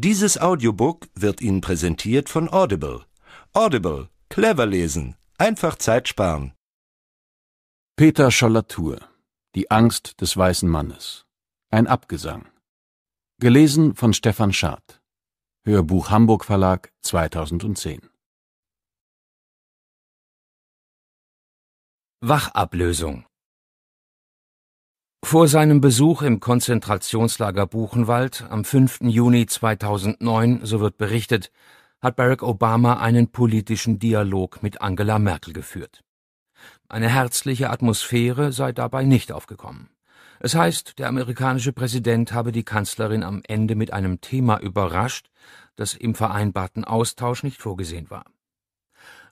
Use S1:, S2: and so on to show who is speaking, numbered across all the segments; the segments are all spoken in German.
S1: Dieses Audiobook wird Ihnen präsentiert von Audible. Audible, clever lesen, einfach Zeit sparen. Peter Schollatur Die
S2: Angst des weißen Mannes. Ein Abgesang. Gelesen von Stefan Schad.
S1: Hörbuch Hamburg Verlag 2010. Wachablösung vor seinem Besuch im Konzentrationslager Buchenwald am 5. Juni
S2: 2009, so wird berichtet, hat Barack Obama einen politischen Dialog mit Angela Merkel geführt. Eine herzliche Atmosphäre sei dabei nicht aufgekommen. Es heißt, der amerikanische Präsident habe die Kanzlerin am Ende mit einem Thema überrascht, das im vereinbarten Austausch nicht vorgesehen war.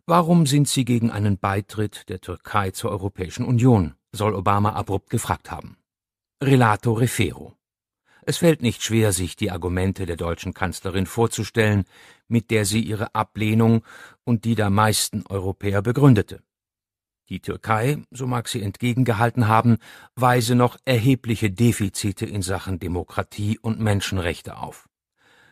S2: Warum sind Sie gegen einen Beitritt der Türkei zur Europäischen Union? soll Obama abrupt gefragt haben. Relato refero. Es fällt nicht schwer, sich die Argumente der deutschen Kanzlerin vorzustellen, mit der sie ihre Ablehnung und die der meisten Europäer begründete. Die Türkei, so mag sie entgegengehalten haben, weise noch erhebliche Defizite in Sachen Demokratie und Menschenrechte auf.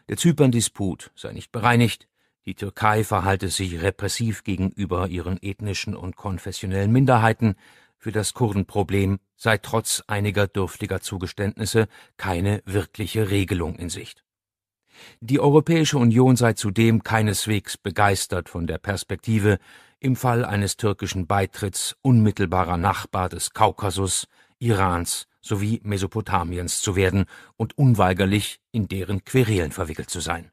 S2: Der Zypern-Disput sei nicht bereinigt, die Türkei verhalte sich repressiv gegenüber ihren ethnischen und konfessionellen Minderheiten, für das Kurdenproblem sei trotz einiger dürftiger Zugeständnisse keine wirkliche Regelung in Sicht. Die Europäische Union sei zudem keineswegs begeistert von der Perspektive, im Fall eines türkischen Beitritts unmittelbarer Nachbar des Kaukasus, Irans sowie Mesopotamiens zu werden und unweigerlich in deren Querelen verwickelt zu sein.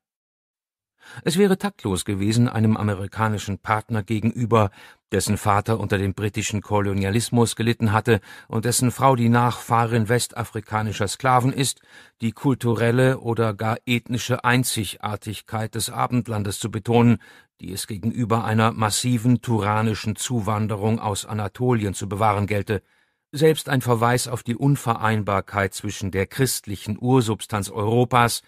S2: Es wäre taktlos gewesen, einem amerikanischen Partner gegenüber dessen Vater unter dem britischen Kolonialismus gelitten hatte und dessen Frau die Nachfahrin westafrikanischer Sklaven ist, die kulturelle oder gar ethnische Einzigartigkeit des Abendlandes zu betonen, die es gegenüber einer massiven turanischen Zuwanderung aus Anatolien zu bewahren gelte, selbst ein Verweis auf die Unvereinbarkeit zwischen der christlichen Ursubstanz Europas,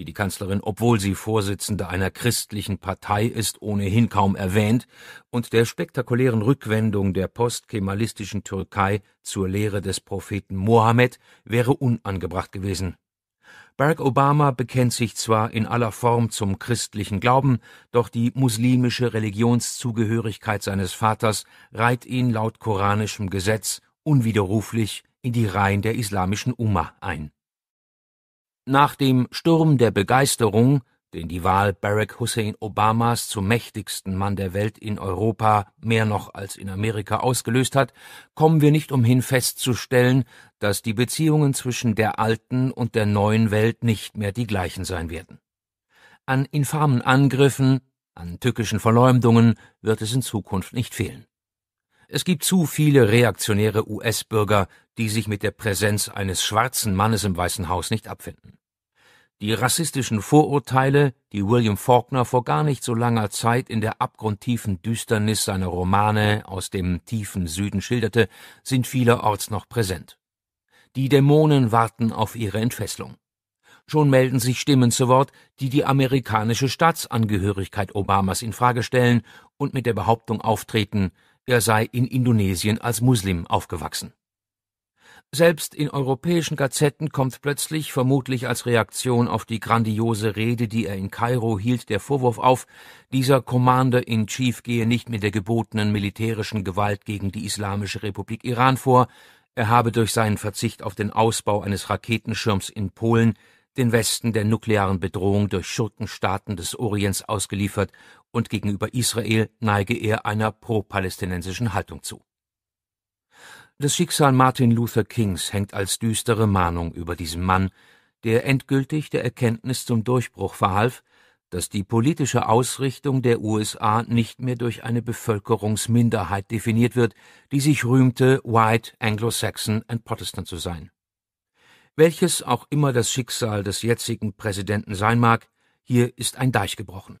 S2: die die Kanzlerin, obwohl sie Vorsitzende einer christlichen Partei ist, ohnehin kaum erwähnt, und der spektakulären Rückwendung der postkemalistischen Türkei zur Lehre des Propheten Mohammed wäre unangebracht gewesen. Barack Obama bekennt sich zwar in aller Form zum christlichen Glauben, doch die muslimische Religionszugehörigkeit seines Vaters reiht ihn laut koranischem Gesetz unwiderruflich in die Reihen der islamischen Umma ein nach dem Sturm der Begeisterung, den die Wahl Barack Hussein Obamas zum mächtigsten Mann der Welt in Europa mehr noch als in Amerika ausgelöst hat, kommen wir nicht umhin festzustellen, dass die Beziehungen zwischen der alten und der neuen Welt nicht mehr die gleichen sein werden. An infamen Angriffen, an tückischen Verleumdungen wird es in Zukunft nicht fehlen. Es gibt zu viele reaktionäre US-Bürger, die sich mit der Präsenz eines schwarzen Mannes im Weißen Haus nicht abfinden. Die rassistischen Vorurteile, die William Faulkner vor gar nicht so langer Zeit in der abgrundtiefen Düsternis seiner Romane aus dem tiefen Süden schilderte, sind vielerorts noch präsent. Die Dämonen warten auf ihre Entfesselung. Schon melden sich Stimmen zu Wort, die die amerikanische Staatsangehörigkeit Obamas in Frage stellen und mit der Behauptung auftreten, er sei in Indonesien als Muslim aufgewachsen. Selbst in europäischen Gazetten kommt plötzlich, vermutlich als Reaktion auf die grandiose Rede, die er in Kairo hielt, der Vorwurf auf, dieser Commander in Chief gehe nicht mit der gebotenen militärischen Gewalt gegen die Islamische Republik Iran vor, er habe durch seinen Verzicht auf den Ausbau eines Raketenschirms in Polen den Westen der nuklearen Bedrohung durch Schurkenstaaten des Orients ausgeliefert und gegenüber Israel neige er einer pro-palästinensischen Haltung zu. Das Schicksal Martin Luther Kings hängt als düstere Mahnung über diesem Mann, der endgültig der Erkenntnis zum Durchbruch verhalf, dass die politische Ausrichtung der USA nicht mehr durch eine Bevölkerungsminderheit definiert wird, die sich rühmte, White, Anglo-Saxon and Protestant zu sein. Welches auch immer das Schicksal des jetzigen Präsidenten sein mag, hier ist ein Deich gebrochen.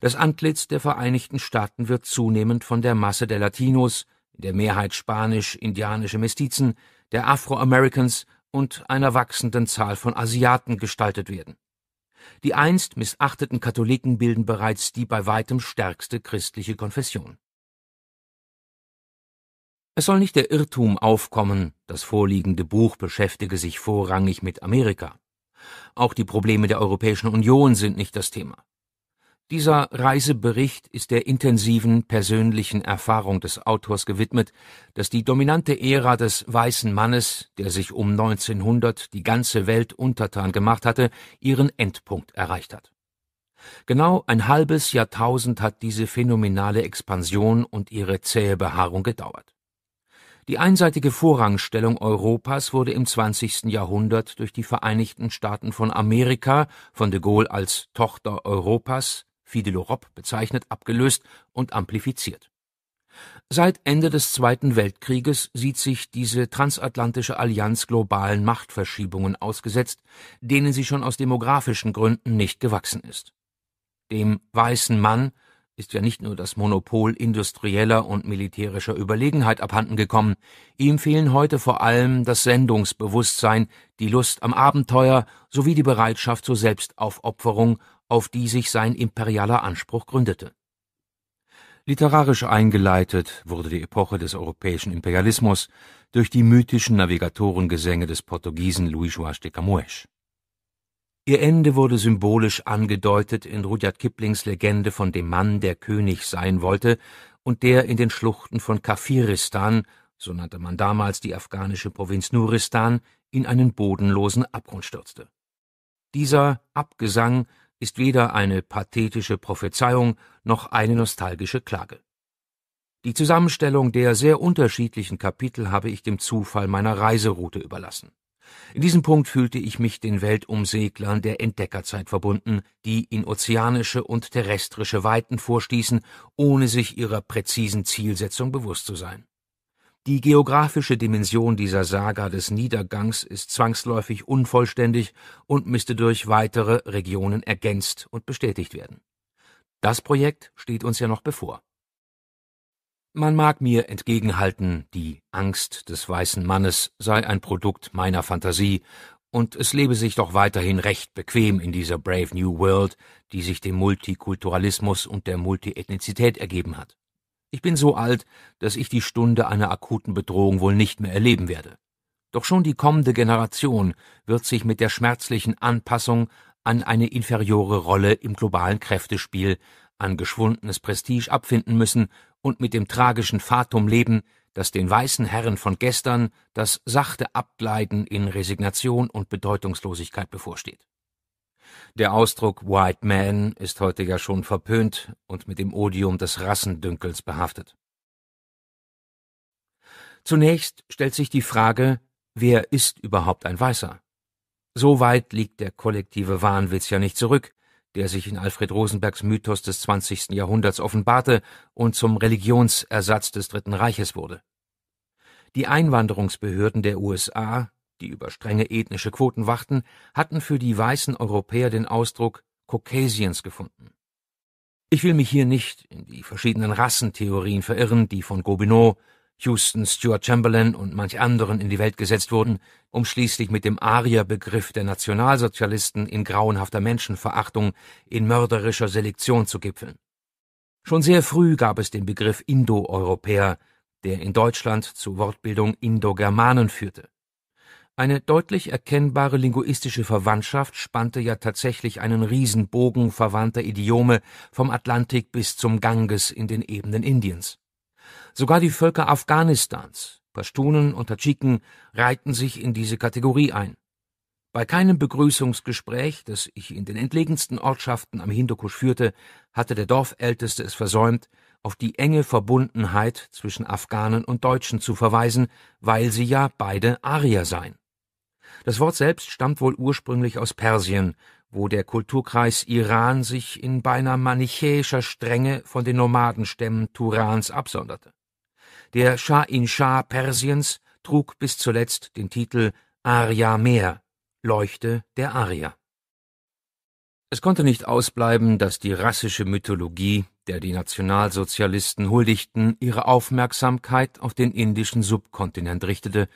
S2: Das Antlitz der Vereinigten Staaten wird zunehmend von der Masse der Latinos, der Mehrheit spanisch-indianische Mestizen, der Afro-Americans und einer wachsenden Zahl von Asiaten gestaltet werden. Die einst missachteten Katholiken bilden bereits die bei weitem stärkste christliche Konfession.
S1: Es soll nicht der Irrtum aufkommen, das vorliegende
S2: Buch beschäftige sich vorrangig mit Amerika. Auch die Probleme der Europäischen Union sind nicht das Thema. Dieser Reisebericht ist der intensiven persönlichen Erfahrung des Autors gewidmet, dass die dominante Ära des weißen Mannes, der sich um 1900 die ganze Welt untertan gemacht hatte, ihren Endpunkt erreicht hat. Genau ein halbes Jahrtausend hat diese phänomenale Expansion und ihre zähe Behaarung gedauert. Die einseitige Vorrangstellung Europas wurde im 20. Jahrhundert durch die Vereinigten Staaten von Amerika, von de Gaulle als Tochter Europas, Fidelorop bezeichnet, abgelöst und amplifiziert. Seit Ende des Zweiten Weltkrieges sieht sich diese transatlantische Allianz globalen Machtverschiebungen ausgesetzt, denen sie schon aus demografischen Gründen nicht gewachsen ist. Dem weißen Mann ist ja nicht nur das Monopol industrieller und militärischer Überlegenheit abhandengekommen, ihm fehlen heute vor allem das Sendungsbewusstsein, die Lust am Abenteuer sowie die Bereitschaft zur Selbstaufopferung auf die sich sein imperialer Anspruch gründete. Literarisch eingeleitet wurde die Epoche des europäischen Imperialismus durch die mythischen Navigatorengesänge des Portugiesen Luís Joás de Camões. Ihr Ende wurde symbolisch angedeutet in Rudyard Kiplings Legende von dem Mann, der König sein wollte und der in den Schluchten von Kafiristan, so nannte man damals die afghanische Provinz Nuristan, in einen bodenlosen Abgrund stürzte. Dieser Abgesang ist weder eine pathetische Prophezeiung noch eine nostalgische Klage. Die Zusammenstellung der sehr unterschiedlichen Kapitel habe ich dem Zufall meiner Reiseroute überlassen. In diesem Punkt fühlte ich mich den Weltumseglern der Entdeckerzeit verbunden, die in ozeanische und terrestrische Weiten vorstießen, ohne sich ihrer präzisen Zielsetzung bewusst zu sein. Die geografische Dimension dieser Saga des Niedergangs ist zwangsläufig unvollständig und müsste durch weitere Regionen ergänzt und bestätigt werden. Das Projekt steht uns ja noch bevor. Man mag mir entgegenhalten, die Angst des weißen Mannes sei ein Produkt meiner Fantasie, und es lebe sich doch weiterhin recht bequem in dieser Brave New World, die sich dem Multikulturalismus und der Multiethnizität ergeben hat. Ich bin so alt, dass ich die Stunde einer akuten Bedrohung wohl nicht mehr erleben werde. Doch schon die kommende Generation wird sich mit der schmerzlichen Anpassung an eine inferiore Rolle im globalen Kräftespiel, an geschwundenes Prestige abfinden müssen und mit dem tragischen Fatum leben, dass den weißen Herren von gestern das sachte Abgleiten in Resignation und Bedeutungslosigkeit bevorsteht. Der Ausdruck White Man ist heute ja schon verpönt und mit dem Odium des Rassendünkels behaftet. Zunächst stellt sich die Frage, wer ist überhaupt ein Weißer? So weit liegt der kollektive Wahnwitz ja nicht zurück, der sich in Alfred Rosenbergs Mythos des 20. Jahrhunderts offenbarte und zum Religionsersatz des Dritten Reiches wurde. Die Einwanderungsbehörden der USA die über strenge ethnische Quoten wachten, hatten für die weißen Europäer den Ausdruck Caucasians gefunden. Ich will mich hier nicht in die verschiedenen Rassentheorien verirren, die von Gobineau, Houston, Stuart Chamberlain und manch anderen in die Welt gesetzt wurden, um schließlich mit dem Arierbegriff der Nationalsozialisten in grauenhafter Menschenverachtung, in mörderischer Selektion zu gipfeln. Schon sehr früh gab es den Begriff Indo-Europäer, der in Deutschland zur Wortbildung Indogermanen führte. Eine deutlich erkennbare linguistische Verwandtschaft spannte ja tatsächlich einen Riesenbogen verwandter Idiome vom Atlantik bis zum Ganges in den Ebenen Indiens. Sogar die Völker Afghanistans, Pashtunen und Tadschiken, reihten sich in diese Kategorie ein. Bei keinem Begrüßungsgespräch, das ich in den entlegensten Ortschaften am Hindukusch führte, hatte der Dorfälteste es versäumt, auf die enge Verbundenheit zwischen Afghanen und Deutschen zu verweisen, weil sie ja beide Arier seien. Das Wort selbst stammt wohl ursprünglich aus Persien, wo der Kulturkreis Iran sich in beinahe manichäischer Strenge von den Nomadenstämmen Turans absonderte. Der Shah in Shah Persiens trug bis zuletzt den Titel Arya Meer, Leuchte der Arya. Es konnte nicht ausbleiben, dass die rassische Mythologie, der die Nationalsozialisten huldigten, ihre Aufmerksamkeit auf den indischen Subkontinent richtete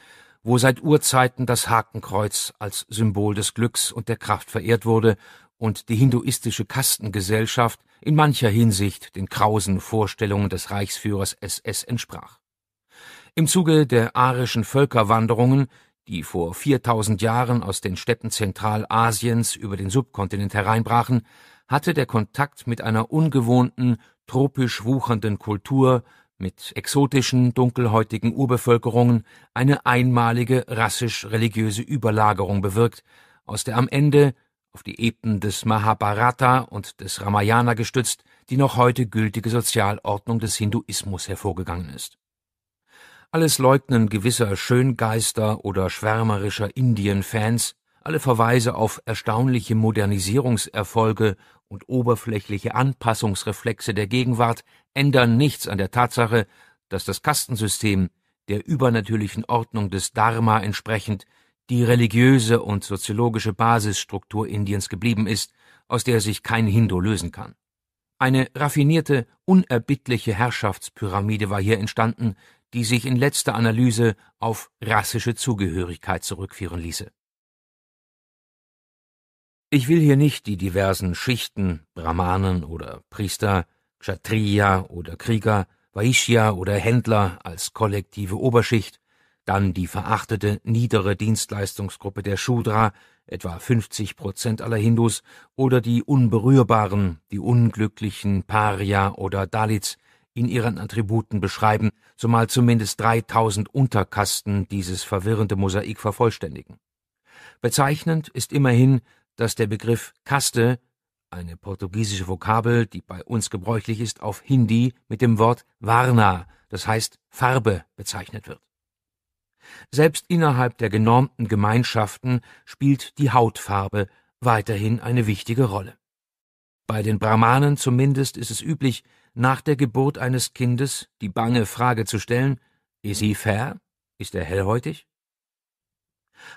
S2: wo seit Urzeiten das Hakenkreuz als Symbol des Glücks und der Kraft verehrt wurde und die hinduistische Kastengesellschaft in mancher Hinsicht den krausen Vorstellungen des Reichsführers SS entsprach. Im Zuge der arischen Völkerwanderungen, die vor 4000 Jahren aus den Steppen Zentralasiens über den Subkontinent hereinbrachen, hatte der Kontakt mit einer ungewohnten, tropisch wuchernden Kultur mit exotischen, dunkelhäutigen Urbevölkerungen eine einmalige rassisch-religiöse Überlagerung bewirkt, aus der am Ende, auf die Epen des Mahabharata und des Ramayana gestützt, die noch heute gültige Sozialordnung des Hinduismus hervorgegangen ist. Alles Leugnen gewisser Schöngeister oder schwärmerischer Indien-Fans, alle Verweise auf erstaunliche Modernisierungserfolge und oberflächliche Anpassungsreflexe der Gegenwart ändern nichts an der Tatsache, dass das Kastensystem der übernatürlichen Ordnung des Dharma entsprechend die religiöse und soziologische Basisstruktur Indiens geblieben ist, aus der sich kein Hindu lösen kann. Eine raffinierte, unerbittliche Herrschaftspyramide war hier entstanden, die sich in letzter Analyse auf rassische Zugehörigkeit
S1: zurückführen ließe. Ich will hier nicht die diversen Schichten, Brahmanen oder Priester, Kshatriya oder Krieger,
S2: Vaishya oder Händler als kollektive Oberschicht, dann die verachtete niedere Dienstleistungsgruppe der Shudra, etwa 50 Prozent aller Hindus, oder die Unberührbaren, die unglücklichen Paria oder Dalits, in ihren Attributen beschreiben, zumal zumindest 3000 Unterkasten dieses verwirrende Mosaik vervollständigen. Bezeichnend ist immerhin, dass der Begriff Kaste eine portugiesische Vokabel, die bei uns gebräuchlich ist, auf Hindi mit dem Wort Varna, das heißt Farbe, bezeichnet wird. Selbst innerhalb der genormten Gemeinschaften spielt die Hautfarbe weiterhin eine wichtige Rolle. Bei den Brahmanen zumindest ist es üblich, nach der Geburt eines Kindes die bange Frage zu stellen, is he fair? Ist er hellhäutig?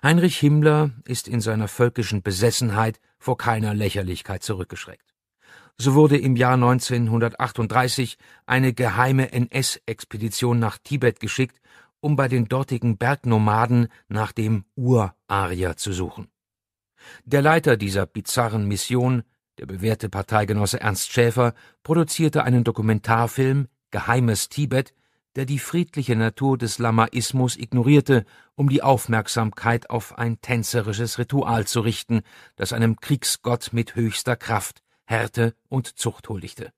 S2: Heinrich Himmler ist in seiner völkischen Besessenheit vor keiner Lächerlichkeit zurückgeschreckt. So wurde im Jahr 1938 eine geheime NS-Expedition nach Tibet geschickt, um bei den dortigen Bergnomaden nach dem Ur-Arier zu suchen. Der Leiter dieser bizarren Mission, der bewährte Parteigenosse Ernst Schäfer, produzierte einen Dokumentarfilm Geheimes Tibet, der die friedliche Natur des Lamaismus ignorierte, um die Aufmerksamkeit auf ein tänzerisches Ritual zu richten, das einem Kriegsgott mit höchster Kraft, Härte und Zucht huldigte.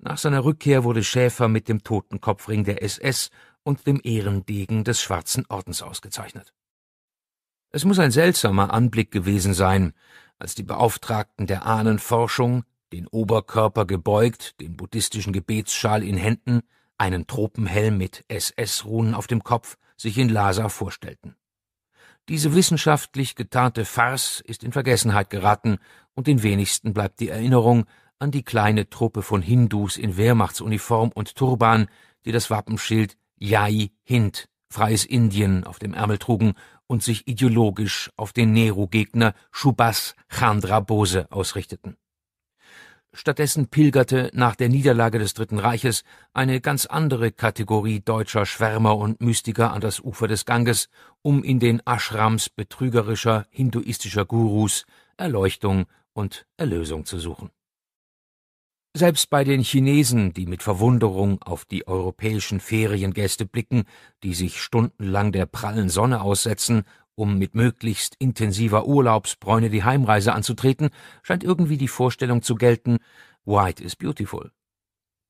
S2: Nach seiner Rückkehr wurde Schäfer mit dem Totenkopfring der SS und dem Ehrendegen des Schwarzen Ordens ausgezeichnet. Es muss ein seltsamer Anblick gewesen sein, als die Beauftragten der Ahnenforschung, den Oberkörper gebeugt, den buddhistischen Gebetsschal in Händen, einen Tropenhelm mit SS-Runen auf dem Kopf, sich in Lhasa vorstellten. Diese wissenschaftlich getarnte Farce ist in Vergessenheit geraten und den wenigsten bleibt die Erinnerung an die kleine Truppe von Hindus in Wehrmachtsuniform und Turban, die das Wappenschild Jai Hind, freies Indien, auf dem Ärmel trugen und sich ideologisch auf den Nehru-Gegner Shubhas Chandra Bose ausrichteten. Stattdessen pilgerte nach der Niederlage des Dritten Reiches eine ganz andere Kategorie deutscher Schwärmer und Mystiker an das Ufer des Ganges, um in den Ashrams betrügerischer hinduistischer Gurus Erleuchtung und Erlösung zu suchen. Selbst bei den Chinesen, die mit Verwunderung auf die europäischen Feriengäste blicken, die sich stundenlang der prallen Sonne aussetzen um mit möglichst intensiver Urlaubsbräune die Heimreise anzutreten, scheint irgendwie die Vorstellung zu gelten, White is beautiful.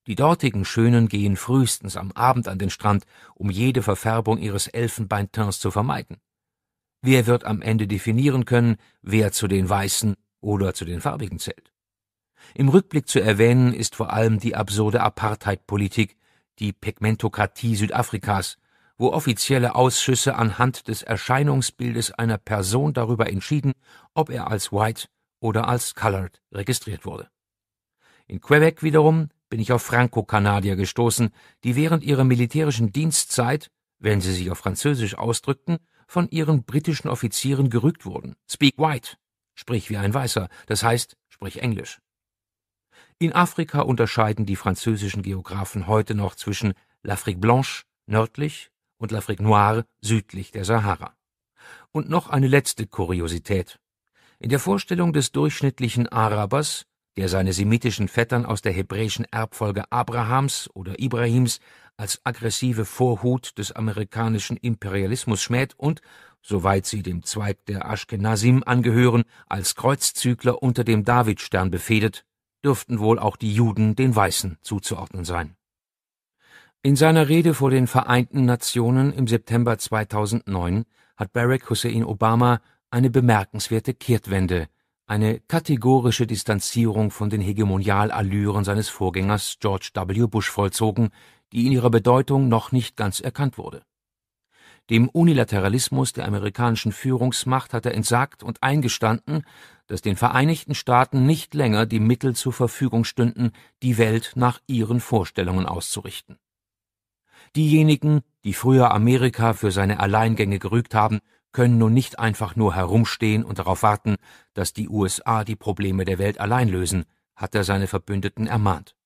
S2: Die dortigen Schönen gehen frühestens am Abend an den Strand, um jede Verfärbung ihres Elfenbeintints zu vermeiden. Wer wird am Ende definieren können, wer zu den Weißen oder zu den Farbigen zählt? Im Rückblick zu erwähnen ist vor allem die absurde Apartheid-Politik, die Pigmentokratie Südafrikas, wo offizielle Ausschüsse anhand des Erscheinungsbildes einer Person darüber entschieden, ob er als White oder als Colored registriert wurde. In Quebec wiederum bin ich auf Franco-Kanadier gestoßen, die während ihrer militärischen Dienstzeit, wenn sie sich auf Französisch ausdrückten, von ihren britischen Offizieren gerügt wurden. Speak white, sprich wie ein Weißer, das heißt, sprich Englisch. In Afrika unterscheiden die französischen Geographen heute noch zwischen l'Afrique blanche nördlich und L'Afrique Noire südlich der Sahara. Und noch eine letzte Kuriosität. In der Vorstellung des durchschnittlichen Arabers, der seine semitischen Vettern aus der hebräischen Erbfolge Abrahams oder Ibrahims als aggressive Vorhut des amerikanischen Imperialismus schmäht und, soweit sie dem Zweig der Ashkenazim angehören, als Kreuzzügler unter dem Davidstern befehdet, dürften wohl auch die Juden den Weißen zuzuordnen sein. In seiner Rede vor den Vereinten Nationen im September 2009 hat Barack Hussein Obama eine bemerkenswerte Kehrtwende, eine kategorische Distanzierung von den Hegemonialallüren seines Vorgängers George W. Bush vollzogen, die in ihrer Bedeutung noch nicht ganz erkannt wurde. Dem Unilateralismus der amerikanischen Führungsmacht hat er entsagt und eingestanden, dass den Vereinigten Staaten nicht länger die Mittel zur Verfügung stünden, die Welt nach ihren Vorstellungen auszurichten. Diejenigen, die früher Amerika für seine Alleingänge gerügt haben, können nun nicht einfach nur herumstehen und darauf warten, dass die USA die Probleme der Welt allein lösen, hat er seine Verbündeten ermahnt.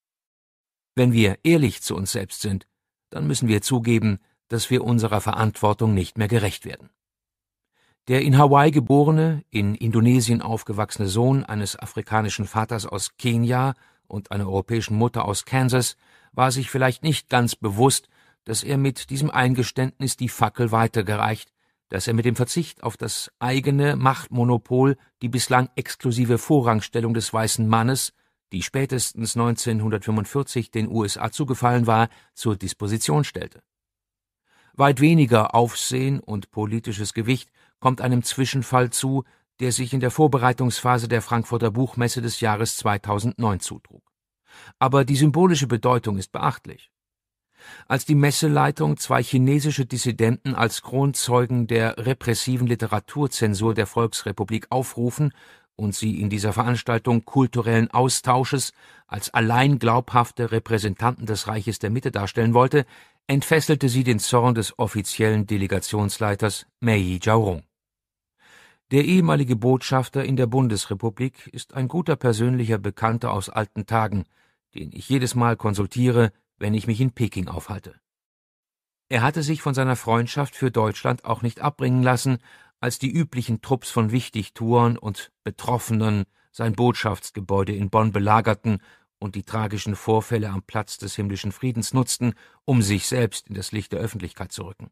S2: Wenn wir ehrlich zu uns selbst sind, dann müssen wir zugeben, dass wir unserer Verantwortung nicht mehr gerecht werden. Der in Hawaii geborene, in Indonesien aufgewachsene Sohn eines afrikanischen Vaters aus Kenia und einer europäischen Mutter aus Kansas war sich vielleicht nicht ganz bewusst, dass er mit diesem Eingeständnis die Fackel weitergereicht, dass er mit dem Verzicht auf das eigene Machtmonopol die bislang exklusive Vorrangstellung des weißen Mannes, die spätestens 1945 den USA zugefallen war, zur Disposition stellte. Weit weniger Aufsehen und politisches Gewicht kommt einem Zwischenfall zu, der sich in der Vorbereitungsphase der Frankfurter Buchmesse des Jahres 2009 zutrug. Aber die symbolische Bedeutung ist beachtlich als die Messeleitung zwei chinesische Dissidenten als Kronzeugen der repressiven Literaturzensur der Volksrepublik aufrufen und sie in dieser Veranstaltung kulturellen Austausches als allein glaubhafte Repräsentanten des Reiches der Mitte darstellen wollte, entfesselte sie den Zorn des offiziellen Delegationsleiters Mei Zhaorong. Der ehemalige Botschafter in der Bundesrepublik ist ein guter persönlicher Bekannter aus alten Tagen, den ich jedes Mal konsultiere, wenn ich mich in Peking aufhalte. Er hatte sich von seiner Freundschaft für Deutschland auch nicht abbringen lassen, als die üblichen Trupps von Wichtigtuern und Betroffenen sein Botschaftsgebäude in Bonn belagerten und die tragischen Vorfälle am Platz des himmlischen Friedens nutzten, um sich selbst in das Licht der Öffentlichkeit zu rücken.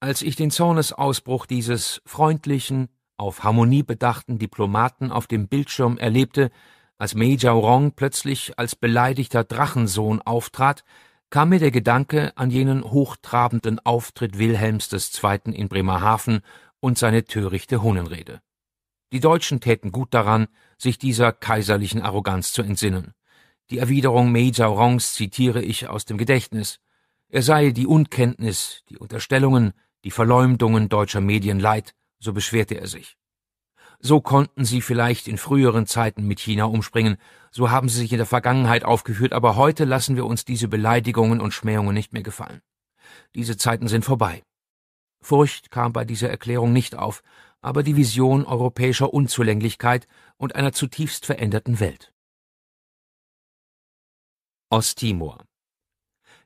S2: Als ich den Zornesausbruch dieses freundlichen, auf Harmonie bedachten Diplomaten auf dem Bildschirm erlebte, als Mei Rong plötzlich als beleidigter Drachensohn auftrat, kam mir der Gedanke an jenen hochtrabenden Auftritt Wilhelms II. in Bremerhaven und seine törichte Hunnenrede. Die Deutschen täten gut daran, sich dieser kaiserlichen Arroganz zu entsinnen. Die Erwiderung Mei Rongs zitiere ich aus dem Gedächtnis. Er sei die Unkenntnis, die Unterstellungen, die Verleumdungen deutscher Medien leid, so beschwerte er sich. So konnten sie vielleicht in früheren Zeiten mit China umspringen, so haben sie sich in der Vergangenheit aufgeführt, aber heute lassen wir uns diese Beleidigungen und Schmähungen nicht mehr gefallen. Diese Zeiten sind vorbei. Furcht kam bei dieser Erklärung nicht auf, aber die Vision europäischer Unzulänglichkeit und einer zutiefst
S1: veränderten Welt. Osttimor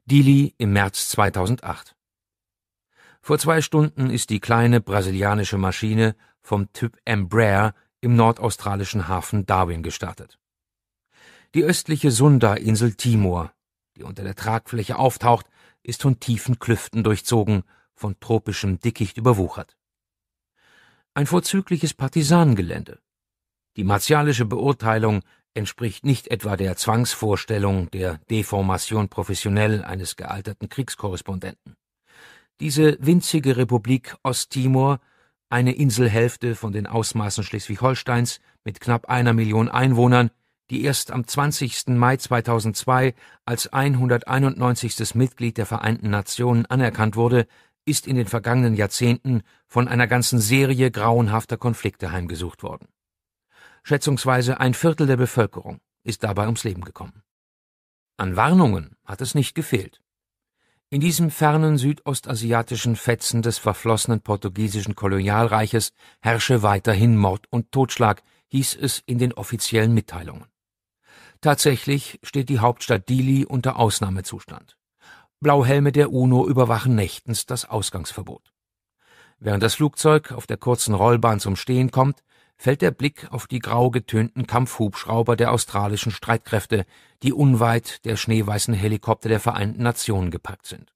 S1: Dili im März 2008 Vor zwei Stunden ist die kleine
S2: brasilianische Maschine vom Typ Embraer im nordaustralischen Hafen Darwin gestartet. Die östliche Sunda-Insel Timor, die unter der Tragfläche auftaucht, ist von tiefen Klüften durchzogen, von tropischem Dickicht überwuchert. Ein vorzügliches Partisanengelände. Die martialische Beurteilung entspricht nicht etwa der Zwangsvorstellung der Deformation professionell eines gealterten Kriegskorrespondenten. Diese winzige Republik Osttimor eine Inselhälfte von den Ausmaßen Schleswig-Holsteins mit knapp einer Million Einwohnern, die erst am 20. Mai 2002 als 191. Mitglied der Vereinten Nationen anerkannt wurde, ist in den vergangenen Jahrzehnten von einer ganzen Serie grauenhafter Konflikte heimgesucht worden. Schätzungsweise ein Viertel der Bevölkerung ist dabei ums Leben gekommen. An Warnungen hat es nicht gefehlt. In diesem fernen südostasiatischen Fetzen des verflossenen portugiesischen Kolonialreiches herrsche weiterhin Mord und Totschlag, hieß es in den offiziellen Mitteilungen. Tatsächlich steht die Hauptstadt Dili unter Ausnahmezustand. Blauhelme der UNO überwachen nächtens das Ausgangsverbot. Während das Flugzeug auf der kurzen Rollbahn zum Stehen kommt, fällt der Blick auf die grau getönten Kampfhubschrauber der australischen Streitkräfte, die unweit der schneeweißen Helikopter der Vereinten Nationen gepackt sind.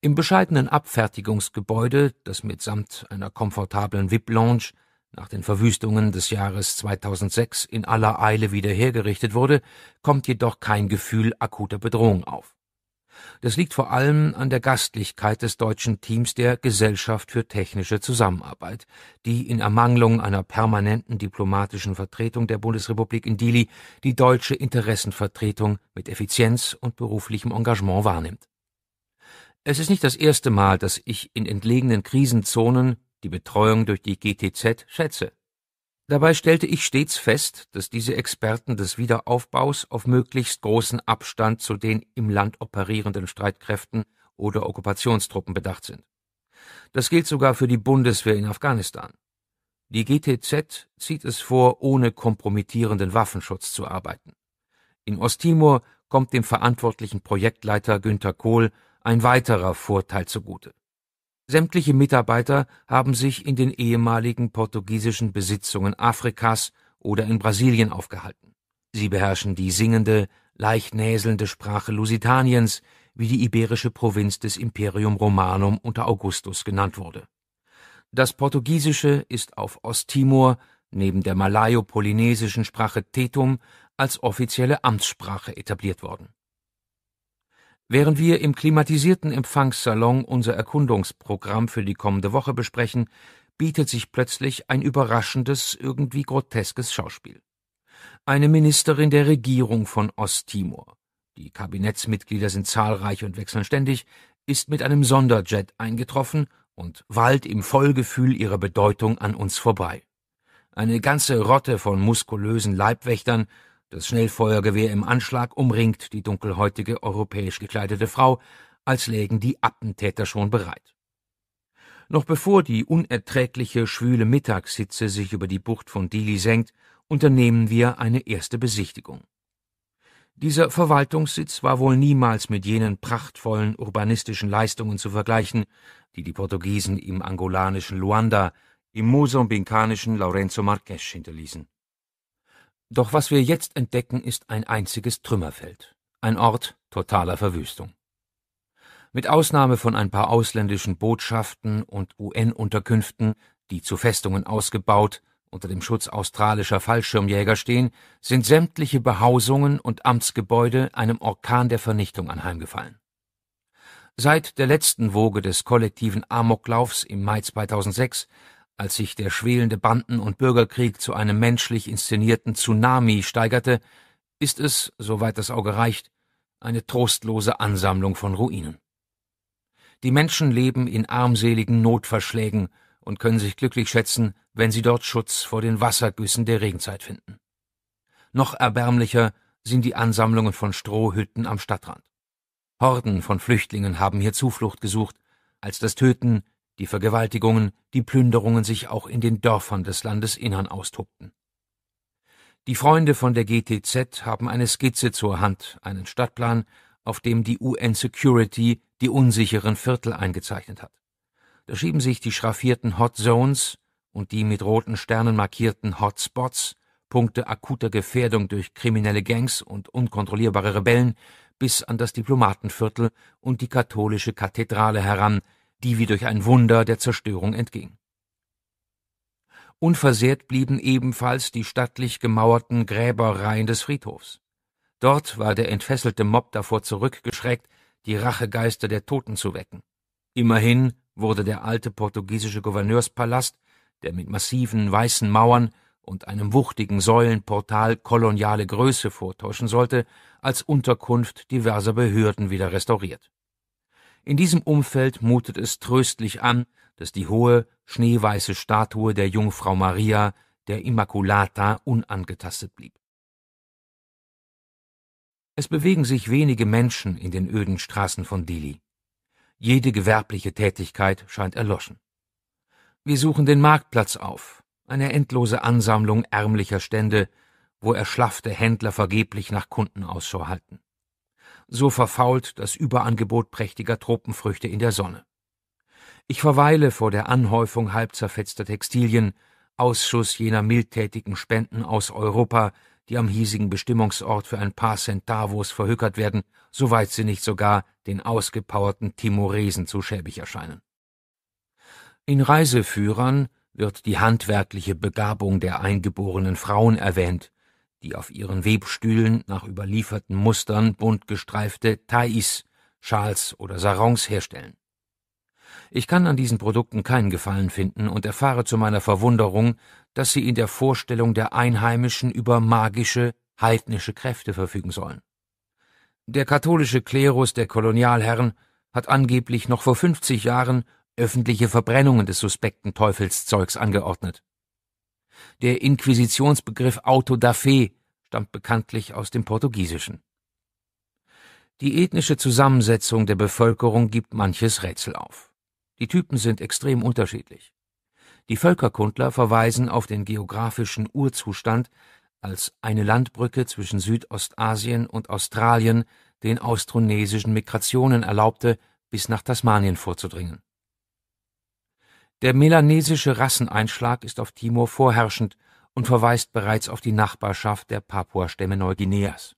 S2: Im bescheidenen Abfertigungsgebäude, das mitsamt einer komfortablen VIP-Lounge nach den Verwüstungen des Jahres 2006 in aller Eile wieder hergerichtet wurde, kommt jedoch kein Gefühl akuter Bedrohung auf. Das liegt vor allem an der Gastlichkeit des deutschen Teams der Gesellschaft für technische Zusammenarbeit, die in Ermangelung einer permanenten diplomatischen Vertretung der Bundesrepublik in Dili die deutsche Interessenvertretung mit Effizienz und beruflichem Engagement wahrnimmt. Es ist nicht das erste Mal, dass ich in entlegenen Krisenzonen die Betreuung durch die GTZ schätze. Dabei stellte ich stets fest, dass diese Experten des Wiederaufbaus auf möglichst großen Abstand zu den im Land operierenden Streitkräften oder Okkupationstruppen bedacht sind. Das gilt sogar für die Bundeswehr in Afghanistan. Die GTZ zieht es vor, ohne kompromittierenden Waffenschutz zu arbeiten. In Osttimor kommt dem verantwortlichen Projektleiter Günter Kohl ein weiterer Vorteil zugute. Sämtliche Mitarbeiter haben sich in den ehemaligen portugiesischen Besitzungen Afrikas oder in Brasilien aufgehalten. Sie beherrschen die singende, leicht näselnde Sprache Lusitaniens, wie die iberische Provinz des Imperium Romanum unter Augustus genannt wurde. Das Portugiesische ist auf Osttimor neben der malayo-polynesischen Sprache Tetum als offizielle Amtssprache etabliert worden Während wir im klimatisierten Empfangssalon unser Erkundungsprogramm für die kommende Woche besprechen, bietet sich plötzlich ein überraschendes, irgendwie groteskes Schauspiel. Eine Ministerin der Regierung von Osttimor, die Kabinettsmitglieder sind zahlreich und wechseln ständig, ist mit einem Sonderjet eingetroffen und wallt im Vollgefühl ihrer Bedeutung an uns vorbei. Eine ganze Rotte von muskulösen Leibwächtern das Schnellfeuergewehr im Anschlag umringt die dunkelhäutige europäisch gekleidete Frau, als lägen die Attentäter schon bereit. Noch bevor die unerträgliche schwüle Mittagshitze sich über die Bucht von Dili senkt, unternehmen wir eine erste Besichtigung. Dieser Verwaltungssitz war wohl niemals mit jenen prachtvollen urbanistischen Leistungen zu vergleichen, die die Portugiesen im angolanischen Luanda, im mosambikanischen Laurenzo Marques hinterließen. Doch was wir jetzt entdecken, ist ein einziges Trümmerfeld, ein Ort totaler Verwüstung. Mit Ausnahme von ein paar ausländischen Botschaften und UN-Unterkünften, die zu Festungen ausgebaut, unter dem Schutz australischer Fallschirmjäger stehen, sind sämtliche Behausungen und Amtsgebäude einem Orkan der Vernichtung anheimgefallen. Seit der letzten Woge des kollektiven Amoklaufs im Mai 2006 als sich der schwelende Banden- und Bürgerkrieg zu einem menschlich inszenierten Tsunami steigerte, ist es, soweit das Auge reicht, eine trostlose Ansammlung von Ruinen. Die Menschen leben in armseligen Notverschlägen und können sich glücklich schätzen, wenn sie dort Schutz vor den Wassergüssen der Regenzeit finden. Noch erbärmlicher sind die Ansammlungen von Strohhütten am Stadtrand. Horden von Flüchtlingen haben hier Zuflucht gesucht, als das Töten die Vergewaltigungen, die Plünderungen sich auch in den Dörfern des Landesinnern austobten. Die Freunde von der GTZ haben eine Skizze zur Hand, einen Stadtplan, auf dem die UN Security die unsicheren Viertel eingezeichnet hat. Da schieben sich die schraffierten Hot Zones und die mit roten Sternen markierten Hotspots, Punkte akuter Gefährdung durch kriminelle Gangs und unkontrollierbare Rebellen, bis an das Diplomatenviertel und die katholische Kathedrale heran, die wie durch ein Wunder der Zerstörung entging. Unversehrt blieben ebenfalls die stattlich gemauerten Gräberreihen des Friedhofs. Dort war der entfesselte Mob davor zurückgeschreckt, die Rachegeister der Toten zu wecken. Immerhin wurde der alte portugiesische Gouverneurspalast, der mit massiven weißen Mauern und einem wuchtigen Säulenportal koloniale Größe vortäuschen sollte, als Unterkunft diverser Behörden wieder restauriert. In diesem Umfeld mutet es tröstlich an, dass die hohe, schneeweiße Statue der Jungfrau Maria, der Immaculata, unangetastet blieb. Es bewegen sich wenige Menschen in den öden Straßen von Dili. Jede gewerbliche Tätigkeit scheint erloschen. Wir suchen den Marktplatz auf, eine endlose Ansammlung ärmlicher Stände, wo erschlaffte Händler vergeblich nach Kunden Ausschau halten so verfault das Überangebot prächtiger Tropenfrüchte in der Sonne. Ich verweile vor der Anhäufung halb zerfetzter Textilien, Ausschuss jener mildtätigen Spenden aus Europa, die am hiesigen Bestimmungsort für ein paar Centavos verhökert werden, soweit sie nicht sogar den ausgepowerten Timoresen zu schäbig erscheinen. In Reiseführern wird die handwerkliche Begabung der eingeborenen Frauen erwähnt, die auf ihren Webstühlen nach überlieferten Mustern bunt gestreifte Thais, Schals oder Sarongs herstellen. Ich kann an diesen Produkten keinen Gefallen finden und erfahre zu meiner Verwunderung, dass sie in der Vorstellung der Einheimischen über magische, heidnische Kräfte verfügen sollen. Der katholische Klerus der Kolonialherren hat angeblich noch vor 50 Jahren öffentliche Verbrennungen des suspekten Teufelszeugs angeordnet. Der Inquisitionsbegriff Auto da Fé stammt bekanntlich aus dem Portugiesischen. Die ethnische Zusammensetzung der Bevölkerung gibt manches Rätsel auf. Die Typen sind extrem unterschiedlich. Die Völkerkundler verweisen auf den geografischen Urzustand als eine Landbrücke zwischen Südostasien und Australien den austronesischen Migrationen erlaubte, bis nach Tasmanien vorzudringen. Der melanesische Rasseneinschlag ist auf Timor vorherrschend und verweist bereits auf die Nachbarschaft der Papua-Stämme Neuguineas.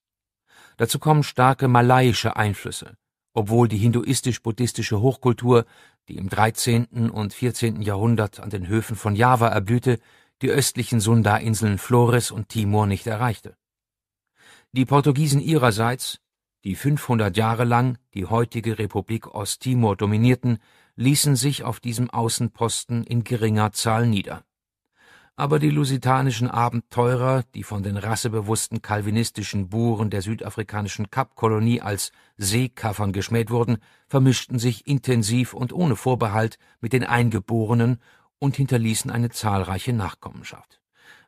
S2: Dazu kommen starke malaiische Einflüsse, obwohl die hinduistisch-buddhistische Hochkultur, die im 13. und 14. Jahrhundert an den Höfen von Java erblühte, die östlichen Sunda-Inseln Flores und Timor nicht erreichte. Die Portugiesen ihrerseits, die 500 Jahre lang die heutige Republik Osttimor dominierten, ließen sich auf diesem Außenposten in geringer Zahl nieder. Aber die lusitanischen Abenteurer, die von den rassebewussten kalvinistischen Buren der südafrikanischen Kapkolonie als Seekaffern geschmäht wurden, vermischten sich intensiv und ohne Vorbehalt mit den Eingeborenen und hinterließen eine zahlreiche Nachkommenschaft.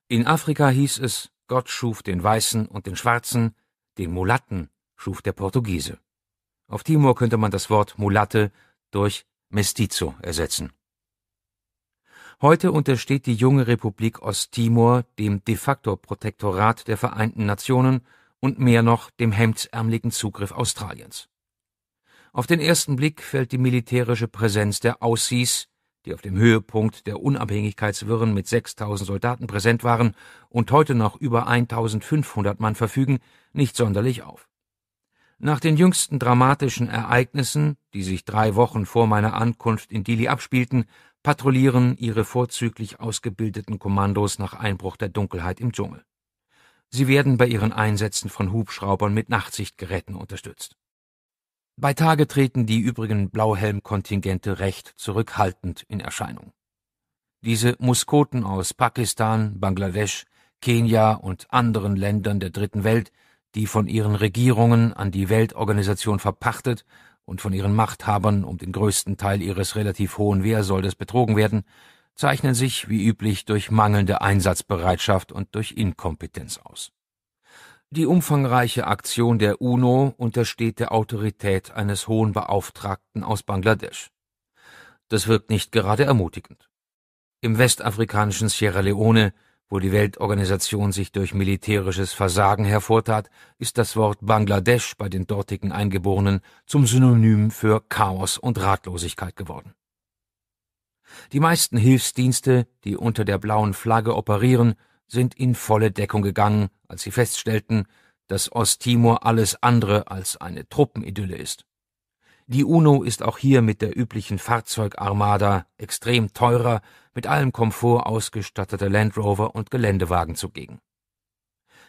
S2: In Afrika hieß es, Gott schuf den Weißen und den Schwarzen, den Mulatten schuf der Portugiese. Auf Timor könnte man das Wort Mulatte durch Mestizo ersetzen. Heute untersteht die junge Republik Osttimor dem de facto Protektorat der Vereinten Nationen und mehr noch dem hemdsärmeligen Zugriff Australiens. Auf den ersten Blick fällt die militärische Präsenz der Aussies, die auf dem Höhepunkt der Unabhängigkeitswirren mit 6000 Soldaten präsent waren und heute noch über 1500 Mann verfügen, nicht sonderlich auf. Nach den jüngsten dramatischen Ereignissen, die sich drei Wochen vor meiner Ankunft in Dili abspielten, patrouillieren ihre vorzüglich ausgebildeten Kommandos nach Einbruch der Dunkelheit im Dschungel. Sie werden bei ihren Einsätzen von Hubschraubern mit Nachtsichtgeräten unterstützt. Bei Tage treten die übrigen Blauhelm-Kontingente recht zurückhaltend in Erscheinung. Diese Muskoten aus Pakistan, Bangladesch, Kenia und anderen Ländern der Dritten Welt – die von ihren Regierungen an die Weltorganisation verpachtet und von ihren Machthabern um den größten Teil ihres relativ hohen Wehrsoldes betrogen werden, zeichnen sich wie üblich durch mangelnde Einsatzbereitschaft und durch Inkompetenz aus. Die umfangreiche Aktion der UNO untersteht der Autorität eines hohen Beauftragten aus Bangladesch. Das wirkt nicht gerade ermutigend. Im westafrikanischen Sierra Leone wo die Weltorganisation sich durch militärisches Versagen hervortat, ist das Wort Bangladesch bei den dortigen Eingeborenen zum Synonym für Chaos und Ratlosigkeit geworden. Die meisten Hilfsdienste, die unter der blauen Flagge operieren, sind in volle Deckung gegangen, als sie feststellten, dass Osttimor alles andere als eine Truppenidylle ist. Die UNO ist auch hier mit der üblichen Fahrzeugarmada, extrem teurer, mit allem Komfort ausgestatteter Land Rover und Geländewagen zugegen.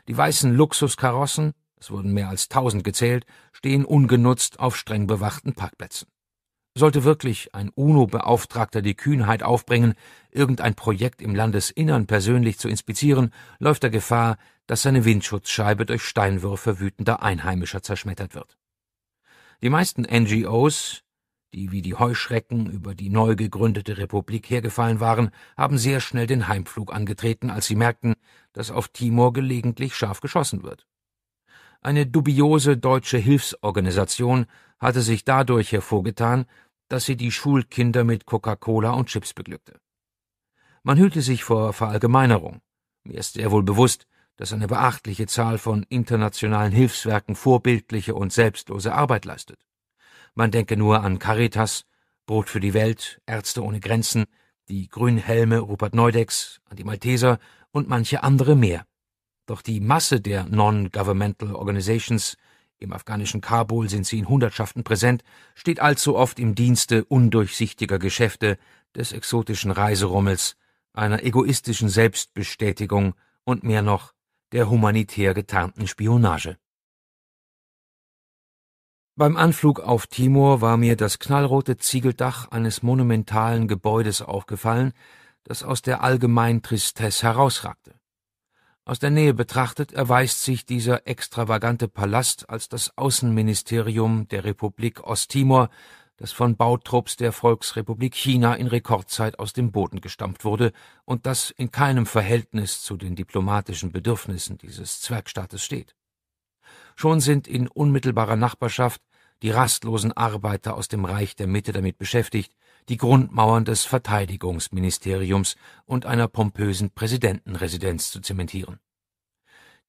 S2: Die weißen Luxuskarossen, es wurden mehr als tausend gezählt, stehen ungenutzt auf streng bewachten Parkplätzen. Sollte wirklich ein UNO-Beauftragter die Kühnheit aufbringen, irgendein Projekt im Landesinnern persönlich zu inspizieren, läuft er Gefahr, dass seine Windschutzscheibe durch Steinwürfe wütender Einheimischer zerschmettert wird. Die meisten NGOs, die wie die Heuschrecken über die neu gegründete Republik hergefallen waren, haben sehr schnell den Heimflug angetreten, als sie merkten, dass auf Timor gelegentlich scharf geschossen wird. Eine dubiose deutsche Hilfsorganisation hatte sich dadurch hervorgetan, dass sie die Schulkinder mit Coca-Cola und Chips beglückte. Man hüte sich vor Verallgemeinerung. Mir ist sehr wohl bewusst, das eine beachtliche Zahl von internationalen Hilfswerken vorbildliche und selbstlose Arbeit leistet. Man denke nur an Caritas, Brot für die Welt, Ärzte ohne Grenzen, die Grünhelme Rupert Neudecks, an die Malteser und manche andere mehr. Doch die Masse der Non-Governmental Organizations, im afghanischen Kabul sind sie in Hundertschaften präsent, steht allzu oft im Dienste undurchsichtiger Geschäfte, des exotischen Reiserummels, einer egoistischen Selbstbestätigung und mehr noch der humanitär getarnten Spionage. Beim Anflug auf Timor war mir das knallrote Ziegeldach eines monumentalen Gebäudes aufgefallen, das aus der allgemeinen Tristesse herausragte. Aus der Nähe betrachtet erweist sich dieser extravagante Palast als das Außenministerium der Republik Osttimor das von Bautrupps der Volksrepublik China in Rekordzeit aus dem Boden gestampft wurde und das in keinem Verhältnis zu den diplomatischen Bedürfnissen dieses Zwergstaates steht. Schon sind in unmittelbarer Nachbarschaft die rastlosen Arbeiter aus dem Reich der Mitte damit beschäftigt, die Grundmauern des Verteidigungsministeriums und einer pompösen Präsidentenresidenz zu zementieren.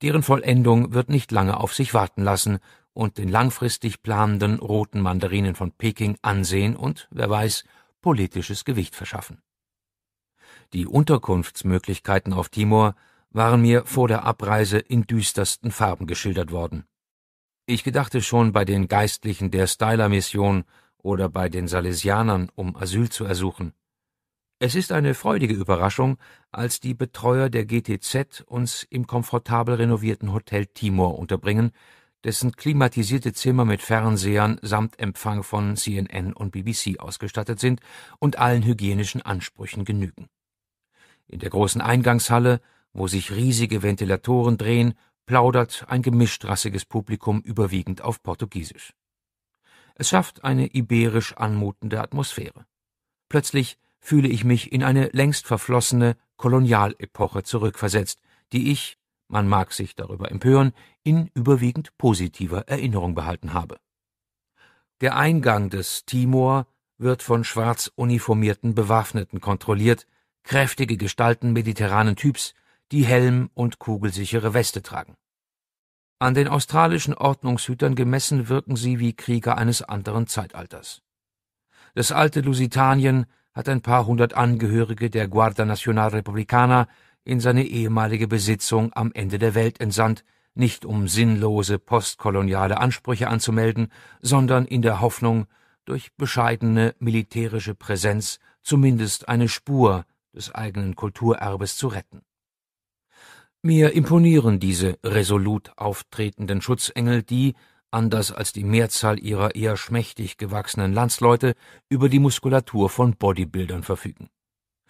S2: Deren Vollendung wird nicht lange auf sich warten lassen und den langfristig planenden roten Mandarinen von Peking Ansehen und, wer weiß, politisches Gewicht verschaffen. Die Unterkunftsmöglichkeiten auf Timor waren mir vor der Abreise in düstersten Farben geschildert worden. Ich gedachte schon bei den Geistlichen der Styler-Mission oder bei den Salesianern, um Asyl zu ersuchen. Es ist eine freudige Überraschung, als die Betreuer der GTZ uns im komfortabel renovierten Hotel Timor unterbringen, dessen klimatisierte Zimmer mit Fernsehern samt Empfang von CNN und BBC ausgestattet sind und allen hygienischen Ansprüchen genügen. In der großen Eingangshalle, wo sich riesige Ventilatoren drehen, plaudert ein gemischtrassiges Publikum überwiegend auf Portugiesisch. Es schafft eine iberisch anmutende Atmosphäre. Plötzlich fühle ich mich in eine längst verflossene Kolonialepoche zurückversetzt, die ich, man mag sich darüber empören, in überwiegend positiver Erinnerung behalten habe. Der Eingang des Timor wird von schwarz uniformierten Bewaffneten kontrolliert, kräftige Gestalten mediterranen Typs, die Helm und kugelsichere Weste tragen. An den australischen Ordnungshütern gemessen wirken sie wie Krieger eines anderen Zeitalters. Das alte Lusitanien hat ein paar hundert Angehörige der Guarda Nacional Republicana in seine ehemalige Besitzung am Ende der Welt entsandt, nicht um sinnlose postkoloniale Ansprüche anzumelden, sondern in der Hoffnung, durch bescheidene militärische Präsenz zumindest eine Spur des eigenen Kulturerbes zu retten. Mir imponieren diese resolut auftretenden Schutzengel, die, anders als die Mehrzahl ihrer eher schmächtig gewachsenen Landsleute, über die Muskulatur von Bodybuildern verfügen.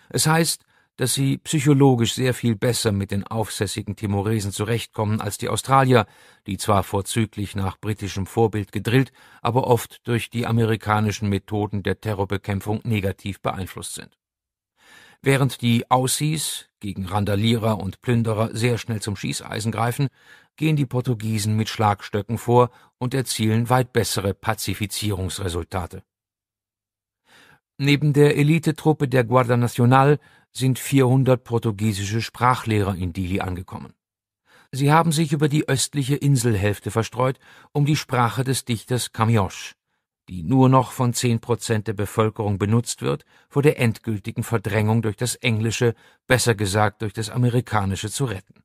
S2: Es heißt, dass sie psychologisch sehr viel besser mit den aufsässigen Timoresen zurechtkommen als die Australier, die zwar vorzüglich nach britischem Vorbild gedrillt, aber oft durch die amerikanischen Methoden der Terrorbekämpfung negativ beeinflusst sind. Während die Aussies gegen Randalierer und Plünderer sehr schnell zum Schießeisen greifen, gehen die Portugiesen mit Schlagstöcken vor und erzielen weit bessere Pazifizierungsresultate. Neben der Elitetruppe der Guarda Nacional sind 400 portugiesische Sprachlehrer in Dili angekommen. Sie haben sich über die östliche Inselhälfte verstreut, um die Sprache des Dichters Camioche, die nur noch von zehn Prozent der Bevölkerung benutzt wird, vor der endgültigen Verdrängung durch das Englische, besser gesagt durch das Amerikanische zu retten.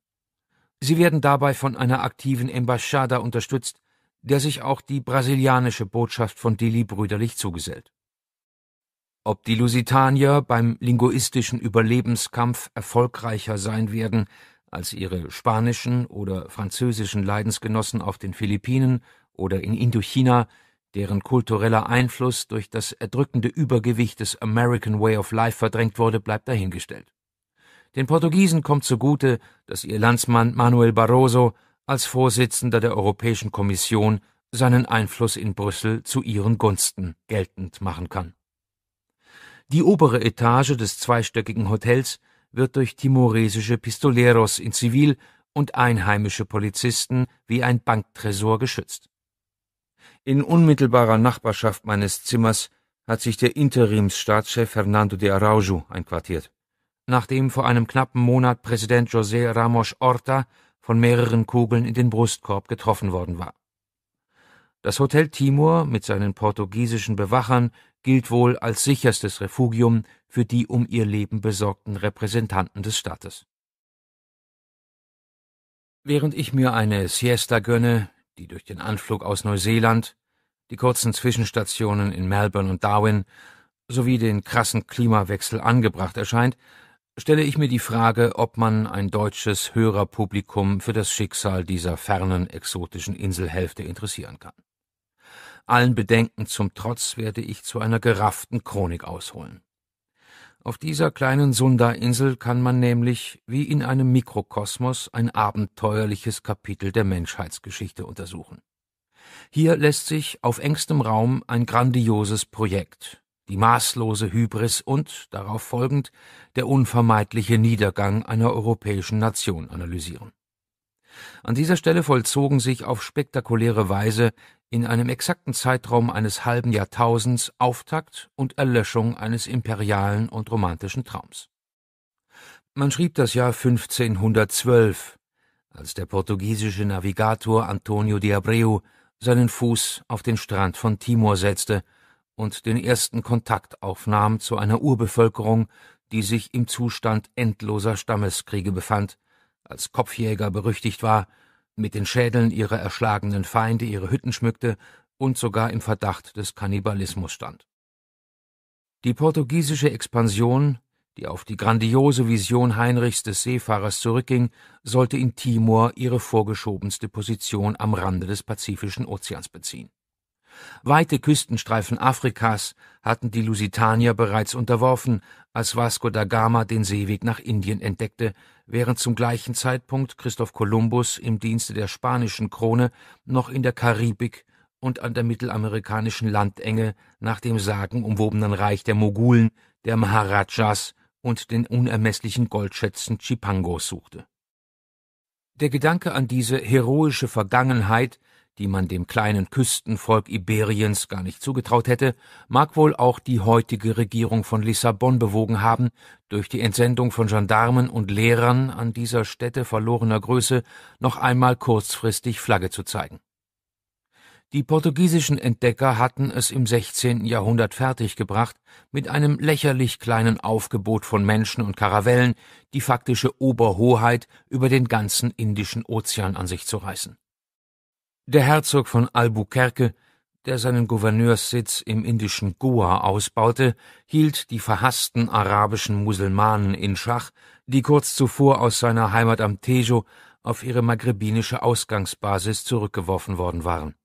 S2: Sie werden dabei von einer aktiven Embassada unterstützt, der sich auch die brasilianische Botschaft von Dili brüderlich zugesellt. Ob die Lusitanier beim linguistischen Überlebenskampf erfolgreicher sein werden als ihre spanischen oder französischen Leidensgenossen auf den Philippinen oder in Indochina, deren kultureller Einfluss durch das erdrückende Übergewicht des American Way of Life verdrängt wurde, bleibt dahingestellt. Den Portugiesen kommt zugute, dass ihr Landsmann Manuel Barroso als Vorsitzender der Europäischen Kommission seinen Einfluss in Brüssel zu ihren Gunsten geltend machen kann die obere Etage des zweistöckigen Hotels wird durch timoresische Pistoleros in Zivil und einheimische Polizisten wie ein Banktresor geschützt. In unmittelbarer Nachbarschaft meines Zimmers hat sich der Interimsstaatschef Fernando de Araujo einquartiert. Nachdem vor einem knappen Monat Präsident José Ramos Horta von mehreren Kugeln in den Brustkorb getroffen worden war. Das Hotel Timor mit seinen portugiesischen Bewachern gilt wohl als sicherstes Refugium für die um ihr Leben besorgten Repräsentanten des Staates. Während ich mir eine Siesta gönne, die durch den Anflug aus Neuseeland, die kurzen Zwischenstationen in Melbourne und Darwin sowie den krassen Klimawechsel angebracht erscheint, stelle ich mir die Frage, ob man ein deutsches Hörerpublikum für das Schicksal dieser fernen exotischen Inselhälfte interessieren kann. Allen Bedenken zum Trotz werde ich zu einer gerafften Chronik ausholen. Auf dieser kleinen Sunda-Insel kann man nämlich, wie in einem Mikrokosmos, ein abenteuerliches Kapitel der Menschheitsgeschichte untersuchen. Hier lässt sich auf engstem Raum ein grandioses Projekt, die maßlose Hybris und, darauf folgend, der unvermeidliche Niedergang einer europäischen Nation analysieren. An dieser Stelle vollzogen sich auf spektakuläre Weise in einem exakten Zeitraum eines halben Jahrtausends Auftakt und Erlöschung eines imperialen und romantischen Traums. Man schrieb das Jahr 1512, als der portugiesische Navigator Antonio de Abreu seinen Fuß auf den Strand von Timor setzte und den ersten Kontakt aufnahm zu einer Urbevölkerung, die sich im Zustand endloser Stammeskriege befand als Kopfjäger berüchtigt war, mit den Schädeln ihrer erschlagenen Feinde ihre Hütten schmückte und sogar im Verdacht des Kannibalismus stand. Die portugiesische Expansion, die auf die grandiose Vision Heinrichs des Seefahrers zurückging, sollte in Timor ihre vorgeschobenste Position am Rande des Pazifischen Ozeans beziehen Weite Küstenstreifen Afrikas hatten die Lusitanier bereits unterworfen, als Vasco da Gama den Seeweg nach Indien entdeckte, während zum gleichen Zeitpunkt Christoph Kolumbus im Dienste der spanischen Krone noch in der Karibik und an der mittelamerikanischen Landenge nach dem sagenumwobenen Reich der Mogulen, der Maharajas und den unermeßlichen Goldschätzen Chipangos suchte. Der Gedanke an diese heroische Vergangenheit die man dem kleinen Küstenvolk Iberiens gar nicht zugetraut hätte, mag wohl auch die heutige Regierung von Lissabon bewogen haben, durch die Entsendung von Gendarmen und Lehrern an dieser Stätte verlorener Größe noch einmal kurzfristig Flagge zu zeigen. Die portugiesischen Entdecker hatten es im 16. Jahrhundert fertiggebracht, mit einem lächerlich kleinen Aufgebot von Menschen und Karavellen die faktische Oberhoheit über den ganzen Indischen Ozean an sich zu reißen. Der Herzog von Albuquerque, der seinen Gouverneurssitz im indischen Goa ausbaute, hielt die verhassten arabischen Musulmanen in Schach, die kurz zuvor aus seiner Heimat am Tejo auf ihre maghrebinische Ausgangsbasis zurückgeworfen worden waren.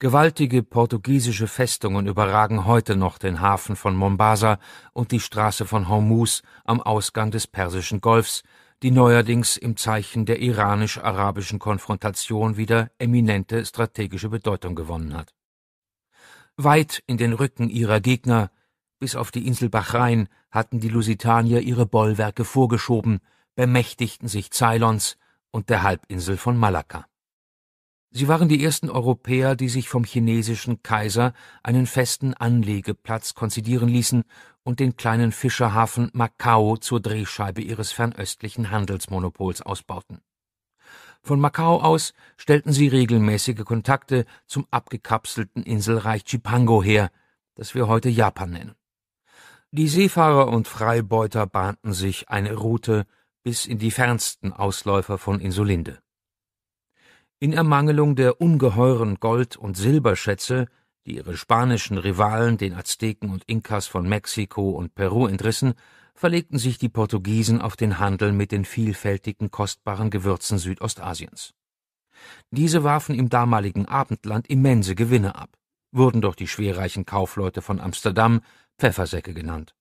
S2: Gewaltige portugiesische Festungen überragen heute noch den Hafen von Mombasa und die Straße von Hormuz am Ausgang des Persischen Golfs, die neuerdings im Zeichen der iranisch-arabischen Konfrontation wieder eminente strategische Bedeutung gewonnen hat. Weit in den Rücken ihrer Gegner, bis auf die Insel Bahrain, hatten die Lusitanier ihre Bollwerke vorgeschoben, bemächtigten sich Ceylons und der Halbinsel von Malakka. Sie waren die ersten Europäer, die sich vom chinesischen Kaiser einen festen Anlegeplatz konzidieren ließen und den kleinen Fischerhafen Macau zur Drehscheibe ihres fernöstlichen Handelsmonopols ausbauten. Von Macau aus stellten sie regelmäßige Kontakte zum abgekapselten Inselreich Chipango her, das wir heute Japan nennen. Die Seefahrer und Freibeuter bahnten sich eine Route bis in die fernsten Ausläufer von Insulinde. In Ermangelung der ungeheuren Gold- und Silberschätze, die ihre spanischen Rivalen, den Azteken und Inkas von Mexiko und Peru entrissen, verlegten sich die Portugiesen auf den Handel mit den vielfältigen kostbaren Gewürzen Südostasiens. Diese warfen im damaligen Abendland immense Gewinne ab, wurden doch die schwerreichen Kaufleute von Amsterdam Pfeffersäcke genannt.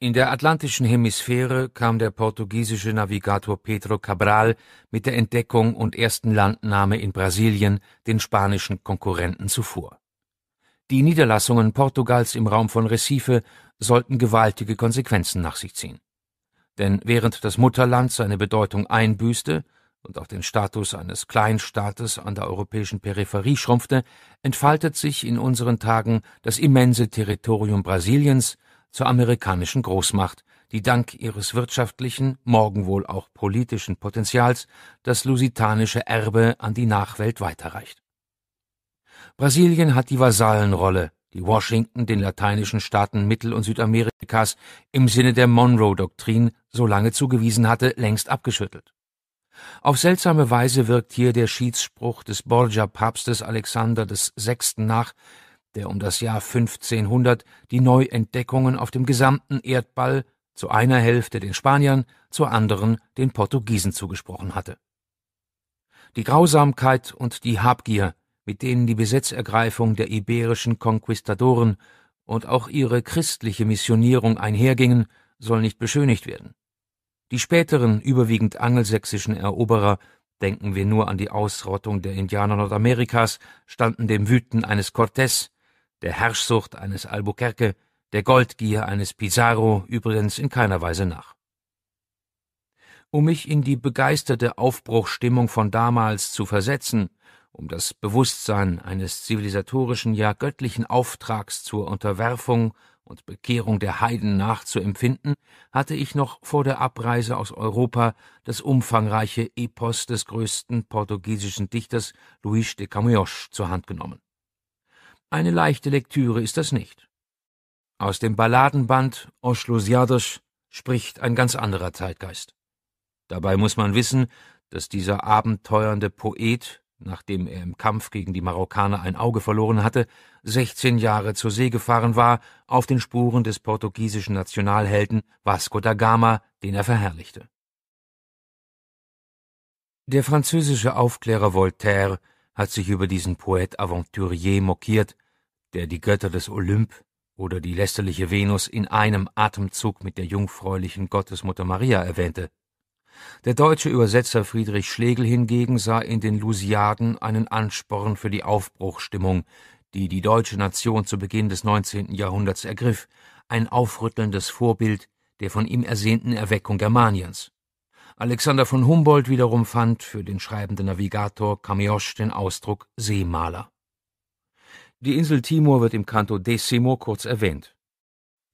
S2: In der atlantischen Hemisphäre kam der portugiesische Navigator Pedro Cabral mit der Entdeckung und ersten Landnahme in Brasilien den spanischen Konkurrenten zuvor. Die Niederlassungen Portugals im Raum von Recife sollten gewaltige Konsequenzen nach sich ziehen. Denn während das Mutterland seine Bedeutung einbüßte und auch den Status eines Kleinstaates an der europäischen Peripherie schrumpfte, entfaltet sich in unseren Tagen das immense Territorium Brasiliens zur amerikanischen Großmacht, die dank ihres wirtschaftlichen, morgen wohl auch politischen Potenzials das lusitanische Erbe an die Nachwelt weiterreicht. Brasilien hat die Vasallenrolle, die Washington den lateinischen Staaten Mittel- und Südamerikas im Sinne der Monroe-Doktrin so lange zugewiesen hatte, längst abgeschüttelt. Auf seltsame Weise wirkt hier der Schiedsspruch des Borgia-Papstes Alexander VI. nach, der um das Jahr 1500 die Neuentdeckungen auf dem gesamten Erdball zu einer Hälfte den Spaniern, zur anderen den Portugiesen zugesprochen hatte. Die Grausamkeit und die Habgier, mit denen die Besetzergreifung der iberischen Konquistadoren und auch ihre christliche Missionierung einhergingen, soll nicht beschönigt werden. Die späteren, überwiegend angelsächsischen Eroberer, denken wir nur an die Ausrottung der Indianer Nordamerikas, standen dem Wüten eines Cortés, der Herrschsucht eines Albuquerque, der Goldgier eines Pizarro übrigens in keiner Weise nach. Um mich in die begeisterte Aufbruchstimmung von damals zu versetzen, um das Bewusstsein eines zivilisatorischen, ja göttlichen Auftrags zur Unterwerfung und Bekehrung der Heiden nachzuempfinden, hatte ich noch vor der Abreise aus Europa das umfangreiche Epos des größten portugiesischen Dichters Luís de Camões zur Hand genommen. Eine leichte Lektüre ist das nicht. Aus dem Balladenband Oschlusjadosch spricht ein ganz anderer Zeitgeist. Dabei muss man wissen, dass dieser abenteuernde Poet, nachdem er im Kampf gegen die Marokkaner ein Auge verloren hatte, 16 Jahre zur See gefahren war, auf den Spuren des portugiesischen Nationalhelden Vasco da Gama, den er verherrlichte. Der französische Aufklärer Voltaire hat sich über diesen Poet Aventurier mokiert, der die Götter des Olymp oder die lästerliche Venus in einem Atemzug mit der jungfräulichen Gottesmutter Maria erwähnte. Der deutsche Übersetzer Friedrich Schlegel hingegen sah in den Lusiaden einen Ansporn für die Aufbruchstimmung, die die deutsche Nation zu Beginn des 19. Jahrhunderts ergriff, ein aufrüttelndes Vorbild der von ihm ersehnten Erweckung Germaniens. Alexander von Humboldt wiederum fand für den schreibenden Navigator Kamiosch den Ausdruck Seemaler. Die Insel Timor wird im Canto Decimo kurz erwähnt.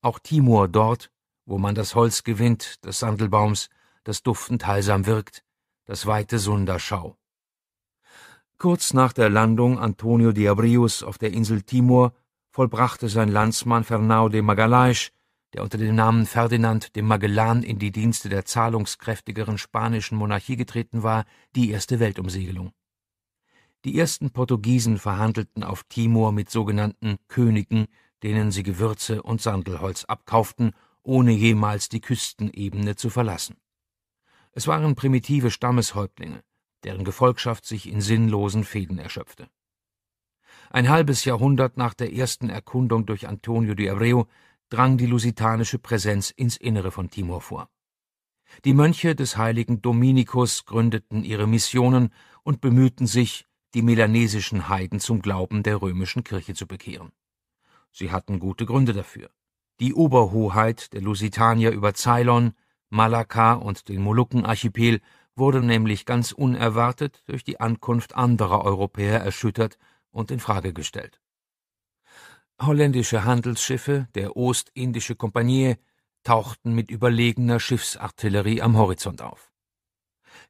S2: Auch Timor dort, wo man das Holz gewinnt, des Sandelbaums, das duftend heilsam wirkt, das weite Sunderschau. Kurz nach der Landung Antonio de Abrius auf der Insel Timor vollbrachte sein Landsmann Fernão de Magalhães der unter dem Namen Ferdinand dem Magellan in die Dienste der zahlungskräftigeren spanischen Monarchie getreten war, die erste Weltumsegelung. Die ersten Portugiesen verhandelten auf Timor mit sogenannten Königen, denen sie Gewürze und Sandelholz abkauften, ohne jemals die Küstenebene zu verlassen. Es waren primitive Stammeshäuptlinge, deren Gefolgschaft sich in sinnlosen Fehden erschöpfte. Ein halbes Jahrhundert nach der ersten Erkundung durch Antonio de Abreu drang die lusitanische Präsenz ins Innere von Timor vor. Die Mönche des heiligen Dominikus gründeten ihre Missionen und bemühten sich, die melanesischen Heiden zum Glauben der römischen Kirche zu bekehren. Sie hatten gute Gründe dafür. Die Oberhoheit der Lusitanier über Ceylon, Malakka und den Molukkenarchipel wurde nämlich ganz unerwartet durch die Ankunft anderer Europäer erschüttert und in Frage gestellt. Holländische Handelsschiffe der Ostindische Kompanie tauchten mit überlegener Schiffsartillerie am Horizont auf.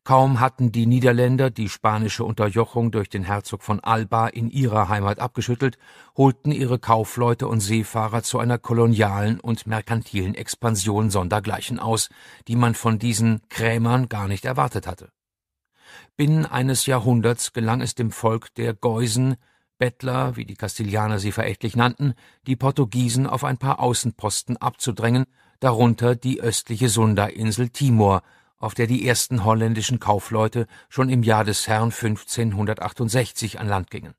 S2: Kaum hatten die Niederländer die spanische Unterjochung durch den Herzog von Alba in ihrer Heimat abgeschüttelt, holten ihre Kaufleute und Seefahrer zu einer kolonialen und merkantilen Expansion sondergleichen aus, die man von diesen Krämern gar nicht erwartet hatte. Binnen eines Jahrhunderts gelang es dem Volk der Geusen, Bettler, wie die Kastilianer sie verächtlich nannten, die Portugiesen auf ein paar Außenposten abzudrängen, darunter die östliche Sunda-Insel Timor, auf der die ersten holländischen Kaufleute schon im Jahr des Herrn 1568 an Land gingen.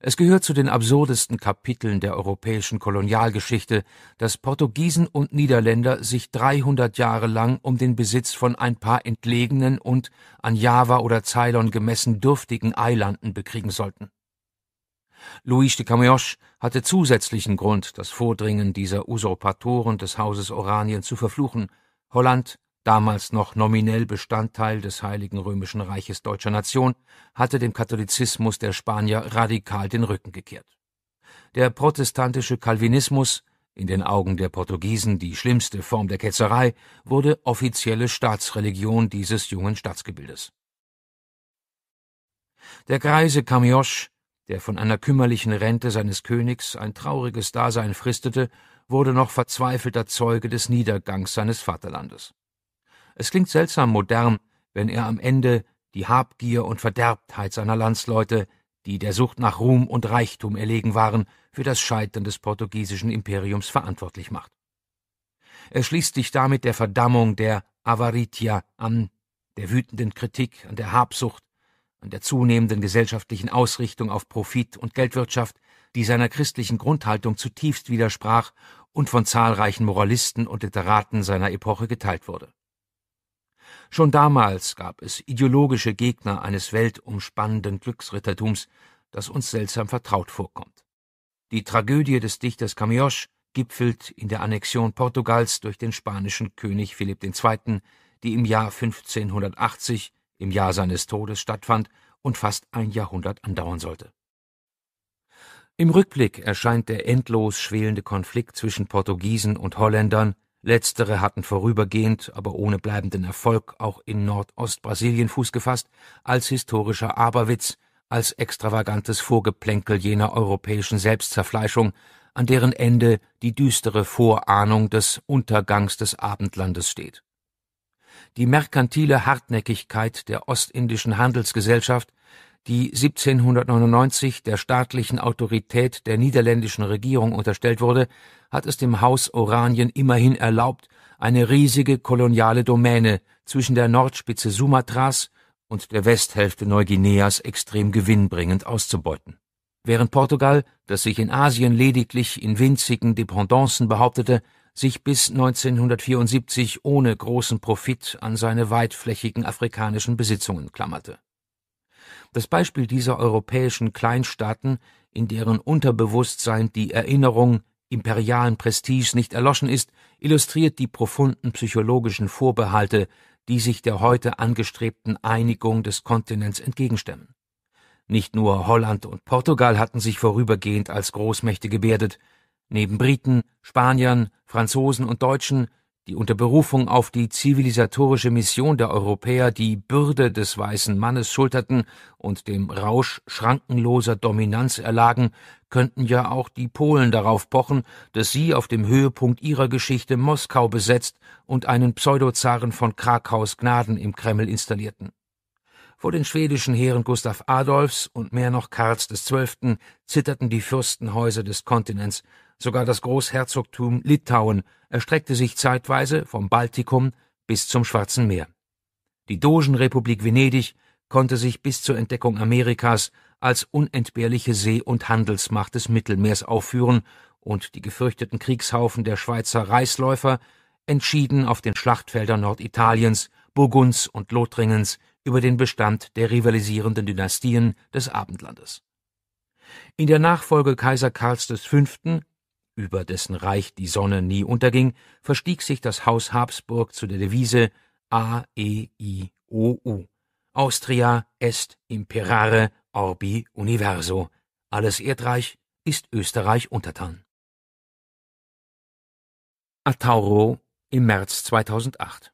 S2: Es gehört zu den absurdesten Kapiteln der europäischen Kolonialgeschichte, dass Portugiesen und Niederländer sich 300 Jahre lang um den Besitz von ein paar entlegenen und an Java oder Ceylon gemessen dürftigen Eilanden bekriegen sollten. Louis de Camioche hatte zusätzlichen Grund, das Vordringen dieser Usurpatoren des Hauses Oranien zu verfluchen. Holland, damals noch nominell Bestandteil des Heiligen Römischen Reiches deutscher Nation, hatte dem Katholizismus der Spanier radikal den Rücken gekehrt. Der protestantische Calvinismus, in den Augen der Portugiesen die schlimmste Form der Ketzerei, wurde offizielle Staatsreligion dieses jungen Staatsgebildes. Der greise Camioche der von einer kümmerlichen Rente seines Königs ein trauriges Dasein fristete, wurde noch verzweifelter Zeuge des Niedergangs seines Vaterlandes. Es klingt seltsam modern, wenn er am Ende die Habgier und Verderbtheit seiner Landsleute, die der Sucht nach Ruhm und Reichtum erlegen waren, für das Scheitern des portugiesischen Imperiums verantwortlich macht. Er schließt sich damit der Verdammung der Avaritia an, der wütenden Kritik an der Habsucht, an der zunehmenden gesellschaftlichen Ausrichtung auf Profit und Geldwirtschaft, die seiner christlichen Grundhaltung zutiefst widersprach und von zahlreichen Moralisten und Literaten seiner Epoche geteilt wurde. Schon damals gab es ideologische Gegner eines weltumspannenden Glücksrittertums, das uns seltsam vertraut vorkommt. Die Tragödie des Dichters Camioche gipfelt in der Annexion Portugals durch den spanischen König Philipp II., die im Jahr 1580 im Jahr seines Todes stattfand und fast ein Jahrhundert andauern sollte. Im Rückblick erscheint der endlos schwelende Konflikt zwischen Portugiesen und Holländern, letztere hatten vorübergehend, aber ohne bleibenden Erfolg auch in Nordostbrasilien Fuß gefasst, als historischer Aberwitz, als extravagantes Vorgeplänkel jener europäischen Selbstzerfleischung, an deren Ende die düstere Vorahnung des Untergangs des Abendlandes steht die merkantile Hartnäckigkeit der Ostindischen Handelsgesellschaft, die 1799 der staatlichen Autorität der niederländischen Regierung unterstellt wurde, hat es dem Haus Oranien immerhin erlaubt, eine riesige koloniale Domäne zwischen der Nordspitze Sumatras und der Westhälfte Neuguineas extrem gewinnbringend auszubeuten. Während Portugal, das sich in Asien lediglich in winzigen Dependancen behauptete, sich bis 1974 ohne großen Profit an seine weitflächigen afrikanischen Besitzungen klammerte. Das Beispiel dieser europäischen Kleinstaaten, in deren Unterbewusstsein die Erinnerung imperialen Prestige nicht erloschen ist, illustriert die profunden psychologischen Vorbehalte, die sich der heute angestrebten Einigung des Kontinents entgegenstemmen. Nicht nur Holland und Portugal hatten sich vorübergehend als Großmächte gebärdet, neben Briten, Spaniern, Franzosen und Deutschen, die unter Berufung auf die zivilisatorische Mission der Europäer die Bürde des weißen Mannes schulterten und dem Rausch schrankenloser Dominanz erlagen, könnten ja auch die Polen darauf pochen, dass sie auf dem Höhepunkt ihrer Geschichte Moskau besetzt und einen Pseudozaren von Krakaus Gnaden im Kreml installierten. Vor den schwedischen Heeren Gustav Adolfs und mehr noch Karls XII. zitterten die Fürstenhäuser des Kontinents Sogar das Großherzogtum Litauen erstreckte sich zeitweise vom Baltikum bis zum Schwarzen Meer. Die Dogenrepublik Venedig konnte sich bis zur Entdeckung Amerikas als unentbehrliche See- und Handelsmacht des Mittelmeers aufführen und die gefürchteten Kriegshaufen der Schweizer Reichsläufer entschieden auf den Schlachtfeldern Norditaliens, Burgunds und Lothringens über den Bestand der rivalisierenden Dynastien des Abendlandes. In der Nachfolge Kaiser Karls V über dessen Reich die Sonne nie unterging, verstieg sich das Haus Habsburg zu der Devise A E I O U. Austria
S1: est imperare orbi universo. Alles Erdreich ist Österreich untertan. Atauro im März 2008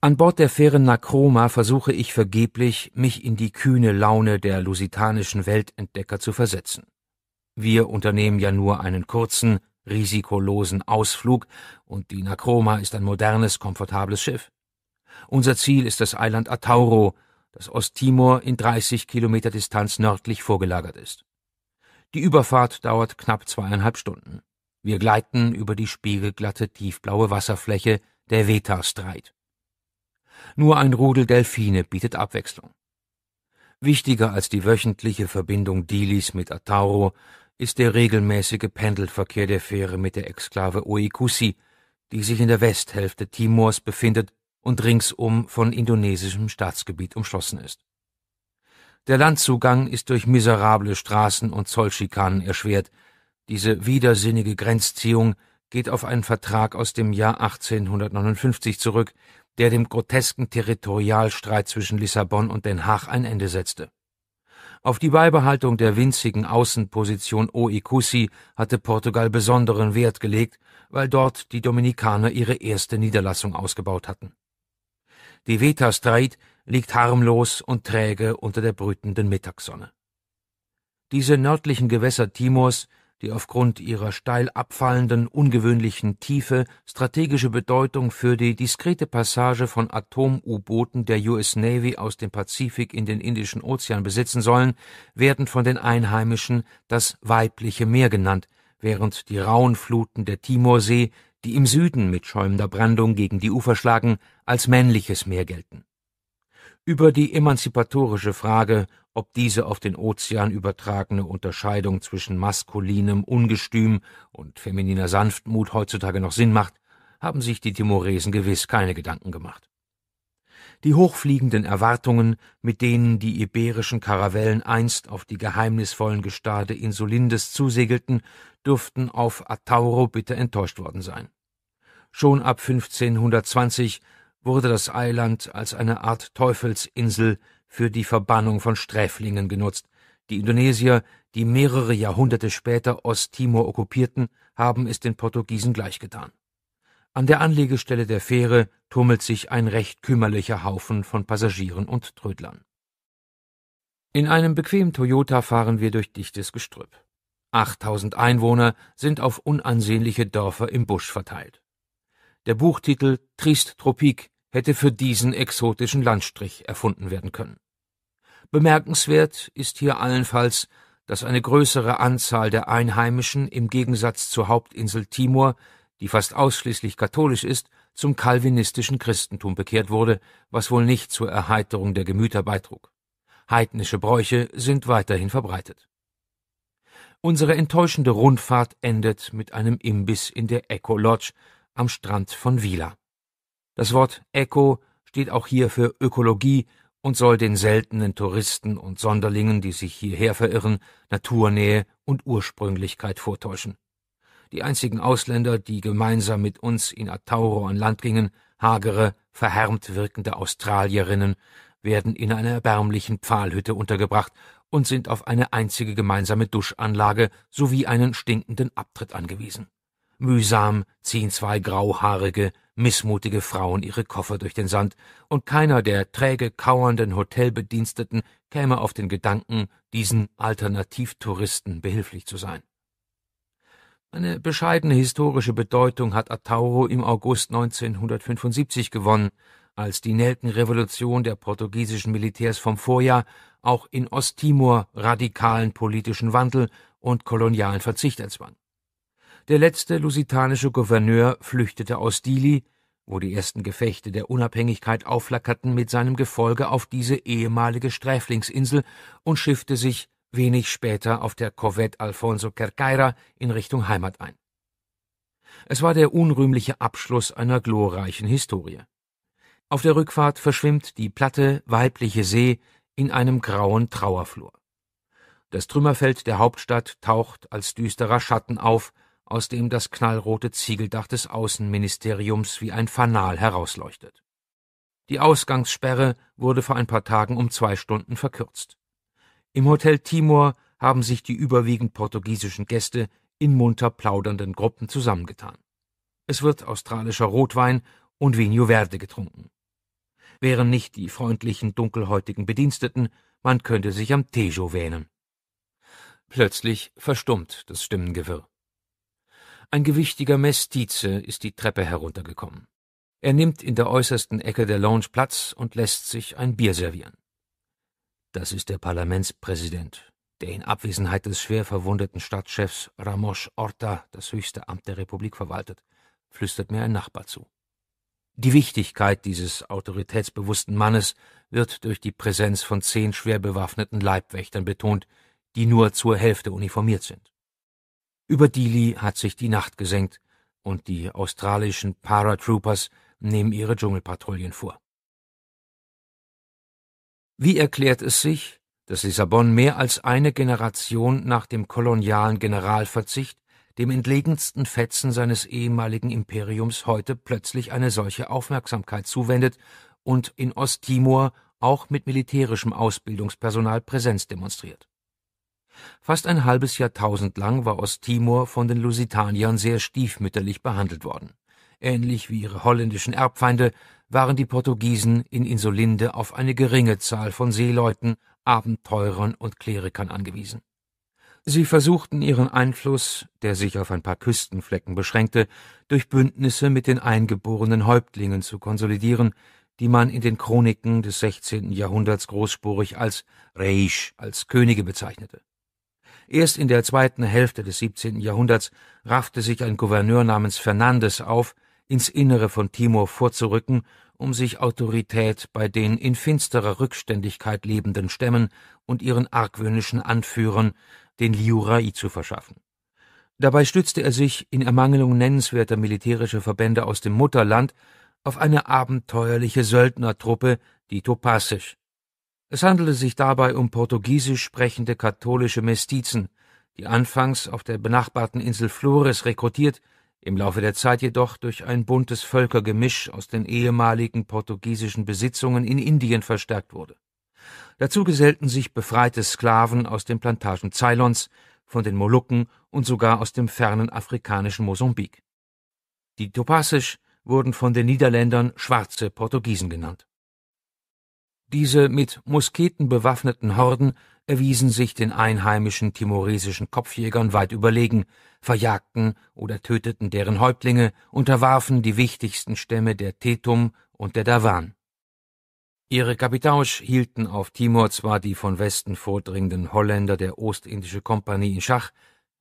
S1: An Bord der Fähre Nakroma
S2: versuche ich vergeblich, mich in die kühne Laune der lusitanischen Weltentdecker zu versetzen. Wir unternehmen ja nur einen kurzen, risikolosen Ausflug, und die Nakroma ist ein modernes, komfortables Schiff. Unser Ziel ist das Eiland Atauro, das Osttimor in 30 Kilometer Distanz nördlich vorgelagert ist. Die Überfahrt dauert knapp zweieinhalb Stunden. Wir gleiten über die spiegelglatte, tiefblaue Wasserfläche der Vetastreit. Nur ein Rudel Delfine bietet Abwechslung. Wichtiger als die wöchentliche Verbindung Dilis mit Atauro ist der regelmäßige Pendelverkehr der Fähre mit der Exklave Oikusi, die sich in der Westhälfte Timors befindet und ringsum von indonesischem Staatsgebiet umschlossen ist. Der Landzugang ist durch miserable Straßen und Zollschikanen erschwert. Diese widersinnige Grenzziehung geht auf einen Vertrag aus dem Jahr 1859 zurück, der dem grotesken Territorialstreit zwischen Lissabon und Den Haag ein Ende setzte. Auf die Beibehaltung der winzigen Außenposition Oikusi hatte Portugal besonderen Wert gelegt, weil dort die Dominikaner ihre erste Niederlassung ausgebaut hatten. Die Veta-Streit liegt harmlos und träge unter der brütenden Mittagssonne. Diese nördlichen Gewässer Timors die aufgrund ihrer steil abfallenden, ungewöhnlichen Tiefe strategische Bedeutung für die diskrete Passage von Atom-U-Booten der US Navy aus dem Pazifik in den Indischen Ozean besitzen sollen, werden von den Einheimischen das weibliche Meer genannt, während die rauen Fluten der Timorsee, die im Süden mit schäumender Brandung gegen die Ufer schlagen, als männliches Meer gelten über die emanzipatorische Frage, ob diese auf den Ozean übertragene Unterscheidung zwischen maskulinem Ungestüm und femininer Sanftmut heutzutage noch Sinn macht, haben sich die Timoresen gewiss keine Gedanken gemacht. Die hochfliegenden Erwartungen, mit denen die iberischen Karavellen einst auf die geheimnisvollen Gestade Insulindes zusegelten, dürften auf Atauro bitter enttäuscht worden sein. Schon ab 1520 wurde das Eiland als eine Art Teufelsinsel für die Verbannung von Sträflingen genutzt. Die Indonesier, die mehrere Jahrhunderte später Osttimor okkupierten, haben es den Portugiesen gleichgetan. An der Anlegestelle der Fähre tummelt sich ein recht kümmerlicher Haufen von Passagieren und Trödlern. In einem bequemen Toyota fahren wir durch dichtes Gestrüpp. 8000 Einwohner sind auf unansehnliche Dörfer im Busch verteilt. Der Buchtitel Trist Tropique hätte für diesen exotischen Landstrich erfunden werden können. Bemerkenswert ist hier allenfalls, dass eine größere Anzahl der Einheimischen im Gegensatz zur Hauptinsel Timor, die fast ausschließlich katholisch ist, zum kalvinistischen Christentum bekehrt wurde, was wohl nicht zur Erheiterung der Gemüter beitrug. Heidnische Bräuche sind weiterhin verbreitet. Unsere enttäuschende Rundfahrt endet mit einem Imbiss in der Echo Lodge am Strand von Vila. Das Wort Eco steht auch hier für Ökologie und soll den seltenen Touristen und Sonderlingen, die sich hierher verirren, Naturnähe und Ursprünglichkeit vortäuschen. Die einzigen Ausländer, die gemeinsam mit uns in Atauro an Land gingen, hagere, verhärmt wirkende Australierinnen, werden in einer erbärmlichen Pfahlhütte untergebracht und sind auf eine einzige gemeinsame Duschanlage sowie einen stinkenden Abtritt angewiesen. Mühsam ziehen zwei grauhaarige, missmutige Frauen ihre Koffer durch den Sand, und keiner der träge kauernden Hotelbediensteten käme auf den Gedanken, diesen Alternativtouristen behilflich zu sein. Eine bescheidene historische Bedeutung hat Atauro im August 1975 gewonnen, als die Nelkenrevolution der portugiesischen Militärs vom Vorjahr auch in Osttimor radikalen politischen Wandel und kolonialen Verzicht erzwang. Der letzte lusitanische Gouverneur flüchtete aus Dili, wo die ersten Gefechte der Unabhängigkeit aufflackerten, mit seinem Gefolge auf diese ehemalige Sträflingsinsel und schiffte sich wenig später auf der Corvette Alfonso Cerqueira in Richtung Heimat ein. Es war der unrühmliche Abschluss einer glorreichen Historie. Auf der Rückfahrt verschwimmt die platte, weibliche See in einem grauen Trauerflor. Das Trümmerfeld der Hauptstadt taucht als düsterer Schatten auf, aus dem das knallrote Ziegeldach des Außenministeriums wie ein Fanal herausleuchtet. Die Ausgangssperre wurde vor ein paar Tagen um zwei Stunden verkürzt. Im Hotel Timor haben sich die überwiegend portugiesischen Gäste in munter plaudernden Gruppen zusammengetan. Es wird australischer Rotwein und Vinho Verde getrunken. Wären nicht die freundlichen, dunkelhäutigen Bediensteten, man könnte sich am Tejo wähnen. Plötzlich verstummt das Stimmengewirr. Ein gewichtiger Mestize ist die Treppe heruntergekommen. Er nimmt in der äußersten Ecke der Lounge Platz und lässt sich ein Bier servieren. Das ist der Parlamentspräsident, der in Abwesenheit des schwer verwundeten Stadtchefs Ramos Horta das höchste Amt der Republik verwaltet, flüstert mir ein Nachbar zu. Die Wichtigkeit dieses autoritätsbewussten Mannes wird durch die Präsenz von zehn schwer bewaffneten Leibwächtern betont, die nur zur Hälfte uniformiert sind. Über Dili hat sich die Nacht gesenkt und die australischen Paratroopers nehmen ihre Dschungelpatrouillen vor. Wie erklärt es sich, dass Lissabon mehr als eine Generation nach dem kolonialen Generalverzicht, dem entlegensten Fetzen seines ehemaligen Imperiums, heute plötzlich eine solche Aufmerksamkeit zuwendet und in Osttimor auch mit militärischem Ausbildungspersonal Präsenz demonstriert? Fast ein halbes Jahrtausend lang war Osttimor von den Lusitaniern sehr stiefmütterlich behandelt worden. Ähnlich wie ihre holländischen Erbfeinde waren die Portugiesen in Insulinde auf eine geringe Zahl von Seeleuten, Abenteurern und Klerikern angewiesen. Sie versuchten ihren Einfluss, der sich auf ein paar Küstenflecken beschränkte, durch Bündnisse mit den eingeborenen Häuptlingen zu konsolidieren, die man in den Chroniken des 16. Jahrhunderts großspurig als Reish, als Könige bezeichnete. Erst in der zweiten Hälfte des 17. Jahrhunderts raffte sich ein Gouverneur namens Fernandes auf, ins Innere von Timor vorzurücken, um sich Autorität bei den in finsterer Rückständigkeit lebenden Stämmen und ihren argwöhnischen Anführern, den Liurai, zu verschaffen. Dabei stützte er sich, in Ermangelung nennenswerter militärischer Verbände aus dem Mutterland, auf eine abenteuerliche Söldnertruppe, die Topassisch, es handelte sich dabei um portugiesisch sprechende katholische Mestizen, die anfangs auf der benachbarten Insel Flores rekrutiert, im Laufe der Zeit jedoch durch ein buntes Völkergemisch aus den ehemaligen portugiesischen Besitzungen in Indien verstärkt wurde. Dazu gesellten sich befreite Sklaven aus den Plantagen Ceylons, von den Molukken und sogar aus dem fernen afrikanischen Mosambik. Die Topassisch wurden von den Niederländern schwarze Portugiesen genannt. Diese mit Musketen bewaffneten Horden erwiesen sich den einheimischen timoresischen Kopfjägern weit überlegen, verjagten oder töteten deren Häuptlinge, unterwarfen die wichtigsten Stämme der Tetum und der Dawan. Ihre Kapitausch hielten auf Timor zwar die von Westen vordringenden Holländer der Ostindische Kompanie in Schach,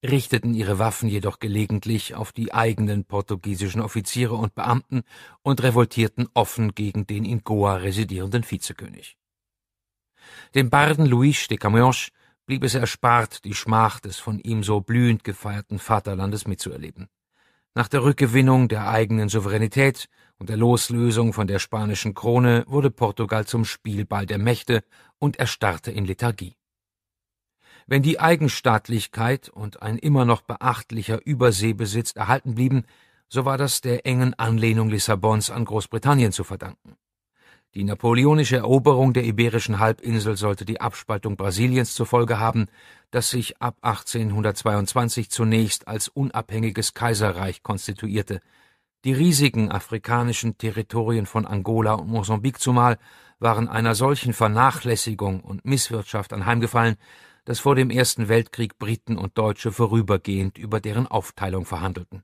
S2: richteten ihre Waffen jedoch gelegentlich auf die eigenen portugiesischen Offiziere und Beamten und revoltierten offen gegen den in Goa residierenden Vizekönig. Dem Barden Luis de Camões blieb es erspart, die Schmach des von ihm so blühend gefeierten Vaterlandes mitzuerleben. Nach der Rückgewinnung der eigenen Souveränität und der Loslösung von der spanischen Krone wurde Portugal zum Spielball der Mächte und erstarrte in Lethargie. Wenn die Eigenstaatlichkeit und ein immer noch beachtlicher Überseebesitz erhalten blieben, so war das der engen Anlehnung Lissabons an Großbritannien zu verdanken. Die napoleonische Eroberung der iberischen Halbinsel sollte die Abspaltung Brasiliens zur Folge haben, das sich ab 1822 zunächst als unabhängiges Kaiserreich konstituierte. Die riesigen afrikanischen Territorien von Angola und Mosambik zumal waren einer solchen Vernachlässigung und Misswirtschaft anheimgefallen, dass vor dem Ersten Weltkrieg Briten und Deutsche vorübergehend über deren Aufteilung verhandelten.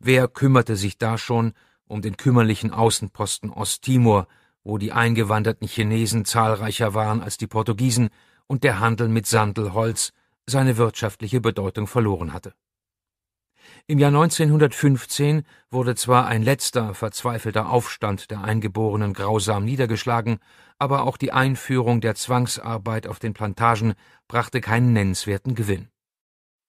S2: Wer kümmerte sich da schon um den kümmerlichen Außenposten Osttimor, wo die eingewanderten Chinesen zahlreicher waren als die Portugiesen und der Handel mit Sandelholz seine wirtschaftliche Bedeutung verloren hatte. Im Jahr 1915 wurde zwar ein letzter verzweifelter Aufstand der Eingeborenen grausam niedergeschlagen, aber auch die Einführung der Zwangsarbeit auf den Plantagen brachte keinen nennenswerten Gewinn.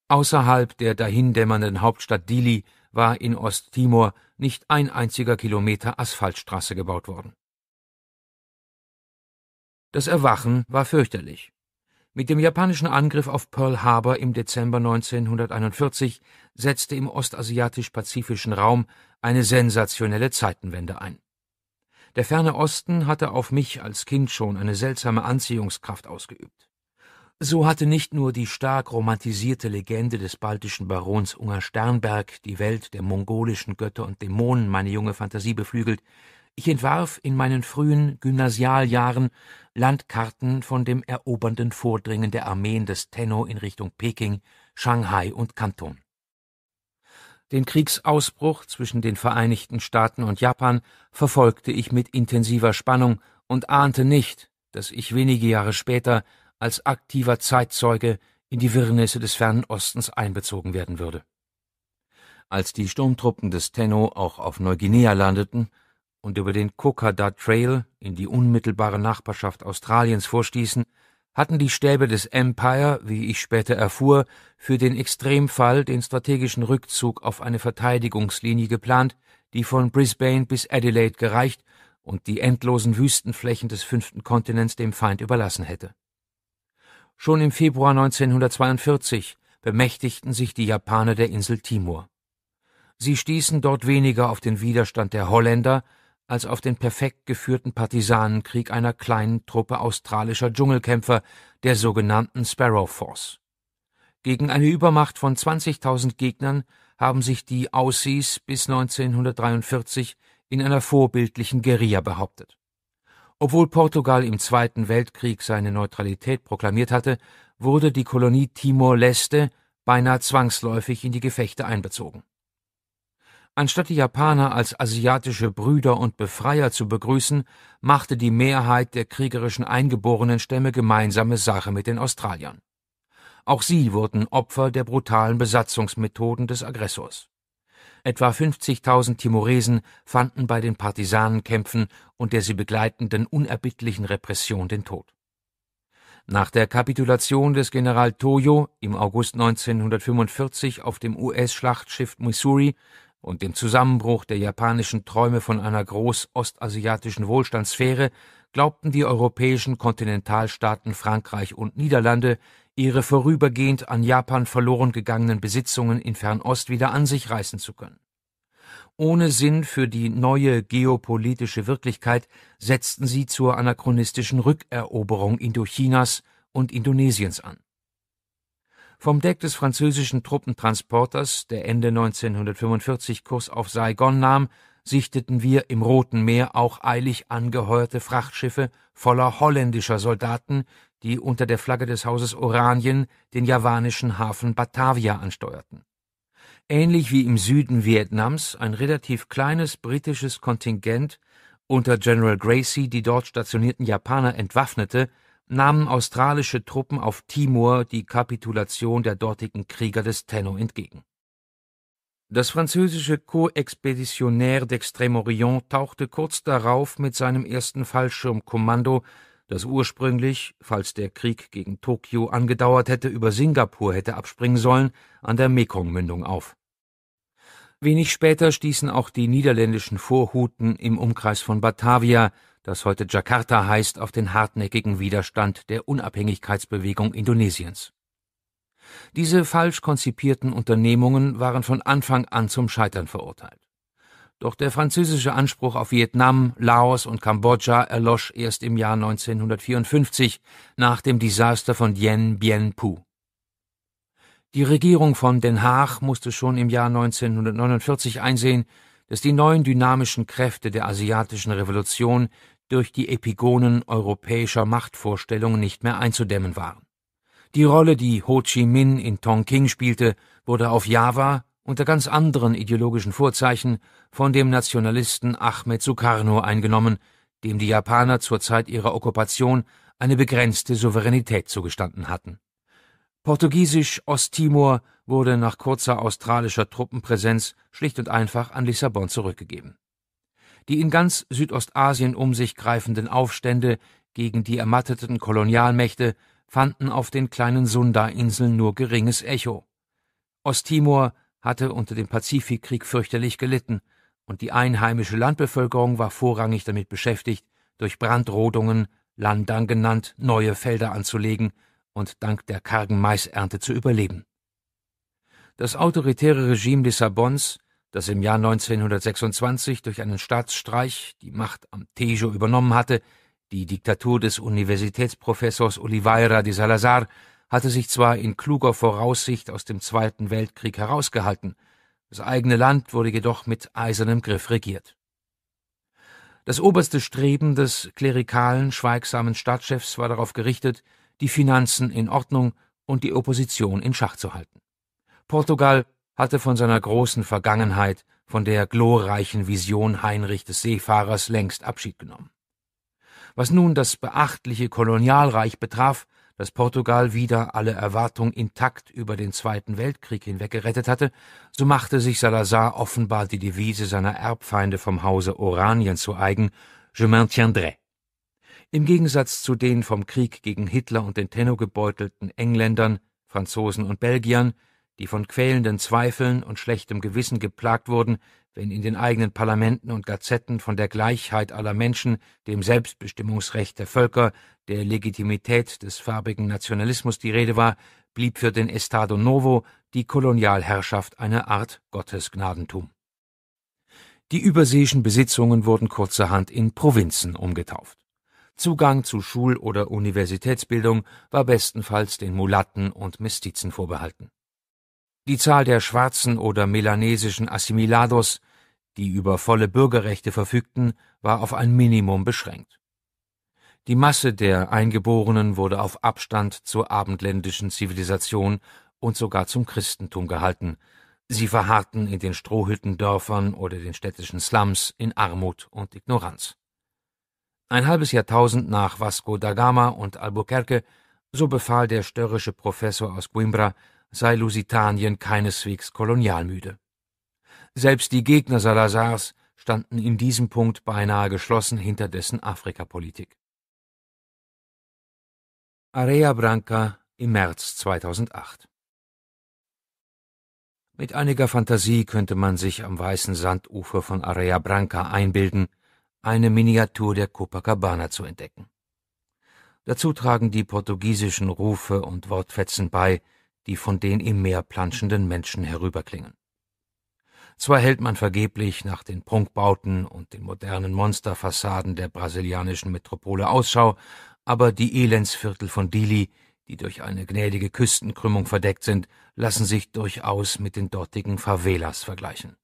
S2: Außerhalb der dahindämmernden Hauptstadt Dili war in Osttimor nicht ein einziger Kilometer Asphaltstraße gebaut worden. Das Erwachen war fürchterlich. Mit dem japanischen Angriff auf Pearl Harbor im Dezember 1941 setzte im ostasiatisch-pazifischen Raum eine sensationelle Zeitenwende ein. Der ferne Osten hatte auf mich als Kind schon eine seltsame Anziehungskraft ausgeübt. So hatte nicht nur die stark romantisierte Legende des baltischen Barons Unger Sternberg die Welt der mongolischen Götter und Dämonen meine junge Fantasie beflügelt, ich entwarf in meinen frühen Gymnasialjahren Landkarten von dem erobernden Vordringen der Armeen des Tenno in Richtung Peking, Shanghai und Kanton. Den Kriegsausbruch zwischen den Vereinigten Staaten und Japan verfolgte ich mit intensiver Spannung und ahnte nicht, dass ich wenige Jahre später als aktiver Zeitzeuge in die Wirrnisse des fernen Ostens einbezogen werden würde. Als die Sturmtruppen des Tenno auch auf Neuguinea landeten, und über den Kokada Trail in die unmittelbare Nachbarschaft Australiens vorstießen, hatten die Stäbe des Empire, wie ich später erfuhr, für den Extremfall den strategischen Rückzug auf eine Verteidigungslinie geplant, die von Brisbane bis Adelaide gereicht und die endlosen Wüstenflächen des fünften Kontinents dem Feind überlassen hätte. Schon im Februar 1942 bemächtigten sich die Japaner der Insel Timor. Sie stießen dort weniger auf den Widerstand der Holländer als auf den perfekt geführten Partisanenkrieg einer kleinen Truppe australischer Dschungelkämpfer, der sogenannten Sparrow Force. Gegen eine Übermacht von 20.000 Gegnern haben sich die Aussies bis 1943 in einer vorbildlichen Guerilla behauptet. Obwohl Portugal im Zweiten Weltkrieg seine Neutralität proklamiert hatte, wurde die Kolonie Timor-Leste beinahe zwangsläufig in die Gefechte einbezogen Anstatt die Japaner als asiatische Brüder und Befreier zu begrüßen, machte die Mehrheit der kriegerischen eingeborenen Stämme gemeinsame Sache mit den Australiern. Auch sie wurden Opfer der brutalen Besatzungsmethoden des Aggressors. Etwa 50.000 Timoresen fanden bei den Partisanenkämpfen und der sie begleitenden unerbittlichen Repression den Tod. Nach der Kapitulation des General Toyo im August 1945 auf dem US-Schlachtschiff Missouri und dem Zusammenbruch der japanischen Träume von einer großostasiatischen Wohlstandssphäre glaubten die europäischen Kontinentalstaaten Frankreich und Niederlande, ihre vorübergehend an Japan verloren gegangenen Besitzungen in Fernost wieder an sich reißen zu können. Ohne Sinn für die neue geopolitische Wirklichkeit setzten sie zur anachronistischen Rückeroberung Indochinas und Indonesiens an. Vom Deck des französischen Truppentransporters, der Ende 1945 Kurs auf Saigon nahm, sichteten wir im Roten Meer auch eilig angeheuerte Frachtschiffe voller holländischer Soldaten, die unter der Flagge des Hauses Oranien den javanischen Hafen Batavia ansteuerten. Ähnlich wie im Süden Vietnams ein relativ kleines britisches Kontingent unter General Gracie die dort stationierten Japaner entwaffnete nahmen australische Truppen auf Timor die Kapitulation der dortigen Krieger des Tenno entgegen. Das französische co Expeditionnaire d'Extrême-Orient tauchte kurz darauf mit seinem ersten Fallschirmkommando, das ursprünglich, falls der Krieg gegen Tokio angedauert hätte, über Singapur hätte abspringen sollen, an der Mekong-Mündung auf. Wenig später stießen auch die niederländischen Vorhuten im Umkreis von Batavia das heute Jakarta heißt, auf den hartnäckigen Widerstand der Unabhängigkeitsbewegung Indonesiens. Diese falsch konzipierten Unternehmungen waren von Anfang an zum Scheitern verurteilt. Doch der französische Anspruch auf Vietnam, Laos und Kambodscha erlosch erst im Jahr 1954 nach dem Desaster von Dien Bien Phu. Die Regierung von Den Haag musste schon im Jahr 1949 einsehen, dass die neuen dynamischen Kräfte der asiatischen Revolution durch die Epigonen europäischer Machtvorstellungen nicht mehr einzudämmen waren. Die Rolle, die Ho Chi Minh in Tonking spielte, wurde auf Java unter ganz anderen ideologischen Vorzeichen von dem Nationalisten Ahmed Sukarno eingenommen, dem die Japaner zur Zeit ihrer Okkupation eine begrenzte Souveränität zugestanden hatten. Portugiesisch Osttimor wurde nach kurzer australischer Truppenpräsenz schlicht und einfach an Lissabon zurückgegeben. Die in ganz Südostasien um sich greifenden Aufstände gegen die ermatteten Kolonialmächte fanden auf den kleinen Sunda-Inseln nur geringes Echo. Osttimor hatte unter dem Pazifikkrieg fürchterlich gelitten, und die einheimische Landbevölkerung war vorrangig damit beschäftigt, durch Brandrodungen, Landang genannt, neue Felder anzulegen und dank der kargen Maisernte zu überleben. Das autoritäre Regime Lissabons das im Jahr 1926 durch einen Staatsstreich die Macht am Tejo übernommen hatte, die Diktatur des Universitätsprofessors Oliveira de Salazar hatte sich zwar in kluger Voraussicht aus dem Zweiten Weltkrieg herausgehalten, das eigene Land wurde jedoch mit eisernem Griff regiert. Das oberste Streben des klerikalen, schweigsamen Staatschefs war darauf gerichtet, die Finanzen in Ordnung und die Opposition in Schach zu halten. Portugal hatte von seiner großen Vergangenheit, von der glorreichen Vision Heinrich des Seefahrers längst Abschied genommen. Was nun das beachtliche Kolonialreich betraf, das Portugal wieder alle Erwartung intakt über den Zweiten Weltkrieg hinweggerettet hatte, so machte sich Salazar offenbar die Devise seiner Erbfeinde vom Hause Oranien zu eigen, Je maintiendrai. Im Gegensatz zu den vom Krieg gegen Hitler und den Tenno gebeutelten Engländern, Franzosen und Belgiern, die von quälenden Zweifeln und schlechtem Gewissen geplagt wurden, wenn in den eigenen Parlamenten und Gazetten von der Gleichheit aller Menschen, dem Selbstbestimmungsrecht der Völker, der Legitimität des farbigen Nationalismus die Rede war, blieb für den Estado Novo die Kolonialherrschaft eine Art Gottesgnadentum. Die überseeischen Besitzungen wurden kurzerhand in Provinzen umgetauft. Zugang zu Schul- oder Universitätsbildung war bestenfalls den Mulatten und Mestizen vorbehalten. Die Zahl der schwarzen oder melanesischen Assimilados, die über volle Bürgerrechte verfügten, war auf ein Minimum beschränkt. Die Masse der Eingeborenen wurde auf Abstand zur abendländischen Zivilisation und sogar zum Christentum gehalten. Sie verharrten in den Strohhüttendörfern oder den städtischen Slums in Armut und Ignoranz. Ein halbes Jahrtausend nach Vasco da Gama und Albuquerque, so befahl der störrische Professor aus Coimbra, sei Lusitanien keineswegs kolonialmüde. Selbst die Gegner Salazars standen in diesem Punkt beinahe geschlossen hinter dessen Afrikapolitik.
S1: Area Branca im März 2008 Mit einiger Fantasie könnte man sich am weißen Sandufer
S2: von Area Branca einbilden, eine Miniatur der Copacabana zu entdecken. Dazu tragen die portugiesischen Rufe und Wortfetzen bei, die von den im Meer planschenden Menschen herüberklingen. Zwar hält man vergeblich nach den Prunkbauten und den modernen Monsterfassaden der brasilianischen Metropole Ausschau, aber die Elendsviertel von Dili, die durch eine gnädige Küstenkrümmung verdeckt sind, lassen sich durchaus mit den dortigen Favelas vergleichen.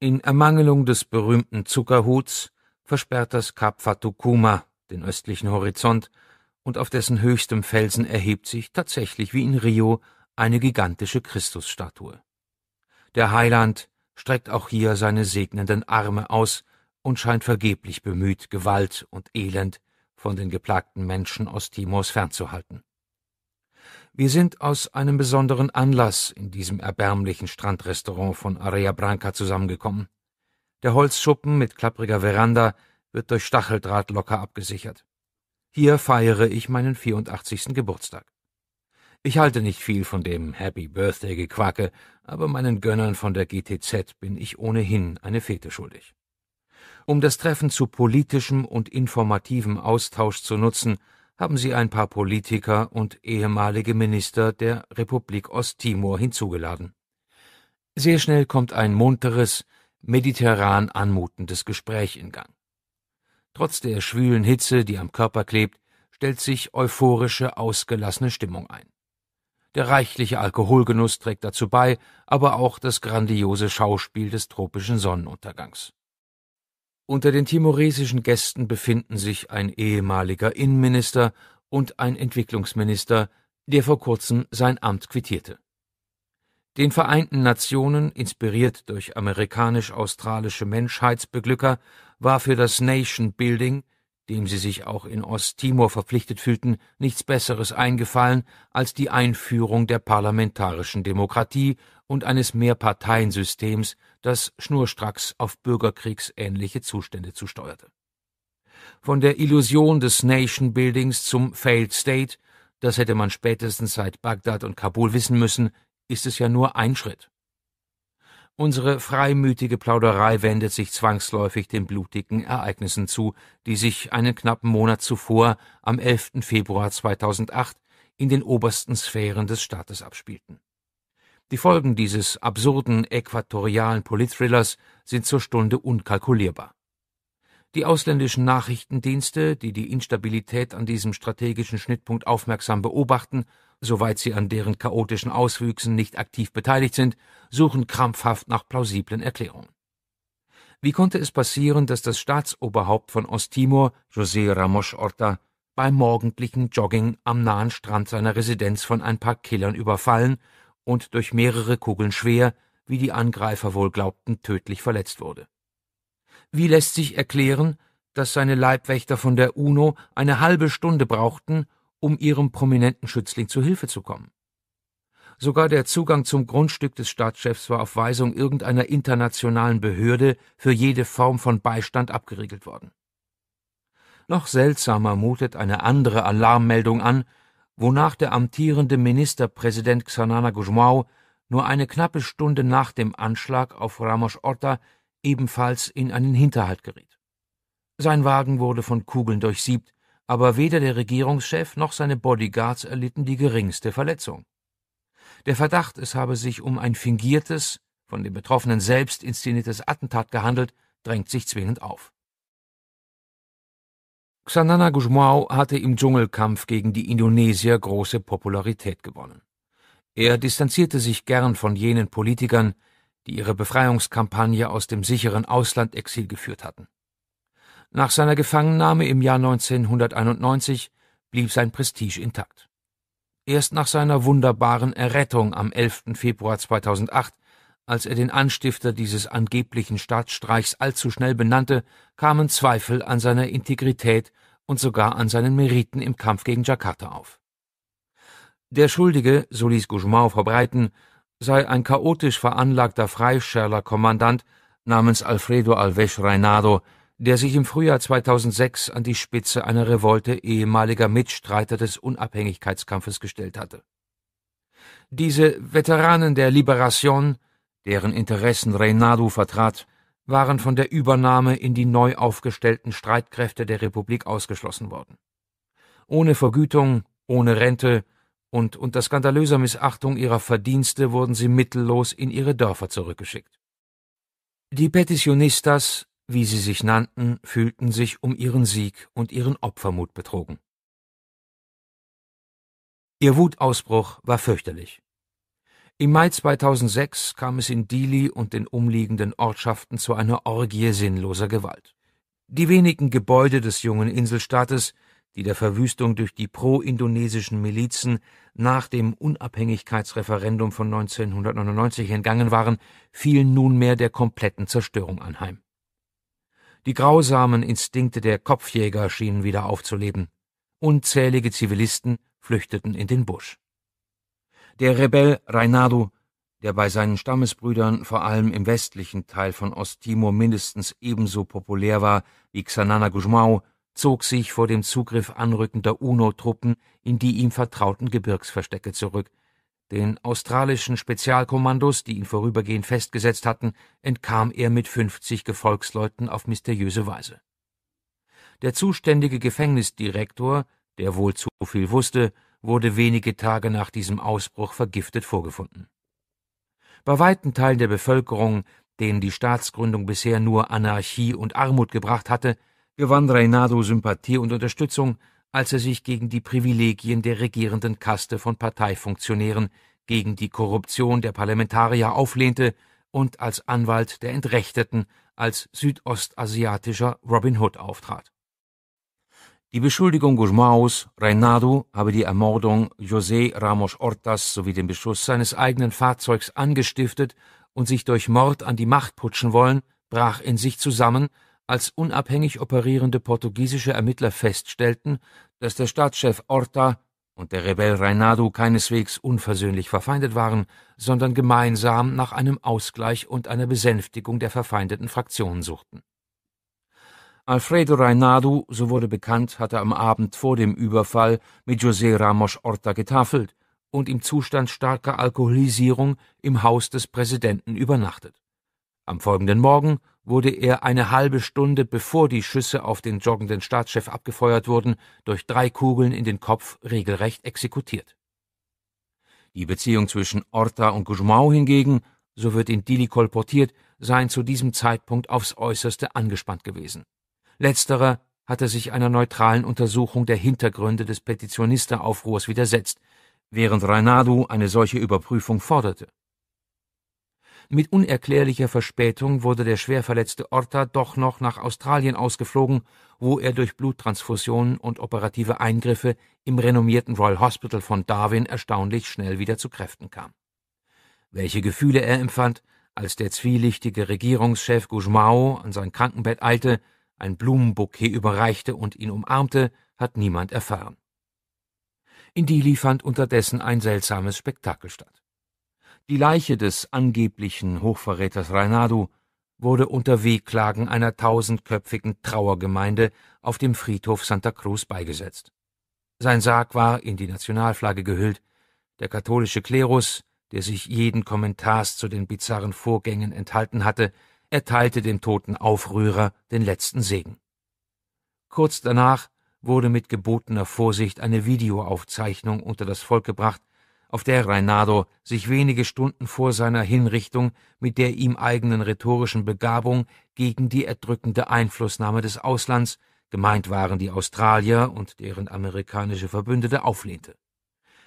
S2: In Ermangelung des berühmten Zuckerhuts versperrt das Kap Fatukuma den östlichen Horizont und auf dessen höchstem Felsen erhebt sich tatsächlich wie in Rio eine gigantische Christusstatue. Der Heiland streckt auch hier seine segnenden Arme aus und scheint vergeblich bemüht, Gewalt und Elend von den geplagten Menschen aus Timors fernzuhalten. Wir sind aus einem besonderen Anlass in diesem erbärmlichen Strandrestaurant von Area Branca zusammengekommen. Der Holzschuppen mit klappriger Veranda wird durch Stacheldraht locker abgesichert. Hier feiere ich meinen 84. Geburtstag. Ich halte nicht viel von dem Happy Birthday Gequacke, aber meinen Gönnern von der GTZ bin ich ohnehin eine Fete schuldig. Um das Treffen zu politischem und informativem Austausch zu nutzen, haben sie ein paar Politiker und ehemalige Minister der Republik Osttimor hinzugeladen. Sehr schnell kommt ein munteres, mediterran anmutendes Gespräch in Gang. Trotz der schwülen Hitze, die am Körper klebt, stellt sich euphorische, ausgelassene Stimmung ein. Der reichliche Alkoholgenuss trägt dazu bei, aber auch das grandiose Schauspiel des tropischen Sonnenuntergangs. Unter den timoresischen Gästen befinden sich ein ehemaliger Innenminister und ein Entwicklungsminister, der vor kurzem sein Amt quittierte. Den Vereinten Nationen, inspiriert durch amerikanisch-australische Menschheitsbeglücker, war für das Nation Building, dem sie sich auch in Osttimor verpflichtet fühlten, nichts Besseres eingefallen als die Einführung der parlamentarischen Demokratie und eines Mehrparteiensystems, das schnurstracks auf bürgerkriegsähnliche Zustände zusteuerte. Von der Illusion des Nation Buildings zum Failed State, das hätte man spätestens seit Bagdad und Kabul wissen müssen, ist es ja nur ein Schritt. Unsere freimütige Plauderei wendet sich zwangsläufig den blutigen Ereignissen zu, die sich einen knappen Monat zuvor, am 11. Februar 2008, in den obersten Sphären des Staates abspielten. Die Folgen dieses absurden äquatorialen Politthrillers sind zur Stunde unkalkulierbar. Die ausländischen Nachrichtendienste, die die Instabilität an diesem strategischen Schnittpunkt aufmerksam beobachten, soweit sie an deren chaotischen Auswüchsen nicht aktiv beteiligt sind, suchen krampfhaft nach plausiblen Erklärungen. Wie konnte es passieren, dass das Staatsoberhaupt von Osttimor, José Ramos Orta, beim morgendlichen Jogging am nahen Strand seiner Residenz von ein paar Killern überfallen und durch mehrere Kugeln schwer, wie die Angreifer wohl glaubten, tödlich verletzt wurde? Wie lässt sich erklären, dass seine Leibwächter von der UNO eine halbe Stunde brauchten, um ihrem prominenten Schützling zu Hilfe zu kommen. Sogar der Zugang zum Grundstück des Staatschefs war auf Weisung irgendeiner internationalen Behörde für jede Form von Beistand abgeriegelt worden. Noch seltsamer mutet eine andere Alarmmeldung an, wonach der amtierende Ministerpräsident Xanana Gusmao nur eine knappe Stunde nach dem Anschlag auf Ramos Orta ebenfalls in einen Hinterhalt geriet. Sein Wagen wurde von Kugeln durchsiebt, aber weder der Regierungschef noch seine Bodyguards erlitten die geringste Verletzung. Der Verdacht, es habe sich um ein fingiertes, von den Betroffenen selbst inszeniertes Attentat gehandelt, drängt sich zwingend auf. Xanana Gusmao hatte im Dschungelkampf gegen die Indonesier große Popularität gewonnen. Er distanzierte sich gern von jenen Politikern, die ihre Befreiungskampagne aus dem sicheren Auslandexil geführt hatten. Nach seiner Gefangennahme im Jahr 1991 blieb sein Prestige intakt. Erst nach seiner wunderbaren Errettung am 11. Februar 2008, als er den Anstifter dieses angeblichen Staatsstreichs allzu schnell benannte, kamen Zweifel an seiner Integrität und sogar an seinen Meriten im Kampf gegen Jakarta auf. Der Schuldige, so ließ Gougemont verbreiten, sei ein chaotisch veranlagter Freischärler-Kommandant namens Alfredo Alves Reinado, der sich im Frühjahr 2006 an die Spitze einer Revolte ehemaliger Mitstreiter des Unabhängigkeitskampfes gestellt hatte. Diese Veteranen der Liberation, deren Interessen Reynado vertrat, waren von der Übernahme in die neu aufgestellten Streitkräfte der Republik ausgeschlossen worden. Ohne Vergütung, ohne Rente und unter skandalöser Missachtung ihrer Verdienste wurden sie mittellos in ihre Dörfer zurückgeschickt. Die Petitionistas wie sie sich nannten, fühlten sich um ihren Sieg und ihren Opfermut betrogen. Ihr Wutausbruch war fürchterlich. Im Mai 2006 kam es in Dili und den umliegenden Ortschaften zu einer Orgie sinnloser Gewalt. Die wenigen Gebäude des jungen Inselstaates, die der Verwüstung durch die pro-indonesischen Milizen nach dem Unabhängigkeitsreferendum von 1999 entgangen waren, fielen nunmehr der kompletten Zerstörung anheim. Die grausamen Instinkte der Kopfjäger schienen wieder aufzuleben. Unzählige Zivilisten flüchteten in den Busch. Der Rebell Reinado, der bei seinen Stammesbrüdern vor allem im westlichen Teil von Osttimor mindestens ebenso populär war wie Xanana Guzmão, zog sich vor dem Zugriff anrückender UNO-Truppen in die ihm vertrauten Gebirgsverstecke zurück, den australischen Spezialkommandos, die ihn vorübergehend festgesetzt hatten, entkam er mit 50 Gefolgsleuten auf mysteriöse Weise. Der zuständige Gefängnisdirektor, der wohl zu viel wusste, wurde wenige Tage nach diesem Ausbruch vergiftet vorgefunden. Bei weiten Teilen der Bevölkerung, denen die Staatsgründung bisher nur Anarchie und Armut gebracht hatte, gewann Reynado Sympathie und Unterstützung, als er sich gegen die Privilegien der regierenden Kaste von Parteifunktionären, gegen die Korruption der Parlamentarier auflehnte und als Anwalt der Entrechteten als südostasiatischer Robin Hood auftrat. Die Beschuldigung Guzmaus, Reynado habe die Ermordung José Ramos Hortas sowie den Beschuss seines eigenen Fahrzeugs angestiftet und sich durch Mord an die Macht putschen wollen, brach in sich zusammen als unabhängig operierende portugiesische Ermittler feststellten, dass der Staatschef Horta und der Rebell Reinado keineswegs unversöhnlich verfeindet waren, sondern gemeinsam nach einem Ausgleich und einer Besänftigung der verfeindeten Fraktionen suchten. Alfredo Reinado, so wurde bekannt, hatte am Abend vor dem Überfall mit José Ramos Horta getafelt und im Zustand starker Alkoholisierung im Haus des Präsidenten übernachtet. Am folgenden Morgen wurde er eine halbe Stunde bevor die Schüsse auf den joggenden Staatschef abgefeuert wurden, durch drei Kugeln in den Kopf regelrecht exekutiert. Die Beziehung zwischen Orta und Gujmau hingegen, so wird in Dili kolportiert, seien zu diesem Zeitpunkt aufs äußerste angespannt gewesen. Letzterer hatte sich einer neutralen Untersuchung der Hintergründe des Petitionisteraufruhrs widersetzt, während Reinado eine solche Überprüfung forderte. Mit unerklärlicher Verspätung wurde der schwer verletzte Orta doch noch nach Australien ausgeflogen, wo er durch Bluttransfusionen und operative Eingriffe im renommierten Royal Hospital von Darwin erstaunlich schnell wieder zu Kräften kam. Welche Gefühle er empfand, als der zwielichtige Regierungschef Gujmao an sein Krankenbett eilte, ein Blumenbouquet überreichte und ihn umarmte, hat niemand erfahren. In Dili fand unterdessen ein seltsames Spektakel statt. Die Leiche des angeblichen Hochverräters Reinado wurde unter Wehklagen einer tausendköpfigen Trauergemeinde auf dem Friedhof Santa Cruz beigesetzt. Sein Sarg war in die Nationalflagge gehüllt. Der katholische Klerus, der sich jeden Kommentars zu den bizarren Vorgängen enthalten hatte, erteilte dem toten Aufrührer den letzten Segen. Kurz danach wurde mit gebotener Vorsicht eine Videoaufzeichnung unter das Volk gebracht, auf der Reinado sich wenige Stunden vor seiner Hinrichtung mit der ihm eigenen rhetorischen Begabung gegen die erdrückende Einflussnahme des Auslands, gemeint waren die Australier und deren amerikanische Verbündete, auflehnte.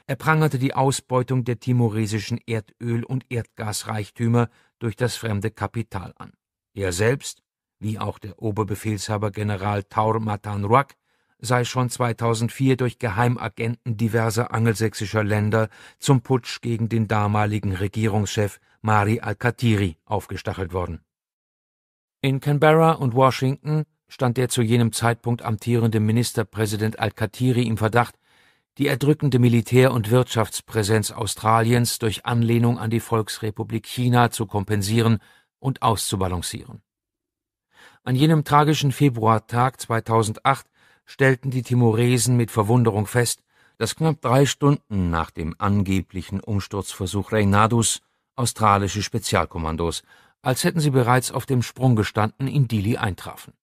S2: Er prangerte die Ausbeutung der timoresischen Erdöl- und Erdgasreichtümer durch das fremde Kapital an. Er selbst, wie auch der Oberbefehlshaber General Taur Matan Ruak, sei schon 2004 durch Geheimagenten diverser angelsächsischer Länder zum Putsch gegen den damaligen Regierungschef Mari al khatiri aufgestachelt worden. In Canberra und Washington stand der zu jenem Zeitpunkt amtierende Ministerpräsident al khatiri im Verdacht, die erdrückende Militär- und Wirtschaftspräsenz Australiens durch Anlehnung an die Volksrepublik China zu kompensieren und auszubalancieren. An jenem tragischen Februartag 2008 stellten die Timoresen mit Verwunderung fest, dass knapp drei Stunden nach dem angeblichen Umsturzversuch Reynados australische Spezialkommandos, als hätten sie bereits auf dem Sprung gestanden, in Dili eintrafen.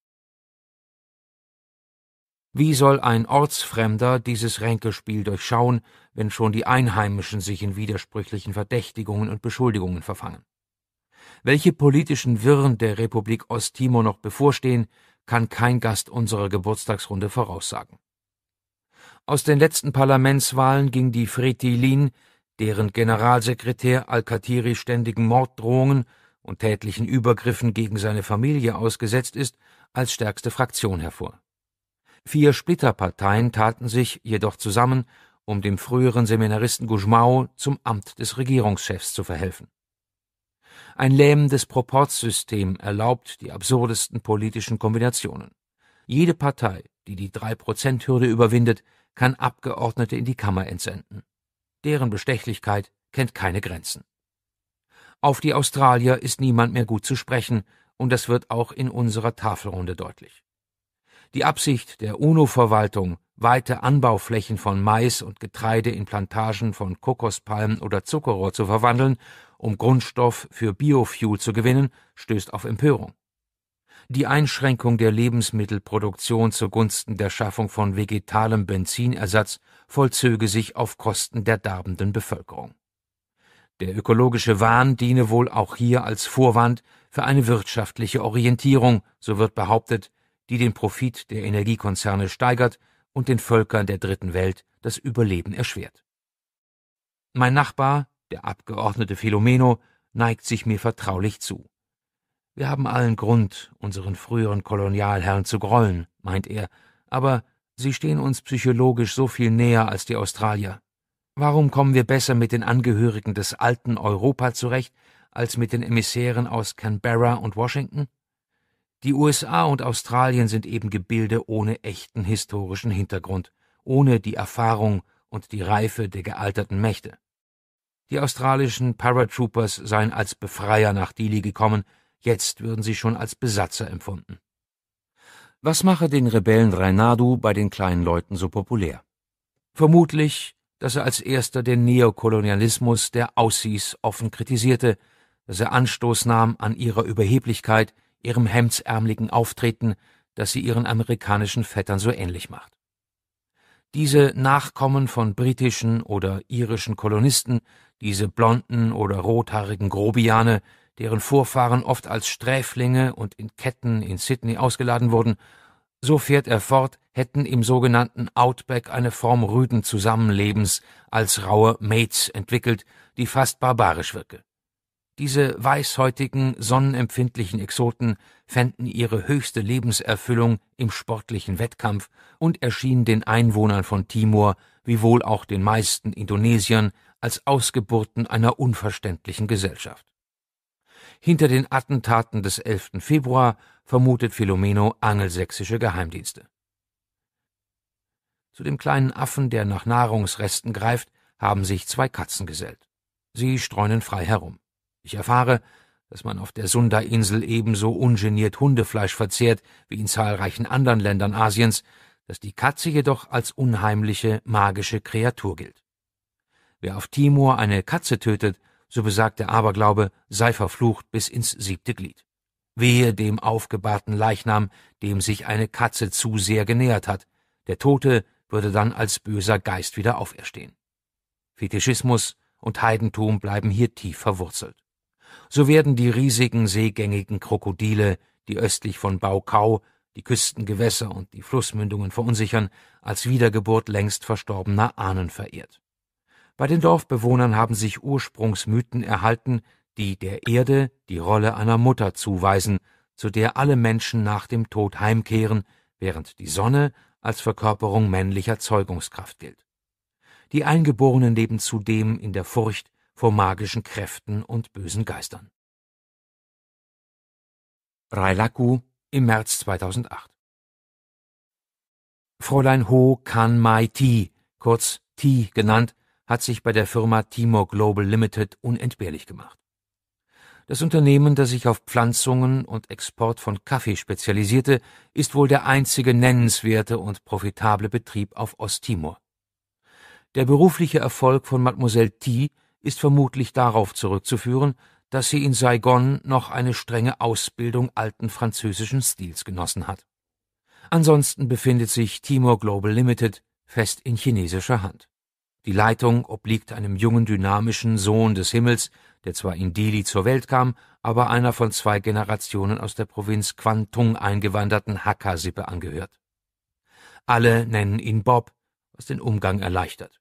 S2: Wie soll ein Ortsfremder dieses Ränkespiel durchschauen, wenn schon die Einheimischen sich in widersprüchlichen Verdächtigungen und Beschuldigungen verfangen? Welche politischen Wirren der Republik Osttimor noch bevorstehen, kann kein Gast unserer Geburtstagsrunde voraussagen. Aus den letzten Parlamentswahlen ging die Fretilin, deren Generalsekretär al khatiri ständigen Morddrohungen und tätlichen Übergriffen gegen seine Familie ausgesetzt ist, als stärkste Fraktion hervor. Vier Splitterparteien taten sich jedoch zusammen, um dem früheren Seminaristen Gujmao zum Amt des Regierungschefs zu verhelfen ein lähmendes Proportsystem erlaubt die absurdesten politischen Kombinationen. Jede Partei, die die 3-Prozent-Hürde überwindet, kann Abgeordnete in die Kammer entsenden. Deren Bestechlichkeit kennt keine Grenzen. Auf die Australier ist niemand mehr gut zu sprechen, und das wird auch in unserer Tafelrunde deutlich. Die Absicht der UNO-Verwaltung, weite Anbauflächen von Mais und Getreide in Plantagen von Kokospalmen oder Zuckerrohr zu verwandeln um Grundstoff für Biofuel zu gewinnen, stößt auf Empörung. Die Einschränkung der Lebensmittelproduktion zugunsten der Schaffung von vegetalem Benzinersatz vollzöge sich auf Kosten der darbenden Bevölkerung. Der ökologische Wahn diene wohl auch hier als Vorwand für eine wirtschaftliche Orientierung, so wird behauptet, die den Profit der Energiekonzerne steigert und den Völkern der dritten Welt das Überleben erschwert. Mein Nachbar, der Abgeordnete Philomeno neigt sich mir vertraulich zu. Wir haben allen Grund, unseren früheren Kolonialherrn zu grollen, meint er, aber sie stehen uns psychologisch so viel näher als die Australier. Warum kommen wir besser mit den Angehörigen des alten Europa zurecht als mit den Emissären aus Canberra und Washington? Die USA und Australien sind eben Gebilde ohne echten historischen Hintergrund, ohne die Erfahrung und die Reife der gealterten Mächte. Die australischen Paratroopers seien als Befreier nach Dili gekommen, jetzt würden sie schon als Besatzer empfunden. Was mache den Rebellen Reinadu bei den kleinen Leuten so populär? Vermutlich, dass er als erster den Neokolonialismus der Aussies offen kritisierte, dass er Anstoß nahm an ihrer Überheblichkeit, ihrem hemdsärmeligen Auftreten, das sie ihren amerikanischen Vettern so ähnlich macht. Diese Nachkommen von britischen oder irischen Kolonisten, diese blonden oder rothaarigen Grobiane, deren Vorfahren oft als Sträflinge und in Ketten in Sydney ausgeladen wurden, so fährt er fort, hätten im sogenannten Outback eine Form rüden Zusammenlebens als raue Mates entwickelt, die fast barbarisch wirke. Diese weißhäutigen, sonnenempfindlichen Exoten fänden ihre höchste Lebenserfüllung im sportlichen Wettkampf und erschienen den Einwohnern von Timor, wie wohl auch den meisten Indonesiern, als Ausgeburten einer unverständlichen Gesellschaft. Hinter den Attentaten des 11. Februar vermutet Philomeno angelsächsische Geheimdienste. Zu dem kleinen Affen, der nach Nahrungsresten greift, haben sich zwei Katzen gesellt. Sie streunen frei herum. Ich erfahre, dass man auf der Sunda-Insel ebenso ungeniert Hundefleisch verzehrt wie in zahlreichen anderen Ländern Asiens, dass die Katze jedoch als unheimliche, magische Kreatur gilt. Wer auf Timor eine Katze tötet, so besagt der Aberglaube, sei verflucht bis ins siebte Glied. Wehe dem aufgebahrten Leichnam, dem sich eine Katze zu sehr genähert hat. Der Tote würde dann als böser Geist wieder auferstehen. Fetischismus und Heidentum bleiben hier tief verwurzelt so werden die riesigen seegängigen Krokodile, die östlich von Baukau die Küstengewässer und die Flussmündungen verunsichern, als Wiedergeburt längst verstorbener Ahnen verehrt. Bei den Dorfbewohnern haben sich Ursprungsmythen erhalten, die der Erde die Rolle einer Mutter zuweisen, zu der alle Menschen nach dem Tod heimkehren, während die Sonne als Verkörperung männlicher Zeugungskraft gilt. Die Eingeborenen leben zudem in der Furcht, vor magischen
S1: Kräften und bösen Geistern. Railaku im März 2008 Fräulein Ho Kan
S2: Mai Ti, kurz Ti genannt, hat sich bei der Firma Timor Global Limited unentbehrlich gemacht. Das Unternehmen, das sich auf Pflanzungen und Export von Kaffee spezialisierte, ist wohl der einzige nennenswerte und profitable Betrieb auf Osttimor. Der berufliche Erfolg von Mademoiselle Ti ist vermutlich darauf zurückzuführen, dass sie in Saigon noch eine strenge Ausbildung alten französischen Stils genossen hat. Ansonsten befindet sich Timor Global Limited fest in chinesischer Hand. Die Leitung obliegt einem jungen dynamischen Sohn des Himmels, der zwar in Dili zur Welt kam, aber einer von zwei Generationen aus der Provinz Quantung eingewanderten Hakka-Sippe angehört. Alle nennen ihn Bob, was den Umgang erleichtert.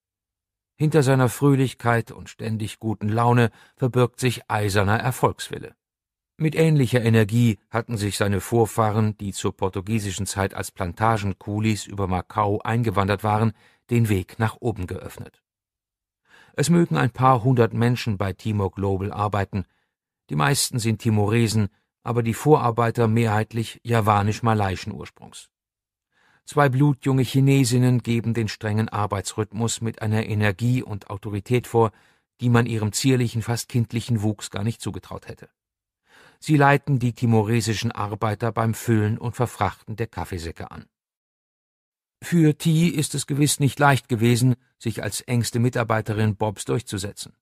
S2: Hinter seiner Fröhlichkeit und ständig guten Laune verbirgt sich eiserner Erfolgswille. Mit ähnlicher Energie hatten sich seine Vorfahren, die zur portugiesischen Zeit als Plantagenkulis über Macau eingewandert waren, den Weg nach oben geöffnet. Es mögen ein paar hundert Menschen bei Timor Global arbeiten. Die meisten sind Timoresen, aber die Vorarbeiter mehrheitlich javanisch-malaiischen Ursprungs. Zwei blutjunge Chinesinnen geben den strengen Arbeitsrhythmus mit einer Energie und Autorität vor, die man ihrem zierlichen, fast kindlichen Wuchs gar nicht zugetraut hätte. Sie leiten die timoresischen Arbeiter beim Füllen und Verfrachten der Kaffeesäcke an. Für Ti ist es gewiss nicht leicht gewesen, sich als engste Mitarbeiterin Bobs durchzusetzen.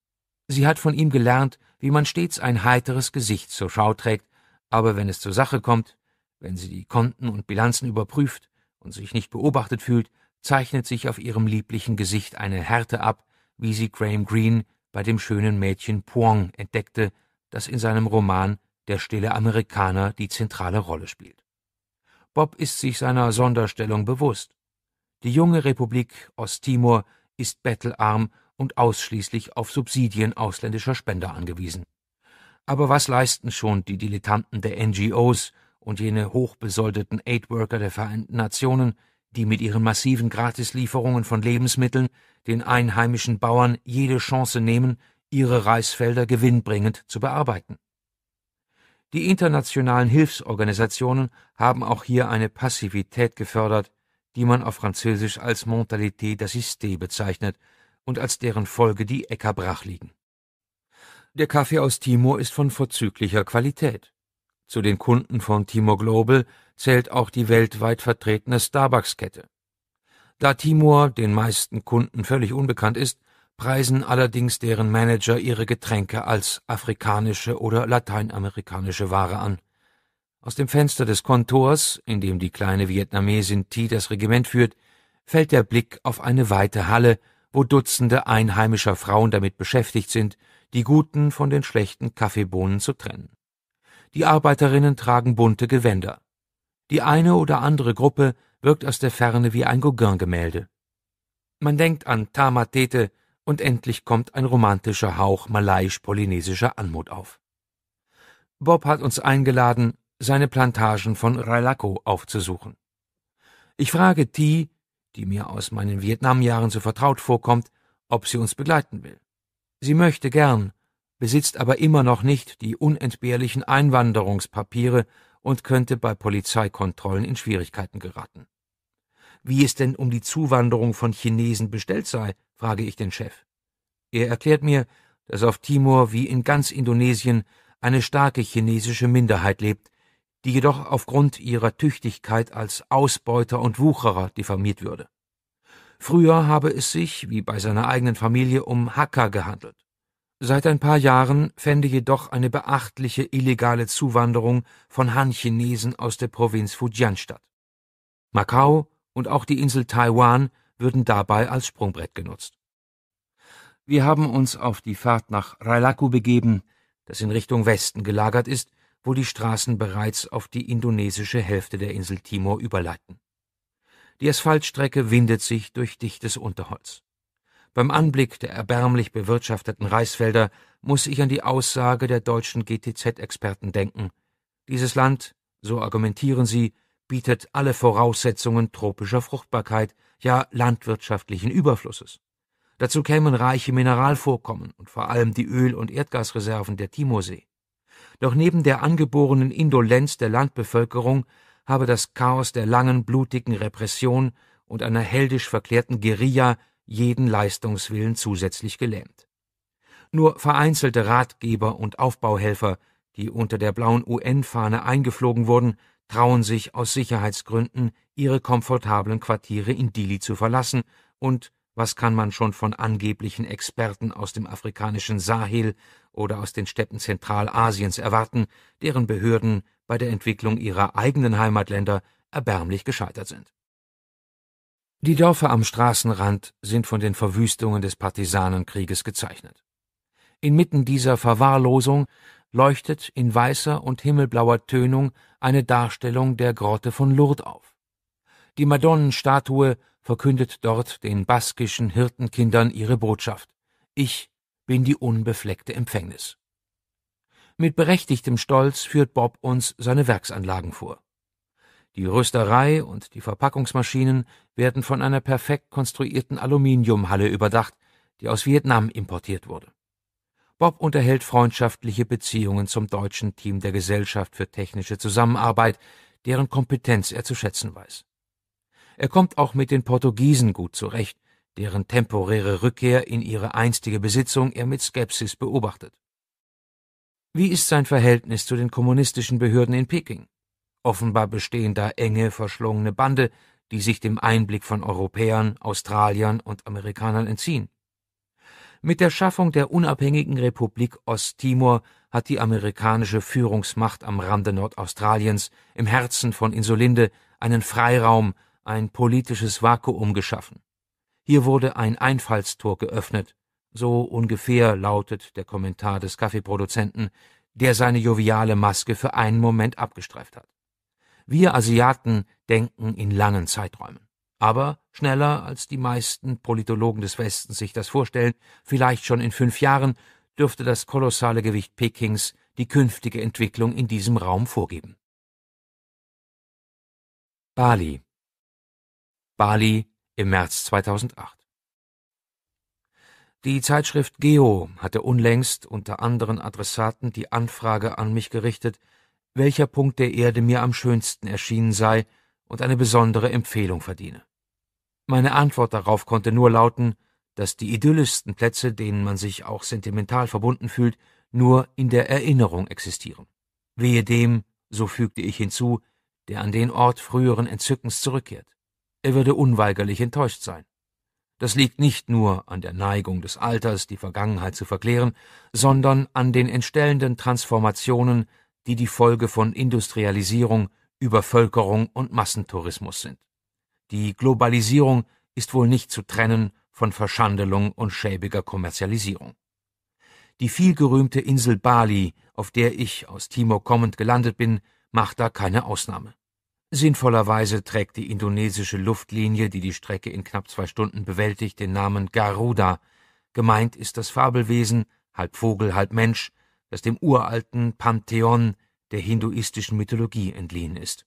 S2: Sie hat von ihm gelernt, wie man stets ein heiteres Gesicht zur Schau trägt, aber wenn es zur Sache kommt, wenn sie die Konten und Bilanzen überprüft, und sich nicht beobachtet fühlt, zeichnet sich auf ihrem lieblichen Gesicht eine Härte ab, wie sie Graham Greene bei dem schönen Mädchen Puang entdeckte, das in seinem Roman Der stille Amerikaner die zentrale Rolle spielt. Bob ist sich seiner Sonderstellung bewusst. Die junge Republik Osttimor ist bettelarm und ausschließlich auf Subsidien ausländischer Spender angewiesen. Aber was leisten schon die Dilettanten der NGOs und jene hochbesoldeten Aidworker der Vereinten Nationen, die mit ihren massiven Gratislieferungen von Lebensmitteln den einheimischen Bauern jede Chance nehmen, ihre Reisfelder gewinnbringend zu bearbeiten. Die internationalen Hilfsorganisationen haben auch hier eine Passivität gefördert, die man auf Französisch als Mentalité d'assisté bezeichnet und als deren Folge die Äcker brach liegen. Der Kaffee aus Timor ist von vorzüglicher Qualität. Zu den Kunden von Timor Global zählt auch die weltweit vertretene Starbucks-Kette. Da Timor den meisten Kunden völlig unbekannt ist, preisen allerdings deren Manager ihre Getränke als afrikanische oder lateinamerikanische Ware an. Aus dem Fenster des Kontors, in dem die kleine Vietnamesin Thi das Regiment führt, fällt der Blick auf eine weite Halle, wo Dutzende einheimischer Frauen damit beschäftigt sind, die guten von den schlechten Kaffeebohnen zu trennen. Die Arbeiterinnen tragen bunte Gewänder. Die eine oder andere Gruppe wirkt aus der Ferne wie ein Gauguin-Gemälde. Man denkt an Tamatete und endlich kommt ein romantischer Hauch malaiisch-polynesischer Anmut auf. Bob hat uns eingeladen, seine Plantagen von Railako aufzusuchen. Ich frage T, die mir aus meinen Vietnamjahren so vertraut vorkommt, ob sie uns begleiten will. Sie möchte gern, besitzt aber immer noch nicht die unentbehrlichen Einwanderungspapiere und könnte bei Polizeikontrollen in Schwierigkeiten geraten. Wie es denn um die Zuwanderung von Chinesen bestellt sei, frage ich den Chef. Er erklärt mir, dass auf Timor wie in ganz Indonesien eine starke chinesische Minderheit lebt, die jedoch aufgrund ihrer Tüchtigkeit als Ausbeuter und Wucherer diffamiert würde. Früher habe es sich, wie bei seiner eigenen Familie, um Hacker gehandelt. Seit ein paar Jahren fände jedoch eine beachtliche illegale Zuwanderung von Han-Chinesen aus der Provinz Fujian statt. Macau und auch die Insel Taiwan würden dabei als Sprungbrett genutzt. Wir haben uns auf die Fahrt nach Railaku begeben, das in Richtung Westen gelagert ist, wo die Straßen bereits auf die indonesische Hälfte der Insel Timor überleiten. Die Asphaltstrecke windet sich durch dichtes Unterholz. Beim Anblick der erbärmlich bewirtschafteten Reisfelder muss ich an die Aussage der deutschen GTZ-Experten denken. Dieses Land, so argumentieren sie, bietet alle Voraussetzungen tropischer Fruchtbarkeit, ja landwirtschaftlichen Überflusses. Dazu kämen reiche Mineralvorkommen und vor allem die Öl- und Erdgasreserven der Timorsee. Doch neben der angeborenen Indolenz der Landbevölkerung habe das Chaos der langen, blutigen Repression und einer heldisch verklärten Guerilla jeden Leistungswillen zusätzlich gelähmt. Nur vereinzelte Ratgeber und Aufbauhelfer, die unter der blauen UN-Fahne eingeflogen wurden, trauen sich aus Sicherheitsgründen, ihre komfortablen Quartiere in Dili zu verlassen und was kann man schon von angeblichen Experten aus dem afrikanischen Sahel oder aus den Steppen Zentralasiens erwarten, deren Behörden bei der Entwicklung ihrer eigenen Heimatländer erbärmlich gescheitert sind? Die Dörfer am Straßenrand sind von den Verwüstungen des Partisanenkrieges gezeichnet. Inmitten dieser Verwahrlosung leuchtet in weißer und himmelblauer Tönung eine Darstellung der Grotte von Lourdes auf. Die Madonnenstatue verkündet dort den baskischen Hirtenkindern ihre Botschaft. Ich bin die unbefleckte Empfängnis. Mit berechtigtem Stolz führt Bob uns seine Werksanlagen vor. Die Rösterei und die Verpackungsmaschinen werden von einer perfekt konstruierten Aluminiumhalle überdacht, die aus Vietnam importiert wurde. Bob unterhält freundschaftliche Beziehungen zum deutschen Team der Gesellschaft für technische Zusammenarbeit, deren Kompetenz er zu schätzen weiß. Er kommt auch mit den Portugiesen gut zurecht, deren temporäre Rückkehr in ihre einstige Besitzung er mit Skepsis beobachtet. Wie ist sein Verhältnis zu den kommunistischen Behörden in Peking? Offenbar bestehen da enge, verschlungene Bande, die sich dem Einblick von Europäern, Australiern und Amerikanern entziehen. Mit der Schaffung der unabhängigen Republik Osttimor hat die amerikanische Führungsmacht am Rande Nordaustraliens, im Herzen von Insulinde, einen Freiraum, ein politisches Vakuum geschaffen. Hier wurde ein Einfallstor geöffnet, so ungefähr lautet der Kommentar des Kaffeeproduzenten, der seine joviale Maske für einen Moment abgestreift hat. Wir Asiaten denken in langen Zeiträumen. Aber schneller, als die meisten Politologen des Westens sich das vorstellen, vielleicht schon in fünf Jahren, dürfte das
S1: kolossale Gewicht Pekings die künftige Entwicklung in diesem Raum vorgeben. Bali Bali im März 2008 die Zeitschrift Geo hatte unlängst unter
S2: anderen Adressaten die Anfrage an mich gerichtet, welcher Punkt der Erde mir am schönsten erschienen sei und eine besondere Empfehlung verdiene. Meine Antwort darauf konnte nur lauten, dass die idyllischsten Plätze, denen man sich auch sentimental verbunden fühlt, nur in der Erinnerung existieren. Wehe dem, so fügte ich hinzu, der an den Ort früheren Entzückens zurückkehrt. Er würde unweigerlich enttäuscht sein. Das liegt nicht nur an der Neigung des Alters, die Vergangenheit zu verklären, sondern an den entstellenden Transformationen, die die Folge von Industrialisierung, Übervölkerung und Massentourismus sind. Die Globalisierung ist wohl nicht zu trennen von Verschandelung und schäbiger Kommerzialisierung. Die vielgerühmte Insel Bali, auf der ich aus Timor kommend gelandet bin, macht da keine Ausnahme. Sinnvollerweise trägt die indonesische Luftlinie, die die Strecke in knapp zwei Stunden bewältigt, den Namen Garuda. Gemeint ist das Fabelwesen, halb Vogel, halb Mensch, das dem uralten Pantheon der hinduistischen Mythologie entliehen ist.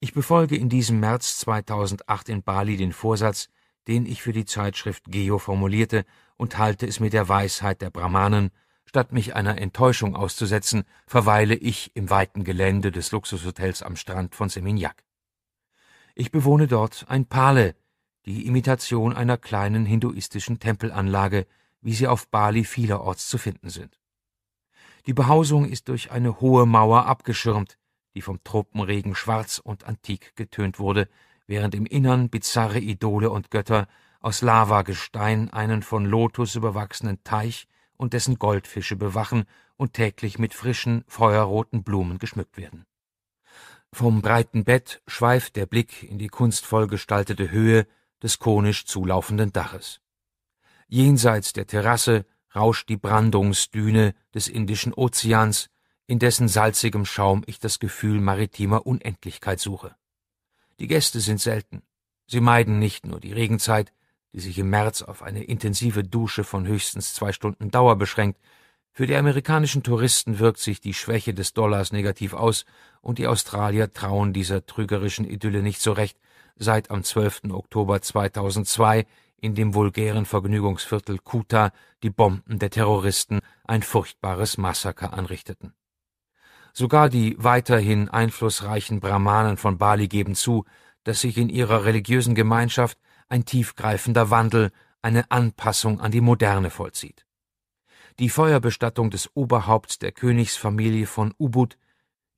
S2: Ich befolge in diesem März 2008 in Bali den Vorsatz, den ich für die Zeitschrift Geo formulierte, und halte es mit der Weisheit der Brahmanen, statt mich einer Enttäuschung auszusetzen, verweile ich im weiten Gelände des Luxushotels am Strand von Seminyak. Ich bewohne dort ein Pale, die Imitation einer kleinen hinduistischen Tempelanlage, wie sie auf Bali vielerorts zu finden sind. Die Behausung ist durch eine hohe Mauer abgeschirmt, die vom Tropenregen schwarz und antik getönt wurde, während im Innern bizarre Idole und Götter aus Lavagestein einen von Lotus überwachsenen Teich und dessen Goldfische bewachen und täglich mit frischen, feuerroten Blumen geschmückt werden. Vom breiten Bett schweift der Blick in die kunstvoll gestaltete Höhe des konisch zulaufenden Daches. Jenseits der Terrasse rauscht die Brandungsdüne des Indischen Ozeans, in dessen salzigem Schaum ich das Gefühl maritimer Unendlichkeit suche. Die Gäste sind selten. Sie meiden nicht nur die Regenzeit, die sich im März auf eine intensive Dusche von höchstens zwei Stunden Dauer beschränkt, für die amerikanischen Touristen wirkt sich die Schwäche des Dollars negativ aus, und die Australier trauen dieser trügerischen Idylle nicht so recht, seit am 12. Oktober 2002 in dem vulgären Vergnügungsviertel Kuta die Bomben der Terroristen ein furchtbares Massaker anrichteten. Sogar die weiterhin einflussreichen Brahmanen von Bali geben zu, dass sich in ihrer religiösen Gemeinschaft ein tiefgreifender Wandel, eine Anpassung an die Moderne vollzieht. Die Feuerbestattung des Oberhaupts der Königsfamilie von Ubud,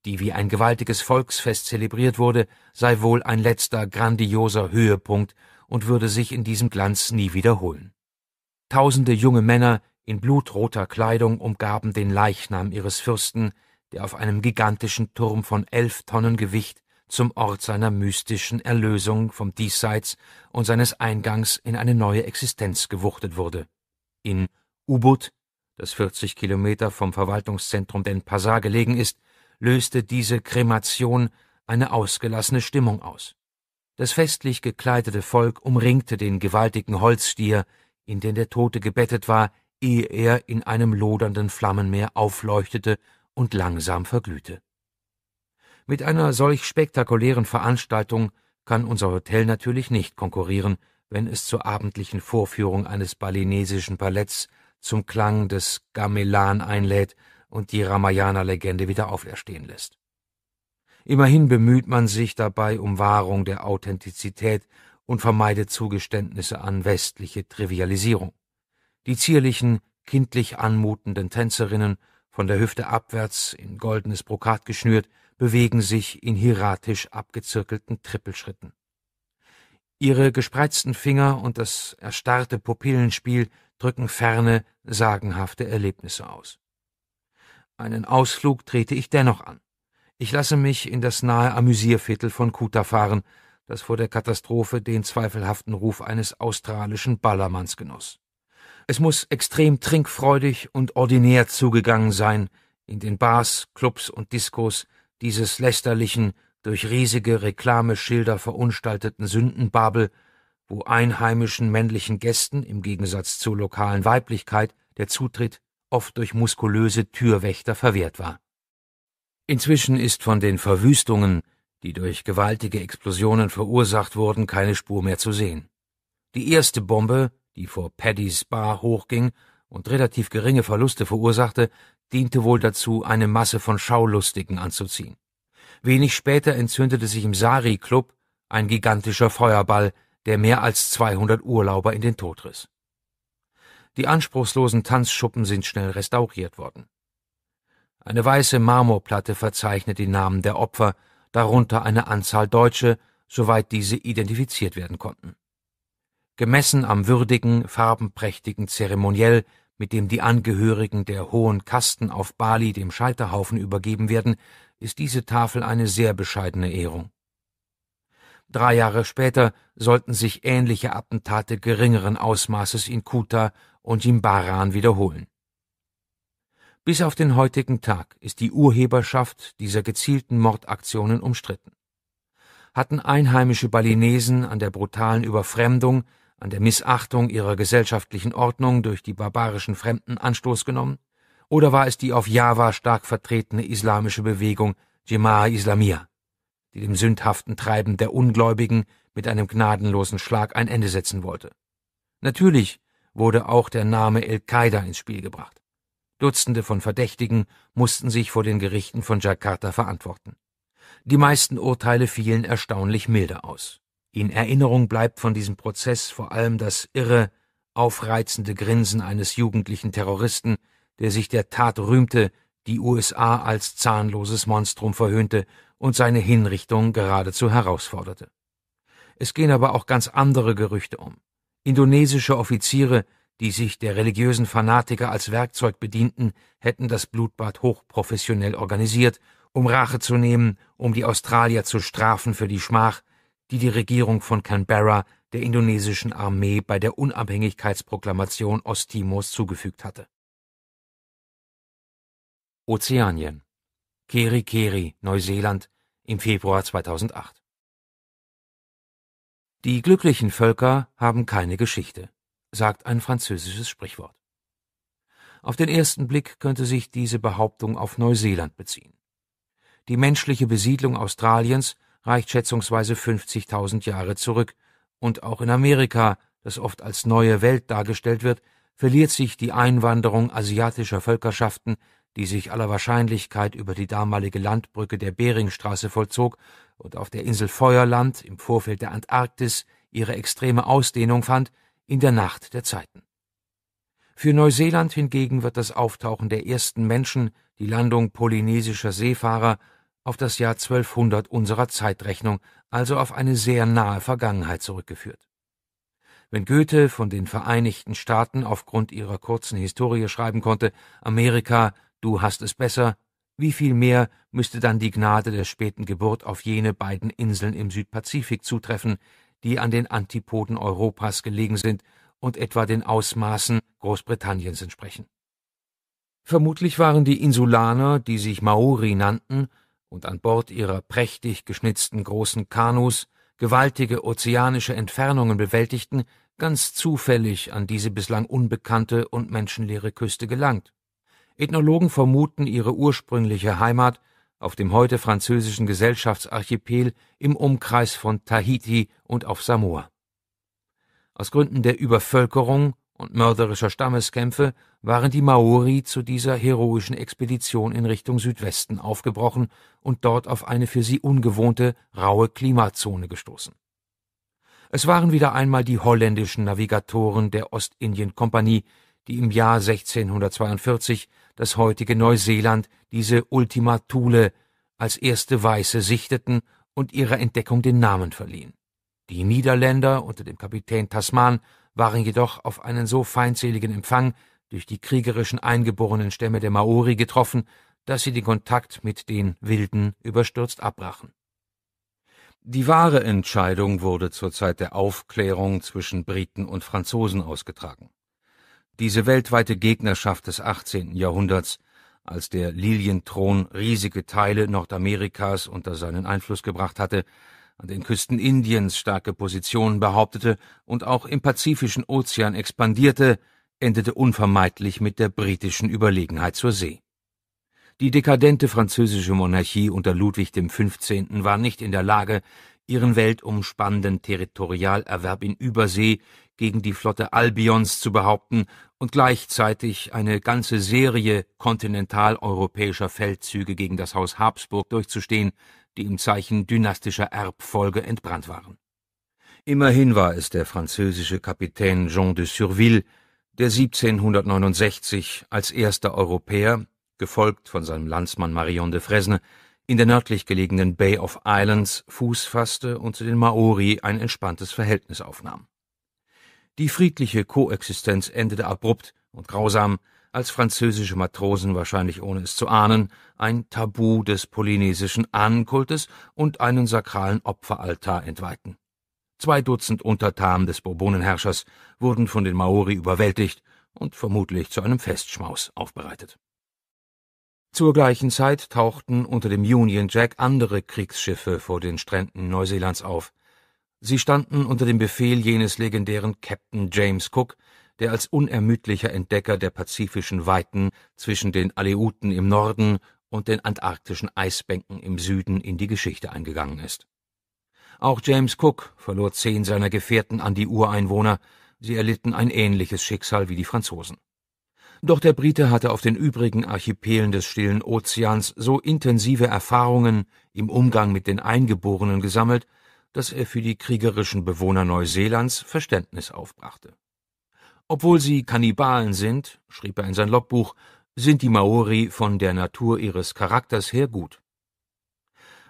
S2: die wie ein gewaltiges Volksfest zelebriert wurde, sei wohl ein letzter grandioser Höhepunkt und würde sich in diesem Glanz nie wiederholen. Tausende junge Männer in blutroter Kleidung umgaben den Leichnam ihres Fürsten, der auf einem gigantischen Turm von elf Tonnen Gewicht zum Ort seiner mystischen Erlösung vom Diesseits und seines Eingangs in eine neue Existenz gewuchtet wurde. In Ubud, das 40 Kilometer vom Verwaltungszentrum den Pazar gelegen ist, löste diese Kremation eine ausgelassene Stimmung aus. Das festlich gekleidete Volk umringte den gewaltigen Holzstier, in den der Tote gebettet war, ehe er in einem lodernden Flammenmeer aufleuchtete und langsam verglühte. Mit einer solch spektakulären Veranstaltung kann unser Hotel natürlich nicht konkurrieren, wenn es zur abendlichen Vorführung eines balinesischen Balletts zum Klang des Gamelan einlädt und die Ramayana-Legende wieder auferstehen lässt. Immerhin bemüht man sich dabei um Wahrung der Authentizität und vermeidet Zugeständnisse an westliche Trivialisierung. Die zierlichen, kindlich anmutenden Tänzerinnen, von der Hüfte abwärts in goldenes Brokat geschnürt, bewegen sich in hieratisch abgezirkelten Trippelschritten. Ihre gespreizten Finger und das erstarrte Pupillenspiel drücken ferne, sagenhafte Erlebnisse aus. Einen Ausflug trete ich dennoch an. Ich lasse mich in das nahe Amüsierviertel von Kuta fahren, das vor der Katastrophe den zweifelhaften Ruf eines australischen Ballermanns genoss. Es muss extrem trinkfreudig und ordinär zugegangen sein in den Bars, Clubs und Diskos dieses lästerlichen, durch riesige Reklameschilder verunstalteten Sündenbabel, wo einheimischen männlichen Gästen im Gegensatz zur lokalen Weiblichkeit der Zutritt oft durch muskulöse Türwächter verwehrt war. Inzwischen ist von den Verwüstungen, die durch gewaltige Explosionen verursacht wurden, keine Spur mehr zu sehen. Die erste Bombe, die vor Paddy's Bar hochging und relativ geringe Verluste verursachte, diente wohl dazu, eine Masse von Schaulustigen anzuziehen. Wenig später entzündete sich im Sari Club ein gigantischer Feuerball, der mehr als 200 Urlauber in den Tod riss. Die anspruchslosen Tanzschuppen sind schnell restauriert worden. Eine weiße Marmorplatte verzeichnet die Namen der Opfer, darunter eine Anzahl Deutsche, soweit diese identifiziert werden konnten. Gemessen am würdigen, farbenprächtigen Zeremoniell, mit dem die Angehörigen der hohen Kasten auf Bali dem Scheiterhaufen übergeben werden, ist diese Tafel eine sehr bescheidene Ehrung. Drei Jahre später sollten sich ähnliche Attentate geringeren Ausmaßes in Kuta und Jimbaran wiederholen. Bis auf den heutigen Tag ist die Urheberschaft dieser gezielten Mordaktionen umstritten. Hatten einheimische Balinesen an der brutalen Überfremdung, an der Missachtung ihrer gesellschaftlichen Ordnung durch die barbarischen Fremden Anstoß genommen? Oder war es die auf Java stark vertretene islamische Bewegung Jemaah Islamia, die dem sündhaften Treiben der Ungläubigen mit einem gnadenlosen Schlag ein Ende setzen wollte? Natürlich wurde auch der Name El-Qaida ins Spiel gebracht. Dutzende von Verdächtigen mussten sich vor den Gerichten von Jakarta verantworten. Die meisten Urteile fielen erstaunlich milde aus. In Erinnerung bleibt von diesem Prozess vor allem das irre, aufreizende Grinsen eines jugendlichen Terroristen, der sich der Tat rühmte, die USA als zahnloses Monstrum verhöhnte und seine Hinrichtung geradezu herausforderte. Es gehen aber auch ganz andere Gerüchte um. Indonesische Offiziere, die sich der religiösen Fanatiker als Werkzeug bedienten, hätten das Blutbad hochprofessionell organisiert, um Rache zu nehmen, um die Australier zu strafen für die Schmach, die die Regierung von Canberra der indonesischen Armee bei der Unabhängigkeitsproklamation Osttimors zugefügt hatte.
S1: Ozeanien Keri Keri, Neuseeland, im Februar 2008 Die glücklichen Völker
S2: haben keine Geschichte sagt ein französisches Sprichwort. Auf den ersten Blick könnte sich diese Behauptung auf Neuseeland beziehen. Die menschliche Besiedlung Australiens reicht schätzungsweise 50.000 Jahre zurück, und auch in Amerika, das oft als neue Welt dargestellt wird, verliert sich die Einwanderung asiatischer Völkerschaften, die sich aller Wahrscheinlichkeit über die damalige Landbrücke der Beringstraße vollzog und auf der Insel Feuerland im Vorfeld der Antarktis ihre extreme Ausdehnung fand, in der Nacht der Zeiten. Für Neuseeland hingegen wird das Auftauchen der ersten Menschen, die Landung polynesischer Seefahrer, auf das Jahr 1200 unserer Zeitrechnung, also auf eine sehr nahe Vergangenheit zurückgeführt. Wenn Goethe von den Vereinigten Staaten aufgrund ihrer kurzen Historie schreiben konnte, Amerika, du hast es besser, wie viel mehr müsste dann die Gnade der späten Geburt auf jene beiden Inseln im Südpazifik zutreffen, die an den Antipoden Europas gelegen sind und etwa den Ausmaßen Großbritanniens entsprechen. Vermutlich waren die Insulaner, die sich Maori nannten und an Bord ihrer prächtig geschnitzten großen Kanus gewaltige ozeanische Entfernungen bewältigten, ganz zufällig an diese bislang unbekannte und menschenleere Küste gelangt. Ethnologen vermuten ihre ursprüngliche Heimat auf dem heute französischen Gesellschaftsarchipel im Umkreis von Tahiti und auf Samoa. Aus Gründen der Übervölkerung und mörderischer Stammeskämpfe waren die Maori zu dieser heroischen Expedition in Richtung Südwesten aufgebrochen und dort auf eine für sie ungewohnte, raue Klimazone gestoßen. Es waren wieder einmal die holländischen Navigatoren der Ostindien-Kompanie, die im Jahr 1642 das heutige Neuseeland, diese Ultima Thule, als erste Weiße sichteten und ihrer Entdeckung den Namen verliehen. Die Niederländer unter dem Kapitän Tasman waren jedoch auf einen so feindseligen Empfang durch die kriegerischen eingeborenen Stämme der Maori getroffen, dass sie den Kontakt mit den Wilden überstürzt abbrachen. Die wahre Entscheidung wurde zur Zeit der Aufklärung zwischen Briten und Franzosen ausgetragen. Diese weltweite Gegnerschaft des 18. Jahrhunderts, als der Lilienthron riesige Teile Nordamerikas unter seinen Einfluss gebracht hatte, an den Küsten Indiens starke Positionen behauptete und auch im Pazifischen Ozean expandierte, endete unvermeidlich mit der britischen Überlegenheit zur See. Die dekadente französische Monarchie unter Ludwig XV. war nicht in der Lage, ihren weltumspannenden Territorialerwerb in Übersee gegen die Flotte Albions zu behaupten und gleichzeitig eine ganze Serie kontinentaleuropäischer Feldzüge gegen das Haus Habsburg durchzustehen, die im Zeichen dynastischer Erbfolge entbrannt waren. Immerhin war es der französische Kapitän Jean de Surville, der 1769 als erster Europäer gefolgt von seinem Landsmann Marion de Fresne, in der nördlich gelegenen Bay of Islands Fuß fasste und zu den Maori ein entspanntes Verhältnis aufnahm. Die friedliche Koexistenz endete abrupt und grausam, als französische Matrosen wahrscheinlich ohne es zu ahnen ein Tabu des polynesischen Ahnenkultes und einen sakralen Opferaltar entweihten. Zwei Dutzend Untertanen des Bourbonenherrschers wurden von den Maori überwältigt und vermutlich zu einem Festschmaus aufbereitet zur gleichen Zeit tauchten unter dem Union Jack andere Kriegsschiffe vor den Stränden Neuseelands auf. Sie standen unter dem Befehl jenes legendären Captain James Cook, der als unermüdlicher Entdecker der pazifischen Weiten zwischen den Aleuten im Norden und den antarktischen Eisbänken im Süden in die Geschichte eingegangen ist. Auch James Cook verlor zehn seiner Gefährten an die Ureinwohner, sie erlitten ein ähnliches Schicksal wie die Franzosen doch der Brite hatte auf den übrigen Archipelen des Stillen Ozeans so intensive Erfahrungen im Umgang mit den Eingeborenen gesammelt, dass er für die kriegerischen Bewohner Neuseelands Verständnis aufbrachte. Obwohl sie Kannibalen sind, schrieb er in sein Logbuch, sind die Maori von der Natur ihres Charakters her gut.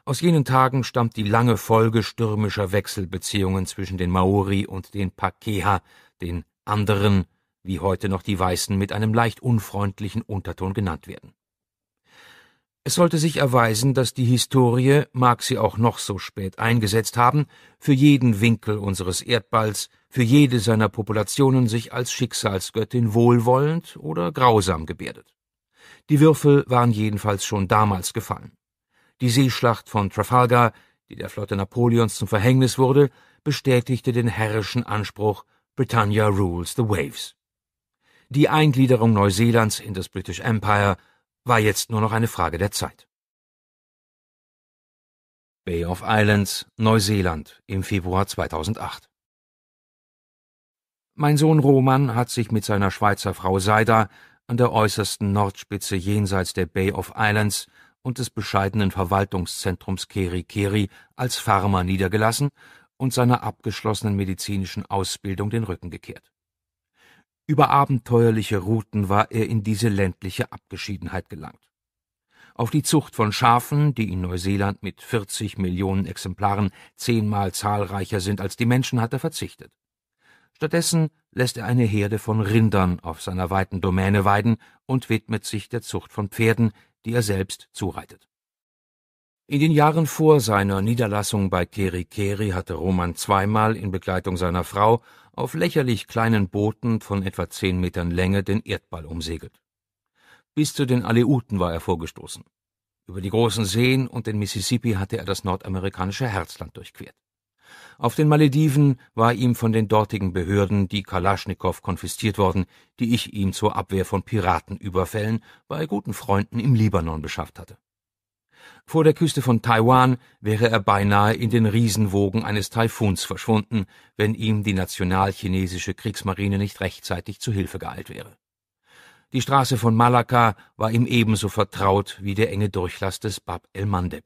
S2: Aus jenen Tagen stammt die lange Folge stürmischer Wechselbeziehungen zwischen den Maori und den Pakeha, den anderen wie heute noch die Weißen mit einem leicht unfreundlichen Unterton genannt werden. Es sollte sich erweisen, dass die Historie, mag sie auch noch so spät eingesetzt haben, für jeden Winkel unseres Erdballs, für jede seiner Populationen sich als Schicksalsgöttin wohlwollend oder grausam gebärdet. Die Würfel waren jedenfalls schon damals gefallen. Die Seeschlacht von Trafalgar, die der Flotte Napoleons zum Verhängnis wurde, bestätigte den herrischen Anspruch Britannia rules the waves. Die Eingliederung Neuseelands in das British
S1: Empire war jetzt nur noch eine Frage der Zeit. Bay of Islands, Neuseeland im Februar 2008.
S2: Mein Sohn Roman hat sich mit seiner Schweizer Frau Seida an der äußersten Nordspitze jenseits der Bay of Islands und des bescheidenen Verwaltungszentrums Keri Keri als Farmer niedergelassen und seiner abgeschlossenen medizinischen Ausbildung den Rücken gekehrt über abenteuerliche Routen war er in diese ländliche Abgeschiedenheit gelangt. Auf die Zucht von Schafen, die in Neuseeland mit 40 Millionen Exemplaren zehnmal zahlreicher sind als die Menschen, hat er verzichtet. Stattdessen lässt er eine Herde von Rindern auf seiner weiten Domäne weiden und widmet sich der Zucht von Pferden, die er selbst zureitet. In den Jahren vor seiner Niederlassung bei Kerikeri hatte Roman zweimal in Begleitung seiner Frau auf lächerlich kleinen Booten von etwa zehn Metern Länge den Erdball umsegelt. Bis zu den Aleuten war er vorgestoßen. Über die großen Seen und den Mississippi hatte er das nordamerikanische Herzland durchquert. Auf den Malediven war ihm von den dortigen Behörden die Kalaschnikow konfisziert worden, die ich ihm zur Abwehr von Piratenüberfällen bei guten Freunden im Libanon beschafft hatte. Vor der Küste von Taiwan wäre er beinahe in den Riesenwogen eines Taifuns verschwunden, wenn ihm die nationalchinesische Kriegsmarine nicht rechtzeitig zu Hilfe geeilt wäre. Die Straße von Malakka war ihm ebenso vertraut wie der enge Durchlass des Bab el Mandeb.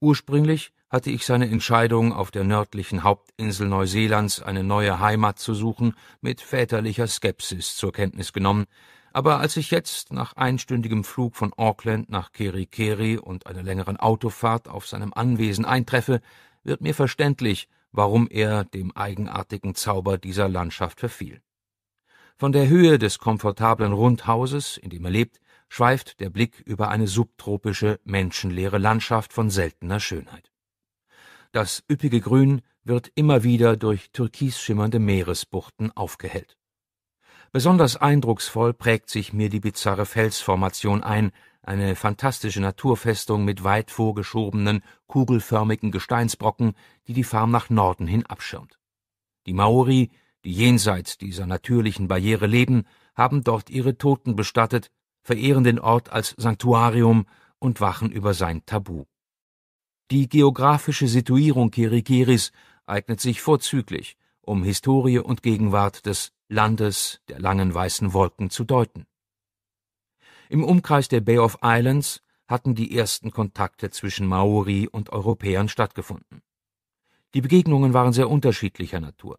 S2: Ursprünglich hatte ich seine Entscheidung, auf der nördlichen Hauptinsel Neuseelands eine neue Heimat zu suchen, mit väterlicher Skepsis zur Kenntnis genommen, aber als ich jetzt nach einstündigem Flug von Auckland nach Kerikeri und einer längeren Autofahrt auf seinem Anwesen eintreffe, wird mir verständlich, warum er dem eigenartigen Zauber dieser Landschaft verfiel. Von der Höhe des komfortablen Rundhauses, in dem er lebt, schweift der Blick über eine subtropische, menschenleere Landschaft von seltener Schönheit. Das üppige Grün wird immer wieder durch türkisschimmernde Meeresbuchten aufgehellt. Besonders eindrucksvoll prägt sich mir die bizarre Felsformation ein, eine fantastische Naturfestung mit weit vorgeschobenen, kugelförmigen Gesteinsbrocken, die die Farm nach Norden hin abschirmt. Die Maori, die jenseits dieser natürlichen Barriere leben, haben dort ihre Toten bestattet, verehren den Ort als Sanktuarium und wachen über sein Tabu. Die geografische Situierung Kirikiris eignet sich vorzüglich, um Historie und Gegenwart des Landes der langen weißen Wolken zu deuten. Im Umkreis der Bay of Islands hatten die ersten Kontakte zwischen Maori und Europäern stattgefunden. Die Begegnungen waren sehr unterschiedlicher Natur.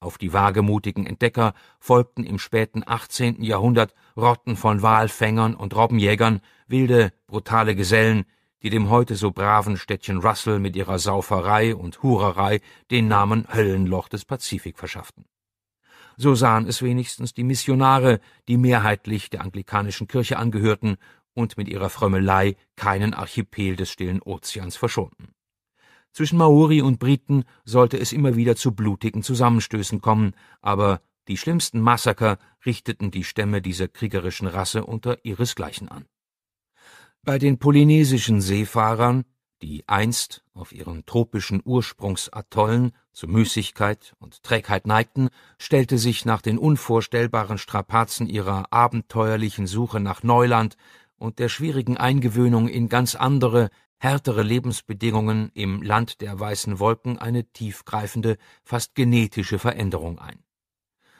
S2: Auf die wagemutigen Entdecker folgten im späten 18. Jahrhundert Rotten von Walfängern und Robbenjägern, wilde, brutale Gesellen, die dem heute so braven Städtchen Russell mit ihrer Sauferei und Hurerei den Namen Höllenloch des Pazifik verschafften so sahen es wenigstens die Missionare, die mehrheitlich der anglikanischen Kirche angehörten und mit ihrer Frömmelei keinen Archipel des stillen Ozeans verschonten. Zwischen Maori und Briten sollte es immer wieder zu blutigen Zusammenstößen kommen, aber die schlimmsten Massaker richteten die Stämme dieser kriegerischen Rasse unter ihresgleichen an. Bei den polynesischen Seefahrern die einst auf ihren tropischen Ursprungsatollen zu Müßigkeit und Trägheit neigten, stellte sich nach den unvorstellbaren Strapazen ihrer abenteuerlichen Suche nach Neuland und der schwierigen Eingewöhnung in ganz andere, härtere Lebensbedingungen im Land der weißen Wolken eine tiefgreifende, fast genetische Veränderung ein.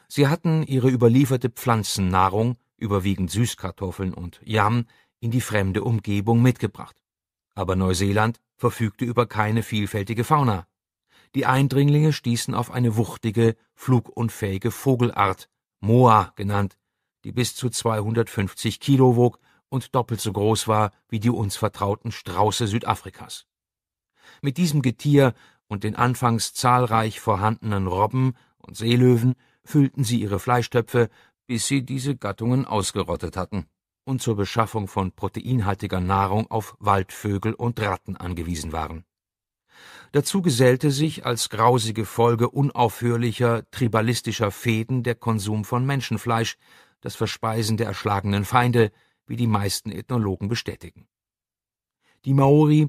S2: Sie hatten ihre überlieferte Pflanzennahrung, überwiegend Süßkartoffeln und Yam, in die fremde Umgebung mitgebracht aber Neuseeland verfügte über keine vielfältige Fauna. Die Eindringlinge stießen auf eine wuchtige, flugunfähige Vogelart, Moa genannt, die bis zu 250 Kilo wog und doppelt so groß war wie die uns vertrauten Strauße Südafrikas. Mit diesem Getier und den anfangs zahlreich vorhandenen Robben und Seelöwen füllten sie ihre Fleischtöpfe, bis sie diese Gattungen ausgerottet hatten und zur Beschaffung von proteinhaltiger Nahrung auf Waldvögel und Ratten angewiesen waren. Dazu gesellte sich als grausige Folge unaufhörlicher tribalistischer Fäden der Konsum von Menschenfleisch, das Verspeisen der erschlagenen Feinde, wie die meisten Ethnologen bestätigen. Die Maori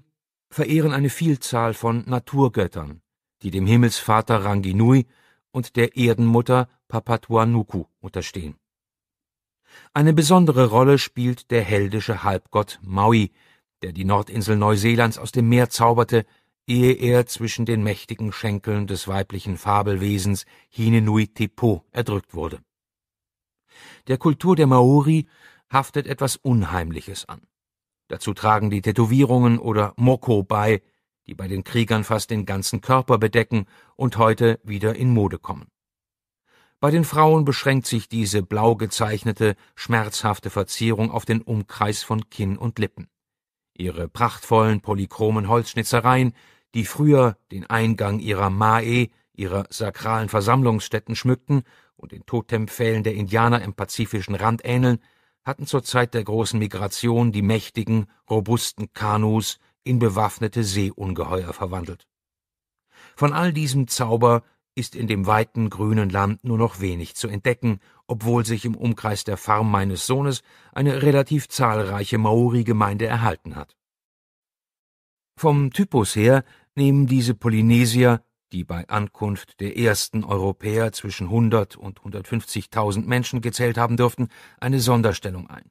S2: verehren eine Vielzahl von Naturgöttern, die dem Himmelsvater Ranginui und der Erdenmutter Papatuanuku unterstehen. Eine besondere Rolle spielt der heldische Halbgott Maui, der die Nordinsel Neuseelands aus dem Meer zauberte, ehe er zwischen den mächtigen Schenkeln des weiblichen Fabelwesens Hinenui Tepo erdrückt wurde. Der Kultur der Maori haftet etwas Unheimliches an. Dazu tragen die Tätowierungen oder Moko bei, die bei den Kriegern fast den ganzen Körper bedecken und heute wieder in Mode kommen. Bei den Frauen beschränkt sich diese blau gezeichnete, schmerzhafte Verzierung auf den Umkreis von Kinn und Lippen. Ihre prachtvollen polychromen Holzschnitzereien, die früher den Eingang ihrer Mae, ihrer sakralen Versammlungsstätten schmückten und den Totempfählen der Indianer im pazifischen Rand ähneln, hatten zur Zeit der großen Migration die mächtigen, robusten Kanus in bewaffnete Seeungeheuer verwandelt. Von all diesem Zauber ist in dem weiten grünen Land nur noch wenig zu entdecken, obwohl sich im Umkreis der Farm meines Sohnes eine relativ zahlreiche Maori-Gemeinde erhalten hat. Vom Typus her nehmen diese Polynesier, die bei Ankunft der ersten Europäer zwischen 100 und 150.000 Menschen gezählt haben dürften, eine Sonderstellung ein.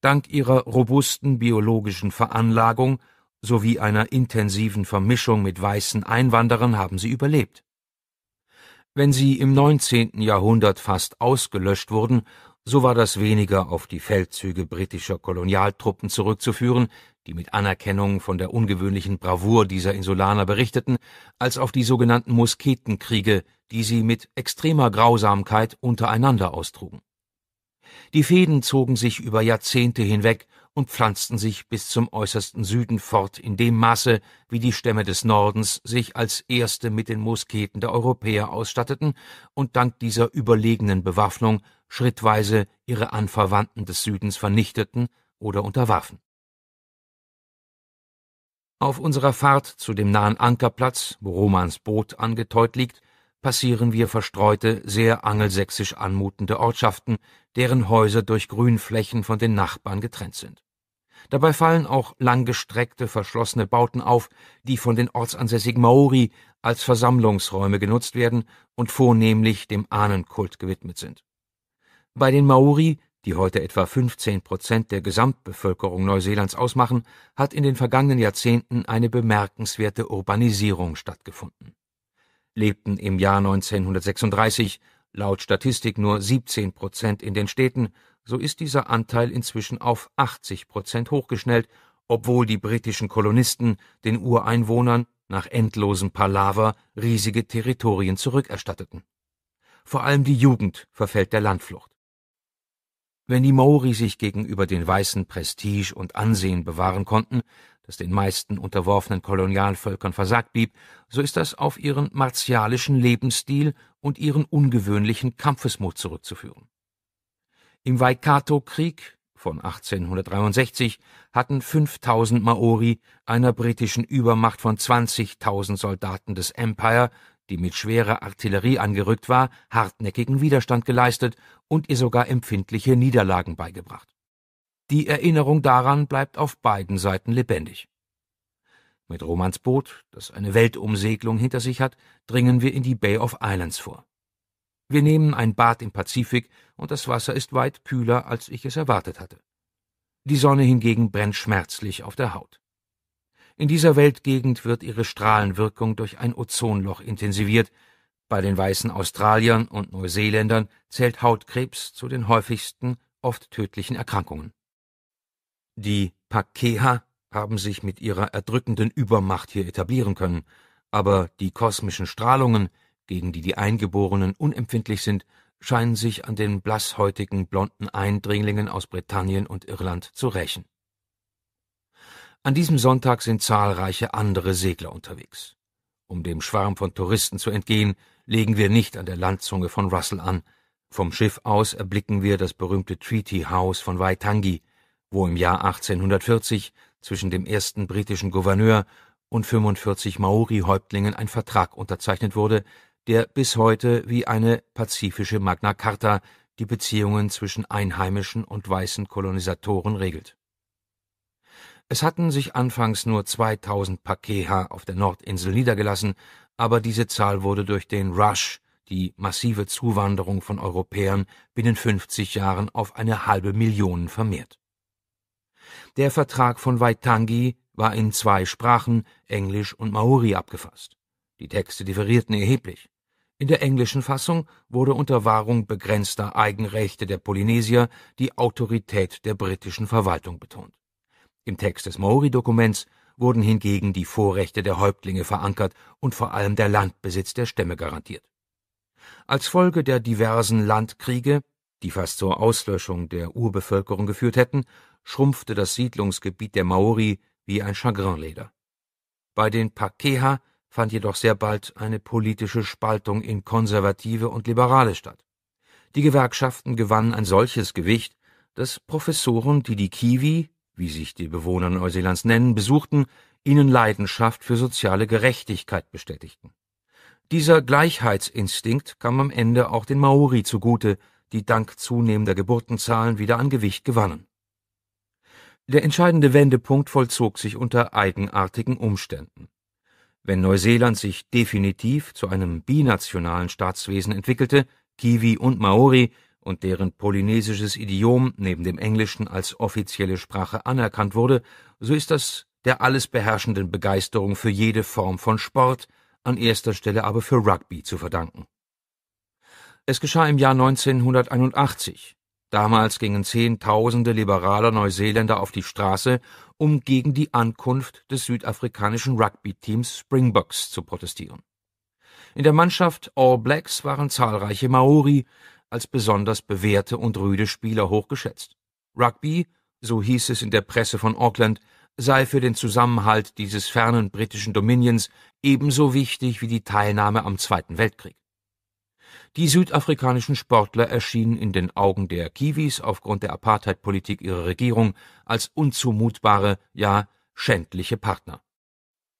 S2: Dank ihrer robusten biologischen Veranlagung sowie einer intensiven Vermischung mit weißen Einwanderern haben sie überlebt. Wenn sie im 19. Jahrhundert fast ausgelöscht wurden, so war das weniger auf die Feldzüge britischer Kolonialtruppen zurückzuführen, die mit Anerkennung von der ungewöhnlichen Bravour dieser Insulaner berichteten, als auf die sogenannten Musketenkriege, die sie mit extremer Grausamkeit untereinander austrugen. Die Fehden zogen sich über Jahrzehnte hinweg und pflanzten sich bis zum äußersten Süden fort in dem Maße, wie die Stämme des Nordens sich als erste mit den Musketen der Europäer ausstatteten und dank dieser überlegenen Bewaffnung schrittweise ihre Anverwandten des Südens vernichteten oder unterwarfen. Auf unserer Fahrt zu dem nahen Ankerplatz, wo Romans Boot angetäut liegt, passieren wir verstreute, sehr angelsächsisch anmutende Ortschaften, deren Häuser durch Grünflächen von den Nachbarn getrennt sind. Dabei fallen auch langgestreckte, verschlossene Bauten auf, die von den ortsansässigen Maori als Versammlungsräume genutzt werden und vornehmlich dem Ahnenkult gewidmet sind. Bei den Maori, die heute etwa 15 Prozent der Gesamtbevölkerung Neuseelands ausmachen, hat in den vergangenen Jahrzehnten eine bemerkenswerte Urbanisierung stattgefunden. Lebten im Jahr 1936 laut Statistik nur 17 Prozent in den Städten so ist dieser Anteil inzwischen auf 80 Prozent hochgeschnellt, obwohl die britischen Kolonisten den Ureinwohnern nach endlosen Palaver riesige Territorien zurückerstatteten. Vor allem die Jugend verfällt der Landflucht. Wenn die Maori sich gegenüber den Weißen Prestige und Ansehen bewahren konnten, das den meisten unterworfenen Kolonialvölkern versagt blieb, so ist das auf ihren martialischen Lebensstil und ihren ungewöhnlichen Kampfesmut zurückzuführen. Im Waikato-Krieg von 1863 hatten 5000 Maori einer britischen Übermacht von 20.000 Soldaten des Empire, die mit schwerer Artillerie angerückt war, hartnäckigen Widerstand geleistet und ihr sogar empfindliche Niederlagen beigebracht. Die Erinnerung daran bleibt auf beiden Seiten lebendig. Mit Romans Boot, das eine Weltumsegelung hinter sich hat, dringen wir in die Bay of Islands vor. Wir nehmen ein Bad im Pazifik und das Wasser ist weit kühler, als ich es erwartet hatte. Die Sonne hingegen brennt schmerzlich auf der Haut. In dieser Weltgegend wird ihre Strahlenwirkung durch ein Ozonloch intensiviert. Bei den weißen Australiern und Neuseeländern zählt Hautkrebs zu den häufigsten, oft tödlichen Erkrankungen. Die Pakeha haben sich mit ihrer erdrückenden Übermacht hier etablieren können, aber die kosmischen Strahlungen, gegen die die Eingeborenen unempfindlich sind, scheinen sich an den blasshäutigen blonden Eindringlingen aus Britannien und Irland zu rächen. An diesem Sonntag sind zahlreiche andere Segler unterwegs. Um dem Schwarm von Touristen zu entgehen, legen wir nicht an der Landzunge von Russell an. Vom Schiff aus erblicken wir das berühmte Treaty House von Waitangi, wo im Jahr 1840 zwischen dem ersten britischen Gouverneur und 45 Maori-Häuptlingen ein Vertrag unterzeichnet wurde, der bis heute wie eine pazifische Magna Carta die Beziehungen zwischen einheimischen und weißen Kolonisatoren regelt. Es hatten sich anfangs nur 2000 Pakeha auf der Nordinsel niedergelassen, aber diese Zahl wurde durch den Rush, die massive Zuwanderung von Europäern, binnen 50 Jahren auf eine halbe Million vermehrt. Der Vertrag von Waitangi war in zwei Sprachen, Englisch und Maori, abgefasst. Die Texte differierten erheblich. In der englischen Fassung wurde unter Wahrung begrenzter Eigenrechte der Polynesier die Autorität der britischen Verwaltung betont. Im Text des Maori-Dokuments wurden hingegen die Vorrechte der Häuptlinge verankert und vor allem der Landbesitz der Stämme garantiert. Als Folge der diversen Landkriege, die fast zur Auslöschung der Urbevölkerung geführt hätten, schrumpfte das Siedlungsgebiet der Maori wie ein Chagrinleder. Bei den Pakeha fand jedoch sehr bald eine politische Spaltung in Konservative und Liberale statt. Die Gewerkschaften gewannen ein solches Gewicht, dass Professoren, die die Kiwi, wie sich die Bewohner Neuseelands nennen, besuchten, ihnen Leidenschaft für soziale Gerechtigkeit bestätigten. Dieser Gleichheitsinstinkt kam am Ende auch den Maori zugute, die dank zunehmender Geburtenzahlen wieder an Gewicht gewannen. Der entscheidende Wendepunkt vollzog sich unter eigenartigen Umständen. Wenn Neuseeland sich definitiv zu einem binationalen Staatswesen entwickelte, Kiwi und Maori und deren polynesisches Idiom neben dem Englischen als offizielle Sprache anerkannt wurde, so ist das der alles beherrschenden Begeisterung für jede Form von Sport, an erster Stelle aber für Rugby zu verdanken. Es geschah im Jahr 1981, Damals gingen Zehntausende liberaler Neuseeländer auf die Straße, um gegen die Ankunft des südafrikanischen Rugby-Teams Springboks zu protestieren. In der Mannschaft All Blacks waren zahlreiche Maori als besonders bewährte und rüde Spieler hochgeschätzt. Rugby, so hieß es in der Presse von Auckland, sei für den Zusammenhalt dieses fernen britischen Dominions ebenso wichtig wie die Teilnahme am Zweiten Weltkrieg. Die südafrikanischen Sportler erschienen in den Augen der Kiwis aufgrund der Apartheid-Politik ihrer Regierung als unzumutbare, ja schändliche Partner.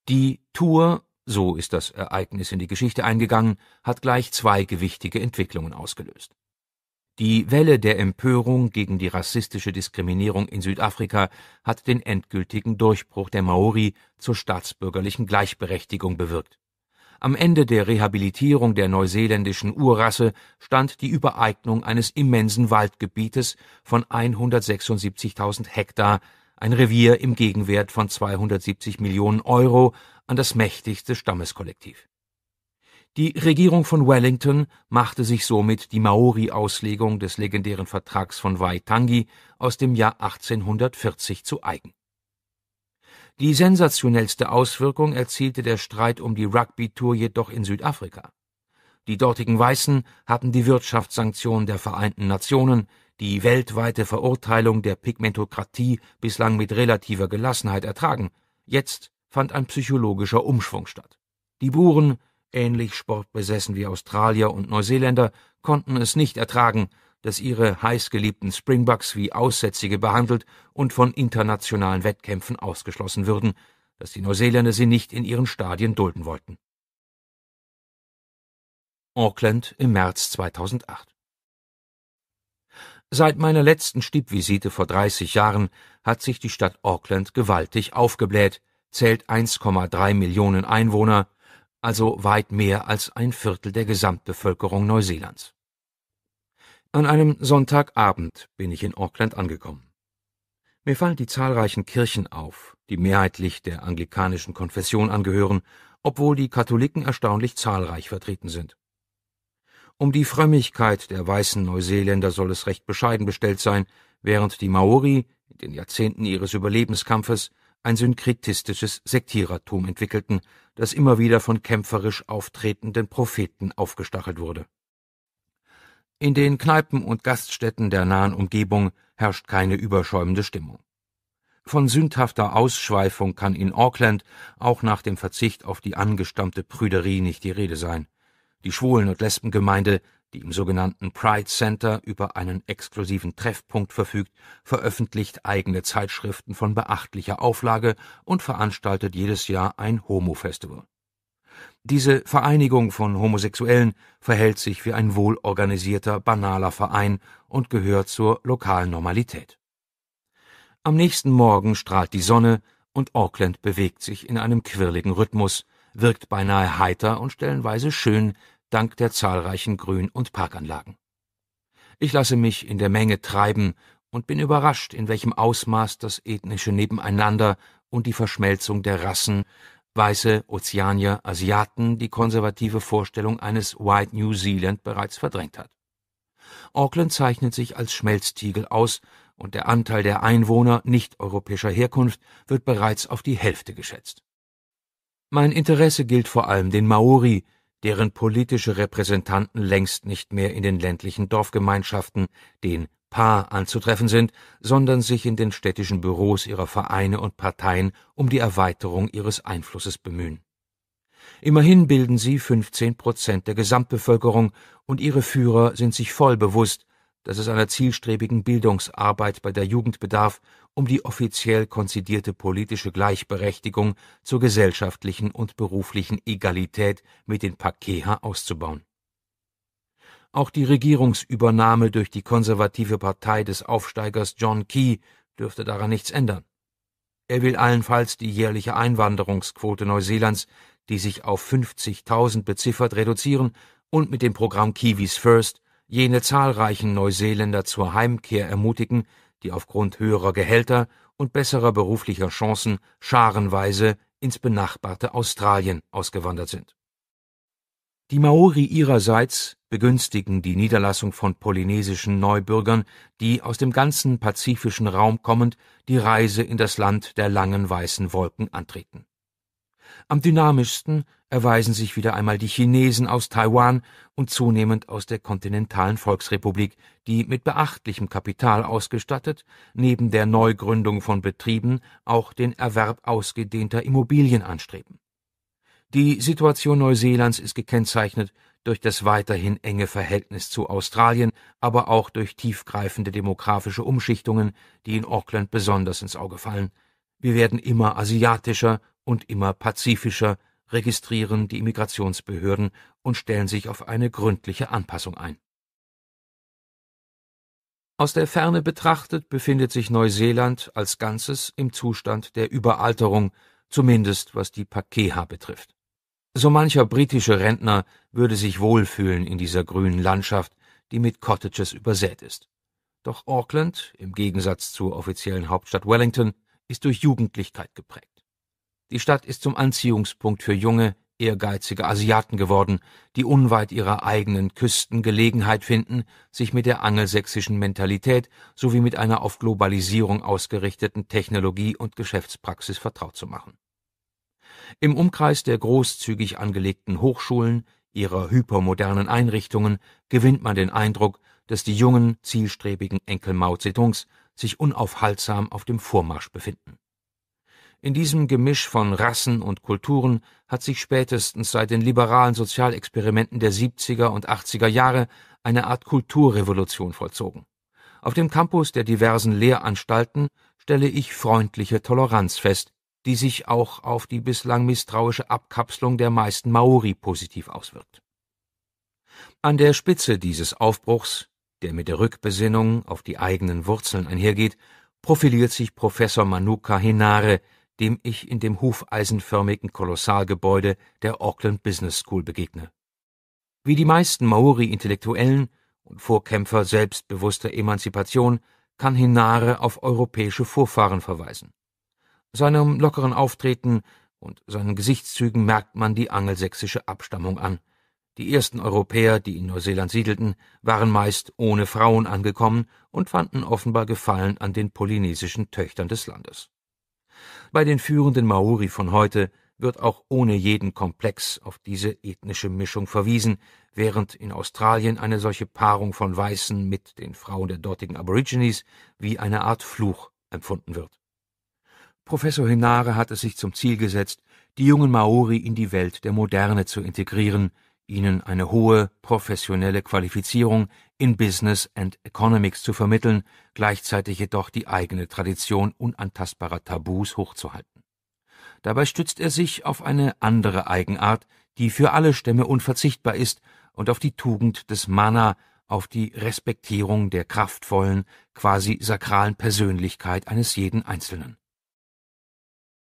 S2: Die Tour, so ist das Ereignis in die Geschichte eingegangen, hat gleich zwei gewichtige Entwicklungen ausgelöst. Die Welle der Empörung gegen die rassistische Diskriminierung in Südafrika hat den endgültigen Durchbruch der Maori zur staatsbürgerlichen Gleichberechtigung bewirkt. Am Ende der Rehabilitierung der neuseeländischen Urrasse stand die Übereignung eines immensen Waldgebietes von 176.000 Hektar, ein Revier im Gegenwert von 270 Millionen Euro, an das mächtigste Stammeskollektiv. Die Regierung von Wellington machte sich somit die Maori-Auslegung des legendären Vertrags von Waitangi aus dem Jahr 1840 zu eigen die sensationellste Auswirkung erzielte der Streit um die Rugby-Tour jedoch in Südafrika. Die dortigen Weißen hatten die Wirtschaftssanktionen der Vereinten Nationen, die weltweite Verurteilung der Pigmentokratie bislang mit relativer Gelassenheit ertragen. Jetzt fand ein psychologischer Umschwung statt. Die Buren, ähnlich sportbesessen wie Australier und Neuseeländer, konnten es nicht ertragen, dass ihre heißgeliebten Springbucks wie Aussätzige behandelt und von internationalen Wettkämpfen ausgeschlossen würden, dass die Neuseeländer sie
S1: nicht in ihren Stadien dulden wollten. Auckland im März 2008 Seit meiner letzten Stippvisite vor
S2: 30 Jahren hat sich die Stadt Auckland gewaltig aufgebläht, zählt 1,3 Millionen Einwohner, also weit mehr als ein Viertel der Gesamtbevölkerung Neuseelands. An einem Sonntagabend bin ich in Auckland angekommen. Mir fallen die zahlreichen Kirchen auf, die mehrheitlich der anglikanischen Konfession angehören, obwohl die Katholiken erstaunlich zahlreich vertreten sind. Um die Frömmigkeit der weißen Neuseeländer soll es recht bescheiden bestellt sein, während die Maori in den Jahrzehnten ihres Überlebenskampfes ein synkretistisches Sektierertum entwickelten, das immer wieder von kämpferisch auftretenden Propheten aufgestachelt wurde in den Kneipen und Gaststätten der nahen Umgebung herrscht keine überschäumende Stimmung. Von sündhafter Ausschweifung kann in Auckland auch nach dem Verzicht auf die angestammte Prüderie nicht die Rede sein. Die Schwulen- und Lesbengemeinde, die im sogenannten Pride Center über einen exklusiven Treffpunkt verfügt, veröffentlicht eigene Zeitschriften von beachtlicher Auflage und veranstaltet jedes Jahr ein Homo-Festival diese Vereinigung von Homosexuellen verhält sich wie ein wohlorganisierter, banaler Verein und gehört zur lokalen Normalität. Am nächsten Morgen strahlt die Sonne und Auckland bewegt sich in einem quirligen Rhythmus, wirkt beinahe heiter und stellenweise schön dank der zahlreichen Grün- und Parkanlagen. Ich lasse mich in der Menge treiben und bin überrascht, in welchem Ausmaß das ethnische Nebeneinander und die Verschmelzung der Rassen weiße Ozeanier, Asiaten die konservative Vorstellung eines White New Zealand bereits verdrängt hat. Auckland zeichnet sich als Schmelztiegel aus und der Anteil der Einwohner nicht europäischer Herkunft wird bereits auf die Hälfte geschätzt. Mein Interesse gilt vor allem den Maori, deren politische Repräsentanten längst nicht mehr in den ländlichen Dorfgemeinschaften, den Paar anzutreffen sind, sondern sich in den städtischen Büros ihrer Vereine und Parteien um die Erweiterung ihres Einflusses bemühen. Immerhin bilden sie 15 Prozent der Gesamtbevölkerung und ihre Führer sind sich voll bewusst, dass es einer zielstrebigen Bildungsarbeit bei der Jugend bedarf, um die offiziell konzidierte politische Gleichberechtigung zur gesellschaftlichen und beruflichen Egalität mit den Pakeha auszubauen. Auch die Regierungsübernahme durch die konservative Partei des Aufsteigers John Key dürfte daran nichts ändern. Er will allenfalls die jährliche Einwanderungsquote Neuseelands, die sich auf 50.000 beziffert, reduzieren und mit dem Programm Kiwis First jene zahlreichen Neuseeländer zur Heimkehr ermutigen, die aufgrund höherer Gehälter und besserer beruflicher Chancen scharenweise ins benachbarte Australien ausgewandert sind die Maori ihrerseits begünstigen die Niederlassung von polynesischen Neubürgern, die aus dem ganzen pazifischen Raum kommend die Reise in das Land der langen weißen Wolken antreten. Am dynamischsten erweisen sich wieder einmal die Chinesen aus Taiwan und zunehmend aus der kontinentalen Volksrepublik, die mit beachtlichem Kapital ausgestattet, neben der Neugründung von Betrieben auch den Erwerb ausgedehnter Immobilien anstreben die Situation Neuseelands ist gekennzeichnet durch das weiterhin enge Verhältnis zu Australien, aber auch durch tiefgreifende demografische Umschichtungen, die in Auckland besonders ins Auge fallen. Wir werden immer asiatischer und immer pazifischer, registrieren die Immigrationsbehörden und stellen sich auf eine gründliche Anpassung ein. Aus der Ferne betrachtet befindet sich Neuseeland als Ganzes im Zustand der Überalterung, zumindest was die Pakeha betrifft. So mancher britische Rentner würde sich wohlfühlen in dieser grünen Landschaft, die mit Cottages übersät ist. Doch Auckland, im Gegensatz zur offiziellen Hauptstadt Wellington, ist durch Jugendlichkeit geprägt. Die Stadt ist zum Anziehungspunkt für junge, ehrgeizige Asiaten geworden, die unweit ihrer eigenen Küsten Gelegenheit finden, sich mit der angelsächsischen Mentalität sowie mit einer auf Globalisierung ausgerichteten Technologie und Geschäftspraxis vertraut zu machen im Umkreis der großzügig angelegten Hochschulen, ihrer hypermodernen Einrichtungen gewinnt man den Eindruck, dass die jungen, zielstrebigen Enkel Mao Zedongs sich unaufhaltsam auf dem Vormarsch befinden. In diesem Gemisch von Rassen und Kulturen hat sich spätestens seit den liberalen Sozialexperimenten der 70er und 80er Jahre eine Art Kulturrevolution vollzogen. Auf dem Campus der diversen Lehranstalten stelle ich freundliche Toleranz fest, die sich auch auf die bislang misstrauische Abkapselung der meisten Maori positiv auswirkt. An der Spitze dieses Aufbruchs, der mit der Rückbesinnung auf die eigenen Wurzeln einhergeht, profiliert sich Professor Manuka Henare, dem ich in dem hufeisenförmigen Kolossalgebäude der Auckland Business School begegne. Wie die meisten Maori-Intellektuellen und Vorkämpfer selbstbewusster Emanzipation kann Henare auf europäische Vorfahren verweisen seinem lockeren Auftreten und seinen Gesichtszügen merkt man die angelsächsische Abstammung an. Die ersten Europäer, die in Neuseeland siedelten, waren meist ohne Frauen angekommen und fanden offenbar Gefallen an den polynesischen Töchtern des Landes. Bei den führenden Maori von heute wird auch ohne jeden Komplex auf diese ethnische Mischung verwiesen, während in Australien eine solche Paarung von Weißen mit den Frauen der dortigen Aborigines wie eine Art Fluch empfunden wird. Professor Hinare hat es sich zum Ziel gesetzt, die jungen Maori in die Welt der Moderne zu integrieren, ihnen eine hohe professionelle Qualifizierung in Business and Economics zu vermitteln, gleichzeitig jedoch die eigene Tradition unantastbarer Tabus hochzuhalten. Dabei stützt er sich auf eine andere Eigenart, die für alle Stämme unverzichtbar ist und auf die Tugend des Mana, auf die Respektierung der kraftvollen, quasi sakralen Persönlichkeit eines jeden Einzelnen.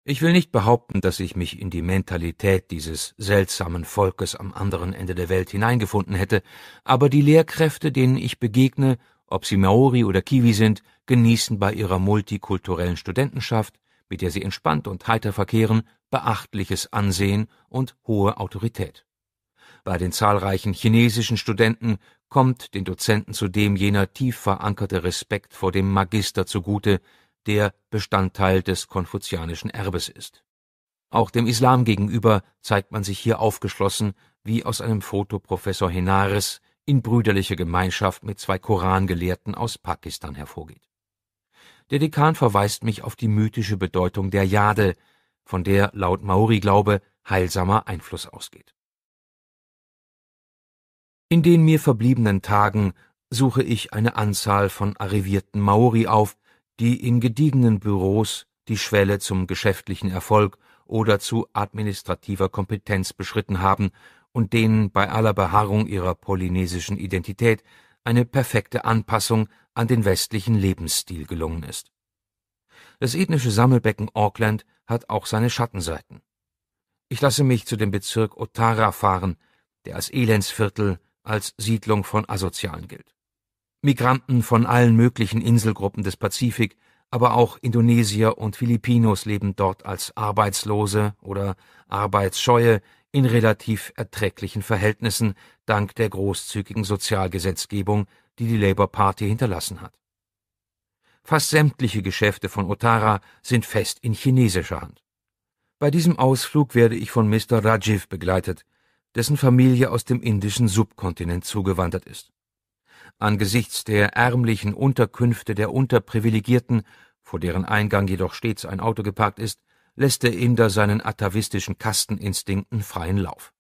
S2: Ich will nicht behaupten, dass ich mich in die Mentalität dieses seltsamen Volkes am anderen Ende der Welt hineingefunden hätte, aber die Lehrkräfte, denen ich begegne, ob sie Maori oder Kiwi sind, genießen bei ihrer multikulturellen Studentenschaft, mit der sie entspannt und heiter verkehren, beachtliches Ansehen und hohe Autorität. Bei den zahlreichen chinesischen Studenten kommt den Dozenten zudem jener tief verankerte Respekt vor dem Magister zugute, der Bestandteil des konfuzianischen Erbes ist. Auch dem Islam gegenüber zeigt man sich hier aufgeschlossen, wie aus einem Foto Professor Henares in brüderlicher Gemeinschaft mit zwei Korangelehrten aus Pakistan hervorgeht. Der Dekan verweist mich auf die mythische Bedeutung der Jade, von der laut Maori-Glaube heilsamer Einfluss ausgeht. In den mir verbliebenen Tagen suche ich eine Anzahl von arrivierten Maori auf, die in gediegenen Büros die Schwelle zum geschäftlichen Erfolg oder zu administrativer Kompetenz beschritten haben und denen bei aller Beharrung ihrer polynesischen Identität eine perfekte Anpassung an den westlichen Lebensstil gelungen ist. Das ethnische Sammelbecken Auckland hat auch seine Schattenseiten. Ich lasse mich zu dem Bezirk Otara fahren, der als Elendsviertel, als Siedlung von Asozialen gilt. Migranten von allen möglichen Inselgruppen des Pazifik, aber auch Indonesier und Filipinos leben dort als Arbeitslose oder Arbeitsscheue in relativ erträglichen Verhältnissen dank der großzügigen Sozialgesetzgebung, die die Labour Party hinterlassen hat. Fast sämtliche Geschäfte von Otara sind fest in chinesischer Hand. Bei diesem Ausflug werde ich von Mr. Rajiv begleitet, dessen Familie aus dem indischen Subkontinent zugewandert ist angesichts der ärmlichen Unterkünfte der Unterprivilegierten, vor deren Eingang jedoch stets ein Auto geparkt ist, lässt der Inder seinen atavistischen Kasteninstinkten freien Lauf.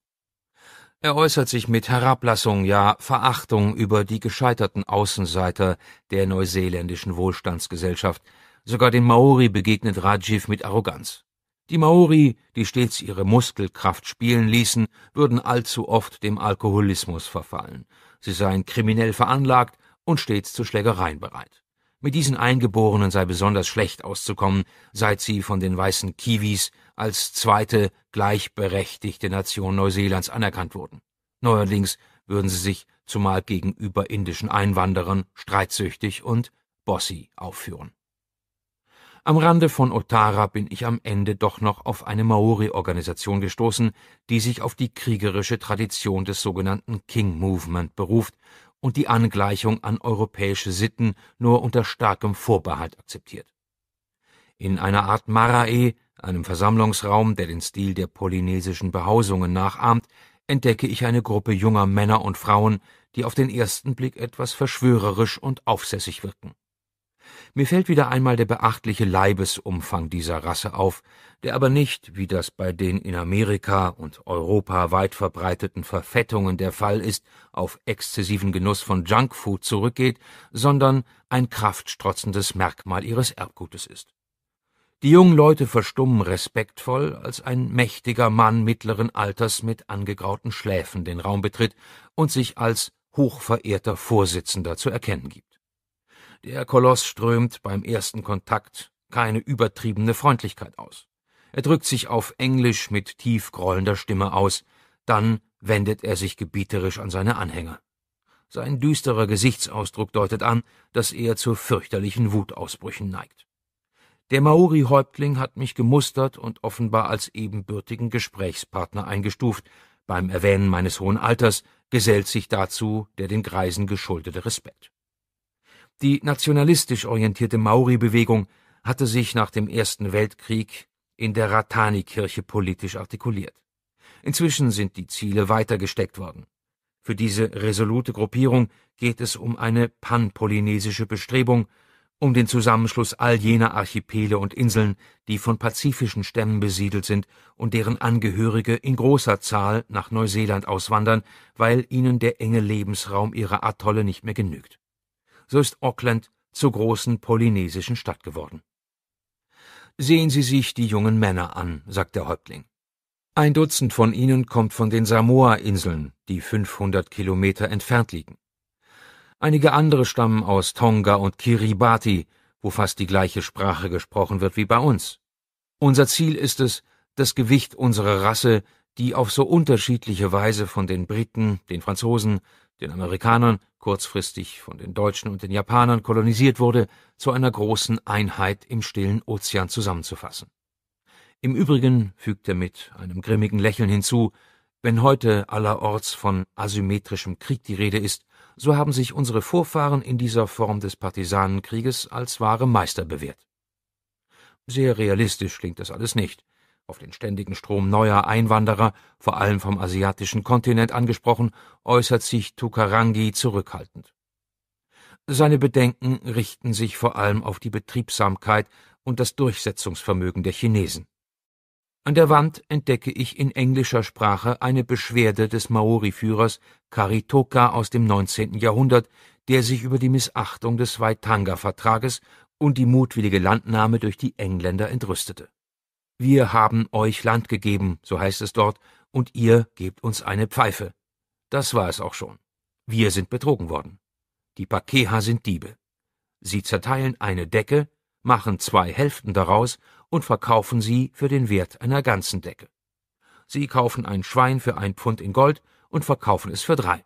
S2: Er äußert sich mit Herablassung, ja Verachtung über die gescheiterten Außenseiter der neuseeländischen Wohlstandsgesellschaft, sogar den Maori begegnet Rajiv mit Arroganz. Die Maori, die stets ihre Muskelkraft spielen ließen, würden allzu oft dem Alkoholismus verfallen sie seien kriminell veranlagt und stets zu Schlägereien bereit. Mit diesen Eingeborenen sei besonders schlecht auszukommen, seit sie von den weißen Kiwis als zweite gleichberechtigte Nation Neuseelands anerkannt wurden. Neuerdings würden sie sich zumal gegenüber indischen Einwanderern streitsüchtig und bossy aufführen. Am Rande von Otara bin ich am Ende doch noch auf eine Maori-Organisation gestoßen, die sich auf die kriegerische Tradition des sogenannten King Movement beruft und die Angleichung an europäische Sitten nur unter starkem Vorbehalt akzeptiert. In einer Art Marae, einem Versammlungsraum, der den Stil der polynesischen Behausungen nachahmt, entdecke ich eine Gruppe junger Männer und Frauen, die auf den ersten Blick etwas verschwörerisch und aufsässig wirken. Mir fällt wieder einmal der beachtliche Leibesumfang dieser Rasse auf, der aber nicht, wie das bei den in Amerika und Europa weit verbreiteten Verfettungen der Fall ist, auf exzessiven Genuss von Junkfood zurückgeht, sondern ein kraftstrotzendes Merkmal ihres Erbgutes ist. Die jungen Leute verstummen respektvoll, als ein mächtiger Mann mittleren Alters mit angegrauten Schläfen den Raum betritt und sich als hochverehrter Vorsitzender zu erkennen gibt. Der Koloss strömt beim ersten Kontakt keine übertriebene Freundlichkeit aus. Er drückt sich auf Englisch mit tief grollender Stimme aus, dann wendet er sich gebieterisch an seine Anhänger. Sein düsterer Gesichtsausdruck deutet an, dass er zu fürchterlichen Wutausbrüchen neigt. Der Maori-Häuptling hat mich gemustert und offenbar als ebenbürtigen Gesprächspartner eingestuft. Beim Erwähnen meines hohen Alters gesellt sich dazu der den Greisen geschuldete Respekt. Die nationalistisch orientierte Maori-Bewegung hatte sich nach dem Ersten Weltkrieg in der Ratani-Kirche politisch artikuliert. Inzwischen sind die Ziele weiter gesteckt worden. Für diese resolute Gruppierung geht es um eine panpolynesische Bestrebung, um den Zusammenschluss all jener Archipele und Inseln, die von pazifischen Stämmen besiedelt sind und deren Angehörige in großer Zahl nach Neuseeland auswandern, weil ihnen der enge Lebensraum ihrer Atolle nicht mehr genügt so ist Auckland zur großen polynesischen Stadt geworden. Sehen Sie sich die jungen Männer an, sagt der Häuptling. Ein Dutzend von ihnen kommt von den Samoa-Inseln, die 500 Kilometer entfernt liegen. Einige andere stammen aus Tonga und Kiribati, wo fast die gleiche Sprache gesprochen wird wie bei uns. Unser Ziel ist es, das Gewicht unserer Rasse, die auf so unterschiedliche Weise von den Briten, den Franzosen, den Amerikanern, kurzfristig von den Deutschen und den Japanern kolonisiert wurde, zu einer großen Einheit im stillen Ozean zusammenzufassen. Im Übrigen, fügt er mit einem grimmigen Lächeln hinzu, wenn heute allerorts von asymmetrischem Krieg die Rede ist, so haben sich unsere Vorfahren in dieser Form des Partisanenkrieges als wahre Meister bewährt. Sehr realistisch klingt das alles nicht auf den ständigen Strom neuer Einwanderer, vor allem vom asiatischen Kontinent angesprochen, äußert sich Tukarangi zurückhaltend. Seine Bedenken richten sich vor allem auf die Betriebsamkeit und das Durchsetzungsvermögen der Chinesen. An der Wand entdecke ich in englischer Sprache eine Beschwerde des Maori-Führers Karitoka aus dem 19. Jahrhundert, der sich über die Missachtung des Waitanga-Vertrages und die mutwillige Landnahme durch die Engländer entrüstete. Wir haben euch Land gegeben, so heißt es dort, und ihr gebt uns eine Pfeife. Das war es auch schon. Wir sind betrogen worden. Die Pakeha sind Diebe. Sie zerteilen eine Decke, machen zwei Hälften daraus und verkaufen sie für den Wert einer ganzen Decke. Sie kaufen ein Schwein für ein Pfund in Gold und verkaufen es für drei.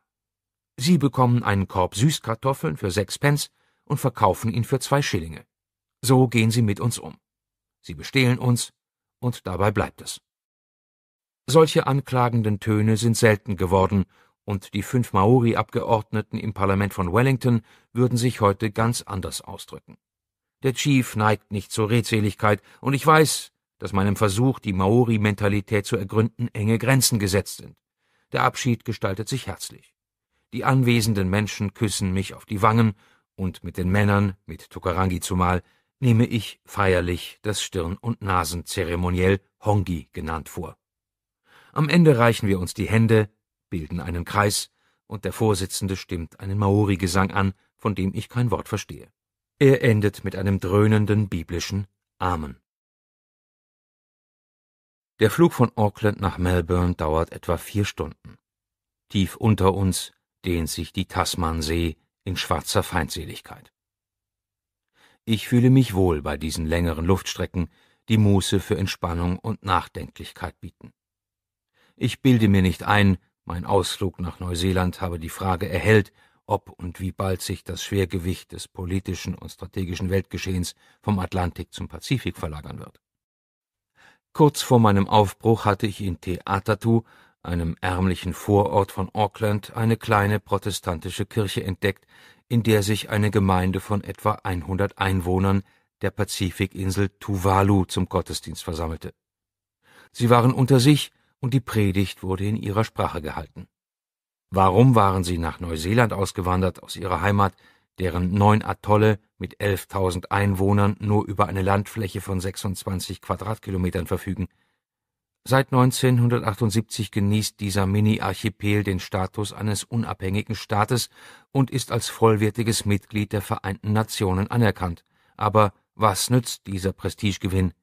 S2: Sie bekommen einen Korb Süßkartoffeln für sechs Pence und verkaufen ihn für zwei Schillinge. So gehen sie mit uns um. Sie bestehlen uns, und dabei bleibt es. Solche anklagenden Töne sind selten geworden, und die fünf Maori-Abgeordneten im Parlament von Wellington würden sich heute ganz anders ausdrücken. Der Chief neigt nicht zur Redseligkeit, und ich weiß, dass meinem Versuch, die Maori-Mentalität zu ergründen, enge Grenzen gesetzt sind. Der Abschied gestaltet sich herzlich. Die anwesenden Menschen küssen mich auf die Wangen, und mit den Männern, mit Tukarangi zumal, nehme ich feierlich das Stirn- und Nasenzeremoniell Hongi genannt vor. Am Ende reichen wir uns die Hände, bilden einen Kreis und der Vorsitzende stimmt einen Maori-Gesang an, von dem ich kein Wort verstehe. Er endet mit einem dröhnenden
S1: biblischen Amen. Der Flug von Auckland nach Melbourne dauert etwa vier Stunden. Tief unter uns dehnt sich die
S2: Tasmansee in schwarzer Feindseligkeit. Ich fühle mich wohl bei diesen längeren Luftstrecken, die Muße für Entspannung und Nachdenklichkeit bieten. Ich bilde mir nicht ein, mein Ausflug nach Neuseeland habe die Frage erhellt, ob und wie bald sich das Schwergewicht des politischen und strategischen Weltgeschehens vom Atlantik zum Pazifik verlagern wird. Kurz vor meinem Aufbruch hatte ich in Te Atatu, einem ärmlichen Vorort von Auckland, eine kleine protestantische Kirche entdeckt, in der sich eine Gemeinde von etwa 100 Einwohnern der Pazifikinsel Tuvalu zum Gottesdienst versammelte. Sie waren unter sich und die Predigt wurde in ihrer Sprache gehalten. Warum waren sie nach Neuseeland ausgewandert aus ihrer Heimat, deren neun Atolle mit 11.000 Einwohnern nur über eine Landfläche von 26 Quadratkilometern verfügen? Seit 1978 genießt dieser Mini-Archipel den Status eines unabhängigen Staates und ist als vollwertiges Mitglied der Vereinten Nationen anerkannt. Aber was nützt dieser Prestigegewinn?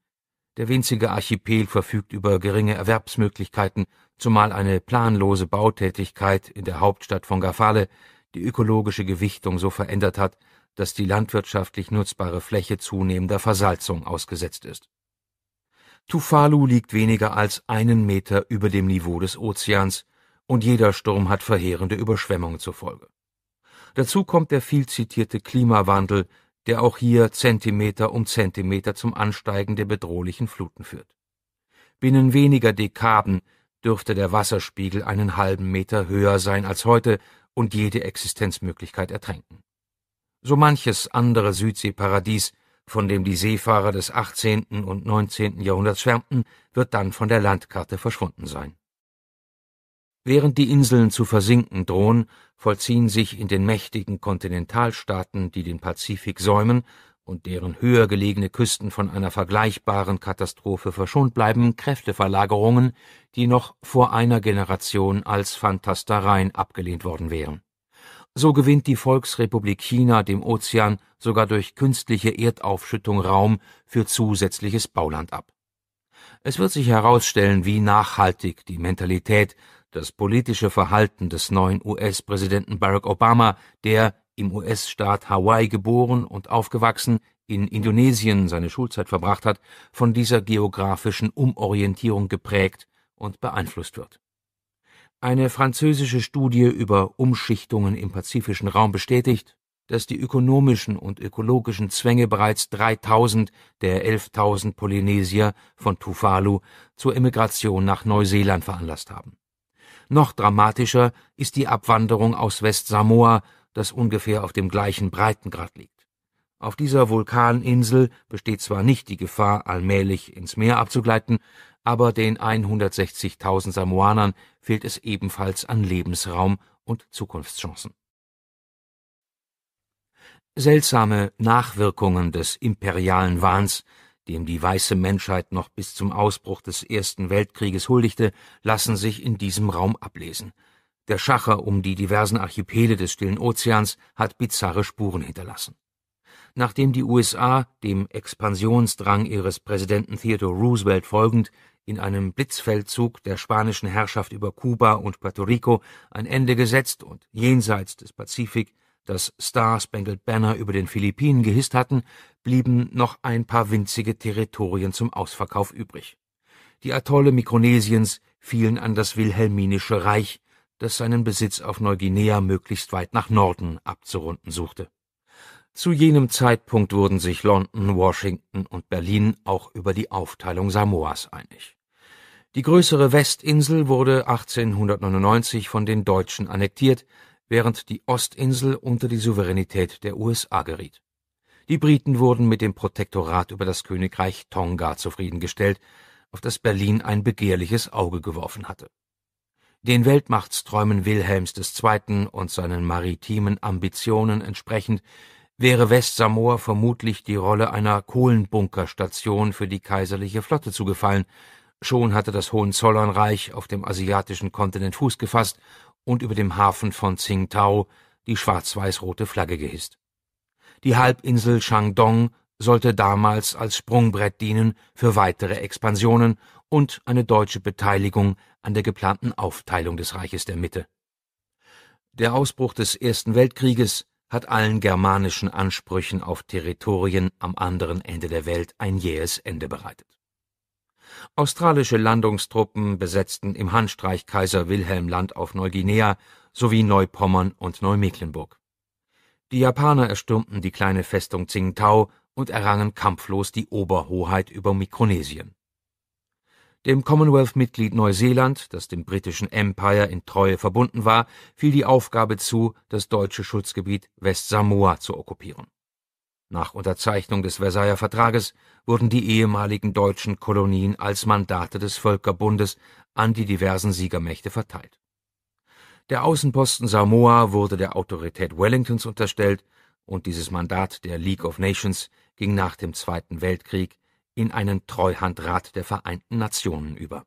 S2: Der winzige Archipel verfügt über geringe Erwerbsmöglichkeiten, zumal eine planlose Bautätigkeit in der Hauptstadt von Gafale die ökologische Gewichtung so verändert hat, dass die landwirtschaftlich nutzbare Fläche zunehmender Versalzung ausgesetzt ist Tuvalu liegt weniger als einen Meter über dem Niveau des Ozeans und jeder Sturm hat verheerende Überschwemmungen zur Folge. Dazu kommt der viel zitierte Klimawandel, der auch hier Zentimeter um Zentimeter zum Ansteigen der bedrohlichen Fluten führt. Binnen weniger Dekaden dürfte der Wasserspiegel einen halben Meter höher sein als heute und jede Existenzmöglichkeit ertränken. So manches andere Südseeparadies von dem die Seefahrer des 18. und 19. Jahrhunderts schwärmten, wird dann von der Landkarte verschwunden sein. Während die Inseln zu versinken drohen, vollziehen sich in den mächtigen Kontinentalstaaten, die den Pazifik säumen und deren höher gelegene Küsten von einer vergleichbaren Katastrophe verschont bleiben, Kräfteverlagerungen, die noch vor einer Generation als Fantastereien abgelehnt worden wären. So gewinnt die Volksrepublik China dem Ozean sogar durch künstliche Erdaufschüttung Raum für zusätzliches Bauland ab. Es wird sich herausstellen, wie nachhaltig die Mentalität, das politische Verhalten des neuen US-Präsidenten Barack Obama, der im US-Staat Hawaii geboren und aufgewachsen, in Indonesien seine Schulzeit verbracht hat, von dieser geografischen Umorientierung geprägt und beeinflusst wird eine französische Studie über Umschichtungen im pazifischen Raum bestätigt, dass die ökonomischen und ökologischen Zwänge bereits 3000 der 11.000 Polynesier von Tuvalu zur Emigration nach Neuseeland veranlasst haben. Noch dramatischer ist die Abwanderung aus Westsamoa, das ungefähr auf dem gleichen Breitengrad liegt. Auf dieser Vulkaninsel besteht zwar nicht die Gefahr, allmählich ins Meer abzugleiten, aber den 160.000 Samoanern fehlt es ebenfalls an Lebensraum und Zukunftschancen. Seltsame Nachwirkungen des imperialen Wahns, dem die weiße Menschheit noch bis zum Ausbruch des Ersten Weltkrieges huldigte, lassen sich in diesem Raum ablesen. Der Schacher um die diversen Archipele des Stillen Ozeans hat bizarre Spuren hinterlassen nachdem die USA, dem Expansionsdrang ihres Präsidenten Theodore Roosevelt folgend, in einem Blitzfeldzug der spanischen Herrschaft über Kuba und Puerto Rico ein Ende gesetzt und jenseits des Pazifik das Star Spangled Banner über den Philippinen gehisst hatten, blieben noch ein paar winzige Territorien zum Ausverkauf übrig. Die Atolle Mikronesiens fielen an das Wilhelminische Reich, das seinen Besitz auf Neuguinea möglichst weit nach Norden abzurunden suchte. Zu jenem Zeitpunkt wurden sich London, Washington und Berlin auch über die Aufteilung Samoas einig die größere Westinsel wurde 1899 von den Deutschen annektiert, während die Ostinsel unter die Souveränität der USA geriet. Die Briten wurden mit dem Protektorat über das Königreich Tonga zufriedengestellt, auf das Berlin ein begehrliches Auge geworfen hatte. Den Weltmachtsträumen Wilhelms II. und seinen maritimen Ambitionen entsprechend wäre Westsamoa vermutlich die Rolle einer Kohlenbunkerstation für die kaiserliche Flotte zugefallen, Schon hatte das Hohenzollernreich auf dem asiatischen Kontinent Fuß gefasst und über dem Hafen von Tsingtau die schwarz-weiß-rote Flagge gehisst. Die Halbinsel Shandong sollte damals als Sprungbrett dienen für weitere Expansionen und eine deutsche Beteiligung an der geplanten Aufteilung des Reiches der Mitte. Der Ausbruch des Ersten Weltkrieges hat allen germanischen Ansprüchen auf Territorien am anderen Ende der Welt ein jähes Ende bereitet. Australische Landungstruppen besetzten im Handstreich Kaiser Wilhelm Land auf Neuguinea sowie Neupommern und Neumecklenburg. Die Japaner erstürmten die kleine Festung Tsingtau und errangen kampflos die Oberhoheit über Mikronesien. Dem Commonwealth-Mitglied Neuseeland, das dem britischen Empire in Treue verbunden war, fiel die Aufgabe zu, das deutsche Schutzgebiet Westsamoa zu okkupieren nach Unterzeichnung des Versailler Vertrages wurden die ehemaligen deutschen Kolonien als Mandate des Völkerbundes an die diversen Siegermächte verteilt. Der Außenposten Samoa wurde der Autorität Wellingtons unterstellt und dieses Mandat der League of Nations ging nach dem Zweiten Weltkrieg in einen Treuhandrat der Vereinten Nationen über.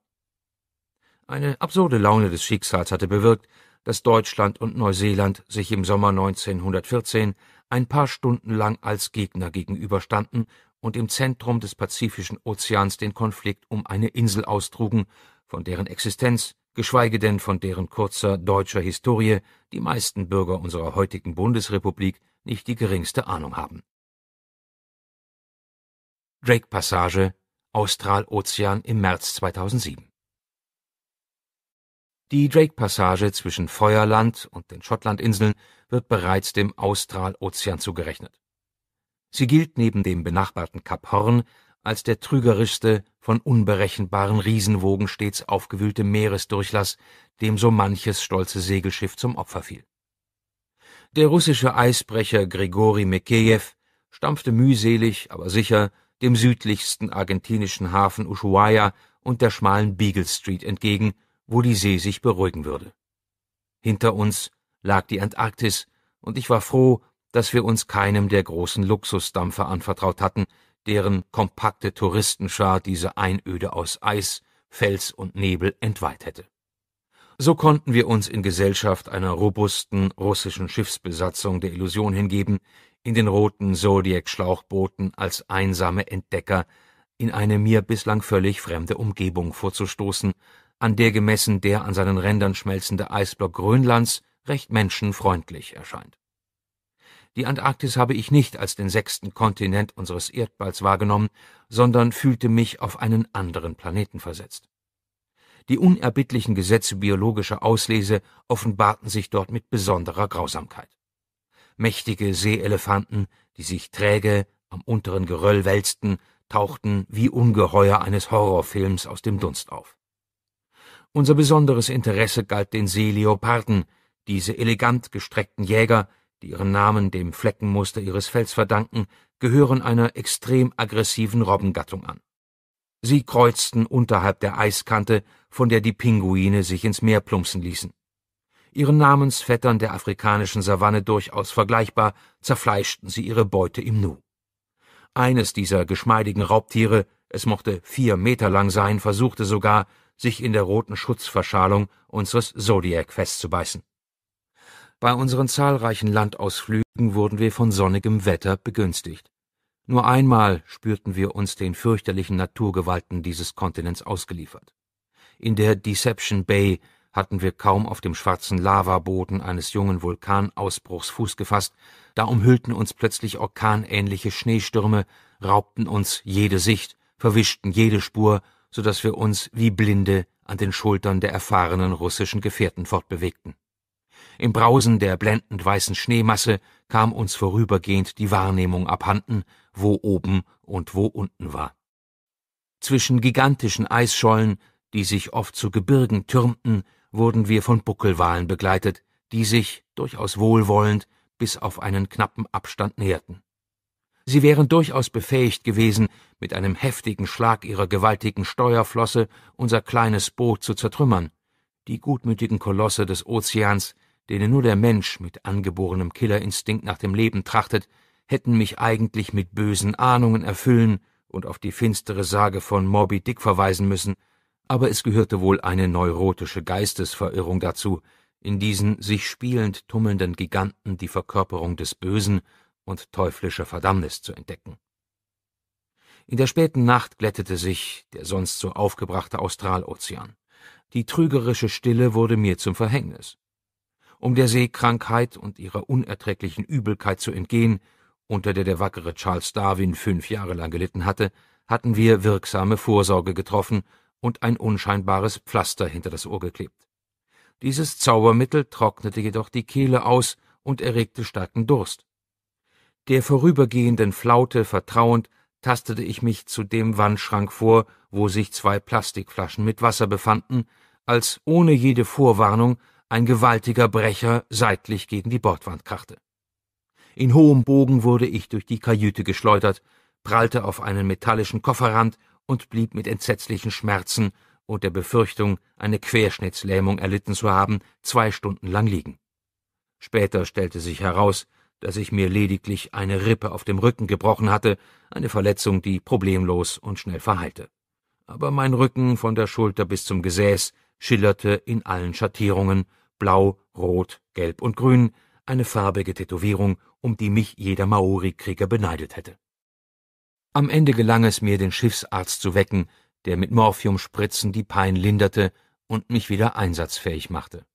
S2: Eine absurde Laune des Schicksals hatte bewirkt, dass Deutschland und Neuseeland sich im Sommer 1914 ein paar Stunden lang als Gegner gegenüberstanden und im Zentrum des Pazifischen Ozeans den Konflikt um eine Insel austrugen, von deren Existenz, geschweige denn von deren kurzer deutscher Historie, die meisten Bürger unserer heutigen
S1: Bundesrepublik nicht die geringste Ahnung haben. Drake Passage, Australozean im März 2007
S2: die Drake-Passage zwischen Feuerland und den Schottlandinseln wird bereits dem Australozean zugerechnet. Sie gilt neben dem benachbarten Kap Horn als der trügerischste, von unberechenbaren Riesenwogen stets aufgewühlte Meeresdurchlass, dem so manches stolze Segelschiff zum Opfer fiel. Der russische Eisbrecher Grigori Mekejew stampfte mühselig, aber sicher dem südlichsten argentinischen Hafen Ushuaia und der schmalen Beagle Street entgegen wo die See sich beruhigen würde. Hinter uns lag die Antarktis, und ich war froh, dass wir uns keinem der großen Luxusdampfer anvertraut hatten, deren kompakte Touristenschar diese Einöde aus Eis, Fels und Nebel entweiht hätte. So konnten wir uns in Gesellschaft einer robusten russischen Schiffsbesatzung der Illusion hingeben, in den roten Zodiac-Schlauchbooten als einsame Entdecker in eine mir bislang völlig fremde Umgebung vorzustoßen, an der gemessen der an seinen Rändern schmelzende Eisblock Grönlands recht menschenfreundlich erscheint. Die Antarktis habe ich nicht als den sechsten Kontinent unseres Erdballs wahrgenommen, sondern fühlte mich auf einen anderen Planeten versetzt. Die unerbittlichen Gesetze biologischer Auslese offenbarten sich dort mit besonderer Grausamkeit. Mächtige Seeelefanten, die sich träge am unteren Geröll wälzten, tauchten wie Ungeheuer eines Horrorfilms aus dem Dunst auf. Unser besonderes Interesse galt den Seeleoparden, diese elegant gestreckten Jäger, die ihren Namen dem Fleckenmuster ihres Fells verdanken, gehören einer extrem aggressiven Robbengattung an. Sie kreuzten unterhalb der Eiskante, von der die Pinguine sich ins Meer plumpsen ließen. Ihren Namensvettern der afrikanischen Savanne durchaus vergleichbar, zerfleischten sie ihre Beute im Nu. Eines dieser geschmeidigen Raubtiere, es mochte vier Meter lang sein, versuchte sogar, sich in der roten Schutzverschalung unseres Zodiac festzubeißen. Bei unseren zahlreichen Landausflügen wurden wir von sonnigem Wetter begünstigt. Nur einmal spürten wir uns den fürchterlichen Naturgewalten dieses Kontinents ausgeliefert. In der Deception Bay hatten wir kaum auf dem schwarzen Lavaboden eines jungen Vulkanausbruchs Fuß gefasst, da umhüllten uns plötzlich orkanähnliche Schneestürme, raubten uns jede Sicht, verwischten jede Spur so dass wir uns wie Blinde an den Schultern der erfahrenen russischen Gefährten fortbewegten. Im Brausen der blendend weißen Schneemasse kam uns vorübergehend die Wahrnehmung abhanden, wo oben und wo unten war. Zwischen gigantischen Eisschollen, die sich oft zu Gebirgen türmten, wurden wir von Buckelwalen begleitet, die sich, durchaus wohlwollend, bis auf einen knappen Abstand näherten. Sie wären durchaus befähigt gewesen, mit einem heftigen Schlag ihrer gewaltigen Steuerflosse unser kleines Boot zu zertrümmern, die gutmütigen Kolosse des Ozeans, denen nur der Mensch mit angeborenem Killerinstinkt nach dem Leben trachtet, hätten mich eigentlich mit bösen Ahnungen erfüllen und auf die finstere Sage von Moby Dick verweisen müssen, aber es gehörte wohl eine neurotische Geistesverirrung dazu, in diesen sich spielend tummelnden Giganten die Verkörperung des Bösen und teuflische Verdammnis zu entdecken. In der späten Nacht glättete sich der sonst so aufgebrachte Australozean. Die trügerische Stille wurde mir zum Verhängnis. Um der Seekrankheit und ihrer unerträglichen Übelkeit zu entgehen, unter der der wackere Charles Darwin fünf Jahre lang gelitten hatte, hatten wir wirksame Vorsorge getroffen und ein unscheinbares Pflaster hinter das Ohr geklebt. Dieses Zaubermittel trocknete jedoch die Kehle aus und erregte starken Durst. Der vorübergehenden Flaute vertrauend, tastete ich mich zu dem Wandschrank vor, wo sich zwei Plastikflaschen mit Wasser befanden, als ohne jede Vorwarnung ein gewaltiger Brecher seitlich gegen die Bordwand krachte. In hohem Bogen wurde ich durch die Kajüte geschleudert, prallte auf einen metallischen Kofferrand und blieb mit entsetzlichen Schmerzen und der Befürchtung, eine Querschnittslähmung erlitten zu haben, zwei Stunden lang liegen. Später stellte sich heraus, dass ich mir lediglich eine Rippe auf dem Rücken gebrochen hatte, eine Verletzung, die problemlos und schnell verheilte. Aber mein Rücken von der Schulter bis zum Gesäß schillerte in allen Schattierungen, blau, rot, gelb und grün, eine farbige Tätowierung, um die mich jeder Maori-Krieger beneidet hätte. Am Ende gelang es mir, den Schiffsarzt zu wecken, der mit Morphiumspritzen die Pein linderte und mich wieder einsatzfähig machte.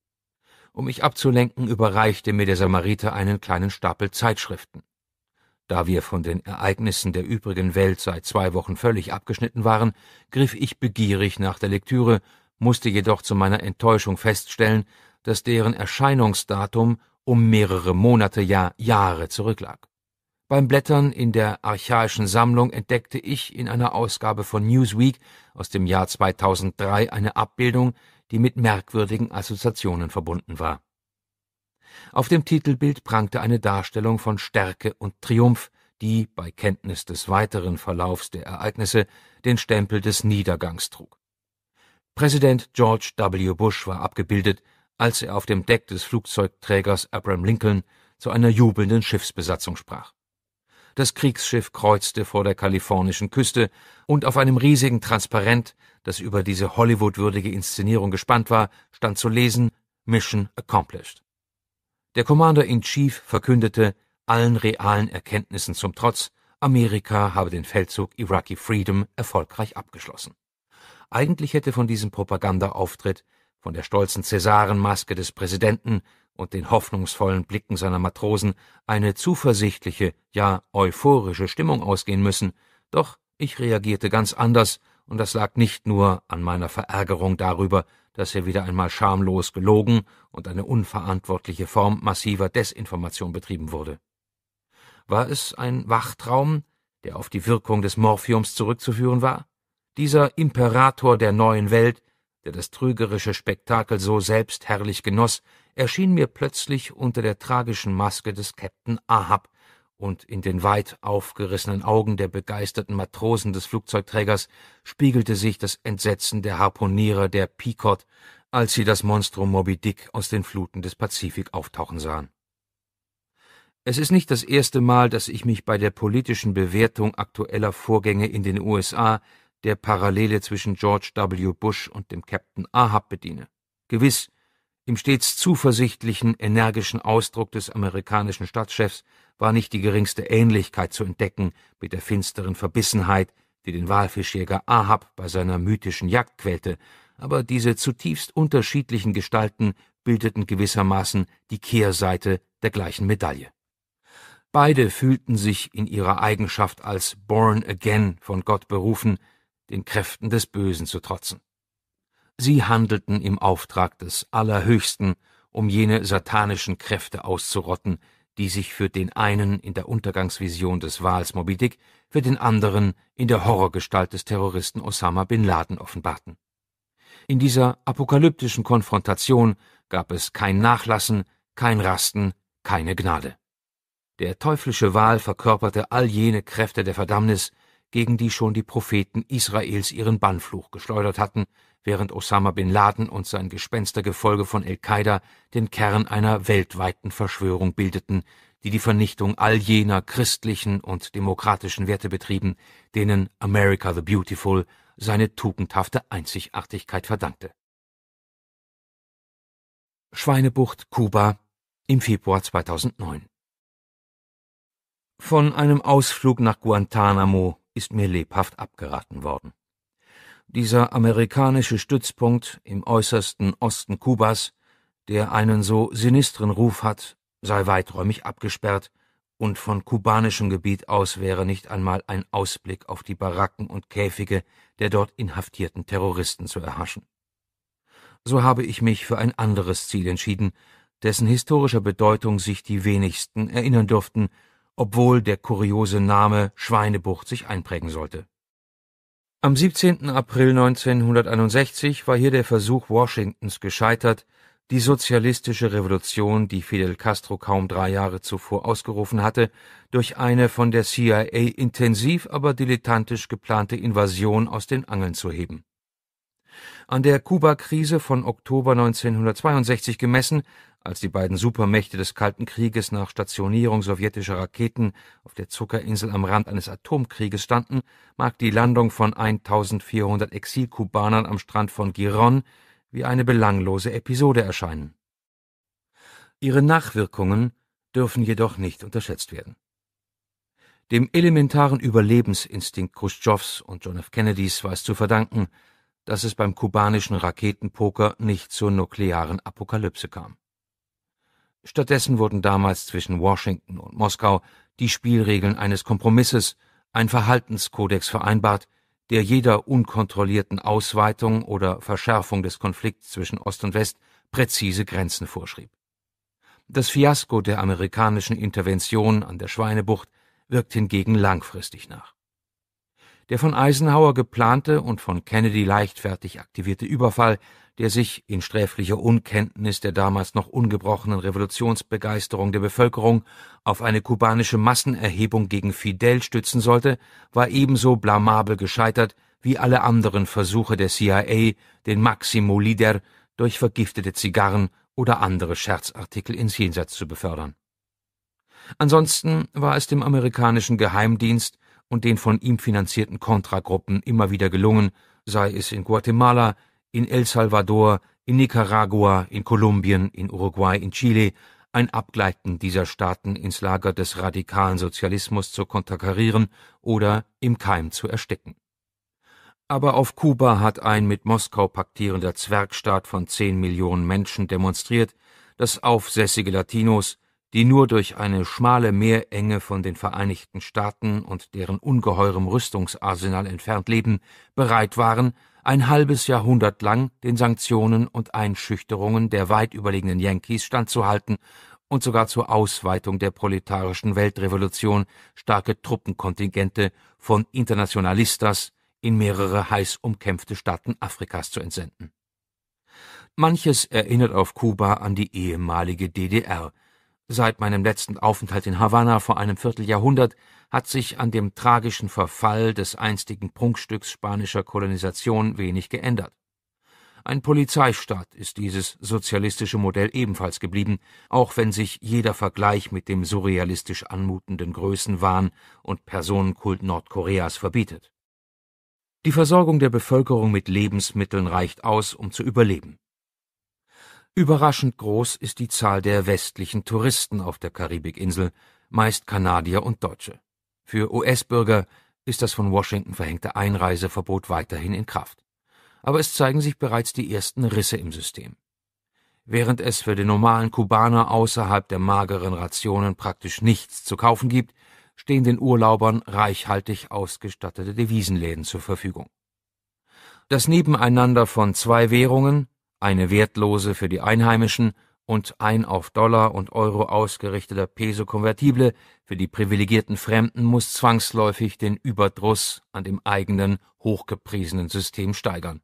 S2: Um mich abzulenken, überreichte mir der Samariter einen kleinen Stapel Zeitschriften. Da wir von den Ereignissen der übrigen Welt seit zwei Wochen völlig abgeschnitten waren, griff ich begierig nach der Lektüre, musste jedoch zu meiner Enttäuschung feststellen, dass deren Erscheinungsdatum um mehrere Monate, ja Jahre zurücklag. Beim Blättern in der archaischen Sammlung entdeckte ich in einer Ausgabe von Newsweek aus dem Jahr 2003 eine Abbildung, die mit merkwürdigen Assoziationen verbunden war. Auf dem Titelbild prangte eine Darstellung von Stärke und Triumph, die, bei Kenntnis des weiteren Verlaufs der Ereignisse, den Stempel des Niedergangs trug. Präsident George W. Bush war abgebildet, als er auf dem Deck des Flugzeugträgers Abraham Lincoln zu einer jubelnden Schiffsbesatzung sprach. Das Kriegsschiff kreuzte vor der kalifornischen Küste und auf einem riesigen Transparent das über diese Hollywood-würdige Inszenierung gespannt war, stand zu lesen Mission accomplished. Der Commander in Chief verkündete, allen realen Erkenntnissen zum Trotz, Amerika habe den Feldzug Iraqi Freedom erfolgreich abgeschlossen. Eigentlich hätte von diesem Propagandaauftritt, von der stolzen Cäsarenmaske des Präsidenten und den hoffnungsvollen Blicken seiner Matrosen eine zuversichtliche, ja euphorische Stimmung ausgehen müssen, doch ich reagierte ganz anders und das lag nicht nur an meiner Verärgerung darüber, dass er wieder einmal schamlos gelogen und eine unverantwortliche Form massiver Desinformation betrieben wurde. War es ein Wachtraum, der auf die Wirkung des Morphiums zurückzuführen war? Dieser Imperator der neuen Welt, der das trügerische Spektakel so selbstherrlich genoss, erschien mir plötzlich unter der tragischen Maske des Captain Ahab, und in den weit aufgerissenen Augen der begeisterten Matrosen des Flugzeugträgers spiegelte sich das Entsetzen der Harponierer der Pequod, als sie das Monstrum Moby Dick aus den Fluten des Pazifik auftauchen sahen. Es ist nicht das erste Mal, dass ich mich bei der politischen Bewertung aktueller Vorgänge in den USA der Parallele zwischen George W. Bush und dem Captain Ahab bediene. Gewiss, im stets zuversichtlichen, energischen Ausdruck des amerikanischen Stadtchefs war nicht die geringste Ähnlichkeit zu entdecken mit der finsteren Verbissenheit, die den Walfischjäger Ahab bei seiner mythischen Jagd quälte, aber diese zutiefst unterschiedlichen Gestalten bildeten gewissermaßen die Kehrseite der gleichen Medaille. Beide fühlten sich in ihrer Eigenschaft als Born Again von Gott berufen, den Kräften des Bösen zu trotzen. Sie handelten im Auftrag des Allerhöchsten, um jene satanischen Kräfte auszurotten, die sich für den einen in der Untergangsvision des Wals Moby Dick, für den anderen in der Horrorgestalt des Terroristen Osama bin Laden offenbarten. In dieser apokalyptischen Konfrontation gab es kein Nachlassen, kein Rasten, keine Gnade. Der teuflische Wal verkörperte all jene Kräfte der Verdammnis, gegen die schon die Propheten Israels ihren Bannfluch geschleudert hatten, während Osama bin Laden und sein Gespenstergefolge von Al-Qaida den Kern einer weltweiten Verschwörung bildeten, die die Vernichtung all jener christlichen und demokratischen Werte betrieben, denen America
S1: the Beautiful seine tugendhafte Einzigartigkeit verdankte. Schweinebucht, Kuba, im Februar 2009 Von einem Ausflug nach Guantanamo ist mir lebhaft
S2: abgeraten worden. Dieser amerikanische Stützpunkt im äußersten Osten Kubas, der einen so sinistren Ruf hat, sei weiträumig abgesperrt, und von kubanischem Gebiet aus wäre nicht einmal ein Ausblick auf die Baracken und Käfige der dort inhaftierten Terroristen zu erhaschen. So habe ich mich für ein anderes Ziel entschieden, dessen historischer Bedeutung sich die wenigsten erinnern dürften, obwohl der kuriose Name Schweinebucht sich einprägen sollte. Am 17. April 1961 war hier der Versuch Washingtons gescheitert, die sozialistische Revolution, die Fidel Castro kaum drei Jahre zuvor ausgerufen hatte, durch eine von der CIA intensiv, aber dilettantisch geplante Invasion aus den Angeln zu heben. An der Kuba-Krise von Oktober 1962 gemessen als die beiden Supermächte des Kalten Krieges nach Stationierung sowjetischer Raketen auf der Zuckerinsel am Rand eines Atomkrieges standen, mag die Landung von 1400 Exilkubanern am Strand von Giron wie eine belanglose Episode erscheinen. Ihre Nachwirkungen dürfen jedoch nicht unterschätzt werden. Dem elementaren Überlebensinstinkt Khrushchevs und John F. Kennedys war es zu verdanken, dass es beim kubanischen Raketenpoker nicht zur nuklearen Apokalypse kam. Stattdessen wurden damals zwischen Washington und Moskau die Spielregeln eines Kompromisses, ein Verhaltenskodex vereinbart, der jeder unkontrollierten Ausweitung oder Verschärfung des Konflikts zwischen Ost und West präzise Grenzen vorschrieb. Das Fiasko der amerikanischen Intervention an der Schweinebucht wirkt hingegen langfristig nach. Der von Eisenhower geplante und von Kennedy leichtfertig aktivierte Überfall, der sich in sträflicher Unkenntnis der damals noch ungebrochenen Revolutionsbegeisterung der Bevölkerung auf eine kubanische Massenerhebung gegen Fidel stützen sollte, war ebenso blamabel gescheitert wie alle anderen Versuche der CIA, den Maximo Lider durch vergiftete Zigarren oder andere Scherzartikel ins Jenseits zu befördern. Ansonsten war es dem amerikanischen Geheimdienst und den von ihm finanzierten Kontragruppen immer wieder gelungen, sei es in Guatemala, in El Salvador, in Nicaragua, in Kolumbien, in Uruguay, in Chile, ein Abgleiten dieser Staaten ins Lager des radikalen Sozialismus zu konterkarieren oder im Keim zu ersticken. Aber auf Kuba hat ein mit Moskau paktierender Zwergstaat von zehn Millionen Menschen demonstriert, dass aufsässige Latinos, die nur durch eine schmale Meerenge von den Vereinigten Staaten und deren ungeheurem Rüstungsarsenal entfernt leben, bereit waren, ein halbes Jahrhundert lang den Sanktionen und Einschüchterungen der weit überlegenen Yankees standzuhalten und sogar zur Ausweitung der proletarischen Weltrevolution starke Truppenkontingente von Internationalistas in mehrere heiß umkämpfte Staaten Afrikas zu entsenden. Manches erinnert auf Kuba an die ehemalige DDR, Seit meinem letzten Aufenthalt in Havanna vor einem Vierteljahrhundert hat sich an dem tragischen Verfall des einstigen Prunkstücks spanischer Kolonisation wenig geändert. Ein Polizeistaat ist dieses sozialistische Modell ebenfalls geblieben, auch wenn sich jeder Vergleich mit dem surrealistisch anmutenden Größenwahn und Personenkult Nordkoreas verbietet. Die Versorgung der Bevölkerung mit Lebensmitteln reicht aus, um zu überleben. Überraschend groß ist die Zahl der westlichen Touristen auf der Karibikinsel, meist Kanadier und Deutsche. Für US-Bürger ist das von Washington verhängte Einreiseverbot weiterhin in Kraft. Aber es zeigen sich bereits die ersten Risse im System. Während es für den normalen Kubaner außerhalb der mageren Rationen praktisch nichts zu kaufen gibt, stehen den Urlaubern reichhaltig ausgestattete Devisenläden zur Verfügung. Das Nebeneinander von zwei Währungen, eine wertlose für die Einheimischen und ein auf Dollar und Euro ausgerichteter Peso-Konvertible für die privilegierten Fremden muss zwangsläufig den Überdruss an dem eigenen, hochgepriesenen System steigern.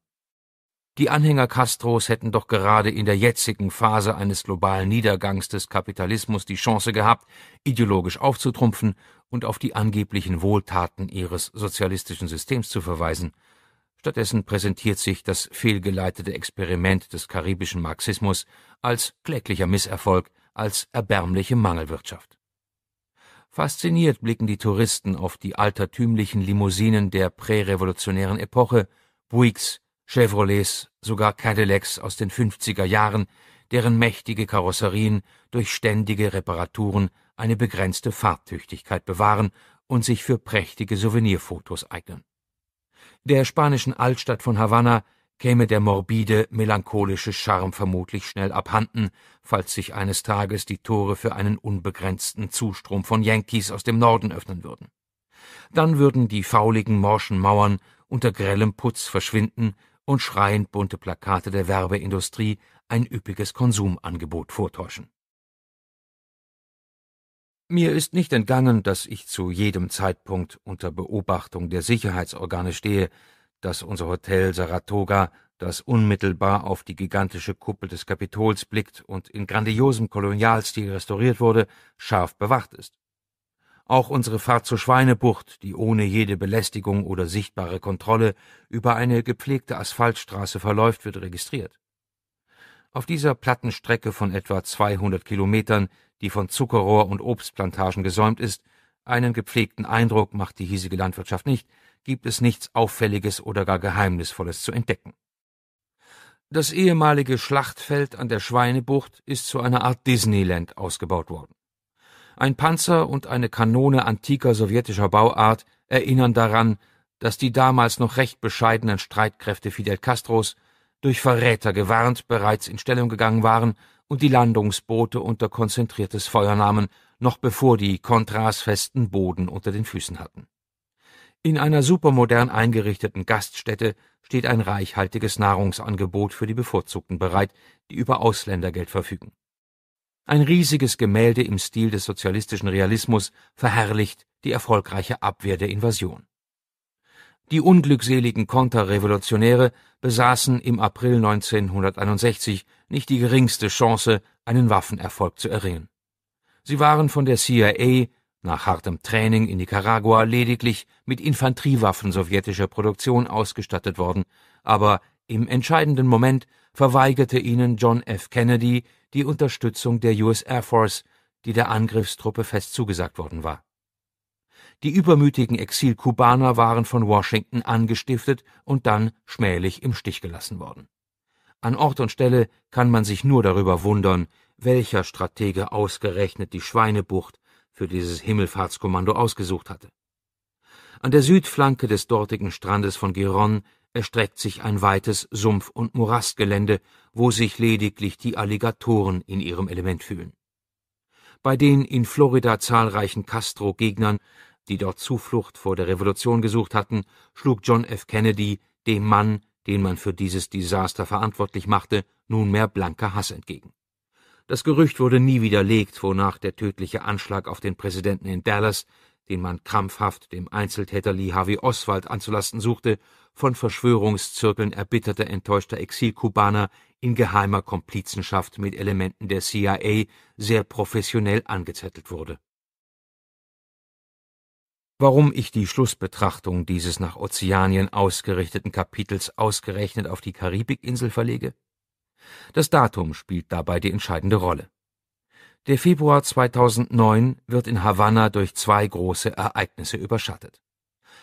S2: Die Anhänger Castros hätten doch gerade in der jetzigen Phase eines globalen Niedergangs des Kapitalismus die Chance gehabt, ideologisch aufzutrumpfen und auf die angeblichen Wohltaten ihres sozialistischen Systems zu verweisen – Stattdessen präsentiert sich das fehlgeleitete Experiment des karibischen Marxismus als kläglicher Misserfolg, als erbärmliche Mangelwirtschaft. Fasziniert blicken die Touristen auf die altertümlichen Limousinen der prärevolutionären Epoche, Buicks, Chevrolets, sogar Cadillacs aus den 50er Jahren, deren mächtige Karosserien durch ständige Reparaturen eine begrenzte Fahrtüchtigkeit bewahren und sich für prächtige Souvenirfotos eignen der spanischen Altstadt von Havanna käme der morbide, melancholische Charme vermutlich schnell abhanden, falls sich eines Tages die Tore für einen unbegrenzten Zustrom von Yankees aus dem Norden öffnen würden. Dann würden die fauligen, morschen Mauern unter grellem Putz verschwinden und schreiend bunte Plakate der Werbeindustrie ein üppiges Konsumangebot vortäuschen. Mir ist nicht entgangen, dass ich zu jedem Zeitpunkt unter Beobachtung der Sicherheitsorgane stehe, dass unser Hotel Saratoga, das unmittelbar auf die gigantische Kuppel des Kapitols blickt und in grandiosem Kolonialstil restauriert wurde, scharf bewacht ist. Auch unsere Fahrt zur Schweinebucht, die ohne jede Belästigung oder sichtbare Kontrolle über eine gepflegte Asphaltstraße verläuft, wird registriert. Auf dieser platten Strecke von etwa 200 Kilometern die von Zuckerrohr- und Obstplantagen gesäumt ist, einen gepflegten Eindruck macht die hiesige Landwirtschaft nicht, gibt es nichts Auffälliges oder gar Geheimnisvolles zu entdecken. Das ehemalige Schlachtfeld an der Schweinebucht ist zu einer Art Disneyland ausgebaut worden. Ein Panzer und eine Kanone antiker sowjetischer Bauart erinnern daran, dass die damals noch recht bescheidenen Streitkräfte Fidel Castros durch Verräter gewarnt bereits in Stellung gegangen waren und die Landungsboote unter konzentriertes Feuer nahmen, noch bevor die Kontras festen Boden unter den Füßen hatten. In einer supermodern eingerichteten Gaststätte steht ein reichhaltiges Nahrungsangebot für die Bevorzugten bereit, die über Ausländergeld verfügen. Ein riesiges Gemälde im Stil des sozialistischen Realismus verherrlicht die erfolgreiche Abwehr der Invasion. Die unglückseligen Konterrevolutionäre besaßen im April 1961 nicht die geringste Chance, einen Waffenerfolg zu erringen. Sie waren von der CIA nach hartem Training in Nicaragua lediglich mit Infanteriewaffen sowjetischer Produktion ausgestattet worden, aber im entscheidenden Moment verweigerte ihnen John F. Kennedy die Unterstützung der US Air Force, die der Angriffstruppe fest zugesagt worden war. Die übermütigen Exilkubaner waren von Washington angestiftet und dann schmählich im Stich gelassen worden. An Ort und Stelle kann man sich nur darüber wundern, welcher Stratege ausgerechnet die Schweinebucht für dieses Himmelfahrtskommando ausgesucht hatte. An der Südflanke des dortigen Strandes von Giron erstreckt sich ein weites Sumpf- und Morastgelände, wo sich lediglich die Alligatoren in ihrem Element fühlen. Bei den in Florida zahlreichen Castro-Gegnern die dort Zuflucht vor der Revolution gesucht hatten, schlug John F. Kennedy, dem Mann, den man für dieses Desaster verantwortlich machte, nunmehr blanker Hass entgegen. Das Gerücht wurde nie widerlegt, wonach der tödliche Anschlag auf den Präsidenten in Dallas, den man krampfhaft dem Einzeltäter Lee Harvey Oswald anzulasten suchte, von Verschwörungszirkeln erbitterter, enttäuschter Exilkubaner in geheimer Komplizenschaft mit Elementen der CIA sehr professionell angezettelt wurde warum ich die Schlussbetrachtung dieses nach Ozeanien ausgerichteten Kapitels ausgerechnet auf die Karibikinsel verlege? Das Datum spielt dabei die entscheidende Rolle. Der Februar 2009 wird in Havanna durch zwei große Ereignisse überschattet.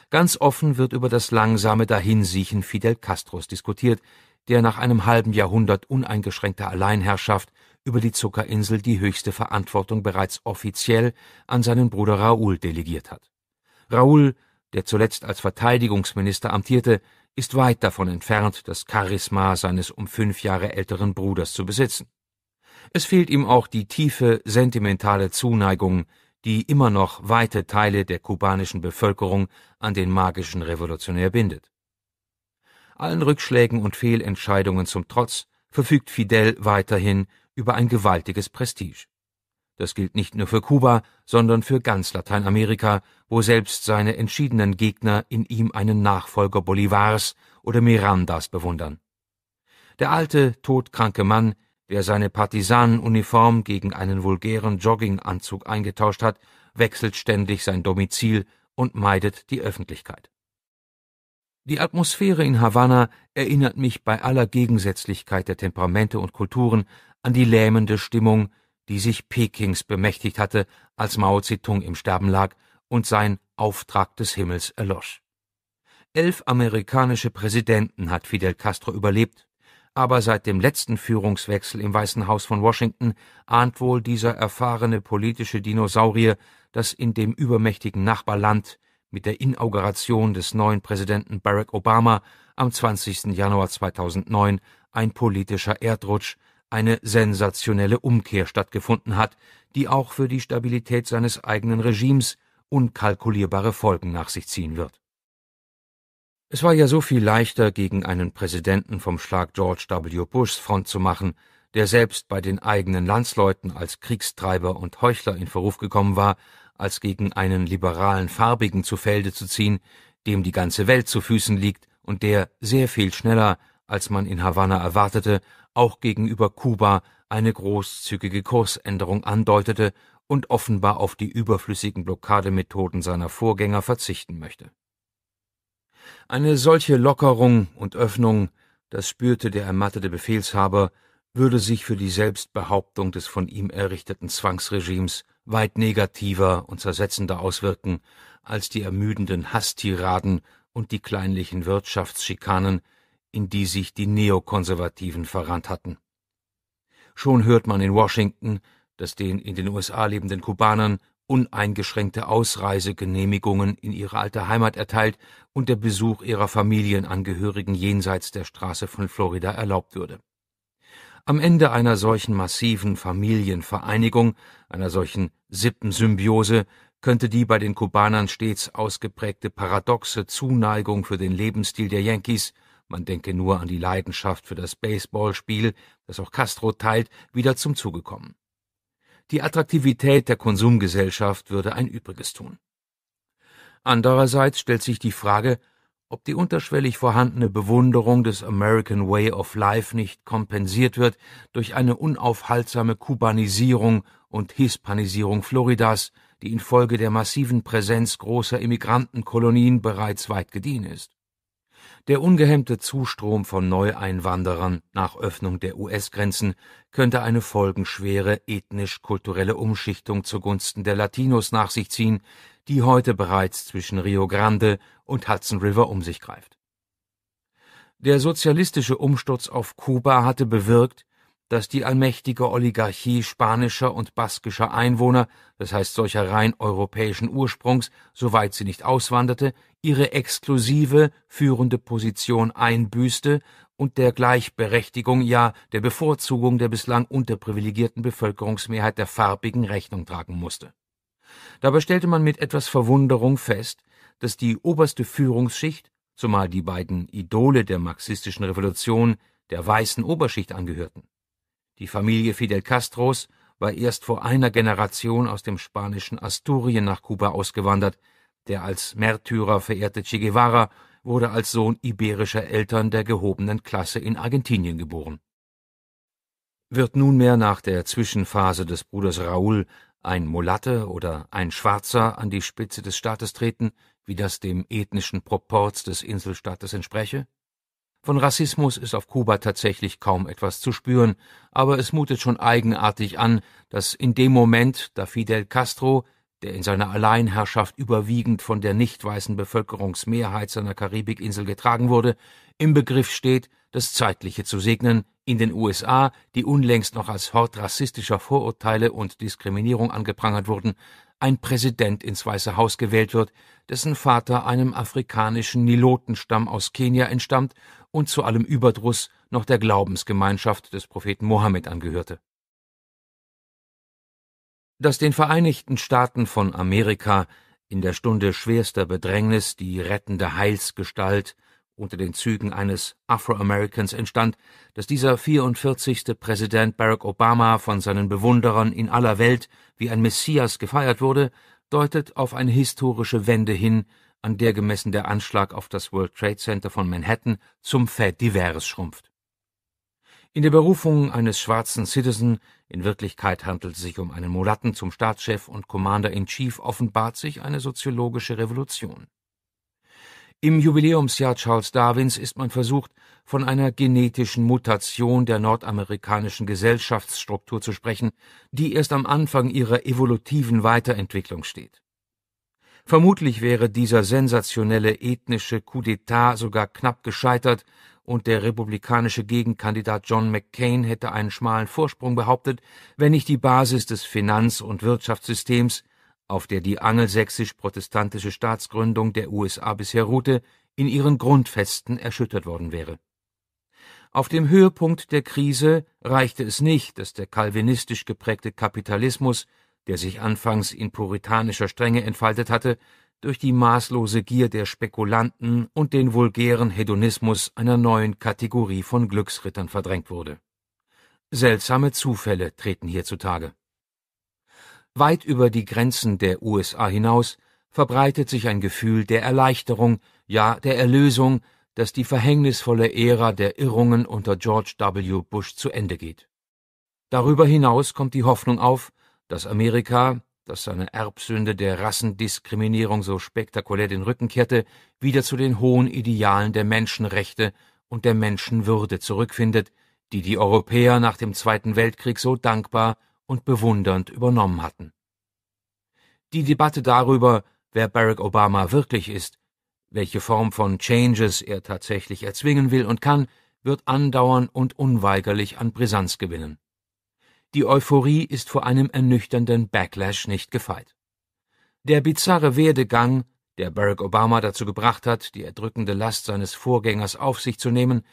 S2: Ganz offen wird über das langsame Dahinsiechen Fidel Castros diskutiert, der nach einem halben Jahrhundert uneingeschränkter Alleinherrschaft über die Zuckerinsel die höchste Verantwortung bereits offiziell an seinen Bruder Raoul delegiert hat. Raoul, der zuletzt als Verteidigungsminister amtierte, ist weit davon entfernt, das Charisma seines um fünf Jahre älteren Bruders zu besitzen. Es fehlt ihm auch die tiefe, sentimentale Zuneigung, die immer noch weite Teile der kubanischen Bevölkerung an den magischen Revolutionär bindet. Allen Rückschlägen und Fehlentscheidungen zum Trotz verfügt Fidel weiterhin über ein gewaltiges Prestige. Das gilt nicht nur für Kuba, sondern für ganz Lateinamerika, wo selbst seine entschiedenen Gegner in ihm einen Nachfolger Bolivars oder Mirandas bewundern. Der alte, todkranke Mann, der seine Partisanenuniform gegen einen vulgären Jogginganzug eingetauscht hat, wechselt ständig sein Domizil und meidet die Öffentlichkeit. Die Atmosphäre in Havanna erinnert mich bei aller Gegensätzlichkeit der Temperamente und Kulturen an die lähmende Stimmung, die sich Pekings bemächtigt hatte, als Mao Zedong im Sterben lag und sein Auftrag des Himmels erlosch. Elf amerikanische Präsidenten hat Fidel Castro überlebt, aber seit dem letzten Führungswechsel im Weißen Haus von Washington ahnt wohl dieser erfahrene politische Dinosaurier, dass in dem übermächtigen Nachbarland mit der Inauguration des neuen Präsidenten Barack Obama am 20. Januar 2009 ein politischer Erdrutsch eine sensationelle Umkehr stattgefunden hat, die auch für die Stabilität seines eigenen Regimes unkalkulierbare Folgen nach sich ziehen wird. Es war ja so viel leichter, gegen einen Präsidenten vom Schlag George W. Bushs Front zu machen, der selbst bei den eigenen Landsleuten als Kriegstreiber und Heuchler in Verruf gekommen war, als gegen einen liberalen Farbigen zu Felde zu ziehen, dem die ganze Welt zu Füßen liegt und der sehr viel schneller, als man in Havanna erwartete, auch gegenüber Kuba eine großzügige Kursänderung andeutete und offenbar auf die überflüssigen Blockademethoden seiner Vorgänger verzichten möchte. Eine solche Lockerung und Öffnung, das spürte der ermattete Befehlshaber, würde sich für die Selbstbehauptung des von ihm errichteten Zwangsregimes weit negativer und zersetzender auswirken als die ermüdenden Hasstiraden und die kleinlichen Wirtschaftsschikanen, in die sich die Neokonservativen verrannt hatten. Schon hört man in Washington, dass den in den USA lebenden Kubanern uneingeschränkte Ausreisegenehmigungen in ihre alte Heimat erteilt und der Besuch ihrer Familienangehörigen jenseits der Straße von Florida erlaubt würde. Am Ende einer solchen massiven Familienvereinigung, einer solchen Sippensymbiose, könnte die bei den Kubanern stets ausgeprägte paradoxe Zuneigung für den Lebensstil der Yankees man denke nur an die Leidenschaft für das Baseballspiel, das auch Castro teilt, wieder zum Zuge kommen. Die Attraktivität der Konsumgesellschaft würde ein Übriges tun. Andererseits stellt sich die Frage, ob die unterschwellig vorhandene Bewunderung des American Way of Life nicht kompensiert wird durch eine unaufhaltsame Kubanisierung und Hispanisierung Floridas, die infolge der massiven Präsenz großer Immigrantenkolonien bereits weit gediehen ist. Der ungehemmte Zustrom von Neueinwanderern nach Öffnung der US-Grenzen könnte eine folgenschwere ethnisch-kulturelle Umschichtung zugunsten der Latinos nach sich ziehen, die heute bereits zwischen Rio Grande und Hudson River um sich greift. Der sozialistische Umsturz auf Kuba hatte bewirkt dass die allmächtige Oligarchie spanischer und baskischer Einwohner, das heißt solcher rein europäischen Ursprungs, soweit sie nicht auswanderte, ihre exklusive, führende Position einbüßte und der Gleichberechtigung, ja der Bevorzugung der bislang unterprivilegierten Bevölkerungsmehrheit der Farbigen Rechnung tragen musste. Dabei stellte man mit etwas Verwunderung fest, dass die oberste Führungsschicht, zumal die beiden Idole der marxistischen Revolution, der weißen Oberschicht angehörten. Die Familie Fidel Castros war erst vor einer Generation aus dem spanischen Asturien nach Kuba ausgewandert. Der als Märtyrer verehrte Che Guevara wurde als Sohn iberischer Eltern der gehobenen Klasse in Argentinien geboren. Wird nunmehr nach der Zwischenphase des Bruders Raúl ein Mulatte oder ein Schwarzer an die Spitze des Staates treten, wie das dem ethnischen Proporz des Inselstaates entspreche? Von Rassismus ist auf Kuba tatsächlich kaum etwas zu spüren, aber es mutet schon eigenartig an, dass in dem Moment, da Fidel Castro, der in seiner Alleinherrschaft überwiegend von der nicht weißen Bevölkerungsmehrheit seiner Karibikinsel getragen wurde, im Begriff steht, das Zeitliche zu segnen, in den USA, die unlängst noch als Hort rassistischer Vorurteile und Diskriminierung angeprangert wurden, ein Präsident ins Weiße Haus gewählt wird, dessen Vater einem afrikanischen Nilotenstamm aus Kenia entstammt und zu allem Überdruss noch der Glaubensgemeinschaft des Propheten Mohammed angehörte. Dass den Vereinigten Staaten von Amerika in der Stunde schwerster Bedrängnis die rettende Heilsgestalt unter den Zügen eines Afro-Americans entstand, dass dieser 44. Präsident Barack Obama von seinen Bewunderern in aller Welt wie ein Messias gefeiert wurde, deutet auf eine historische Wende hin, an der gemessen der Anschlag auf das World Trade Center von Manhattan zum Fait divers schrumpft. In der Berufung eines schwarzen Citizen, in Wirklichkeit handelt es sich um einen Mulatten zum Staatschef und Commander in Chief, offenbart sich eine soziologische Revolution. Im Jubiläumsjahr Charles Darwins ist man versucht, von einer genetischen Mutation der nordamerikanischen Gesellschaftsstruktur zu sprechen, die erst am Anfang ihrer evolutiven Weiterentwicklung steht. Vermutlich wäre dieser sensationelle ethnische Coup d'État sogar knapp gescheitert und der republikanische Gegenkandidat John McCain hätte einen schmalen Vorsprung behauptet, wenn nicht die Basis des Finanz- und Wirtschaftssystems, auf der die angelsächsisch-protestantische Staatsgründung der USA bisher ruhte, in ihren Grundfesten erschüttert worden wäre. Auf dem Höhepunkt der Krise reichte es nicht, dass der kalvinistisch geprägte Kapitalismus der sich anfangs in puritanischer Strenge entfaltet hatte, durch die maßlose Gier der Spekulanten und den vulgären Hedonismus einer neuen Kategorie von Glücksrittern verdrängt wurde. Seltsame Zufälle treten hier zutage. Weit über die Grenzen der USA hinaus verbreitet sich ein Gefühl der Erleichterung, ja der Erlösung, dass die verhängnisvolle Ära der Irrungen unter George W. Bush zu Ende geht. Darüber hinaus kommt die Hoffnung auf, dass Amerika, das seine Erbsünde der Rassendiskriminierung so spektakulär den Rücken kehrte, wieder zu den hohen Idealen der Menschenrechte und der Menschenwürde zurückfindet, die die Europäer nach dem Zweiten Weltkrieg so dankbar und bewundernd übernommen hatten. Die Debatte darüber, wer Barack Obama wirklich ist, welche Form von Changes er tatsächlich erzwingen will und kann, wird andauern und unweigerlich an Brisanz gewinnen. Die Euphorie ist vor einem ernüchternden Backlash nicht gefeit. Der bizarre Werdegang, der Barack Obama dazu gebracht hat, die erdrückende Last seines Vorgängers auf sich zu nehmen,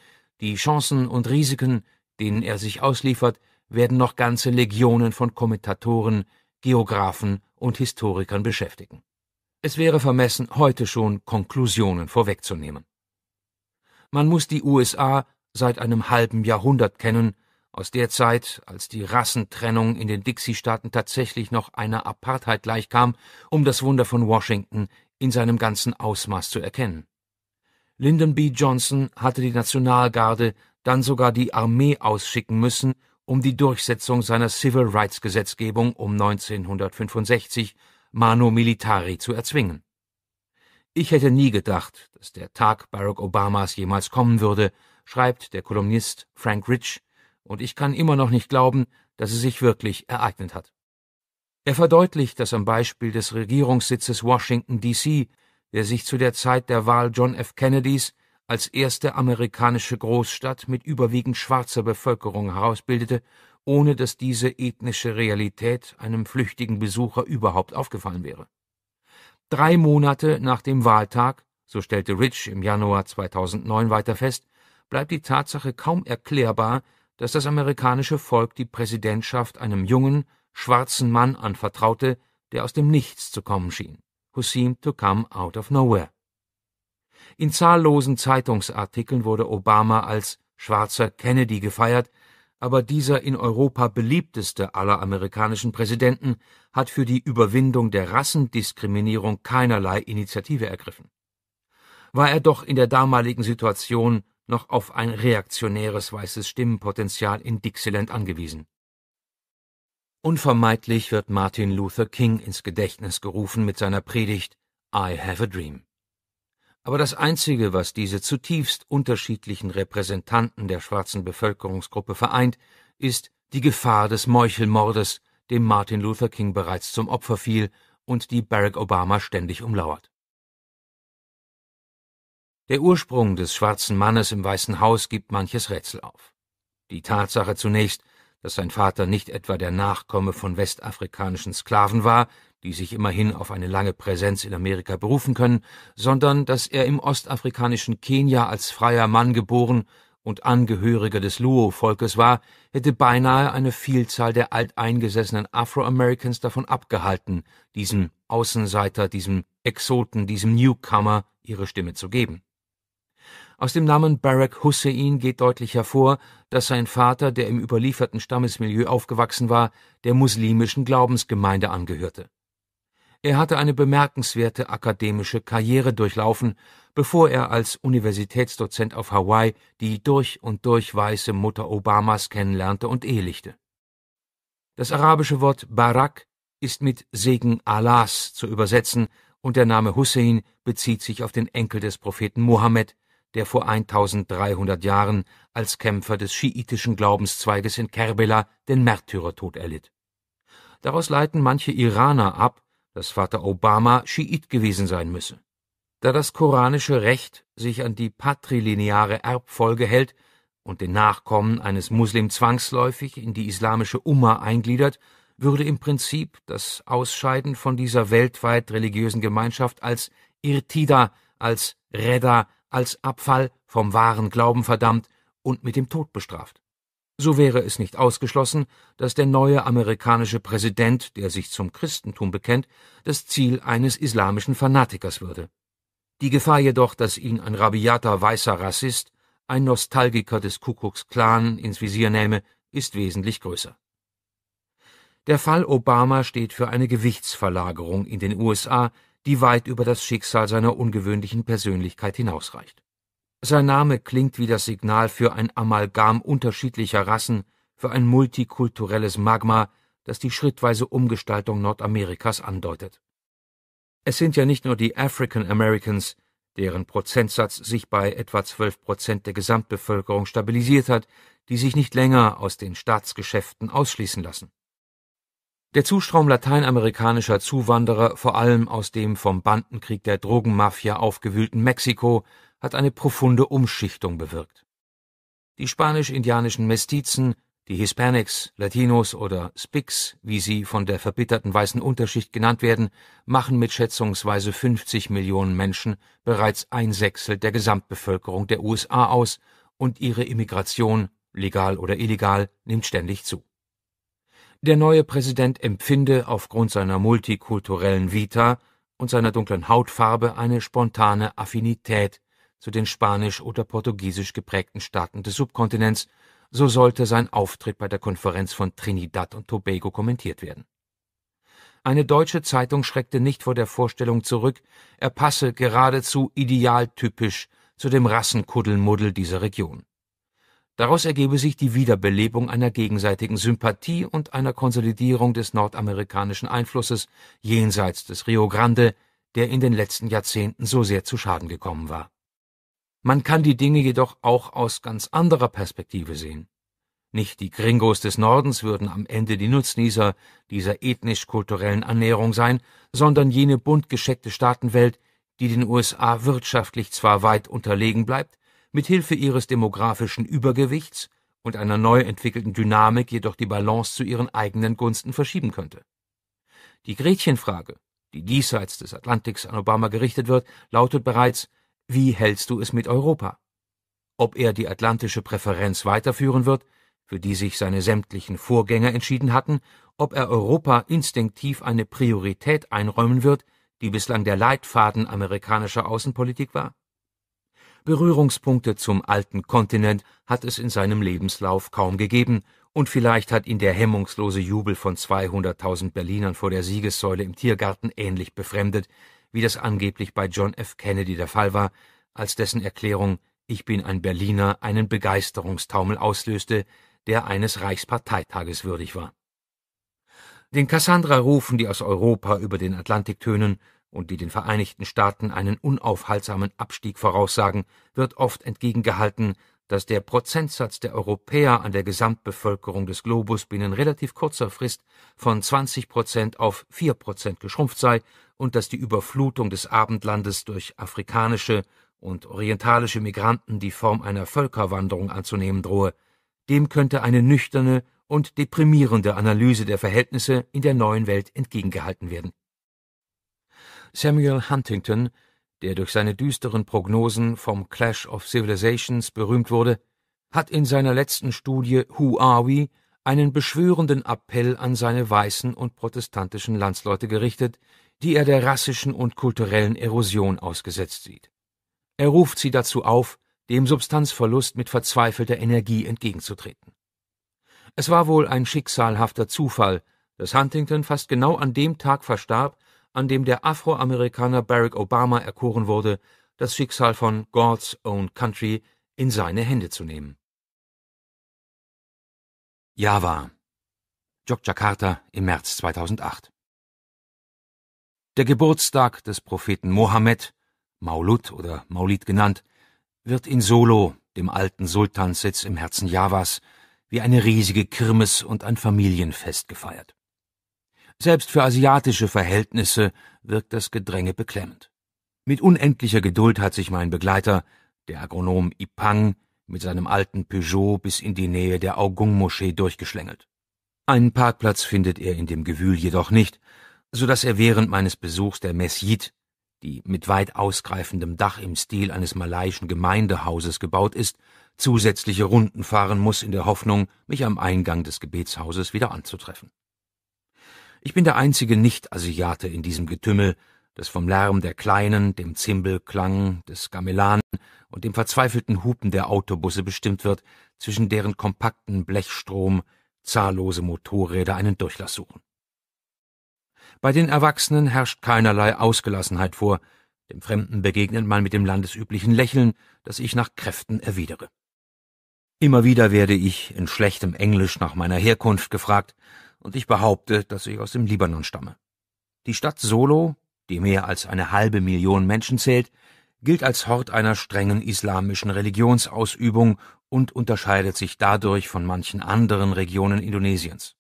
S2: die Chancen und Risiken, denen er sich ausliefert, werden noch ganze Legionen von Kommentatoren, Geographen und Historikern beschäftigen. Es wäre vermessen, heute schon Konklusionen vorwegzunehmen. Man muss die USA seit einem halben Jahrhundert kennen, aus der Zeit, als die Rassentrennung in den Dixie-Staaten tatsächlich noch einer Apartheid gleichkam, um das Wunder von Washington in seinem ganzen Ausmaß zu erkennen. Lyndon B. Johnson hatte die Nationalgarde dann sogar die Armee ausschicken müssen, um die Durchsetzung seiner Civil Rights Gesetzgebung um 1965 Mano Militari zu erzwingen. Ich hätte nie gedacht, dass der Tag Barack Obamas jemals kommen würde, schreibt der Kolumnist Frank Rich und ich kann immer noch nicht glauben, dass es sich wirklich ereignet hat. Er verdeutlicht das am Beispiel des Regierungssitzes Washington DC, der sich zu der Zeit der Wahl John F. Kennedys als erste amerikanische Großstadt mit überwiegend schwarzer Bevölkerung herausbildete, ohne dass diese ethnische Realität einem flüchtigen Besucher überhaupt aufgefallen wäre. Drei Monate nach dem Wahltag, so stellte Rich im Januar 2009 weiter fest, bleibt die Tatsache kaum erklärbar, dass das amerikanische Volk die Präsidentschaft einem jungen, schwarzen Mann anvertraute, der aus dem Nichts zu kommen schien, who seemed to come out of nowhere. In zahllosen Zeitungsartikeln wurde Obama als schwarzer Kennedy gefeiert, aber dieser in Europa beliebteste aller amerikanischen Präsidenten hat für die Überwindung der Rassendiskriminierung keinerlei Initiative ergriffen. War er doch in der damaligen Situation noch auf ein reaktionäres weißes Stimmenpotenzial in Dixieland angewiesen. Unvermeidlich wird Martin Luther King ins Gedächtnis gerufen mit seiner Predigt I Have a Dream. Aber das Einzige, was diese zutiefst unterschiedlichen Repräsentanten der schwarzen Bevölkerungsgruppe vereint, ist die Gefahr des Meuchelmordes, dem Martin Luther King bereits zum Opfer fiel und die Barack Obama ständig umlauert. Der Ursprung des schwarzen Mannes im Weißen Haus gibt manches Rätsel auf. Die Tatsache zunächst, dass sein Vater nicht etwa der Nachkomme von westafrikanischen Sklaven war, die sich immerhin auf eine lange Präsenz in Amerika berufen können, sondern dass er im ostafrikanischen Kenia als freier Mann geboren und Angehöriger des Luo-Volkes war, hätte beinahe eine Vielzahl der alteingesessenen Afro-Americans davon abgehalten, diesem Außenseiter, diesem Exoten, diesem Newcomer ihre Stimme zu geben. Aus dem Namen Barack Hussein geht deutlich hervor, dass sein Vater, der im überlieferten Stammesmilieu aufgewachsen war, der muslimischen Glaubensgemeinde angehörte. Er hatte eine bemerkenswerte akademische Karriere durchlaufen, bevor er als Universitätsdozent auf Hawaii die durch und durch weiße Mutter Obamas kennenlernte und ehelichte. Das arabische Wort Barak ist mit Segen Allahs zu übersetzen und der Name Hussein bezieht sich auf den Enkel des Propheten Mohammed, der vor 1300 Jahren als Kämpfer des schiitischen Glaubenszweiges in Kerbela den Märtyrertod erlitt. Daraus leiten manche Iraner ab, dass Vater Obama Schiit gewesen sein müsse. Da das koranische Recht sich an die patrilineare Erbfolge hält und den Nachkommen eines Muslim zwangsläufig in die islamische Umma eingliedert, würde im Prinzip das Ausscheiden von dieser weltweit religiösen Gemeinschaft als Irtida, als Redda, als Abfall vom wahren Glauben verdammt und mit dem Tod bestraft. So wäre es nicht ausgeschlossen, dass der neue amerikanische Präsident, der sich zum Christentum bekennt, das Ziel eines islamischen Fanatikers würde. Die Gefahr jedoch, dass ihn ein rabiater weißer Rassist, ein Nostalgiker des Kuckucks Clan ins Visier nähme, ist wesentlich größer. Der Fall Obama steht für eine Gewichtsverlagerung in den USA, die weit über das Schicksal seiner ungewöhnlichen Persönlichkeit hinausreicht. Sein Name klingt wie das Signal für ein Amalgam unterschiedlicher Rassen, für ein multikulturelles Magma, das die schrittweise Umgestaltung Nordamerikas andeutet. Es sind ja nicht nur die African Americans, deren Prozentsatz sich bei etwa 12 Prozent der Gesamtbevölkerung stabilisiert hat, die sich nicht länger aus den Staatsgeschäften ausschließen lassen. Der Zustrom lateinamerikanischer Zuwanderer, vor allem aus dem vom Bandenkrieg der Drogenmafia aufgewühlten Mexiko, hat eine profunde Umschichtung bewirkt. Die spanisch-indianischen Mestizen, die Hispanics, Latinos oder Spics, wie sie von der verbitterten weißen Unterschicht genannt werden, machen mit schätzungsweise 50 Millionen Menschen bereits ein Sechstel der Gesamtbevölkerung der USA aus und ihre Immigration, legal oder illegal, nimmt ständig zu der neue Präsident empfinde aufgrund seiner multikulturellen Vita und seiner dunklen Hautfarbe eine spontane Affinität zu den spanisch oder portugiesisch geprägten Staaten des Subkontinents, so sollte sein Auftritt bei der Konferenz von Trinidad und Tobago kommentiert werden. Eine deutsche Zeitung schreckte nicht vor der Vorstellung zurück, er passe geradezu idealtypisch zu dem Rassenkuddelmuddel dieser Region Daraus ergebe sich die Wiederbelebung einer gegenseitigen Sympathie und einer Konsolidierung des nordamerikanischen Einflusses jenseits des Rio Grande, der in den letzten Jahrzehnten so sehr zu Schaden gekommen war. Man kann die Dinge jedoch auch aus ganz anderer Perspektive sehen. Nicht die Gringos des Nordens würden am Ende die Nutznießer dieser ethnisch-kulturellen Annäherung sein, sondern jene bunt gescheckte Staatenwelt, die den USA wirtschaftlich zwar weit unterlegen bleibt, mithilfe ihres demografischen Übergewichts und einer neu entwickelten Dynamik jedoch die Balance zu ihren eigenen Gunsten verschieben könnte. Die Gretchenfrage, die diesseits des Atlantiks an Obama gerichtet wird, lautet bereits, wie hältst du es mit Europa? Ob er die atlantische Präferenz weiterführen wird, für die sich seine sämtlichen Vorgänger entschieden hatten, ob er Europa instinktiv eine Priorität einräumen wird, die bislang der Leitfaden amerikanischer Außenpolitik war? Berührungspunkte zum alten Kontinent hat es in seinem Lebenslauf kaum gegeben, und vielleicht hat ihn der hemmungslose Jubel von 200.000 Berlinern vor der Siegessäule im Tiergarten ähnlich befremdet, wie das angeblich bei John F. Kennedy der Fall war, als dessen Erklärung Ich bin ein Berliner einen Begeisterungstaumel auslöste, der eines Reichsparteitages würdig war. Den Cassandra-Rufen, die aus Europa über den Atlantik tönen, und die den Vereinigten Staaten einen unaufhaltsamen Abstieg voraussagen, wird oft entgegengehalten, dass der Prozentsatz der Europäer an der Gesamtbevölkerung des Globus binnen relativ kurzer Frist von 20 Prozent auf 4 Prozent geschrumpft sei und dass die Überflutung des Abendlandes durch afrikanische und orientalische Migranten die Form einer Völkerwanderung anzunehmen drohe. Dem könnte eine nüchterne und deprimierende Analyse der Verhältnisse in der neuen Welt entgegengehalten werden Samuel Huntington, der durch seine düsteren Prognosen vom Clash of Civilizations berühmt wurde, hat in seiner letzten Studie Who Are We einen beschwörenden Appell an seine weißen und protestantischen Landsleute gerichtet, die er der rassischen und kulturellen Erosion ausgesetzt sieht. Er ruft sie dazu auf, dem Substanzverlust mit verzweifelter Energie entgegenzutreten. Es war wohl ein schicksalhafter Zufall, dass Huntington fast genau an dem Tag verstarb, an dem der Afroamerikaner Barack Obama erkoren wurde, das Schicksal von God's Own Country
S1: in seine Hände zu nehmen. Java, Jogjakarta im März 2008. Der
S2: Geburtstag des Propheten Mohammed, Maulud oder Maulid genannt, wird in Solo, dem alten Sultansitz im Herzen Javas, wie eine riesige Kirmes und ein Familienfest gefeiert. Selbst für asiatische Verhältnisse wirkt das Gedränge beklemmend. Mit unendlicher Geduld hat sich mein Begleiter, der Agronom Ipang, mit seinem alten Peugeot bis in die Nähe der Augung-Moschee durchgeschlängelt. Einen Parkplatz findet er in dem Gewühl jedoch nicht, so dass er während meines Besuchs der Mesjid, die mit weit ausgreifendem Dach im Stil eines malaiischen Gemeindehauses gebaut ist, zusätzliche Runden fahren muss in der Hoffnung, mich am Eingang des Gebetshauses wieder anzutreffen. Ich bin der einzige Nicht-Asiate in diesem Getümmel, das vom Lärm der Kleinen, dem Zimbelklang, des Gamelanen und dem verzweifelten Hupen der Autobusse bestimmt wird, zwischen deren kompakten Blechstrom zahllose Motorräder einen Durchlass suchen. Bei den Erwachsenen herrscht keinerlei Ausgelassenheit vor, dem Fremden begegnet man mit dem landesüblichen Lächeln, das ich nach Kräften erwidere. Immer wieder werde ich in schlechtem Englisch nach meiner Herkunft gefragt, und ich behaupte, dass ich aus dem Libanon stamme. Die Stadt Solo, die mehr als eine halbe Million Menschen zählt, gilt als Hort einer strengen islamischen Religionsausübung und unterscheidet sich dadurch von manchen anderen Regionen Indonesiens.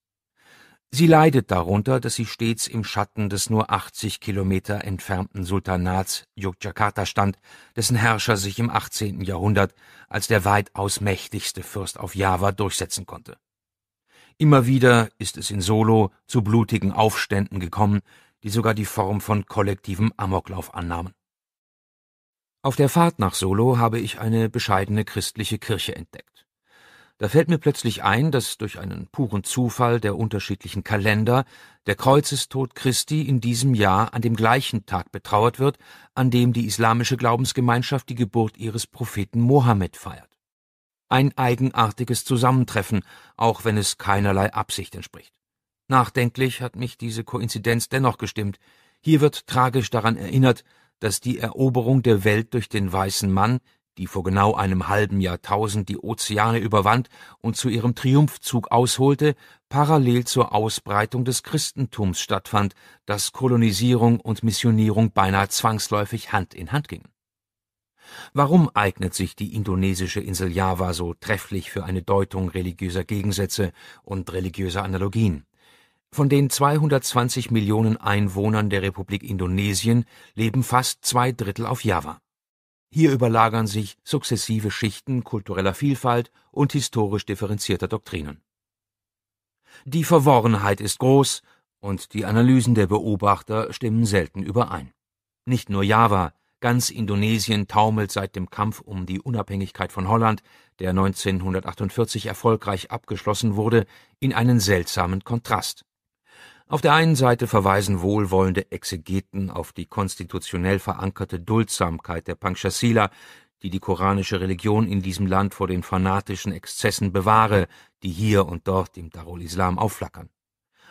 S2: Sie leidet darunter, dass sie stets im Schatten des nur 80 Kilometer entfernten Sultanats Yogyakarta stand, dessen Herrscher sich im 18. Jahrhundert als der weitaus mächtigste Fürst auf Java durchsetzen konnte. Immer wieder ist es in Solo zu blutigen Aufständen gekommen, die sogar die Form von kollektivem Amoklauf annahmen. Auf der Fahrt nach Solo habe ich eine bescheidene christliche Kirche entdeckt. Da fällt mir plötzlich ein, dass durch einen puren Zufall der unterschiedlichen Kalender der Kreuzestod Christi in diesem Jahr an dem gleichen Tag betrauert wird, an dem die islamische Glaubensgemeinschaft die Geburt ihres Propheten Mohammed feiert ein eigenartiges Zusammentreffen, auch wenn es keinerlei Absicht entspricht. Nachdenklich hat mich diese Koinzidenz dennoch gestimmt. Hier wird tragisch daran erinnert, dass die Eroberung der Welt durch den weißen Mann, die vor genau einem halben Jahrtausend die Ozeane überwand und zu ihrem Triumphzug ausholte, parallel zur Ausbreitung des Christentums stattfand, dass Kolonisierung und Missionierung beinahe zwangsläufig Hand in Hand gingen. Warum eignet sich die indonesische Insel Java so trefflich für eine Deutung religiöser Gegensätze und religiöser Analogien? Von den 220 Millionen Einwohnern der Republik Indonesien leben fast zwei Drittel auf Java. Hier überlagern sich sukzessive Schichten kultureller Vielfalt und historisch differenzierter Doktrinen. Die Verworrenheit ist groß und die Analysen der Beobachter stimmen selten überein. Nicht nur Java Ganz Indonesien taumelt seit dem Kampf um die Unabhängigkeit von Holland, der 1948 erfolgreich abgeschlossen wurde, in einen seltsamen Kontrast. Auf der einen Seite verweisen wohlwollende Exegeten auf die konstitutionell verankerte Duldsamkeit der Panchasila, die die koranische Religion in diesem Land vor den fanatischen Exzessen bewahre, die hier und dort im Darul Islam aufflackern.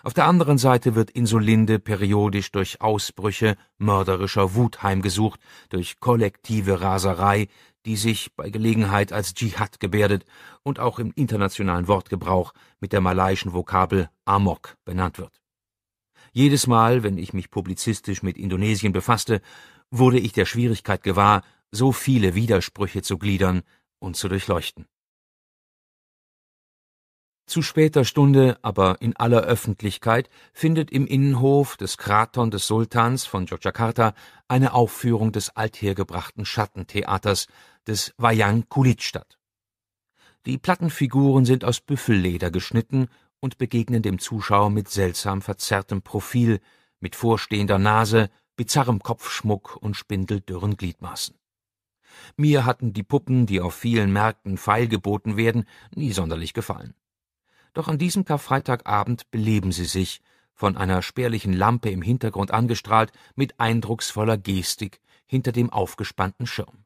S2: Auf der anderen Seite wird Insulinde periodisch durch Ausbrüche mörderischer Wut heimgesucht, durch kollektive Raserei, die sich bei Gelegenheit als Dschihad gebärdet und auch im internationalen Wortgebrauch mit der malaiischen Vokabel Amok benannt wird. Jedes Mal, wenn ich mich publizistisch mit Indonesien befasste, wurde ich der Schwierigkeit gewahr, so viele Widersprüche zu gliedern und zu durchleuchten. Zu später Stunde, aber in aller Öffentlichkeit, findet im Innenhof des Kraton des Sultans von Yogyakarta eine Aufführung des althergebrachten Schattentheaters, des Wayang Kulit statt. Die Plattenfiguren sind aus Büffelleder geschnitten und begegnen dem Zuschauer mit seltsam verzerrtem Profil, mit vorstehender Nase, bizarrem Kopfschmuck und spindeldürren Gliedmaßen. Mir hatten die Puppen, die auf vielen Märkten feilgeboten werden, nie sonderlich gefallen. Doch an diesem Karfreitagabend beleben sie sich, von einer spärlichen Lampe im Hintergrund angestrahlt, mit eindrucksvoller Gestik hinter dem aufgespannten Schirm.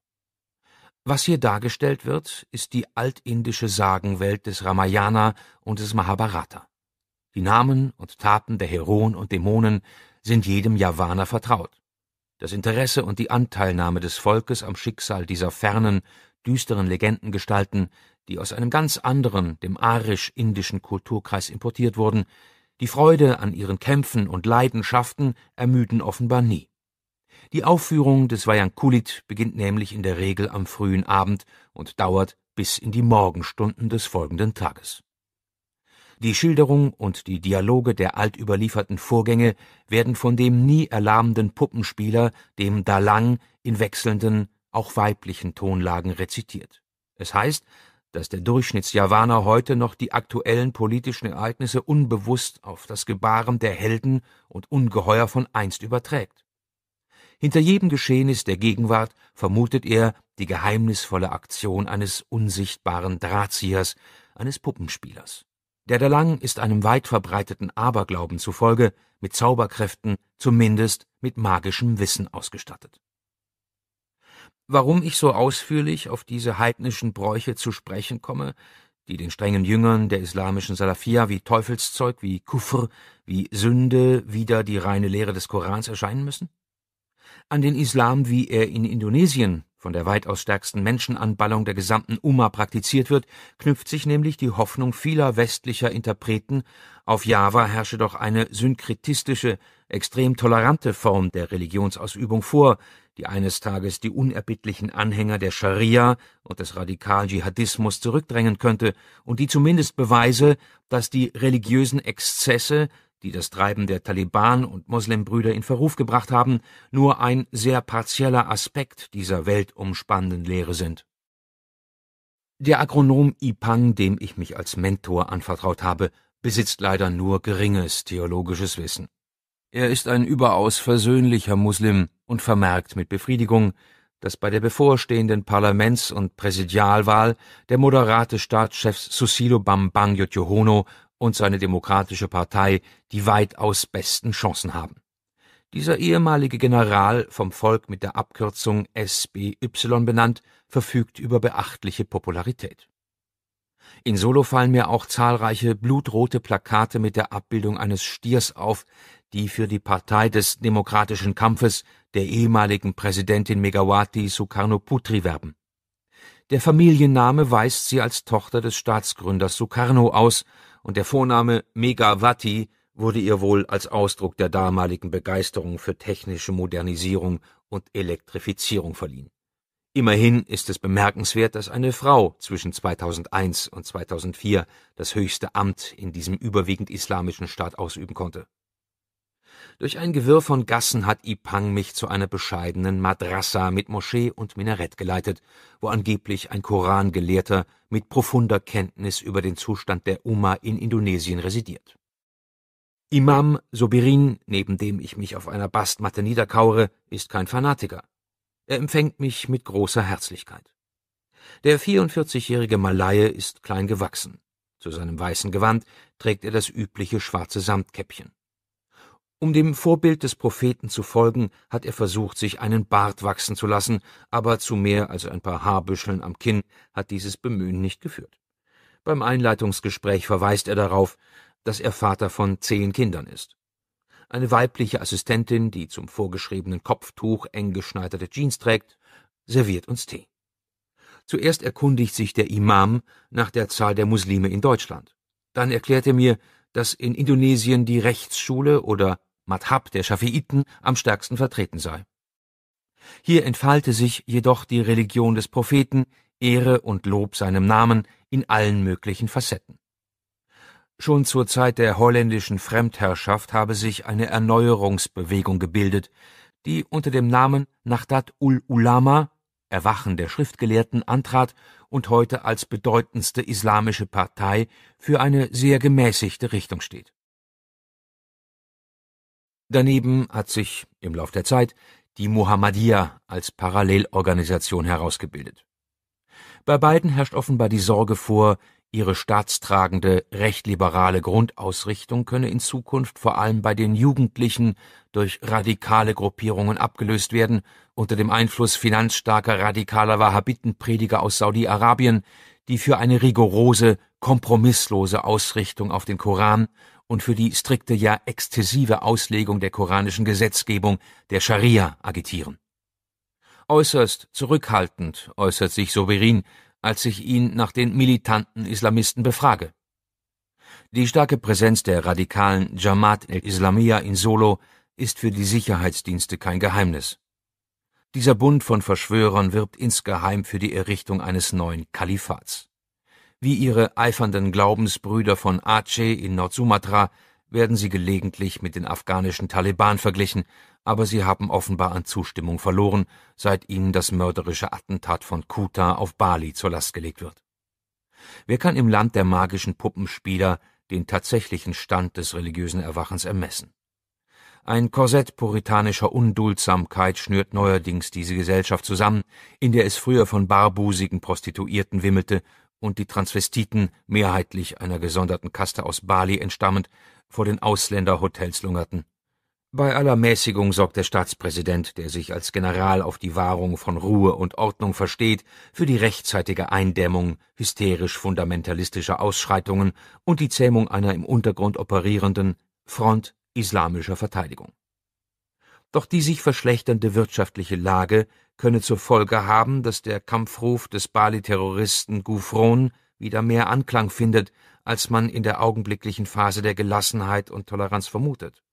S2: Was hier dargestellt wird, ist die altindische Sagenwelt des Ramayana und des Mahabharata. Die Namen und Taten der Heroen und Dämonen sind jedem Javaner vertraut. Das Interesse und die Anteilnahme des Volkes am Schicksal dieser fernen, düsteren Legendengestalten die aus einem ganz anderen, dem arisch-indischen Kulturkreis importiert wurden, die Freude an ihren Kämpfen und Leidenschaften ermüden offenbar nie. Die Aufführung des Vajankulit beginnt nämlich in der Regel am frühen Abend und dauert bis in die Morgenstunden des folgenden Tages. Die Schilderung und die Dialoge der altüberlieferten Vorgänge werden von dem nie erlahmenden Puppenspieler, dem Dalang, in wechselnden, auch weiblichen Tonlagen rezitiert. Es heißt, dass der Durchschnittsjavaner heute noch die aktuellen politischen Ereignisse unbewusst auf das Gebaren der Helden und Ungeheuer von einst überträgt. Hinter jedem Geschehnis der Gegenwart vermutet er die geheimnisvolle Aktion eines unsichtbaren Drahtziehers, eines Puppenspielers. Der da lang ist einem weit verbreiteten Aberglauben zufolge mit Zauberkräften, zumindest mit magischem Wissen ausgestattet Warum ich so ausführlich auf diese heidnischen Bräuche zu sprechen komme, die den strengen Jüngern der islamischen Salafia wie Teufelszeug, wie Kufr, wie Sünde wieder die reine Lehre des Korans erscheinen müssen? An den Islam, wie er in Indonesien von der weitaus stärksten Menschenanballung der gesamten Umma praktiziert wird, knüpft sich nämlich die Hoffnung vieler westlicher Interpreten, auf Java herrsche doch eine synkretistische, extrem tolerante Form der Religionsausübung vor, die eines Tages die unerbittlichen Anhänger der Scharia und des Radikal-Dschihadismus zurückdrängen könnte und die zumindest beweise, dass die religiösen Exzesse, die das Treiben der Taliban und Moslembrüder in Verruf gebracht haben, nur ein sehr partieller Aspekt dieser weltumspannenden Lehre sind. Der Agronom Ipang, dem ich mich als Mentor anvertraut habe, besitzt leider nur geringes theologisches Wissen. Er ist ein überaus versöhnlicher Muslim und vermerkt mit Befriedigung, dass bei der bevorstehenden Parlaments- und Präsidialwahl der moderate Staatschef Susilo Bambang Yudhoyono und seine demokratische Partei die weitaus besten Chancen haben. Dieser ehemalige General, vom Volk mit der Abkürzung SBY benannt, verfügt über beachtliche Popularität. In Solo fallen mir auch zahlreiche blutrote Plakate mit der Abbildung eines Stiers auf, die für die Partei des demokratischen Kampfes der ehemaligen Präsidentin Megawati Sukarno-Putri werben. Der Familienname weist sie als Tochter des Staatsgründers Sukarno aus und der Vorname Megawati wurde ihr wohl als Ausdruck der damaligen Begeisterung für technische Modernisierung und Elektrifizierung verliehen. Immerhin ist es bemerkenswert, dass eine Frau zwischen 2001 und 2004 das höchste Amt in diesem überwiegend islamischen Staat ausüben konnte durch ein Gewirr von Gassen hat Ipang mich zu einer bescheidenen Madrassa mit Moschee und Minarett geleitet, wo angeblich ein Korangelehrter mit profunder Kenntnis über den Zustand der Umma in Indonesien residiert. Imam Sobirin, neben dem ich mich auf einer Bastmatte niederkaure, ist kein Fanatiker. Er empfängt mich mit großer Herzlichkeit. Der 44-jährige Malaie ist klein gewachsen. Zu seinem weißen Gewand trägt er das übliche schwarze Samtkäppchen. Um dem Vorbild des Propheten zu folgen, hat er versucht, sich einen Bart wachsen zu lassen, aber zu mehr als ein paar Haarbüscheln am Kinn hat dieses Bemühen nicht geführt. Beim Einleitungsgespräch verweist er darauf, dass er Vater von zehn Kindern ist. Eine weibliche Assistentin, die zum vorgeschriebenen Kopftuch eng geschneiderte Jeans trägt, serviert uns Tee. Zuerst erkundigt sich der Imam nach der Zahl der Muslime in Deutschland. Dann erklärt er mir, dass in Indonesien die Rechtsschule oder Madhab der Schafiiten, am stärksten vertreten sei. Hier entfalte sich jedoch die Religion des Propheten, Ehre und Lob seinem Namen in allen möglichen Facetten. Schon zur Zeit der holländischen Fremdherrschaft habe sich eine Erneuerungsbewegung gebildet, die unter dem Namen Nachdat ul Ulama, Erwachen der Schriftgelehrten, antrat und heute als bedeutendste islamische Partei für eine sehr gemäßigte Richtung
S1: steht. Daneben hat sich im Lauf der Zeit die Muhammadiyah als Parallelorganisation herausgebildet. Bei
S2: beiden herrscht offenbar die Sorge vor, ihre staatstragende rechtliberale Grundausrichtung könne in Zukunft vor allem bei den Jugendlichen durch radikale Gruppierungen abgelöst werden, unter dem Einfluss finanzstarker radikaler Wahhabitenprediger aus Saudi-Arabien, die für eine rigorose, kompromisslose Ausrichtung auf den Koran und für die strikte, ja exzessive Auslegung der koranischen Gesetzgebung, der Scharia, agitieren. Äußerst zurückhaltend äußert sich Soberin, als ich ihn nach den militanten Islamisten befrage. Die starke Präsenz der radikalen Jamaat el-Islamiyya in Solo ist für die Sicherheitsdienste kein Geheimnis. Dieser Bund von Verschwörern wirbt insgeheim für die Errichtung eines neuen Kalifats. Wie ihre eifernden Glaubensbrüder von Aceh in Nordsumatra werden sie gelegentlich mit den afghanischen Taliban verglichen, aber sie haben offenbar an Zustimmung verloren, seit ihnen das mörderische Attentat von Kuta auf Bali zur Last gelegt wird. Wer kann im Land der magischen Puppenspieler den tatsächlichen Stand des religiösen Erwachens ermessen? Ein Korsett puritanischer Unduldsamkeit schnürt neuerdings diese Gesellschaft zusammen, in der es früher von barbusigen Prostituierten wimmelte und die Transvestiten, mehrheitlich einer gesonderten Kaste aus Bali entstammend, vor den Ausländerhotels lungerten. Bei aller Mäßigung sorgt der Staatspräsident, der sich als General auf die Wahrung von Ruhe und Ordnung versteht, für die rechtzeitige Eindämmung hysterisch fundamentalistischer Ausschreitungen und die Zähmung einer im Untergrund operierenden Front islamischer Verteidigung. Doch die sich verschlechternde wirtschaftliche Lage könne zur Folge haben, dass der Kampfruf des Bali-Terroristen Gouffron wieder mehr Anklang findet, als man in der augenblicklichen Phase der Gelassenheit und Toleranz vermutet.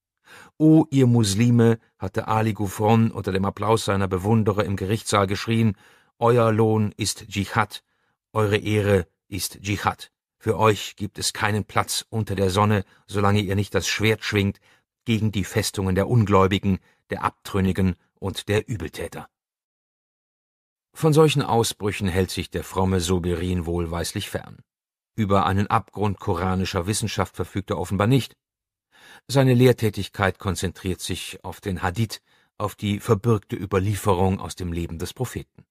S2: O ihr Muslime, hatte Ali Gouffron unter dem Applaus seiner Bewunderer im Gerichtssaal geschrien, euer Lohn ist Dschihad, eure Ehre ist Dschihad. Für euch gibt es keinen Platz unter der Sonne, solange ihr nicht das Schwert schwingt gegen die Festungen der Ungläubigen, der Abtrünnigen und der Übeltäter. Von solchen Ausbrüchen hält sich der fromme Soberin wohlweislich fern. Über einen Abgrund koranischer Wissenschaft verfügt er offenbar nicht. Seine Lehrtätigkeit konzentriert sich auf den Hadith, auf die verbürgte Überlieferung aus dem Leben des Propheten.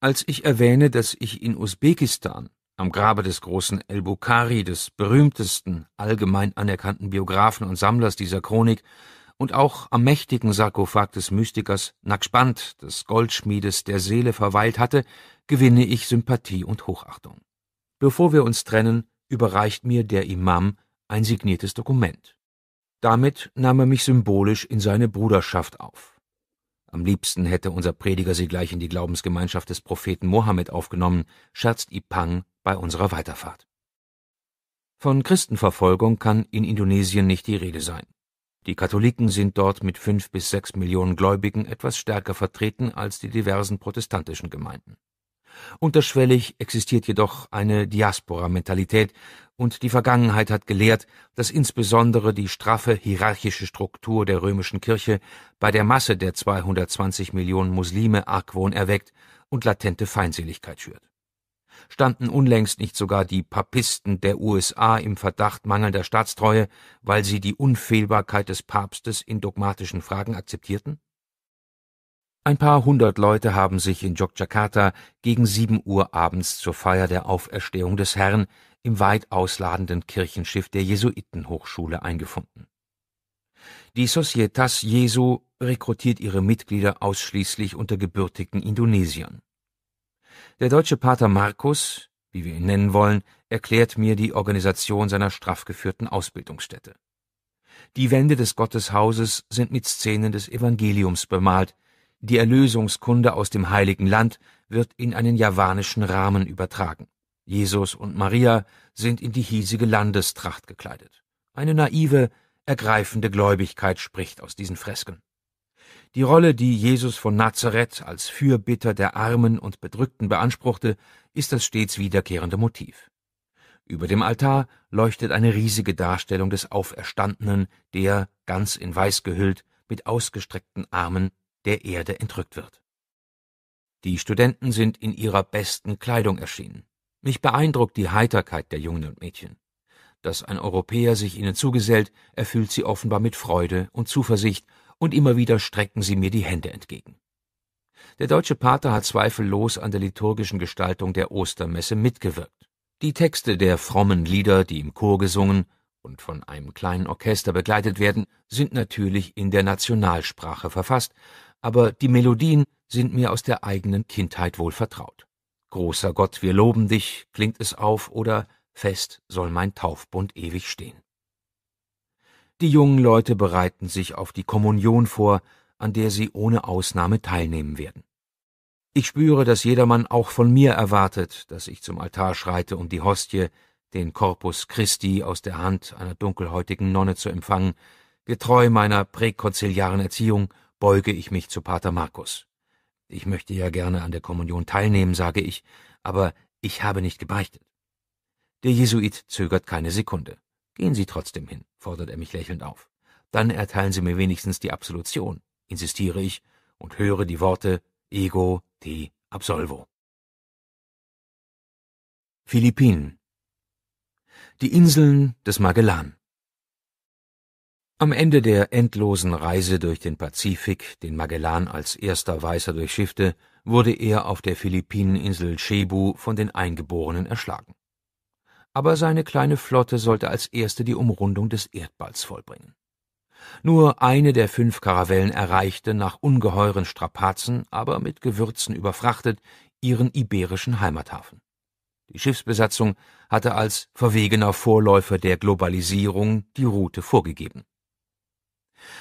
S2: Als ich erwähne, dass ich in Usbekistan am Grabe des großen El-Bukhari, des berühmtesten, allgemein anerkannten Biographen und Sammlers dieser Chronik, und auch am mächtigen Sarkophag des Mystikers Naqshband, des Goldschmiedes der Seele verweilt hatte, gewinne ich Sympathie und Hochachtung. Bevor wir uns trennen, überreicht mir der Imam ein signiertes Dokument. Damit nahm er mich symbolisch in seine Bruderschaft auf. Am liebsten hätte unser Prediger sie gleich in die Glaubensgemeinschaft des Propheten Mohammed aufgenommen, scherzt Ipang bei unserer Weiterfahrt. Von Christenverfolgung kann in Indonesien nicht die Rede sein. Die Katholiken sind dort mit fünf bis sechs Millionen Gläubigen etwas stärker vertreten als die diversen protestantischen Gemeinden. Unterschwellig existiert jedoch eine Diaspora-Mentalität, und die Vergangenheit hat gelehrt, dass insbesondere die straffe hierarchische Struktur der römischen Kirche bei der Masse der 220 Millionen Muslime Argwohn erweckt und latente Feindseligkeit schürt standen unlängst nicht sogar die Papisten der USA im Verdacht mangelnder Staatstreue, weil sie die Unfehlbarkeit des Papstes in dogmatischen Fragen akzeptierten? Ein paar hundert Leute haben sich in Yogyakarta gegen sieben Uhr abends zur Feier der Auferstehung des Herrn im weit ausladenden Kirchenschiff der Jesuitenhochschule eingefunden. Die Societas Jesu rekrutiert ihre Mitglieder ausschließlich unter gebürtigen Indonesiern. Der deutsche Pater Markus, wie wir ihn nennen wollen, erklärt mir die Organisation seiner straff geführten Ausbildungsstätte. Die Wände des Gotteshauses sind mit Szenen des Evangeliums bemalt, die Erlösungskunde aus dem heiligen Land wird in einen javanischen Rahmen übertragen. Jesus und Maria sind in die hiesige Landestracht gekleidet. Eine naive, ergreifende Gläubigkeit spricht aus diesen Fresken. Die Rolle, die Jesus von Nazareth als Fürbitter der Armen und Bedrückten beanspruchte, ist das stets wiederkehrende Motiv. Über dem Altar leuchtet eine riesige Darstellung des Auferstandenen, der, ganz in Weiß gehüllt, mit ausgestreckten Armen der Erde entrückt wird. Die Studenten sind in ihrer besten Kleidung erschienen. Mich beeindruckt die Heiterkeit der Jungen und Mädchen. Dass ein Europäer sich ihnen zugesellt, erfüllt sie offenbar mit Freude und Zuversicht und immer wieder strecken sie mir die Hände entgegen. Der deutsche Pater hat zweifellos an der liturgischen Gestaltung der Ostermesse mitgewirkt. Die Texte der frommen Lieder, die im Chor gesungen und von einem kleinen Orchester begleitet werden, sind natürlich in der Nationalsprache verfasst, aber die Melodien sind mir aus der eigenen Kindheit wohl vertraut. Großer Gott, wir loben dich, klingt es auf, oder Fest soll mein Taufbund ewig stehen. Die jungen Leute bereiten sich auf die Kommunion vor, an der sie ohne Ausnahme teilnehmen werden. Ich spüre, dass jedermann auch von mir erwartet, dass ich zum Altar schreite, um die Hostie, den Corpus Christi, aus der Hand einer dunkelhäutigen Nonne zu empfangen. Getreu meiner präkonziliaren Erziehung beuge ich mich zu Pater Markus. Ich möchte ja gerne an der Kommunion teilnehmen, sage ich, aber ich habe nicht gebeichtet. Der Jesuit zögert keine Sekunde. Gehen Sie trotzdem hin fordert er mich lächelnd auf. Dann erteilen Sie mir wenigstens die Absolution, insistiere ich
S1: und höre die Worte Ego te absolvo. Philippinen. Die Inseln des Magellan.
S2: Am Ende der endlosen Reise durch den Pazifik, den Magellan als erster Weißer durchschiffte, wurde er auf der Philippineninsel Cebu von den Eingeborenen erschlagen aber seine kleine Flotte sollte als erste die Umrundung des Erdballs vollbringen. Nur eine der fünf Karavellen erreichte, nach ungeheuren Strapazen, aber mit Gewürzen überfrachtet, ihren iberischen Heimathafen. Die Schiffsbesatzung hatte als verwegener Vorläufer der Globalisierung die Route vorgegeben.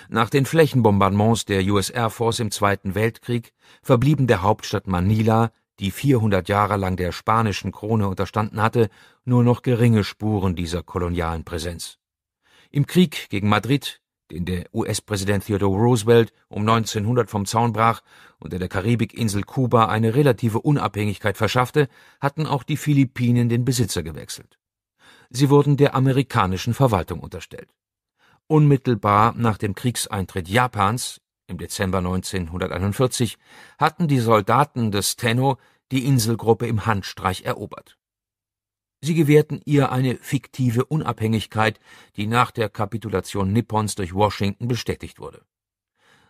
S2: Nach den Flächenbombardements der US Air Force im Zweiten Weltkrieg verblieben der Hauptstadt Manila die 400 Jahre lang der spanischen Krone unterstanden hatte, nur noch geringe Spuren dieser kolonialen Präsenz. Im Krieg gegen Madrid, den der US-Präsident Theodore Roosevelt um 1900 vom Zaun brach und der der Karibikinsel Kuba eine relative Unabhängigkeit verschaffte, hatten auch die Philippinen den Besitzer gewechselt. Sie wurden der amerikanischen Verwaltung unterstellt. Unmittelbar nach dem Kriegseintritt Japans im Dezember 1941 hatten die Soldaten des Tenno die Inselgruppe im Handstreich erobert. Sie gewährten ihr eine fiktive Unabhängigkeit, die nach der Kapitulation Nippons durch Washington bestätigt wurde.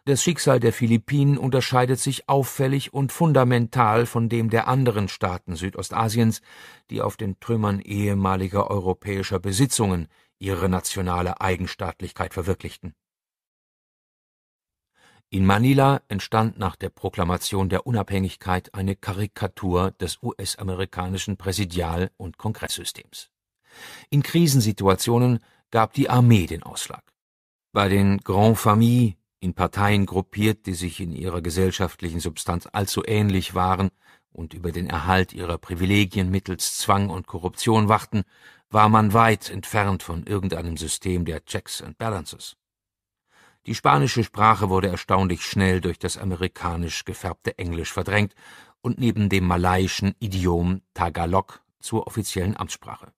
S2: Das Schicksal der Philippinen unterscheidet sich auffällig und fundamental von dem der anderen Staaten Südostasiens, die auf den Trümmern ehemaliger europäischer Besitzungen ihre nationale Eigenstaatlichkeit verwirklichten in Manila entstand nach der Proklamation der Unabhängigkeit eine Karikatur des US-amerikanischen Präsidial und Kongresssystems. In Krisensituationen gab die Armee den Ausschlag. Bei den Grand Famille, in Parteien gruppiert, die sich in ihrer gesellschaftlichen Substanz allzu ähnlich waren und über den Erhalt ihrer Privilegien mittels Zwang und Korruption wachten, war man weit entfernt von irgendeinem System der Checks and Balances. Die spanische Sprache wurde erstaunlich schnell durch das amerikanisch gefärbte Englisch verdrängt und neben dem malaiischen Idiom Tagalog zur offiziellen Amtssprache.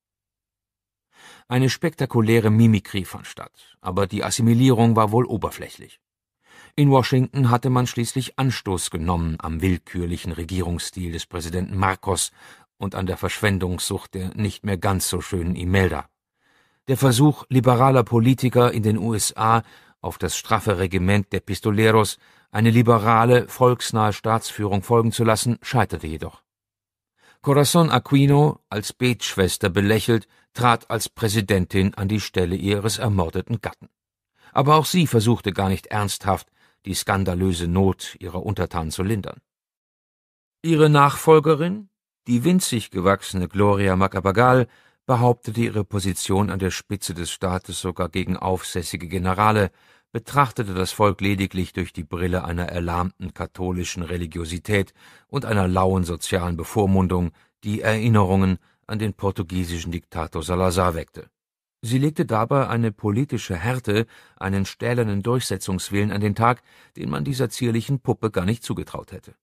S2: Eine spektakuläre Mimikrie fand statt, aber die Assimilierung war wohl oberflächlich. In Washington hatte man schließlich Anstoß genommen am willkürlichen Regierungsstil des Präsidenten Marcos und an der Verschwendungssucht der nicht mehr ganz so schönen Imelda. Der Versuch liberaler Politiker in den USA, auf das straffe Regiment der Pistoleros eine liberale, volksnahe Staatsführung folgen zu lassen, scheiterte jedoch. Corazon Aquino, als Betschwester belächelt, trat als Präsidentin an die Stelle ihres ermordeten Gatten. Aber auch sie versuchte gar nicht ernsthaft, die skandalöse Not ihrer Untertanen zu lindern. Ihre Nachfolgerin, die winzig gewachsene Gloria Macapagal, behauptete ihre Position an der Spitze des Staates sogar gegen aufsässige Generale, betrachtete das Volk lediglich durch die Brille einer erlahmten katholischen Religiosität und einer lauen sozialen Bevormundung, die Erinnerungen an den portugiesischen Diktator Salazar weckte. Sie legte dabei eine politische Härte, einen stählernen Durchsetzungswillen an den Tag, den man dieser zierlichen Puppe gar nicht zugetraut hätte.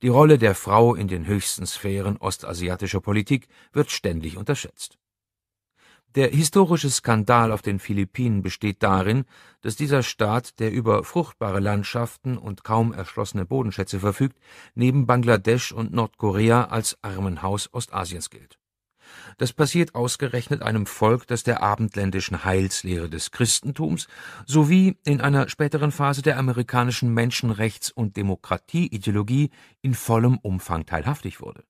S2: Die Rolle der Frau in den höchsten Sphären ostasiatischer Politik wird ständig unterschätzt. Der historische Skandal auf den Philippinen besteht darin, dass dieser Staat, der über fruchtbare Landschaften und kaum erschlossene Bodenschätze verfügt, neben Bangladesch und Nordkorea als Armenhaus Ostasiens gilt das passiert ausgerechnet einem Volk, das der abendländischen Heilslehre des Christentums sowie in einer späteren Phase der amerikanischen Menschenrechts und Demokratieideologie in vollem Umfang teilhaftig wurde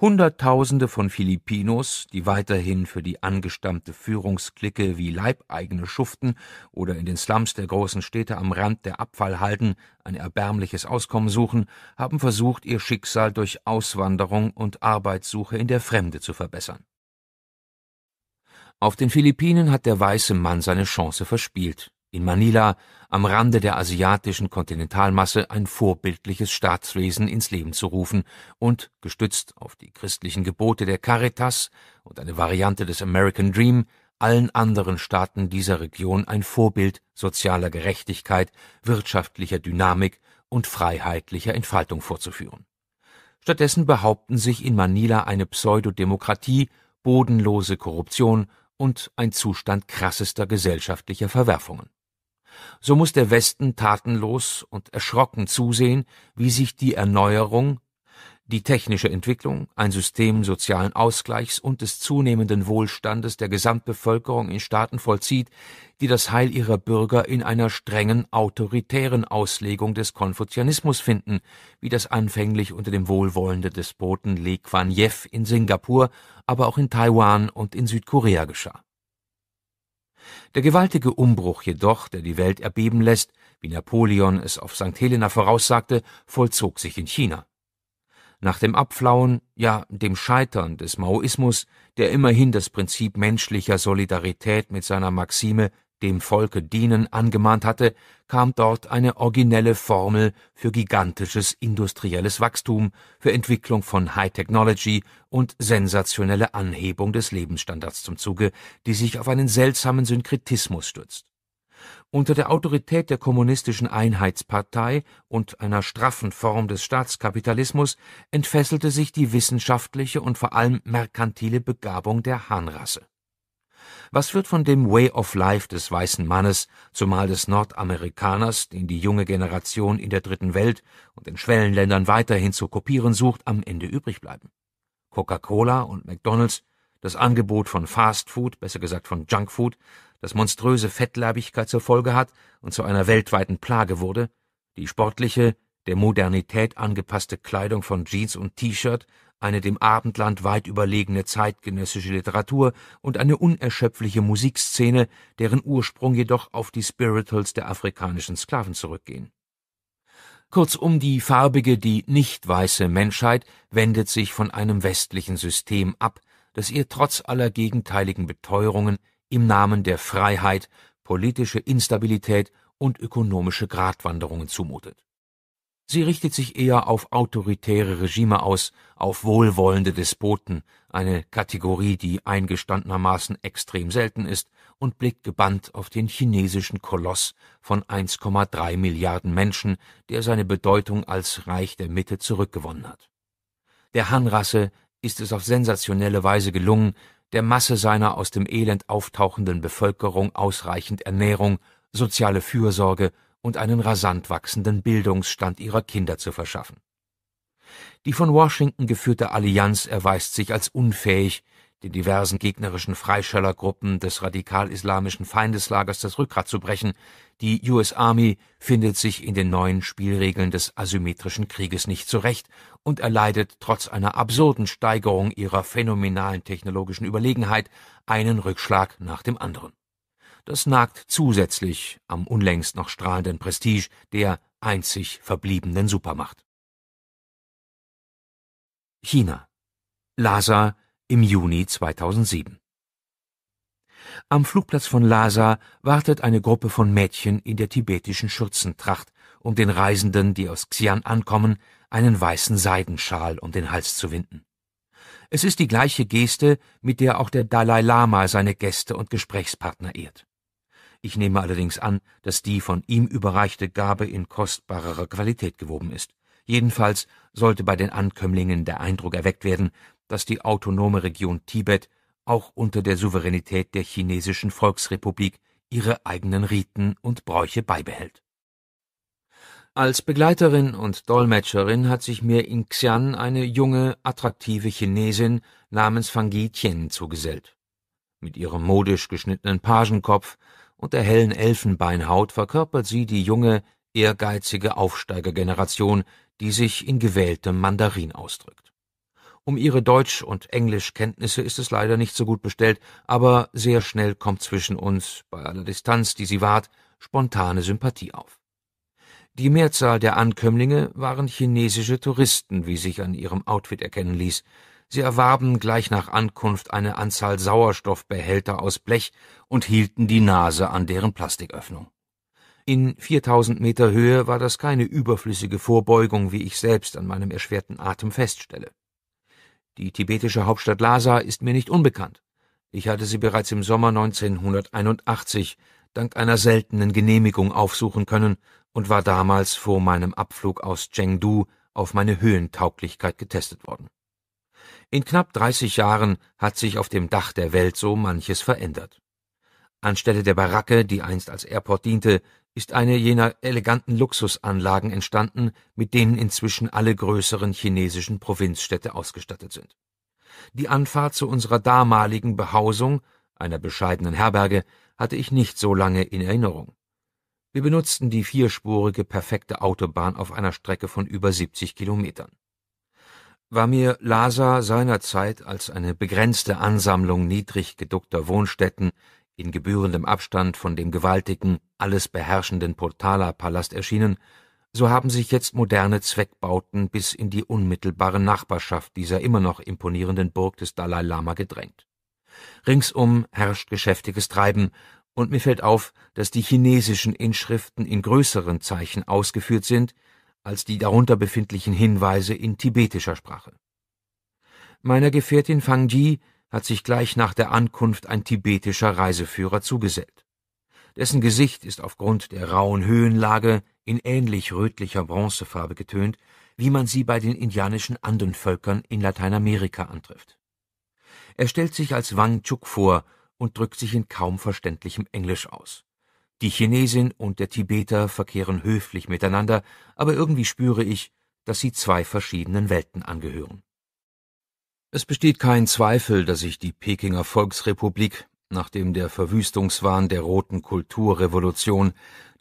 S2: Hunderttausende von Filipinos, die weiterhin für die angestammte Führungsklicke wie Leibeigene schuften oder in den Slums der großen Städte am Rand der Abfallhalden ein erbärmliches Auskommen suchen, haben versucht, ihr Schicksal durch Auswanderung und Arbeitssuche in der Fremde zu verbessern. Auf den Philippinen hat der weiße Mann seine Chance verspielt in Manila am Rande der asiatischen Kontinentalmasse ein vorbildliches Staatswesen ins Leben zu rufen und, gestützt auf die christlichen Gebote der Caritas und eine Variante des American Dream, allen anderen Staaten dieser Region ein Vorbild sozialer Gerechtigkeit, wirtschaftlicher Dynamik und freiheitlicher Entfaltung vorzuführen. Stattdessen behaupten sich in Manila eine Pseudodemokratie, bodenlose Korruption und ein Zustand krassester gesellschaftlicher Verwerfungen so muss der Westen tatenlos und erschrocken zusehen, wie sich die Erneuerung, die technische Entwicklung, ein System sozialen Ausgleichs und des zunehmenden Wohlstandes der Gesamtbevölkerung in Staaten vollzieht, die das Heil ihrer Bürger in einer strengen autoritären Auslegung des Konfuzianismus finden, wie das anfänglich unter dem wohlwollenden Despoten Lee Kuan Yew in Singapur, aber auch in Taiwan und in Südkorea geschah der gewaltige Umbruch jedoch, der die Welt erbeben lässt, wie Napoleon es auf St. Helena voraussagte, vollzog sich in China. Nach dem Abflauen, ja dem Scheitern des Maoismus, der immerhin das Prinzip menschlicher Solidarität mit seiner Maxime dem Volke dienen, angemahnt hatte, kam dort eine originelle Formel für gigantisches industrielles Wachstum, für Entwicklung von High Technology und sensationelle Anhebung des Lebensstandards zum Zuge, die sich auf einen seltsamen Synkretismus stützt. Unter der Autorität der kommunistischen Einheitspartei und einer straffen Form des Staatskapitalismus entfesselte sich die wissenschaftliche und vor allem merkantile Begabung der Hahnrasse. Was wird von dem Way of Life des weißen Mannes, zumal des Nordamerikaners, den die junge Generation in der dritten Welt und in Schwellenländern weiterhin zu kopieren sucht, am Ende übrig bleiben? Coca-Cola und McDonalds, das Angebot von Fast Food, besser gesagt von Junk Food, das monströse Fettleibigkeit zur Folge hat und zu einer weltweiten Plage wurde, die sportliche, der Modernität angepasste Kleidung von Jeans und T-Shirt, eine dem Abendland weit überlegene zeitgenössische Literatur und eine unerschöpfliche Musikszene, deren Ursprung jedoch auf die Spirituals der afrikanischen Sklaven zurückgehen. Kurzum, die farbige, die nicht weiße Menschheit wendet sich von einem westlichen System ab, das ihr trotz aller gegenteiligen Beteuerungen im Namen der Freiheit politische Instabilität und ökonomische Gratwanderungen zumutet. Sie richtet sich eher auf autoritäre Regime aus, auf wohlwollende Despoten, eine Kategorie, die eingestandenermaßen extrem selten ist, und blickt gebannt auf den chinesischen Koloss von 1,3 Milliarden Menschen, der seine Bedeutung als Reich der Mitte zurückgewonnen hat. Der Han-Rasse ist es auf sensationelle Weise gelungen, der Masse seiner aus dem Elend auftauchenden Bevölkerung ausreichend Ernährung, soziale Fürsorge und einen rasant wachsenden Bildungsstand ihrer Kinder zu verschaffen. Die von Washington geführte Allianz erweist sich als unfähig, den diversen gegnerischen Freischöllergruppen des radikal-islamischen Feindeslagers das Rückgrat zu brechen. Die US Army findet sich in den neuen Spielregeln des asymmetrischen Krieges nicht zurecht und erleidet trotz einer absurden Steigerung ihrer phänomenalen technologischen Überlegenheit einen Rückschlag nach dem anderen.
S1: Das nagt zusätzlich am unlängst noch strahlenden Prestige der einzig verbliebenen Supermacht. China. Lhasa im Juni 2007. Am Flugplatz von Lhasa
S2: wartet eine Gruppe von Mädchen in der tibetischen Schürzentracht, um den Reisenden, die aus Xi'an ankommen, einen weißen Seidenschal um den Hals zu winden. Es ist die gleiche Geste, mit der auch der Dalai Lama seine Gäste und Gesprächspartner ehrt. Ich nehme allerdings an, dass die von ihm überreichte Gabe in kostbarerer Qualität gewoben ist. Jedenfalls sollte bei den Ankömmlingen der Eindruck erweckt werden, dass die autonome Region Tibet auch unter der Souveränität der chinesischen Volksrepublik ihre eigenen Riten und Bräuche beibehält. Als Begleiterin und Dolmetscherin hat sich mir in Xi'an eine junge, attraktive Chinesin namens Fang Tien zugesellt. Mit ihrem modisch geschnittenen Pagenkopf und der hellen Elfenbeinhaut verkörpert sie die junge, ehrgeizige Aufsteigergeneration, die sich in gewähltem Mandarin ausdrückt. Um ihre Deutsch- und Englischkenntnisse ist es leider nicht so gut bestellt, aber sehr schnell kommt zwischen uns, bei aller Distanz, die sie wahrt, spontane Sympathie auf. Die Mehrzahl der Ankömmlinge waren chinesische Touristen, wie sich an ihrem Outfit erkennen ließ. Sie erwarben gleich nach Ankunft eine Anzahl Sauerstoffbehälter aus Blech und hielten die Nase an deren Plastiköffnung. In 4000 Meter Höhe war das keine überflüssige Vorbeugung, wie ich selbst an meinem erschwerten Atem feststelle. Die tibetische Hauptstadt Lhasa ist mir nicht unbekannt. Ich hatte sie bereits im Sommer 1981 dank einer seltenen Genehmigung aufsuchen können und war damals vor meinem Abflug aus Chengdu auf meine Höhentauglichkeit getestet worden. In knapp 30 Jahren hat sich auf dem Dach der Welt so manches verändert. Anstelle der Baracke, die einst als Airport diente, ist eine jener eleganten Luxusanlagen entstanden, mit denen inzwischen alle größeren chinesischen Provinzstädte ausgestattet sind. Die Anfahrt zu unserer damaligen Behausung, einer bescheidenen Herberge, hatte ich nicht so lange in Erinnerung. Wir benutzten die vierspurige perfekte Autobahn auf einer Strecke von über 70 Kilometern war mir Lhasa seinerzeit als eine begrenzte Ansammlung niedrig geduckter Wohnstätten in gebührendem Abstand von dem gewaltigen, alles beherrschenden portala palast erschienen, so haben sich jetzt moderne Zweckbauten bis in die unmittelbare Nachbarschaft dieser immer noch imponierenden Burg des Dalai Lama gedrängt. Ringsum herrscht geschäftiges Treiben, und mir fällt auf, dass die chinesischen Inschriften in größeren Zeichen ausgeführt sind, als die darunter befindlichen Hinweise in tibetischer Sprache. Meiner Gefährtin Fang Ji hat sich gleich nach der Ankunft ein tibetischer Reiseführer zugesellt. Dessen Gesicht ist aufgrund der rauen Höhenlage in ähnlich rötlicher Bronzefarbe getönt, wie man sie bei den indianischen Andenvölkern in Lateinamerika antrifft. Er stellt sich als Wang Chuk vor und drückt sich in kaum verständlichem Englisch aus. Die Chinesin und der Tibeter verkehren höflich miteinander, aber irgendwie spüre ich, dass sie zwei verschiedenen Welten angehören. Es besteht kein Zweifel, dass sich die Pekinger Volksrepublik, nachdem der Verwüstungswahn der roten Kulturrevolution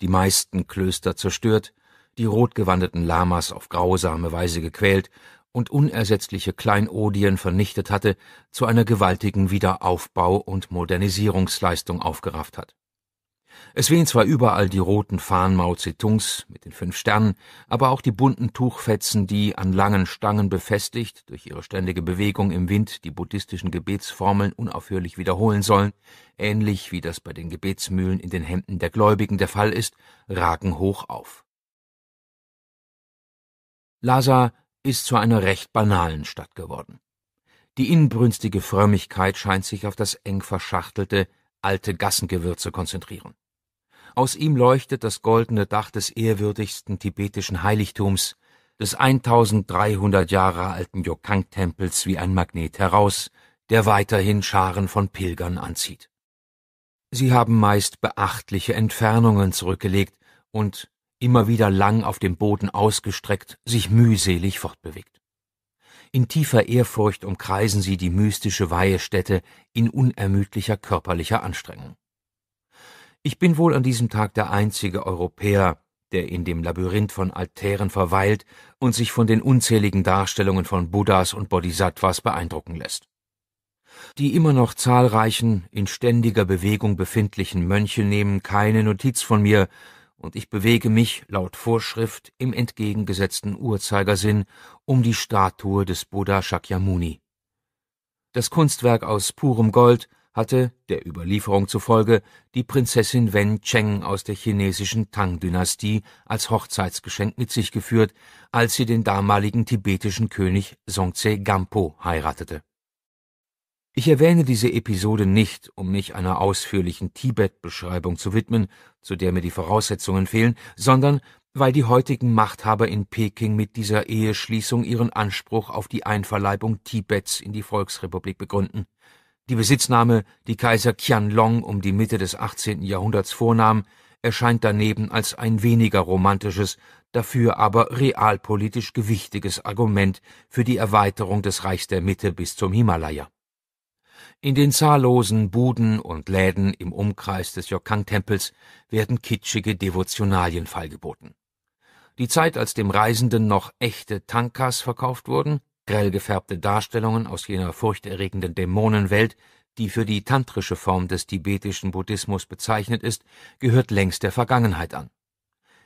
S2: die meisten Klöster zerstört, die rotgewandeten Lamas auf grausame Weise gequält und unersetzliche Kleinodien vernichtet hatte, zu einer gewaltigen Wiederaufbau- und Modernisierungsleistung aufgerafft hat. Es wehen zwar überall die roten Fahnen Mao Zedongs mit den fünf Sternen, aber auch die bunten Tuchfetzen, die an langen Stangen befestigt durch ihre ständige Bewegung im Wind die buddhistischen Gebetsformeln unaufhörlich wiederholen sollen, ähnlich wie das bei den Gebetsmühlen in den Hemden der Gläubigen der Fall ist, ragen hoch auf. Lhasa ist zu einer recht banalen Stadt geworden. Die inbrünstige Frömmigkeit scheint sich auf das eng verschachtelte, alte Gassengewirr zu konzentrieren. Aus ihm leuchtet das goldene Dach des ehrwürdigsten tibetischen Heiligtums, des 1300 Jahre alten Jokang-Tempels wie ein Magnet heraus, der weiterhin Scharen von Pilgern anzieht. Sie haben meist beachtliche Entfernungen zurückgelegt und immer wieder lang auf dem Boden ausgestreckt, sich mühselig fortbewegt. In tiefer Ehrfurcht umkreisen sie die mystische Weihestätte in unermüdlicher körperlicher Anstrengung. Ich bin wohl an diesem Tag der einzige Europäer, der in dem Labyrinth von Altären verweilt und sich von den unzähligen Darstellungen von Buddhas und Bodhisattvas beeindrucken lässt. Die immer noch zahlreichen, in ständiger Bewegung befindlichen Mönche nehmen keine Notiz von mir, und ich bewege mich laut Vorschrift im entgegengesetzten Uhrzeigersinn um die Statue des Buddha Shakyamuni. Das Kunstwerk aus purem Gold hatte, der Überlieferung zufolge, die Prinzessin Wen Cheng aus der chinesischen Tang-Dynastie als Hochzeitsgeschenk mit sich geführt, als sie den damaligen tibetischen König Songtse Gampo heiratete. Ich erwähne diese Episode nicht, um mich einer ausführlichen Tibet-Beschreibung zu widmen, zu der mir die Voraussetzungen fehlen, sondern weil die heutigen Machthaber in Peking mit dieser Eheschließung ihren Anspruch auf die Einverleibung Tibets in die Volksrepublik begründen. Die Besitznahme, die Kaiser Qianlong um die Mitte des 18. Jahrhunderts vornahm, erscheint daneben als ein weniger romantisches, dafür aber realpolitisch gewichtiges Argument für die Erweiterung des Reichs der Mitte bis zum Himalaya. In den zahllosen Buden und Läden im Umkreis des Jokang-Tempels werden kitschige Devotionalien feilgeboten. Die Zeit, als dem Reisenden noch echte Tankas verkauft wurden, grell gefärbte Darstellungen aus jener furchterregenden Dämonenwelt, die für die tantrische Form des tibetischen Buddhismus bezeichnet ist, gehört längst der Vergangenheit an.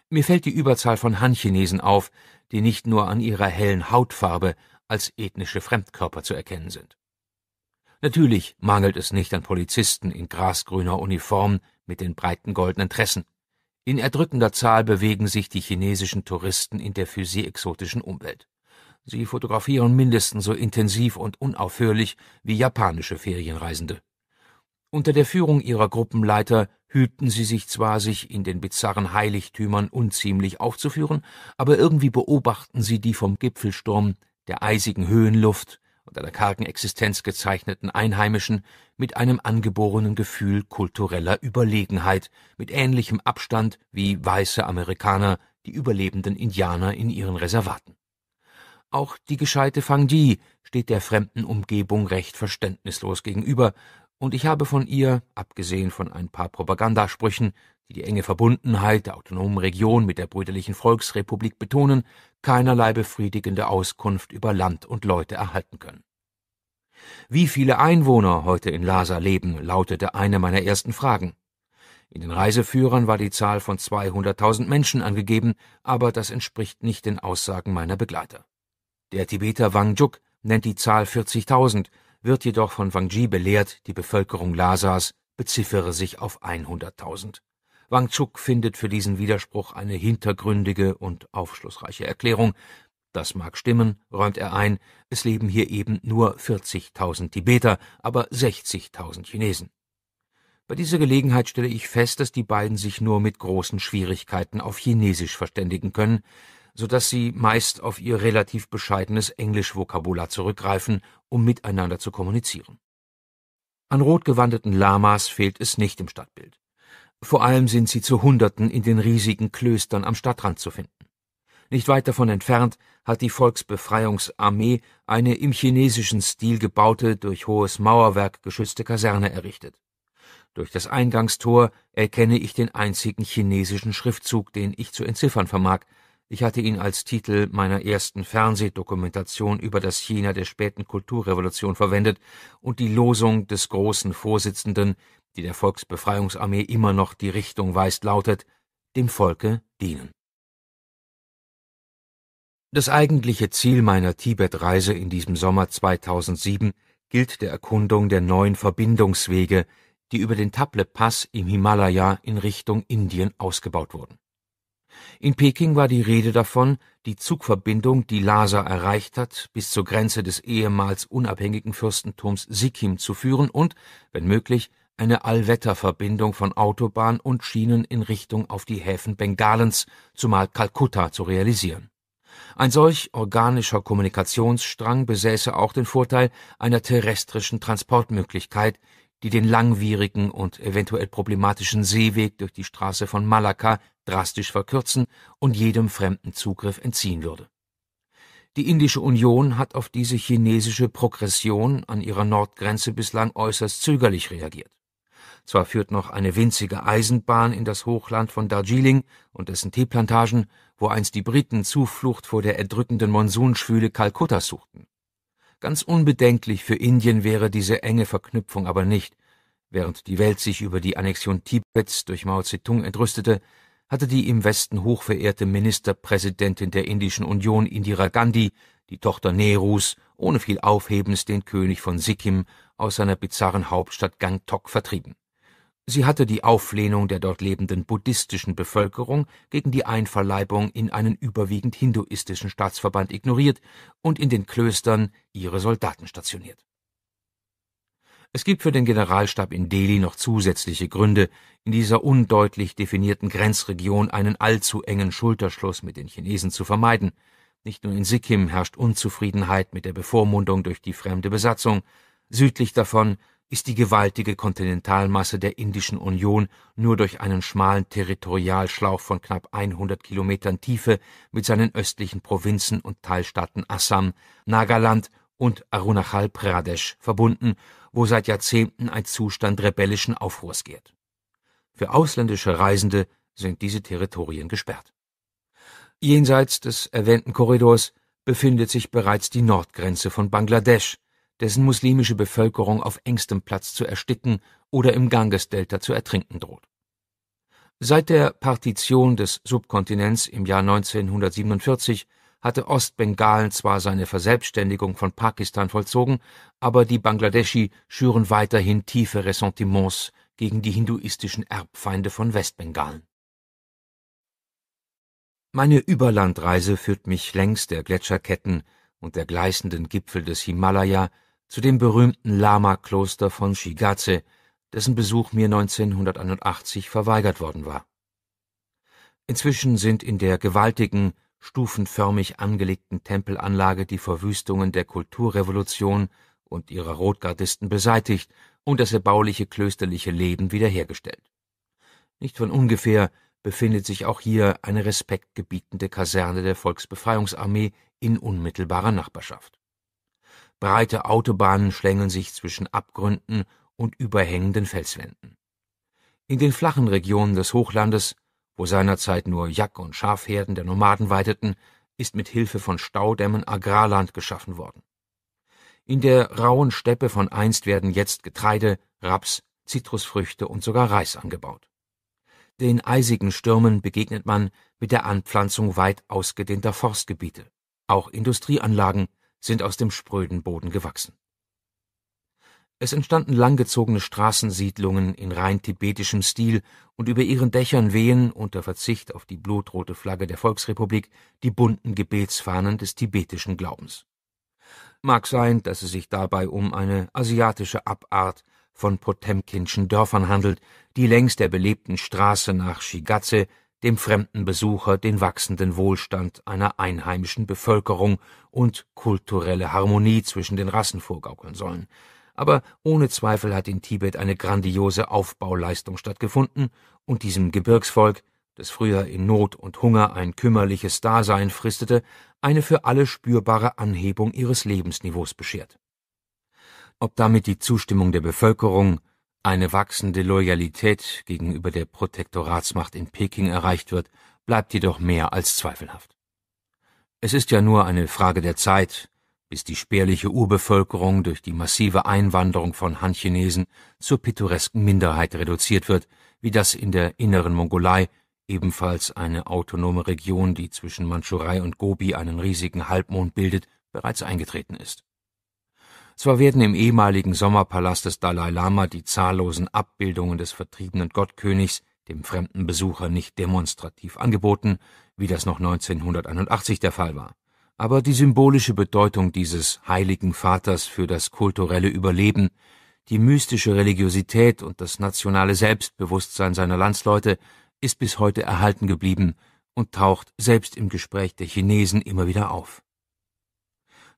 S2: Mir fällt die Überzahl von Han-Chinesen auf, die nicht nur an ihrer hellen Hautfarbe als ethnische Fremdkörper zu erkennen sind. Natürlich mangelt es nicht an Polizisten in grasgrüner Uniform mit den breiten goldenen Tressen. In erdrückender Zahl bewegen sich die chinesischen Touristen in der für sie exotischen Umwelt. Sie fotografieren mindestens so intensiv und unaufhörlich wie japanische Ferienreisende. Unter der Führung ihrer Gruppenleiter hüten sie sich zwar, sich in den bizarren Heiligtümern unziemlich aufzuführen, aber irgendwie beobachten sie die vom Gipfelsturm, der eisigen Höhenluft und einer kargen Existenz gezeichneten Einheimischen mit einem angeborenen Gefühl kultureller Überlegenheit, mit ähnlichem Abstand wie weiße Amerikaner die überlebenden Indianer in ihren Reservaten. Auch die gescheite Fang Di steht der fremden Umgebung recht verständnislos gegenüber, und ich habe von ihr, abgesehen von ein paar Propagandasprüchen, die die enge Verbundenheit der autonomen Region mit der brüderlichen Volksrepublik betonen, keinerlei befriedigende Auskunft über Land und Leute erhalten können. Wie viele Einwohner heute in Lhasa leben, lautete eine meiner ersten Fragen. In den Reiseführern war die Zahl von 200.000 Menschen angegeben, aber das entspricht nicht den Aussagen meiner Begleiter. Der Tibeter Wang Juk nennt die Zahl 40.000, wird jedoch von Wang Ji belehrt, die Bevölkerung Lhasas beziffere sich auf 100.000. Wang Zuk findet für diesen Widerspruch eine hintergründige und aufschlussreiche Erklärung. Das mag stimmen, räumt er ein, es leben hier eben nur 40.000 Tibeter, aber 60.000 Chinesen. Bei dieser Gelegenheit stelle ich fest, dass die beiden sich nur mit großen Schwierigkeiten auf Chinesisch verständigen können, so dass sie meist auf ihr relativ bescheidenes Englischvokabular zurückgreifen, um miteinander zu kommunizieren. An rotgewandeten Lamas fehlt es nicht im Stadtbild. Vor allem sind sie zu Hunderten in den riesigen Klöstern am Stadtrand zu finden. Nicht weit davon entfernt hat die Volksbefreiungsarmee eine im chinesischen Stil gebaute, durch hohes Mauerwerk geschützte Kaserne errichtet. Durch das Eingangstor erkenne ich den einzigen chinesischen Schriftzug, den ich zu entziffern vermag, ich hatte ihn als Titel meiner ersten Fernsehdokumentation über das China der späten Kulturrevolution verwendet und die Losung des großen Vorsitzenden, die der Volksbefreiungsarmee immer noch die Richtung weist, lautet dem Volke dienen. Das eigentliche Ziel meiner Tibet-Reise in diesem Sommer 2007 gilt der Erkundung der neuen Verbindungswege, die über den Taple-Pass im Himalaya in Richtung Indien ausgebaut wurden in Peking war die Rede davon, die Zugverbindung, die Lhasa erreicht hat, bis zur Grenze des ehemals unabhängigen Fürstentums Sikkim zu führen und, wenn möglich, eine Allwetterverbindung von Autobahn und Schienen in Richtung auf die Häfen Bengalens, zumal Kalkutta, zu realisieren. Ein solch organischer Kommunikationsstrang besäße auch den Vorteil einer terrestrischen Transportmöglichkeit, die den langwierigen und eventuell problematischen Seeweg durch die Straße von Malakka drastisch verkürzen und jedem fremden Zugriff entziehen würde. Die Indische Union hat auf diese chinesische Progression an ihrer Nordgrenze bislang äußerst zögerlich reagiert. Zwar führt noch eine winzige Eisenbahn in das Hochland von Darjeeling und dessen Teeplantagen, wo einst die Briten Zuflucht vor der erdrückenden Monsunschwüle Kalkuttas suchten. Ganz unbedenklich für Indien wäre diese enge Verknüpfung aber nicht, während die Welt sich über die Annexion Tibets durch Mao Zedong entrüstete, hatte die im Westen hochverehrte Ministerpräsidentin der Indischen Union Indira Gandhi, die Tochter Nehrus, ohne viel Aufhebens den König von Sikkim aus seiner bizarren Hauptstadt Gangtok vertrieben. Sie hatte die Auflehnung der dort lebenden buddhistischen Bevölkerung gegen die Einverleibung in einen überwiegend hinduistischen Staatsverband ignoriert und in den Klöstern ihre Soldaten stationiert. Es gibt für den Generalstab in Delhi noch zusätzliche Gründe, in dieser undeutlich definierten Grenzregion einen allzu engen Schulterschluss mit den Chinesen zu vermeiden. Nicht nur in Sikkim herrscht Unzufriedenheit mit der Bevormundung durch die fremde Besatzung, südlich davon ist die gewaltige Kontinentalmasse der Indischen Union nur durch einen schmalen Territorialschlauch von knapp 100 Kilometern Tiefe mit seinen östlichen Provinzen und Teilstaaten Assam, Nagaland und Arunachal Pradesh verbunden wo seit Jahrzehnten ein Zustand rebellischen Aufruhrs gilt. Für ausländische Reisende sind diese Territorien gesperrt. Jenseits des erwähnten Korridors befindet sich bereits die Nordgrenze von Bangladesch, dessen muslimische Bevölkerung auf engstem Platz zu ersticken oder im Gangesdelta zu ertrinken droht. Seit der Partition des Subkontinents im Jahr 1947 hatte Ostbengalen zwar seine Verselbstständigung von Pakistan vollzogen, aber die Bangladeschi schüren weiterhin tiefe Ressentiments gegen die hinduistischen Erbfeinde von Westbengalen. Meine Überlandreise führt mich längs der Gletscherketten und der gleißenden Gipfel des Himalaya zu dem berühmten Lama-Kloster von Shigatse, dessen Besuch mir 1981 verweigert worden war. Inzwischen sind in der gewaltigen, stufenförmig angelegten Tempelanlage die Verwüstungen der Kulturrevolution und ihrer Rotgardisten beseitigt und das erbauliche klösterliche Leben wiederhergestellt. Nicht von ungefähr befindet sich auch hier eine respektgebietende Kaserne der Volksbefreiungsarmee in unmittelbarer Nachbarschaft. Breite Autobahnen schlängeln sich zwischen Abgründen und überhängenden Felswänden. In den flachen Regionen des Hochlandes wo seinerzeit nur Jack- und Schafherden der Nomaden weideten, ist mit Hilfe von Staudämmen Agrarland geschaffen worden. In der rauen Steppe von einst werden jetzt Getreide, Raps, Zitrusfrüchte und sogar Reis angebaut. Den eisigen Stürmen begegnet man mit der Anpflanzung weit ausgedehnter Forstgebiete. Auch Industrieanlagen sind aus dem spröden Boden gewachsen es entstanden langgezogene Straßensiedlungen in rein tibetischem Stil und über ihren Dächern wehen, unter Verzicht auf die blutrote Flagge der Volksrepublik, die bunten Gebetsfahnen des tibetischen Glaubens. Mag sein, dass es sich dabei um eine asiatische Abart von Potemkinschen Dörfern handelt, die längs der belebten Straße nach Shigatse dem fremden Besucher den wachsenden Wohlstand einer einheimischen Bevölkerung und kulturelle Harmonie zwischen den Rassen vorgaukeln sollen – aber ohne Zweifel hat in Tibet eine grandiose Aufbauleistung stattgefunden und diesem Gebirgsvolk, das früher in Not und Hunger ein kümmerliches Dasein fristete, eine für alle spürbare Anhebung ihres Lebensniveaus beschert. Ob damit die Zustimmung der Bevölkerung, eine wachsende Loyalität gegenüber der Protektoratsmacht in Peking erreicht wird, bleibt jedoch mehr als zweifelhaft. Es ist ja nur eine Frage der Zeit, bis die spärliche Urbevölkerung durch die massive Einwanderung von Han-Chinesen zur pittoresken Minderheit reduziert wird, wie das in der inneren Mongolei, ebenfalls eine autonome Region, die zwischen Mandschurei und Gobi einen riesigen Halbmond bildet, bereits eingetreten ist. Zwar werden im ehemaligen Sommerpalast des Dalai Lama die zahllosen Abbildungen des vertriebenen Gottkönigs dem fremden Besucher nicht demonstrativ angeboten, wie das noch 1981 der Fall war aber die symbolische Bedeutung dieses heiligen Vaters für das kulturelle Überleben, die mystische Religiosität und das nationale Selbstbewusstsein seiner Landsleute ist bis heute erhalten geblieben und taucht selbst im Gespräch der Chinesen immer wieder auf.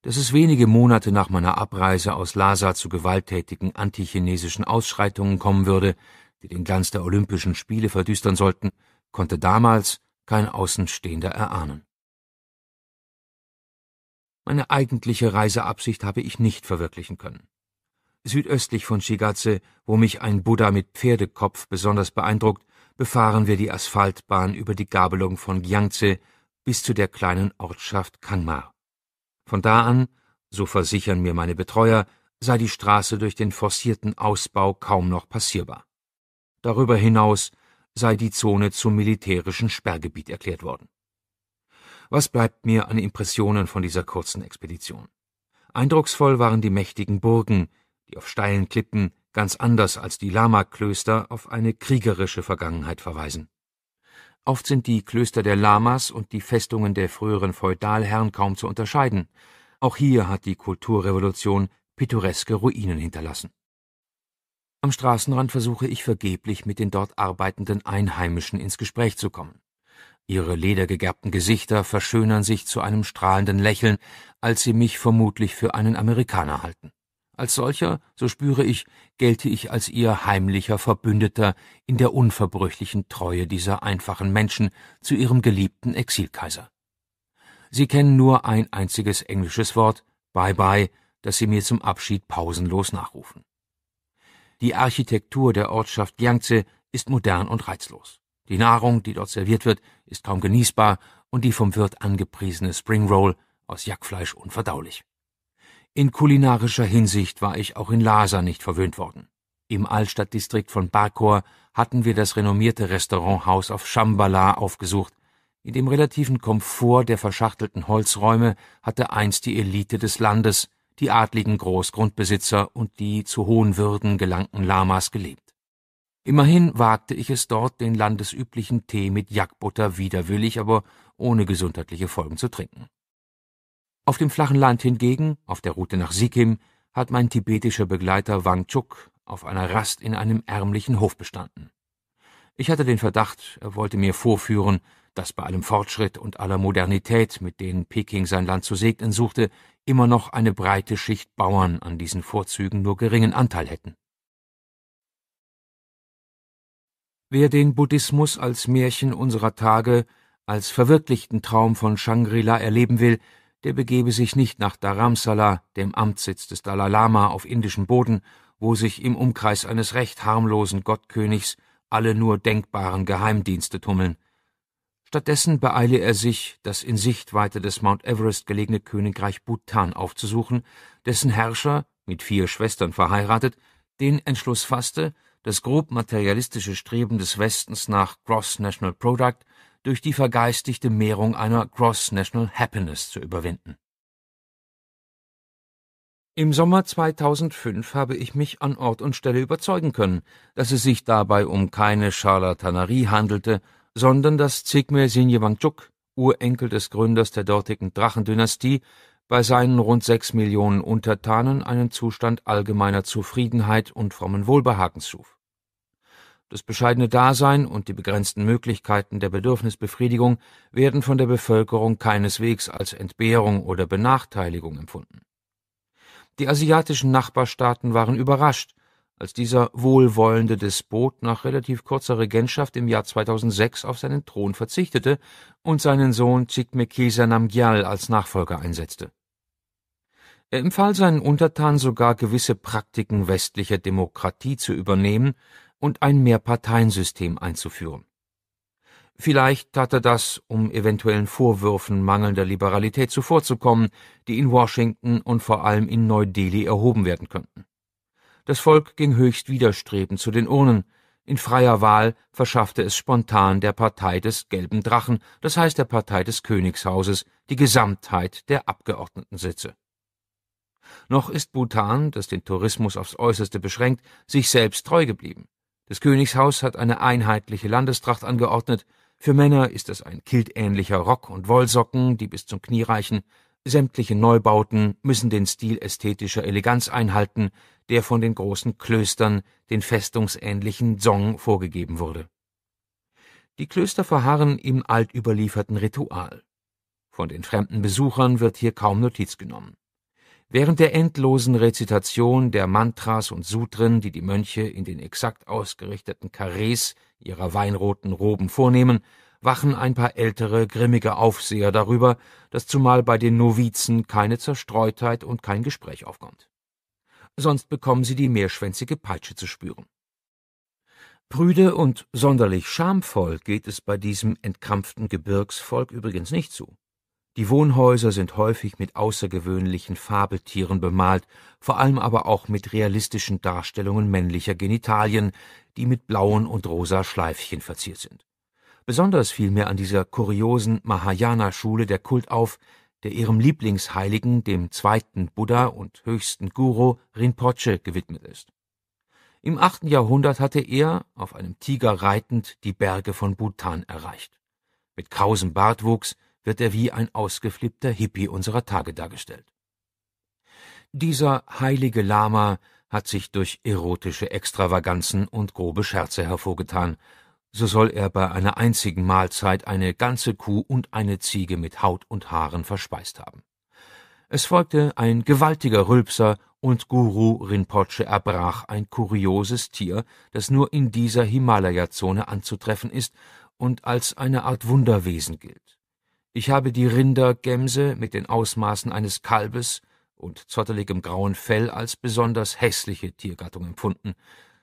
S2: Dass es wenige Monate nach meiner Abreise aus Lhasa zu gewalttätigen antichinesischen Ausschreitungen kommen würde, die den Glanz der Olympischen Spiele verdüstern sollten, konnte damals kein Außenstehender erahnen. Meine eigentliche Reiseabsicht habe ich nicht verwirklichen können. Südöstlich von Shigatse, wo mich ein Buddha mit Pferdekopf besonders beeindruckt, befahren wir die Asphaltbahn über die Gabelung von Gyangtse bis zu der kleinen Ortschaft Kangmar. Von da an, so versichern mir meine Betreuer, sei die Straße durch den forcierten Ausbau kaum noch passierbar. Darüber hinaus sei die Zone zum militärischen Sperrgebiet erklärt worden. Was bleibt mir an Impressionen von dieser kurzen Expedition? Eindrucksvoll waren die mächtigen Burgen, die auf steilen Klippen ganz anders als die Lama-Klöster auf eine kriegerische Vergangenheit verweisen. Oft sind die Klöster der Lamas und die Festungen der früheren Feudalherren kaum zu unterscheiden. Auch hier hat die Kulturrevolution pittoreske Ruinen hinterlassen. Am Straßenrand versuche ich vergeblich, mit den dort arbeitenden Einheimischen ins Gespräch zu kommen. Ihre ledergegerbten Gesichter verschönern sich zu einem strahlenden Lächeln, als Sie mich vermutlich für einen Amerikaner halten. Als solcher, so spüre ich, gelte ich als Ihr heimlicher Verbündeter in der unverbrüchlichen Treue dieser einfachen Menschen zu ihrem geliebten Exilkaiser. Sie kennen nur ein einziges englisches Wort, Bye-bye, das Sie mir zum Abschied pausenlos nachrufen. Die Architektur der Ortschaft Yangtze ist modern und reizlos. Die Nahrung, die dort serviert wird, ist kaum genießbar und die vom Wirt angepriesene Spring Roll aus Jackfleisch unverdaulich. In kulinarischer Hinsicht war ich auch in Lhasa nicht verwöhnt worden. Im Altstadtdistrikt von Barkor hatten wir das renommierte Restauranthaus auf Shambhala aufgesucht. In dem relativen Komfort der verschachtelten Holzräume hatte einst die Elite des Landes, die adligen Großgrundbesitzer und die zu hohen Würden gelangten Lamas gelebt. Immerhin wagte ich es dort, den landesüblichen Tee mit Jackbutter widerwillig, aber ohne gesundheitliche Folgen zu trinken. Auf dem flachen Land hingegen, auf der Route nach Sikkim, hat mein tibetischer Begleiter Wang Chuk auf einer Rast in einem ärmlichen Hof bestanden. Ich hatte den Verdacht, er wollte mir vorführen, dass bei allem Fortschritt und aller Modernität, mit denen Peking sein Land zu segnen suchte, immer noch eine breite Schicht Bauern an diesen Vorzügen nur geringen Anteil hätten. Wer den Buddhismus als Märchen unserer Tage, als verwirklichten Traum von Shangri-La erleben will, der begebe sich nicht nach Dharamsala, dem Amtssitz des Dalai Lama auf indischem Boden, wo sich im Umkreis eines recht harmlosen Gottkönigs alle nur denkbaren Geheimdienste tummeln. Stattdessen beeile er sich, das in Sichtweite des Mount Everest gelegene Königreich Bhutan aufzusuchen, dessen Herrscher, mit vier Schwestern verheiratet, den Entschluss fasste, das grob materialistische Streben des Westens nach Gross National Product durch die vergeistigte Mehrung einer Gross National Happiness zu überwinden. Im Sommer 2005 habe ich mich an Ort und Stelle überzeugen können, dass es sich dabei um keine Charlatanerie handelte, sondern dass Zigme Sinjewangchuk, Urenkel des Gründers der dortigen Drachendynastie, bei seinen rund sechs Millionen Untertanen einen Zustand allgemeiner Zufriedenheit und frommen Wohlbehagens schuf. Das bescheidene Dasein und die begrenzten Möglichkeiten der Bedürfnisbefriedigung werden von der Bevölkerung keineswegs als Entbehrung oder Benachteiligung empfunden. Die asiatischen Nachbarstaaten waren überrascht, als dieser wohlwollende Despot nach relativ kurzer Regentschaft im Jahr 2006 auf seinen Thron verzichtete und seinen Sohn Chikmekeza Namgyal als Nachfolger einsetzte. Er empfahl seinen Untertanen sogar gewisse Praktiken westlicher Demokratie zu übernehmen und ein Mehrparteiensystem einzuführen. Vielleicht tat er das, um eventuellen Vorwürfen mangelnder Liberalität zuvorzukommen, die in Washington und vor allem in Neu-Delhi erhoben werden könnten. Das Volk ging höchst widerstrebend zu den Urnen. In freier Wahl verschaffte es spontan der Partei des Gelben Drachen, das heißt der Partei des Königshauses, die Gesamtheit der Abgeordnetensitze. Noch ist Bhutan, das den Tourismus aufs Äußerste beschränkt, sich selbst treu geblieben. Das Königshaus hat eine einheitliche Landestracht angeordnet. Für Männer ist das ein kiltähnlicher Rock und Wollsocken, die bis zum Knie reichen. Sämtliche Neubauten müssen den Stil ästhetischer Eleganz einhalten, der von den großen Klöstern, den festungsähnlichen Song, vorgegeben wurde. Die Klöster verharren im altüberlieferten Ritual. Von den fremden Besuchern wird hier kaum Notiz genommen. Während der endlosen Rezitation der Mantras und Sutren, die die Mönche in den exakt ausgerichteten Karrees ihrer weinroten Roben vornehmen, wachen ein paar ältere, grimmige Aufseher darüber, dass zumal bei den Novizen keine Zerstreutheit und kein Gespräch aufkommt. Sonst bekommen sie die meerschwänzige Peitsche zu spüren. Prüde und sonderlich schamvoll geht es bei diesem entkrampften Gebirgsvolk übrigens nicht zu. Die Wohnhäuser sind häufig mit außergewöhnlichen Fabeltieren bemalt, vor allem aber auch mit realistischen Darstellungen männlicher Genitalien, die mit blauen und rosa Schleifchen verziert sind. Besonders fiel mir an dieser kuriosen Mahayana-Schule der Kult auf, der ihrem Lieblingsheiligen, dem zweiten Buddha und höchsten Guru Rinpoche gewidmet ist. Im achten Jahrhundert hatte er, auf einem Tiger reitend, die Berge von Bhutan erreicht. Mit krausem Bartwuchs, wird er wie ein ausgeflippter Hippie unserer Tage dargestellt. Dieser heilige Lama hat sich durch erotische Extravaganzen und grobe Scherze hervorgetan, so soll er bei einer einzigen Mahlzeit eine ganze Kuh und eine Ziege mit Haut und Haaren verspeist haben. Es folgte ein gewaltiger Rülpser und Guru Rinpoche erbrach ein kurioses Tier, das nur in dieser Himalaya-Zone anzutreffen ist und als eine Art Wunderwesen gilt. Ich habe die Rindergämse mit den Ausmaßen eines Kalbes und zotteligem grauen Fell als besonders hässliche Tiergattung empfunden.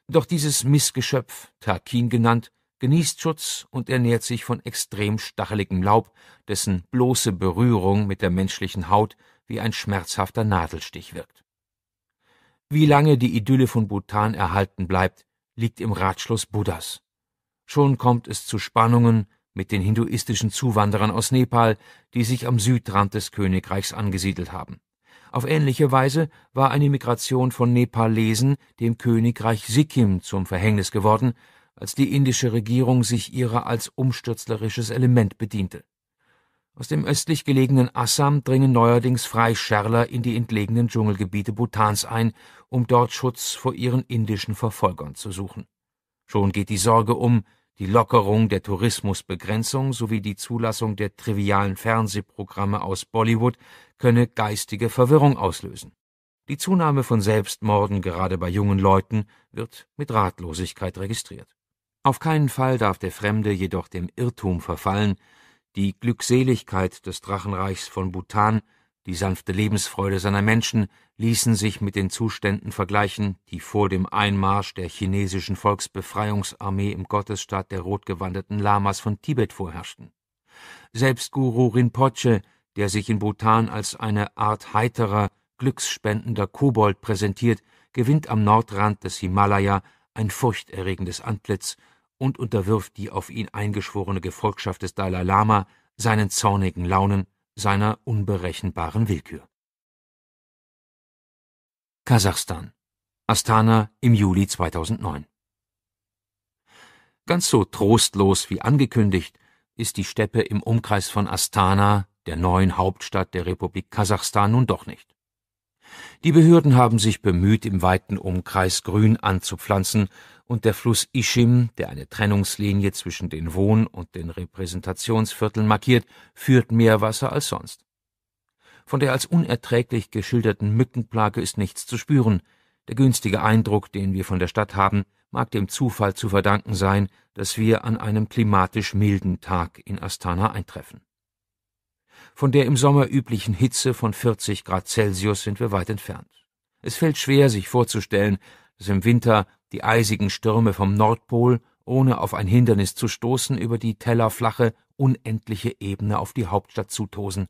S2: Doch dieses Missgeschöpf, Tarkin genannt, genießt Schutz und ernährt sich von extrem stacheligem Laub, dessen bloße Berührung mit der menschlichen Haut wie ein schmerzhafter Nadelstich wirkt. Wie lange die Idylle von Bhutan erhalten bleibt, liegt im Ratschluss Buddhas. Schon kommt es zu Spannungen, mit den hinduistischen Zuwanderern aus Nepal, die sich am Südrand des Königreichs angesiedelt haben. Auf ähnliche Weise war eine Migration von Nepalesen dem Königreich Sikkim zum Verhängnis geworden, als die indische Regierung sich ihrer als umstürzlerisches Element bediente. Aus dem östlich gelegenen Assam dringen neuerdings Freischärler in die entlegenen Dschungelgebiete Bhutans ein, um dort Schutz vor ihren indischen Verfolgern zu suchen. Schon geht die Sorge um, die Lockerung der Tourismusbegrenzung sowie die Zulassung der trivialen Fernsehprogramme aus Bollywood könne geistige Verwirrung auslösen. Die Zunahme von Selbstmorden gerade bei jungen Leuten wird mit Ratlosigkeit registriert. Auf keinen Fall darf der Fremde jedoch dem Irrtum verfallen, die Glückseligkeit des Drachenreichs von Bhutan die sanfte Lebensfreude seiner Menschen ließen sich mit den Zuständen vergleichen, die vor dem Einmarsch der chinesischen Volksbefreiungsarmee im Gottesstaat der rotgewanderten Lamas von Tibet vorherrschten. Selbst Guru Rinpoche, der sich in Bhutan als eine Art heiterer, glücksspendender Kobold präsentiert, gewinnt am Nordrand des Himalaya ein furchterregendes Antlitz und unterwirft die auf ihn eingeschworene Gefolgschaft des Dalai Lama seinen zornigen Launen seiner
S1: unberechenbaren Willkür. Kasachstan. Astana im Juli 2009. Ganz so trostlos
S2: wie angekündigt ist die Steppe im Umkreis von Astana, der neuen Hauptstadt der Republik Kasachstan, nun doch nicht. Die Behörden haben sich bemüht, im weiten Umkreis Grün anzupflanzen, und der Fluss Ischim, der eine Trennungslinie zwischen den Wohn- und den Repräsentationsvierteln markiert, führt mehr Wasser als sonst. Von der als unerträglich geschilderten Mückenplage ist nichts zu spüren. Der günstige Eindruck, den wir von der Stadt haben, mag dem Zufall zu verdanken sein, dass wir an einem klimatisch milden Tag in Astana eintreffen von der im Sommer üblichen Hitze von 40 Grad Celsius sind wir weit entfernt. Es fällt schwer, sich vorzustellen, dass im Winter die eisigen Stürme vom Nordpol, ohne auf ein Hindernis zu stoßen, über die tellerflache, unendliche Ebene auf die Hauptstadt zutosen.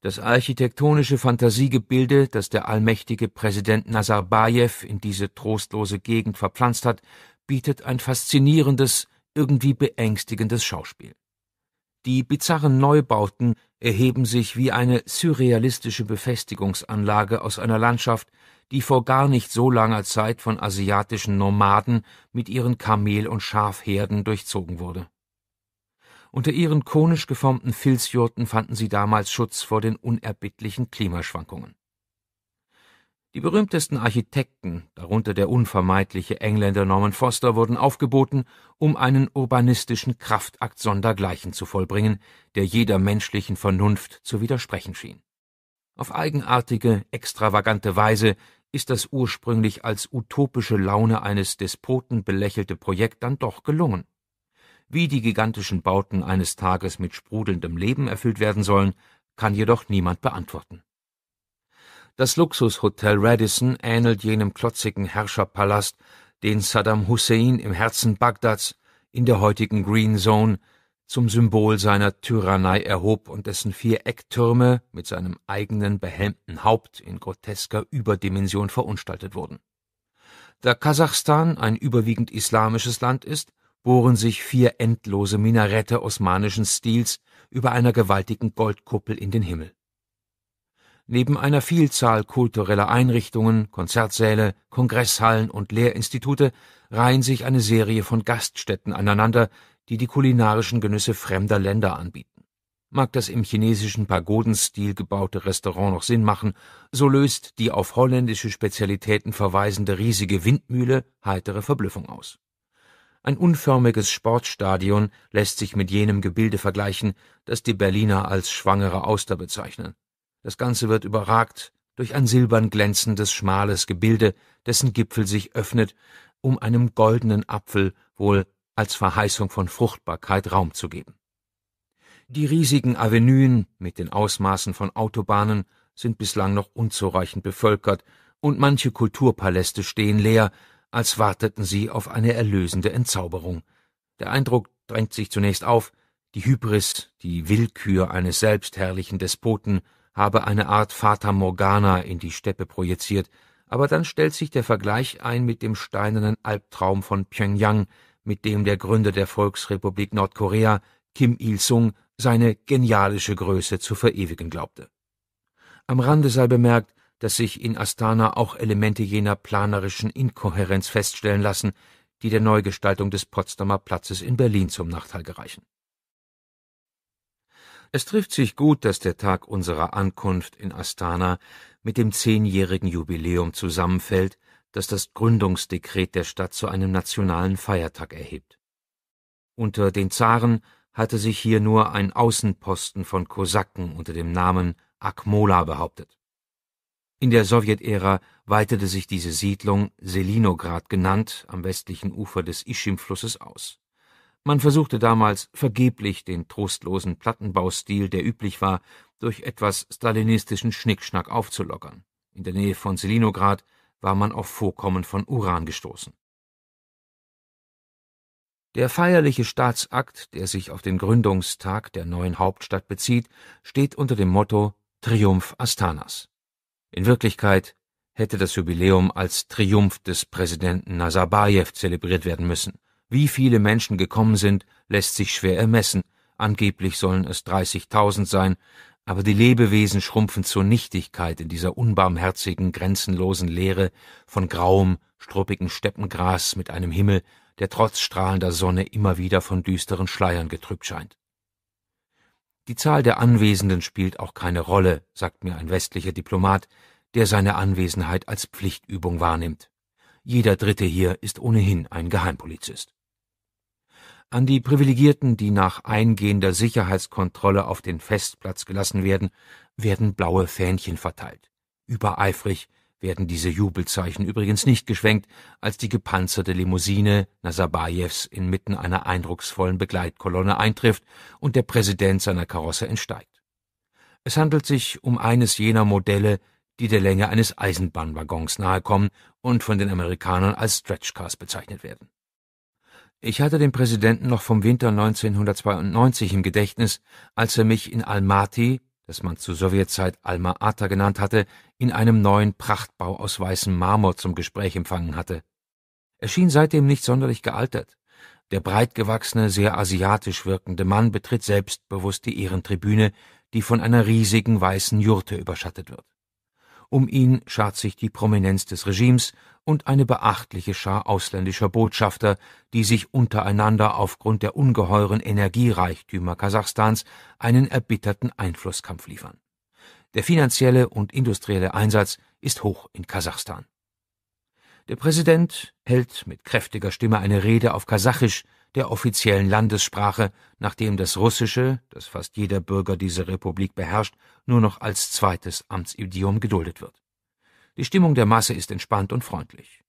S2: Das architektonische Fantasiegebilde, das der allmächtige Präsident Nazarbayev in diese trostlose Gegend verpflanzt hat, bietet ein faszinierendes, irgendwie beängstigendes Schauspiel. Die bizarren Neubauten erheben sich wie eine surrealistische Befestigungsanlage aus einer Landschaft, die vor gar nicht so langer Zeit von asiatischen Nomaden mit ihren Kamel- und Schafherden durchzogen wurde. Unter ihren konisch geformten Filzjurten fanden sie damals Schutz vor den unerbittlichen Klimaschwankungen die berühmtesten Architekten, darunter der unvermeidliche Engländer Norman Foster, wurden aufgeboten, um einen urbanistischen Kraftakt sondergleichen zu vollbringen, der jeder menschlichen Vernunft zu widersprechen schien. Auf eigenartige, extravagante Weise ist das ursprünglich als utopische Laune eines Despoten belächelte Projekt dann doch gelungen. Wie die gigantischen Bauten eines Tages mit sprudelndem Leben erfüllt werden sollen, kann jedoch niemand beantworten. Das Luxushotel Radisson ähnelt jenem klotzigen Herrscherpalast, den Saddam Hussein im Herzen Bagdads in der heutigen Green Zone zum Symbol seiner Tyrannei erhob und dessen vier Ecktürme mit seinem eigenen behelmten Haupt in grotesker Überdimension verunstaltet wurden. Da Kasachstan ein überwiegend islamisches Land ist, bohren sich vier endlose Minarette osmanischen Stils über einer gewaltigen Goldkuppel in den Himmel neben einer Vielzahl kultureller Einrichtungen, Konzertsäle, Kongresshallen und Lehrinstitute reihen sich eine Serie von Gaststätten aneinander, die die kulinarischen Genüsse fremder Länder anbieten. Mag das im chinesischen Pagodenstil gebaute Restaurant noch Sinn machen, so löst die auf holländische Spezialitäten verweisende riesige Windmühle heitere Verblüffung aus. Ein unförmiges Sportstadion lässt sich mit jenem Gebilde vergleichen, das die Berliner als schwangere Auster bezeichnen. Das Ganze wird überragt durch ein silbern glänzendes, schmales Gebilde, dessen Gipfel sich öffnet, um einem goldenen Apfel wohl als Verheißung von Fruchtbarkeit Raum zu geben. Die riesigen Avenuen mit den Ausmaßen von Autobahnen sind bislang noch unzureichend bevölkert, und manche Kulturpaläste stehen leer, als warteten sie auf eine erlösende Entzauberung. Der Eindruck drängt sich zunächst auf, die Hybris, die Willkür eines selbstherrlichen Despoten, habe eine Art Fata Morgana in die Steppe projiziert, aber dann stellt sich der Vergleich ein mit dem steinernen Albtraum von Pyongyang, mit dem der Gründer der Volksrepublik Nordkorea, Kim Il-sung, seine genialische Größe zu verewigen glaubte. Am Rande sei bemerkt, dass sich in Astana auch Elemente jener planerischen Inkohärenz feststellen lassen, die der Neugestaltung des Potsdamer Platzes in Berlin zum Nachteil gereichen es trifft sich gut, dass der Tag unserer Ankunft in Astana mit dem zehnjährigen Jubiläum zusammenfällt, das das Gründungsdekret der Stadt zu einem nationalen Feiertag erhebt. Unter den Zaren hatte sich hier nur ein Außenposten von Kosaken unter dem Namen Akmola behauptet. In der Sowjetära weitete sich diese Siedlung, Selinograd genannt, am westlichen Ufer des Ischim-Flusses aus man versuchte damals vergeblich den trostlosen Plattenbaustil, der üblich war, durch etwas stalinistischen Schnickschnack aufzulockern. In der Nähe von Selinograd war man auf Vorkommen von Uran gestoßen. Der feierliche Staatsakt, der sich auf den Gründungstag der neuen Hauptstadt bezieht, steht unter dem Motto Triumph Astanas. In Wirklichkeit hätte das Jubiläum als Triumph des Präsidenten Nazarbajew zelebriert werden müssen. Wie viele Menschen gekommen sind, lässt sich schwer ermessen. Angeblich sollen es 30.000 sein, aber die Lebewesen schrumpfen zur Nichtigkeit in dieser unbarmherzigen, grenzenlosen Leere von grauem, struppigem Steppengras mit einem Himmel, der trotz strahlender Sonne immer wieder von düsteren Schleiern getrübt scheint. Die Zahl der Anwesenden spielt auch keine Rolle, sagt mir ein westlicher Diplomat, der seine Anwesenheit als Pflichtübung wahrnimmt. Jeder Dritte hier ist ohnehin ein Geheimpolizist. An die Privilegierten, die nach eingehender Sicherheitskontrolle auf den Festplatz gelassen werden, werden blaue Fähnchen verteilt. Übereifrig werden diese Jubelzeichen übrigens nicht geschwenkt, als die gepanzerte Limousine Nazarbayevs inmitten einer eindrucksvollen Begleitkolonne eintrifft und der Präsident seiner Karosse entsteigt. Es handelt sich um eines jener Modelle, die der Länge eines Eisenbahnwaggons nahekommen und von den Amerikanern als Stretchcars bezeichnet werden ich hatte den Präsidenten noch vom Winter 1992 im Gedächtnis, als er mich in Almaty, das man zur Sowjetzeit Alma Ata genannt hatte, in einem neuen Prachtbau aus weißem Marmor zum Gespräch empfangen hatte. Er schien seitdem nicht sonderlich gealtert. Der breitgewachsene, sehr asiatisch wirkende Mann betritt selbstbewusst die Ehrentribüne, die von einer riesigen weißen Jurte überschattet wird. Um ihn schart sich die Prominenz des Regimes und eine beachtliche Schar ausländischer Botschafter, die sich untereinander aufgrund der ungeheuren Energiereichtümer Kasachstans einen erbitterten Einflusskampf liefern. Der finanzielle und industrielle Einsatz ist hoch in Kasachstan. Der Präsident hält mit kräftiger Stimme eine Rede auf Kasachisch, der offiziellen Landessprache, nachdem das Russische, das fast jeder Bürger dieser Republik beherrscht, nur noch als zweites Amtsidiom geduldet wird. Die Stimmung der Masse ist entspannt und freundlich.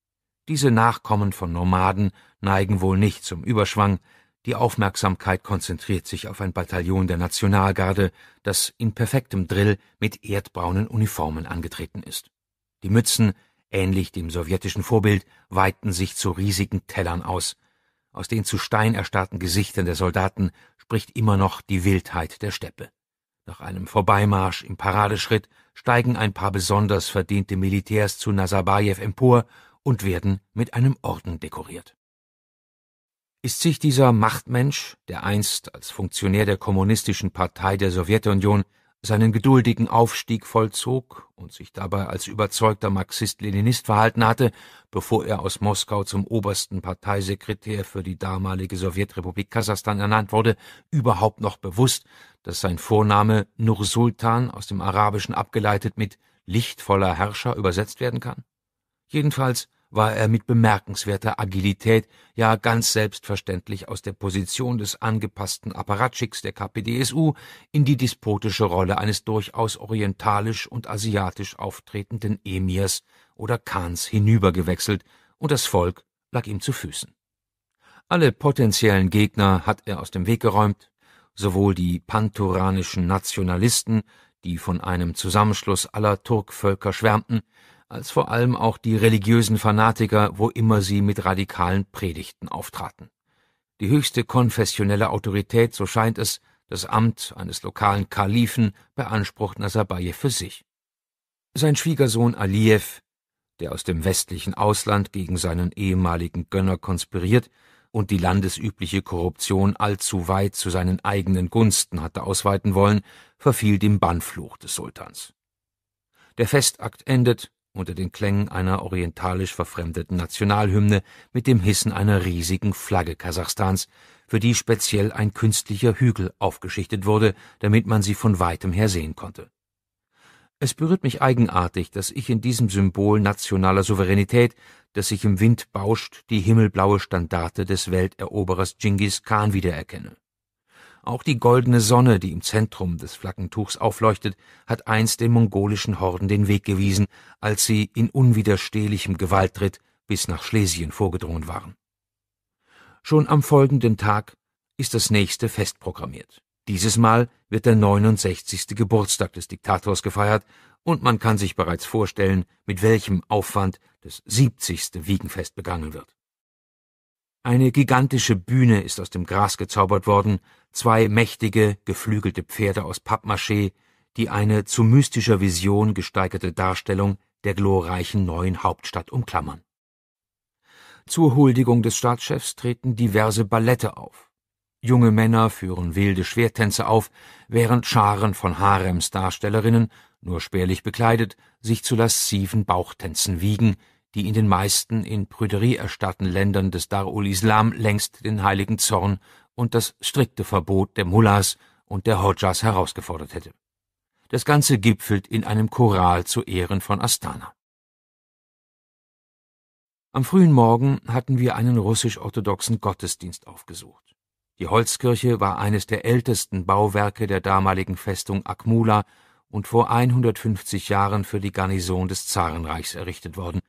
S2: Diese Nachkommen von Nomaden neigen wohl nicht zum Überschwang, die Aufmerksamkeit konzentriert sich auf ein Bataillon der Nationalgarde, das in perfektem Drill mit erdbraunen Uniformen angetreten ist. Die Mützen, ähnlich dem sowjetischen Vorbild, weiten sich zu riesigen Tellern aus, aus den zu Stein erstarrten Gesichtern der Soldaten spricht immer noch die Wildheit der Steppe. Nach einem Vorbeimarsch im Paradeschritt steigen ein paar besonders verdiente Militärs zu Nazarbajew empor und werden mit einem Orden dekoriert. Ist sich dieser Machtmensch, der einst als Funktionär der Kommunistischen Partei der Sowjetunion seinen geduldigen Aufstieg vollzog und sich dabei als überzeugter Marxist-Leninist verhalten hatte, bevor er aus Moskau zum obersten Parteisekretär für die damalige Sowjetrepublik Kasachstan ernannt wurde, überhaupt noch bewusst, dass sein Vorname Nursultan aus dem Arabischen abgeleitet mit lichtvoller Herrscher übersetzt werden kann? Jedenfalls war er mit bemerkenswerter Agilität, ja ganz selbstverständlich aus der Position des angepassten Apparatschicks der KPDSU in die despotische Rolle eines durchaus orientalisch und asiatisch auftretenden Emirs oder Khans hinübergewechselt, und das Volk lag ihm zu Füßen. Alle potenziellen Gegner hat er aus dem Weg geräumt, sowohl die panturanischen Nationalisten, die von einem Zusammenschluss aller Turkvölker schwärmten, als vor allem auch die religiösen Fanatiker, wo immer sie mit radikalen Predigten auftraten. Die höchste konfessionelle Autorität, so scheint es, das Amt eines lokalen Kalifen beansprucht Nazarbayev für sich. Sein Schwiegersohn Aliyev, der aus dem westlichen Ausland gegen seinen ehemaligen Gönner konspiriert und die landesübliche Korruption allzu weit zu seinen eigenen Gunsten hatte ausweiten wollen, verfiel dem Bannfluch des Sultans. Der Festakt endet, unter den Klängen einer orientalisch verfremdeten Nationalhymne mit dem Hissen einer riesigen Flagge Kasachstans, für die speziell ein künstlicher Hügel aufgeschichtet wurde, damit man sie von weitem her sehen konnte. Es berührt mich eigenartig, dass ich in diesem Symbol nationaler Souveränität, das sich im Wind bauscht, die himmelblaue Standarte des Welteroberers Genghis Khan wiedererkenne. Auch die goldene Sonne, die im Zentrum des Flaggentuchs aufleuchtet, hat einst den mongolischen Horden den Weg gewiesen, als sie in unwiderstehlichem Gewaltritt bis nach Schlesien vorgedrungen waren. Schon am folgenden Tag ist das nächste Fest programmiert. Dieses Mal wird der 69. Geburtstag des Diktators gefeiert und man kann sich bereits vorstellen, mit welchem Aufwand das 70. Wiegenfest begangen wird. Eine gigantische Bühne ist aus dem Gras gezaubert worden, zwei mächtige, geflügelte Pferde aus Pappmaché, die eine zu mystischer Vision gesteigerte Darstellung der glorreichen neuen Hauptstadt umklammern. Zur Huldigung des Staatschefs treten diverse Ballette auf. Junge Männer führen wilde Schwertänze auf, während Scharen von Haremsdarstellerinnen, nur spärlich bekleidet, sich zu lasziven Bauchtänzen wiegen, die in den meisten in Prüderie erstarrten Ländern des Darul Islam längst den heiligen Zorn und das strikte Verbot der Mullahs und der Hodjas herausgefordert hätte. Das Ganze gipfelt in einem Choral zu Ehren von Astana. Am frühen Morgen hatten wir einen russisch-orthodoxen Gottesdienst aufgesucht. Die Holzkirche war eines der ältesten Bauwerke der damaligen Festung Akmula und vor 150 Jahren für die Garnison des Zarenreichs errichtet worden.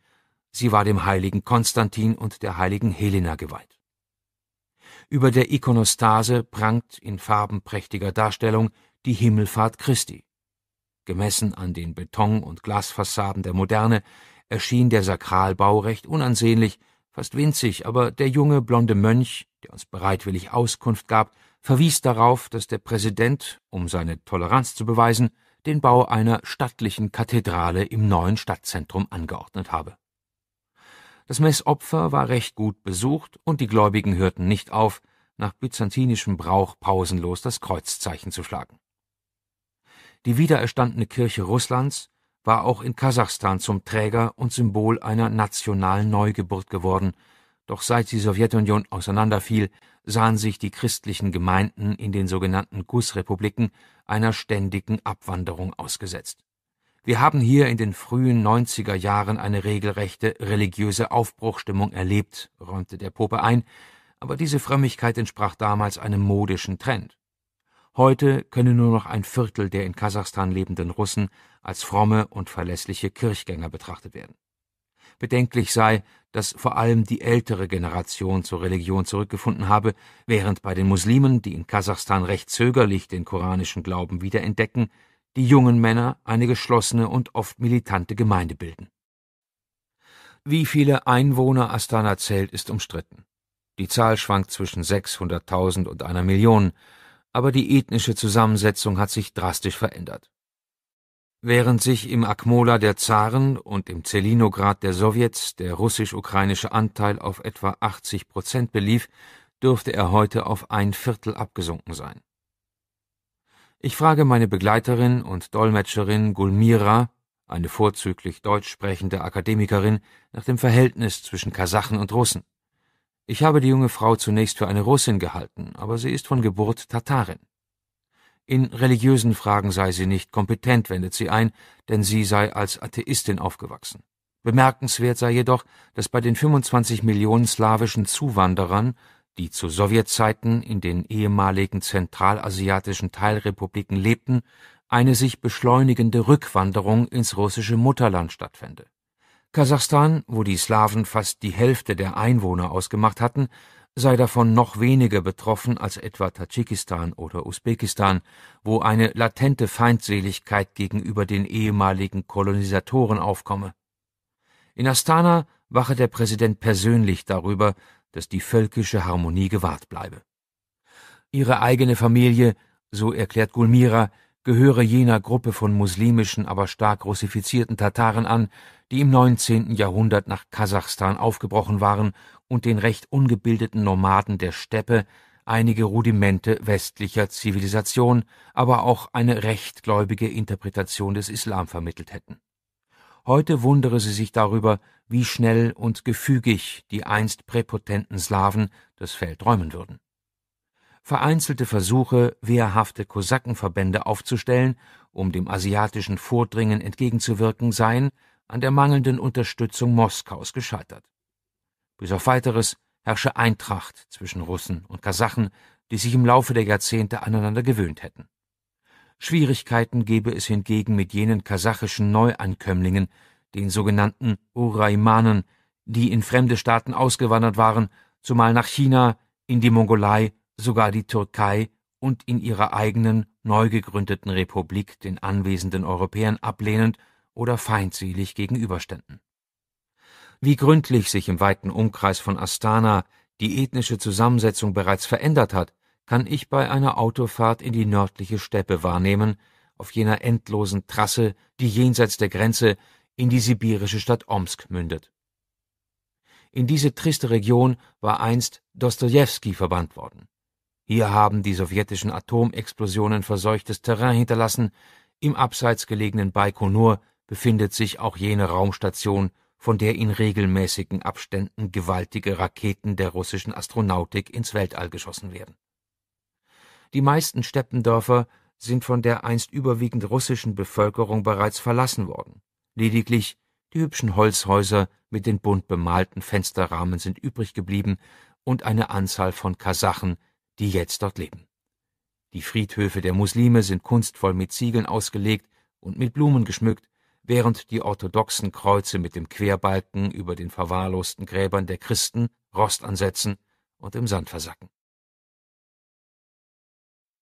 S2: Sie war dem heiligen Konstantin und der heiligen Helena geweiht. Über der Ikonostase prangt in farbenprächtiger Darstellung die Himmelfahrt Christi. Gemessen an den Beton- und Glasfassaden der Moderne erschien der Sakralbau recht unansehnlich, fast winzig, aber der junge blonde Mönch, der uns bereitwillig Auskunft gab, verwies darauf, dass der Präsident, um seine Toleranz zu beweisen, den Bau einer stattlichen Kathedrale im neuen Stadtzentrum angeordnet habe das Messopfer war recht gut besucht und die Gläubigen hörten nicht auf, nach byzantinischem Brauch pausenlos das Kreuzzeichen zu schlagen. Die wiedererstandene Kirche Russlands war auch in Kasachstan zum Träger und Symbol einer nationalen Neugeburt geworden, doch seit die Sowjetunion auseinanderfiel, sahen sich die christlichen Gemeinden in den sogenannten Gussrepubliken einer ständigen Abwanderung ausgesetzt wir haben hier in den frühen 90er Jahren eine regelrechte religiöse Aufbruchstimmung erlebt, räumte der Pope ein, aber diese Frömmigkeit entsprach damals einem modischen Trend. Heute können nur noch ein Viertel der in Kasachstan lebenden Russen als fromme und verlässliche Kirchgänger betrachtet werden. Bedenklich sei, dass vor allem die ältere Generation zur Religion zurückgefunden habe, während bei den Muslimen, die in Kasachstan recht zögerlich den koranischen Glauben wiederentdecken, die jungen Männer eine geschlossene und oft militante Gemeinde bilden. Wie viele Einwohner Astana zählt, ist umstritten. Die Zahl schwankt zwischen 600.000 und einer Million, aber die ethnische Zusammensetzung hat sich drastisch verändert. Während sich im Akmola der Zaren und im Zelinograd der Sowjets der russisch-ukrainische Anteil auf etwa 80 Prozent belief, dürfte er heute auf ein Viertel abgesunken sein. Ich frage meine Begleiterin und Dolmetscherin Gulmira, eine vorzüglich deutsch sprechende Akademikerin, nach dem Verhältnis zwischen Kasachen und Russen. Ich habe die junge Frau zunächst für eine Russin gehalten, aber sie ist von Geburt Tatarin. In religiösen Fragen sei sie nicht kompetent, wendet sie ein, denn sie sei als Atheistin aufgewachsen. Bemerkenswert sei jedoch, dass bei den 25 Millionen slawischen Zuwanderern die zu Sowjetzeiten in den ehemaligen zentralasiatischen Teilrepubliken lebten, eine sich beschleunigende Rückwanderung ins russische Mutterland stattfände. Kasachstan, wo die Slawen fast die Hälfte der Einwohner ausgemacht hatten, sei davon noch weniger betroffen als etwa Tadschikistan oder Usbekistan, wo eine latente Feindseligkeit gegenüber den ehemaligen Kolonisatoren aufkomme. In Astana wache der Präsident persönlich darüber, dass die völkische Harmonie gewahrt bleibe. Ihre eigene Familie, so erklärt Gulmira, gehöre jener Gruppe von muslimischen, aber stark russifizierten Tataren an, die im 19. Jahrhundert nach Kasachstan aufgebrochen waren und den recht ungebildeten Nomaden der Steppe einige Rudimente westlicher Zivilisation, aber auch eine rechtgläubige Interpretation des Islam vermittelt hätten Heute wundere sie sich darüber, wie schnell und gefügig die einst präpotenten Slawen das Feld räumen würden. Vereinzelte Versuche, wehrhafte Kosakenverbände aufzustellen, um dem asiatischen Vordringen entgegenzuwirken, seien an der mangelnden Unterstützung Moskaus gescheitert. Bis auf weiteres herrsche Eintracht zwischen Russen und Kasachen, die sich im Laufe der Jahrzehnte aneinander gewöhnt hätten. Schwierigkeiten gebe es hingegen mit jenen kasachischen Neuankömmlingen, den sogenannten Uraimanen, die in fremde Staaten ausgewandert waren, zumal nach China, in die Mongolei, sogar die Türkei und in ihrer eigenen, neu gegründeten Republik den anwesenden Europäern ablehnend oder feindselig gegenüberständen. Wie gründlich sich im weiten Umkreis von Astana die ethnische Zusammensetzung bereits verändert hat, kann ich bei einer Autofahrt in die nördliche Steppe wahrnehmen, auf jener endlosen Trasse, die jenseits der Grenze in die sibirische Stadt Omsk mündet. In diese triste Region war einst Dostojewski verbannt worden. Hier haben die sowjetischen Atomexplosionen verseuchtes Terrain hinterlassen, im abseits gelegenen Baikonur befindet sich auch jene Raumstation, von der in regelmäßigen Abständen gewaltige Raketen der russischen Astronautik ins Weltall geschossen werden die meisten Steppendörfer sind von der einst überwiegend russischen Bevölkerung bereits verlassen worden. Lediglich die hübschen Holzhäuser mit den bunt bemalten Fensterrahmen sind übrig geblieben und eine Anzahl von Kasachen, die jetzt dort leben. Die Friedhöfe der Muslime sind kunstvoll mit Ziegeln ausgelegt und mit Blumen geschmückt, während die orthodoxen Kreuze mit dem Querbalken über den verwahrlosten Gräbern der
S1: Christen Rost ansetzen und im Sand versacken.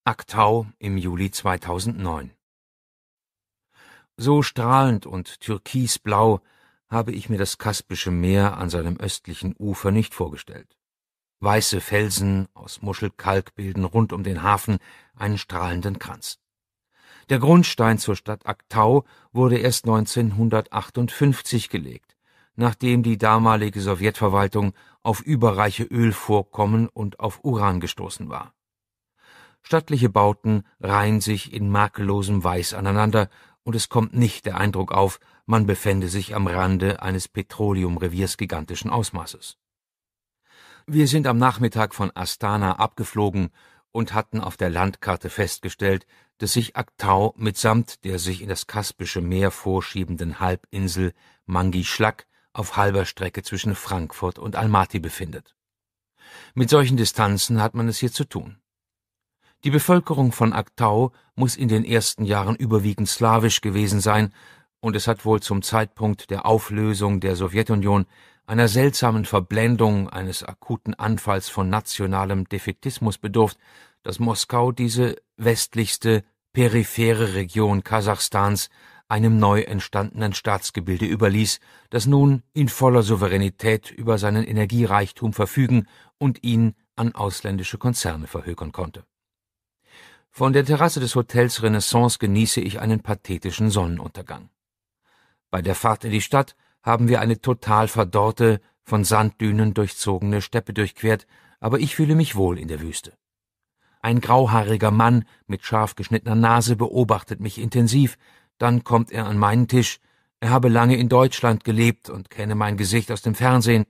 S1: Aktau im Juli 2009 So
S2: strahlend und türkisblau habe ich mir das Kaspische Meer an seinem östlichen Ufer nicht vorgestellt. Weiße Felsen aus Muschelkalk bilden rund um den Hafen einen strahlenden Kranz. Der Grundstein zur Stadt Aktau wurde erst 1958 gelegt, nachdem die damalige Sowjetverwaltung auf überreiche Ölvorkommen und auf Uran gestoßen war. Stattliche Bauten reihen sich in makellosem Weiß aneinander, und es kommt nicht der Eindruck auf, man befände sich am Rande eines Petroleumreviers gigantischen Ausmaßes. Wir sind am Nachmittag von Astana abgeflogen und hatten auf der Landkarte festgestellt, dass sich Aktau mitsamt der sich in das Kaspische Meer vorschiebenden Halbinsel Mangischlak auf halber Strecke zwischen Frankfurt und Almaty befindet. Mit solchen Distanzen hat man es hier zu tun. Die Bevölkerung von Aktau muss in den ersten Jahren überwiegend slawisch gewesen sein, und es hat wohl zum Zeitpunkt der Auflösung der Sowjetunion einer seltsamen Verblendung eines akuten Anfalls von nationalem Defetismus bedurft, dass Moskau diese westlichste, periphere Region Kasachstans einem neu entstandenen Staatsgebilde überließ, das nun in voller Souveränität über seinen Energiereichtum verfügen und ihn an ausländische Konzerne verhökern konnte von der Terrasse des Hotels Renaissance genieße ich einen pathetischen Sonnenuntergang. Bei der Fahrt in die Stadt haben wir eine total verdorrte, von Sanddünen durchzogene Steppe durchquert, aber ich fühle mich wohl in der Wüste. Ein grauhaariger Mann mit scharf geschnittener Nase beobachtet mich intensiv, dann kommt er an meinen Tisch, er habe lange in Deutschland gelebt und kenne mein Gesicht aus dem Fernsehen,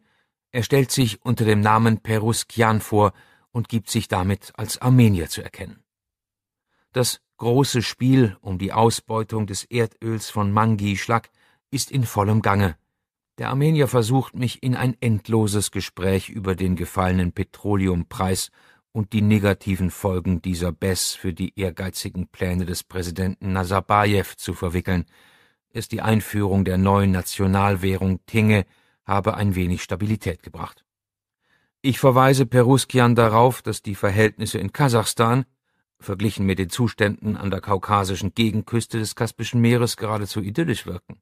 S2: er stellt sich unter dem Namen Peruskian vor und gibt sich damit als Armenier zu erkennen. Das große Spiel um die Ausbeutung des Erdöls von mangi Schlack ist in vollem Gange. Der Armenier versucht mich in ein endloses Gespräch über den gefallenen Petroleumpreis und die negativen Folgen dieser Bess für die ehrgeizigen Pläne des Präsidenten Nazarbayev zu verwickeln. Erst die Einführung der neuen Nationalwährung Tinge habe ein wenig Stabilität gebracht. Ich verweise Peruskian darauf, dass die Verhältnisse in Kasachstan verglichen mit den Zuständen an der kaukasischen Gegenküste des Kaspischen Meeres geradezu idyllisch wirken.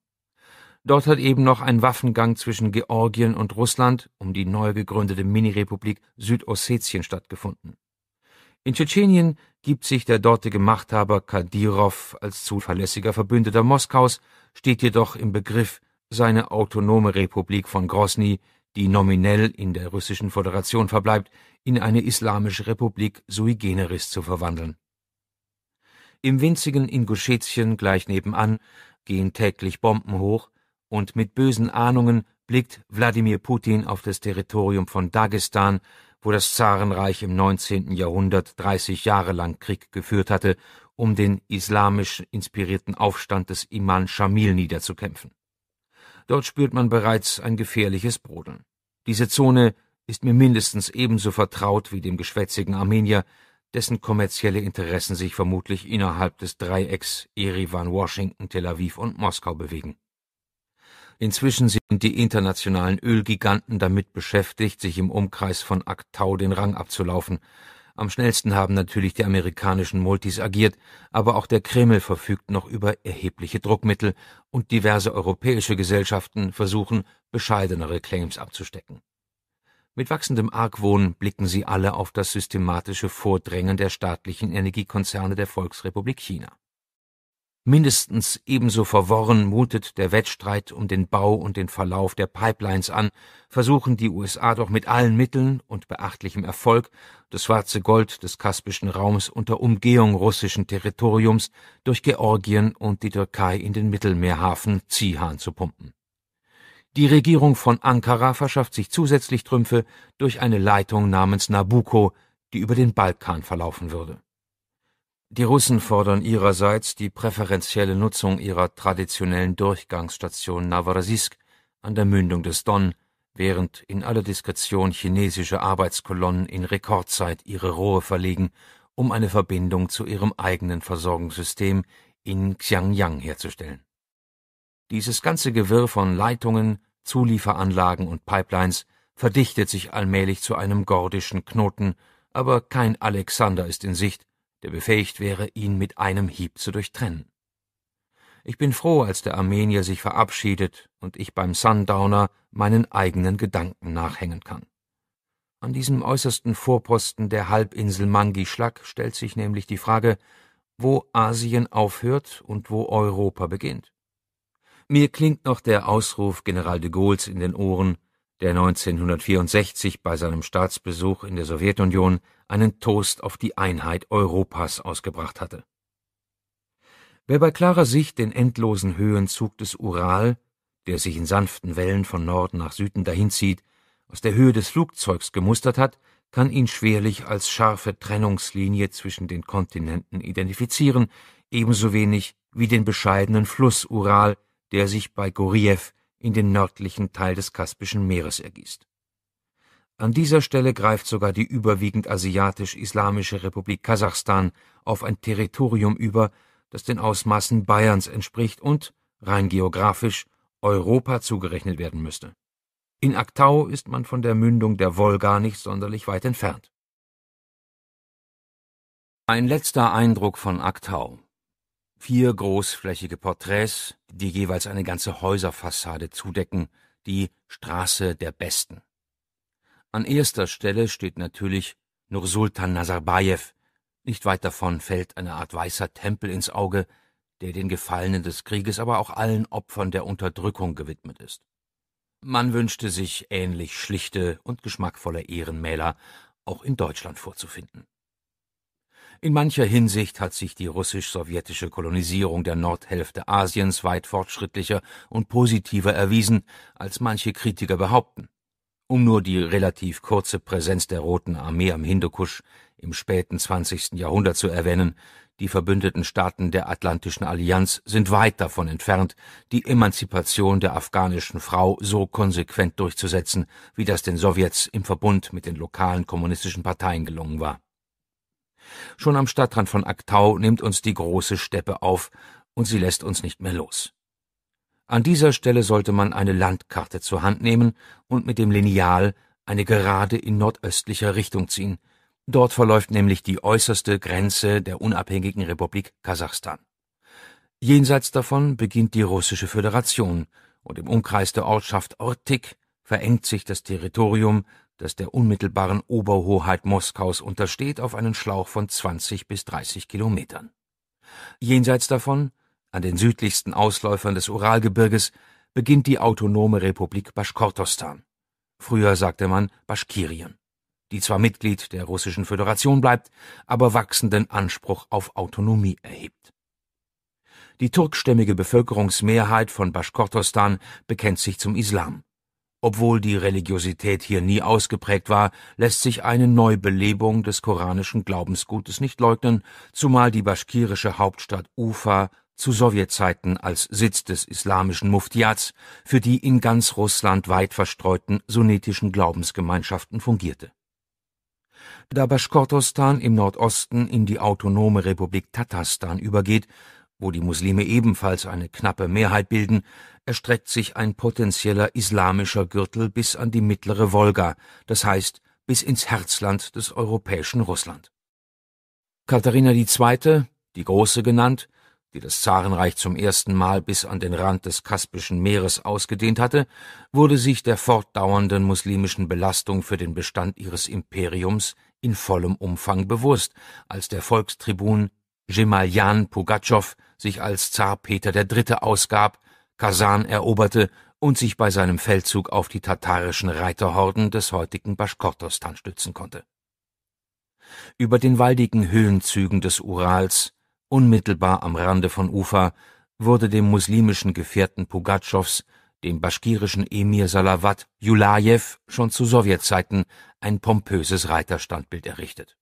S2: Dort hat eben noch ein Waffengang zwischen Georgien und Russland um die neu gegründete Minirepublik Südossetien stattgefunden. In Tschetschenien gibt sich der dortige Machthaber Kadyrov als zuverlässiger Verbündeter Moskaus, steht jedoch im Begriff, seine autonome Republik von Grosny die nominell in der Russischen Föderation verbleibt, in eine islamische Republik sui generis zu verwandeln. Im winzigen Inguschetien gleich nebenan gehen täglich Bomben hoch, und mit bösen Ahnungen blickt Wladimir Putin auf das Territorium von Dagestan, wo das Zarenreich im 19. Jahrhundert 30 Jahre lang Krieg geführt hatte, um den islamisch inspirierten Aufstand des Iman Schamil niederzukämpfen. Dort spürt man bereits ein gefährliches Brodeln. Diese Zone ist mir mindestens ebenso vertraut wie dem geschwätzigen Armenier, dessen kommerzielle Interessen sich vermutlich innerhalb des Dreiecks Erivan, Washington, Tel Aviv und Moskau bewegen. Inzwischen sind die internationalen Ölgiganten damit beschäftigt, sich im Umkreis von Aktau den Rang abzulaufen, am schnellsten haben natürlich die amerikanischen Multis agiert, aber auch der Kreml verfügt noch über erhebliche Druckmittel und diverse europäische Gesellschaften versuchen, bescheidenere Claims abzustecken. Mit wachsendem Argwohn blicken sie alle auf das systematische Vordrängen der staatlichen Energiekonzerne der Volksrepublik China Mindestens ebenso verworren mutet der Wettstreit um den Bau und den Verlauf der Pipelines an, versuchen die USA doch mit allen Mitteln und beachtlichem Erfolg, das schwarze Gold des Kaspischen Raums unter Umgehung russischen Territoriums durch Georgien und die Türkei in den Mittelmeerhafen Zihan zu pumpen. Die Regierung von Ankara verschafft sich zusätzlich Trümpfe durch eine Leitung namens Nabucco, die über den Balkan verlaufen würde die Russen fordern ihrerseits die präferentielle Nutzung ihrer traditionellen Durchgangsstation Novorossiysk an der Mündung des Don, während in aller Diskretion chinesische Arbeitskolonnen in Rekordzeit ihre Rohe verlegen, um eine Verbindung zu ihrem eigenen Versorgungssystem in Xiangyang herzustellen. Dieses ganze Gewirr von Leitungen, Zulieferanlagen und Pipelines verdichtet sich allmählich zu einem gordischen Knoten, aber kein Alexander ist in Sicht, der befähigt wäre, ihn mit einem Hieb zu durchtrennen. Ich bin froh, als der Armenier sich verabschiedet und ich beim Sundowner meinen eigenen Gedanken nachhängen kann. An diesem äußersten Vorposten der Halbinsel Mangischlak stellt sich nämlich die Frage, wo Asien aufhört und wo Europa beginnt. Mir klingt noch der Ausruf General de Gaulles in den Ohren, der 1964 bei seinem Staatsbesuch in der Sowjetunion einen Toast auf die Einheit Europas ausgebracht hatte. Wer bei klarer Sicht den endlosen Höhenzug des Ural, der sich in sanften Wellen von Norden nach Süden dahinzieht, aus der Höhe des Flugzeugs gemustert hat, kann ihn schwerlich als scharfe Trennungslinie zwischen den Kontinenten identifizieren, ebenso wenig wie den bescheidenen Fluss Ural, der sich bei Goriev in den nördlichen Teil des Kaspischen Meeres ergießt. An dieser Stelle greift sogar die überwiegend asiatisch-islamische Republik Kasachstan auf ein Territorium über, das den Ausmaßen Bayerns entspricht und, rein geografisch, Europa zugerechnet werden müsste. In Aktau ist man von der Mündung der Wolga nicht sonderlich weit entfernt. Ein letzter Eindruck von Aktau. Vier großflächige Porträts, die jeweils eine ganze Häuserfassade zudecken, die Straße der Besten. An erster Stelle steht natürlich nur Sultan Nazarbayev. Nicht weit davon fällt eine Art weißer Tempel ins Auge, der den Gefallenen des Krieges, aber auch allen Opfern der Unterdrückung gewidmet ist. Man wünschte sich ähnlich schlichte und geschmackvolle Ehrenmäler auch in Deutschland vorzufinden. In mancher Hinsicht hat sich die russisch-sowjetische Kolonisierung der Nordhälfte Asiens weit fortschrittlicher und positiver erwiesen, als manche Kritiker behaupten um nur die relativ kurze Präsenz der Roten Armee am Hindukusch im späten 20. Jahrhundert zu erwähnen, die verbündeten Staaten der Atlantischen Allianz sind weit davon entfernt, die Emanzipation der afghanischen Frau so konsequent durchzusetzen, wie das den Sowjets im Verbund mit den lokalen kommunistischen Parteien gelungen war. Schon am Stadtrand von Aktau nimmt uns die große Steppe auf, und sie lässt uns nicht mehr los. An dieser Stelle sollte man eine Landkarte zur Hand nehmen und mit dem Lineal eine Gerade in nordöstlicher Richtung ziehen. Dort verläuft nämlich die äußerste Grenze der unabhängigen Republik Kasachstan. Jenseits davon beginnt die russische Föderation und im Umkreis der Ortschaft Ortik verengt sich das Territorium, das der unmittelbaren Oberhoheit Moskaus untersteht, auf einen Schlauch von 20 bis 30 Kilometern. Jenseits davon an den südlichsten Ausläufern des Uralgebirges beginnt die autonome Republik Baschkortostan. Früher sagte man Baschkirien, die zwar Mitglied der Russischen Föderation bleibt, aber wachsenden Anspruch auf Autonomie erhebt. Die turkstämmige Bevölkerungsmehrheit von Baschkortostan bekennt sich zum Islam. Obwohl die Religiosität hier nie ausgeprägt war, lässt sich eine Neubelebung des koranischen Glaubensgutes nicht leugnen, zumal die baschkirische Hauptstadt Ufa zu Sowjetzeiten als Sitz des islamischen Muftiats für die in ganz Russland weit verstreuten sunnitischen Glaubensgemeinschaften fungierte. Da Baschkortostan im Nordosten in die autonome Republik Tatarstan übergeht, wo die Muslime ebenfalls eine knappe Mehrheit bilden, erstreckt sich ein potenzieller islamischer Gürtel bis an die mittlere Wolga, das heißt bis ins Herzland des europäischen Russland. Katharina II., die Große genannt, die das Zarenreich zum ersten Mal bis an den Rand des Kaspischen Meeres ausgedehnt hatte, wurde sich der fortdauernden muslimischen Belastung für den Bestand ihres Imperiums in vollem Umfang bewusst, als der Volkstribun Jemaljan Pugatschow sich als Zar Peter III. ausgab, Kasan eroberte und sich bei seinem Feldzug auf die tatarischen Reiterhorden des heutigen Baschkortostan stützen konnte. Über den waldigen Höhenzügen des Urals Unmittelbar am Rande von Ufa wurde dem muslimischen Gefährten Pugatschows, dem baschkirischen Emir Salawat Julajew, schon zu Sowjetzeiten ein pompöses Reiterstandbild errichtet.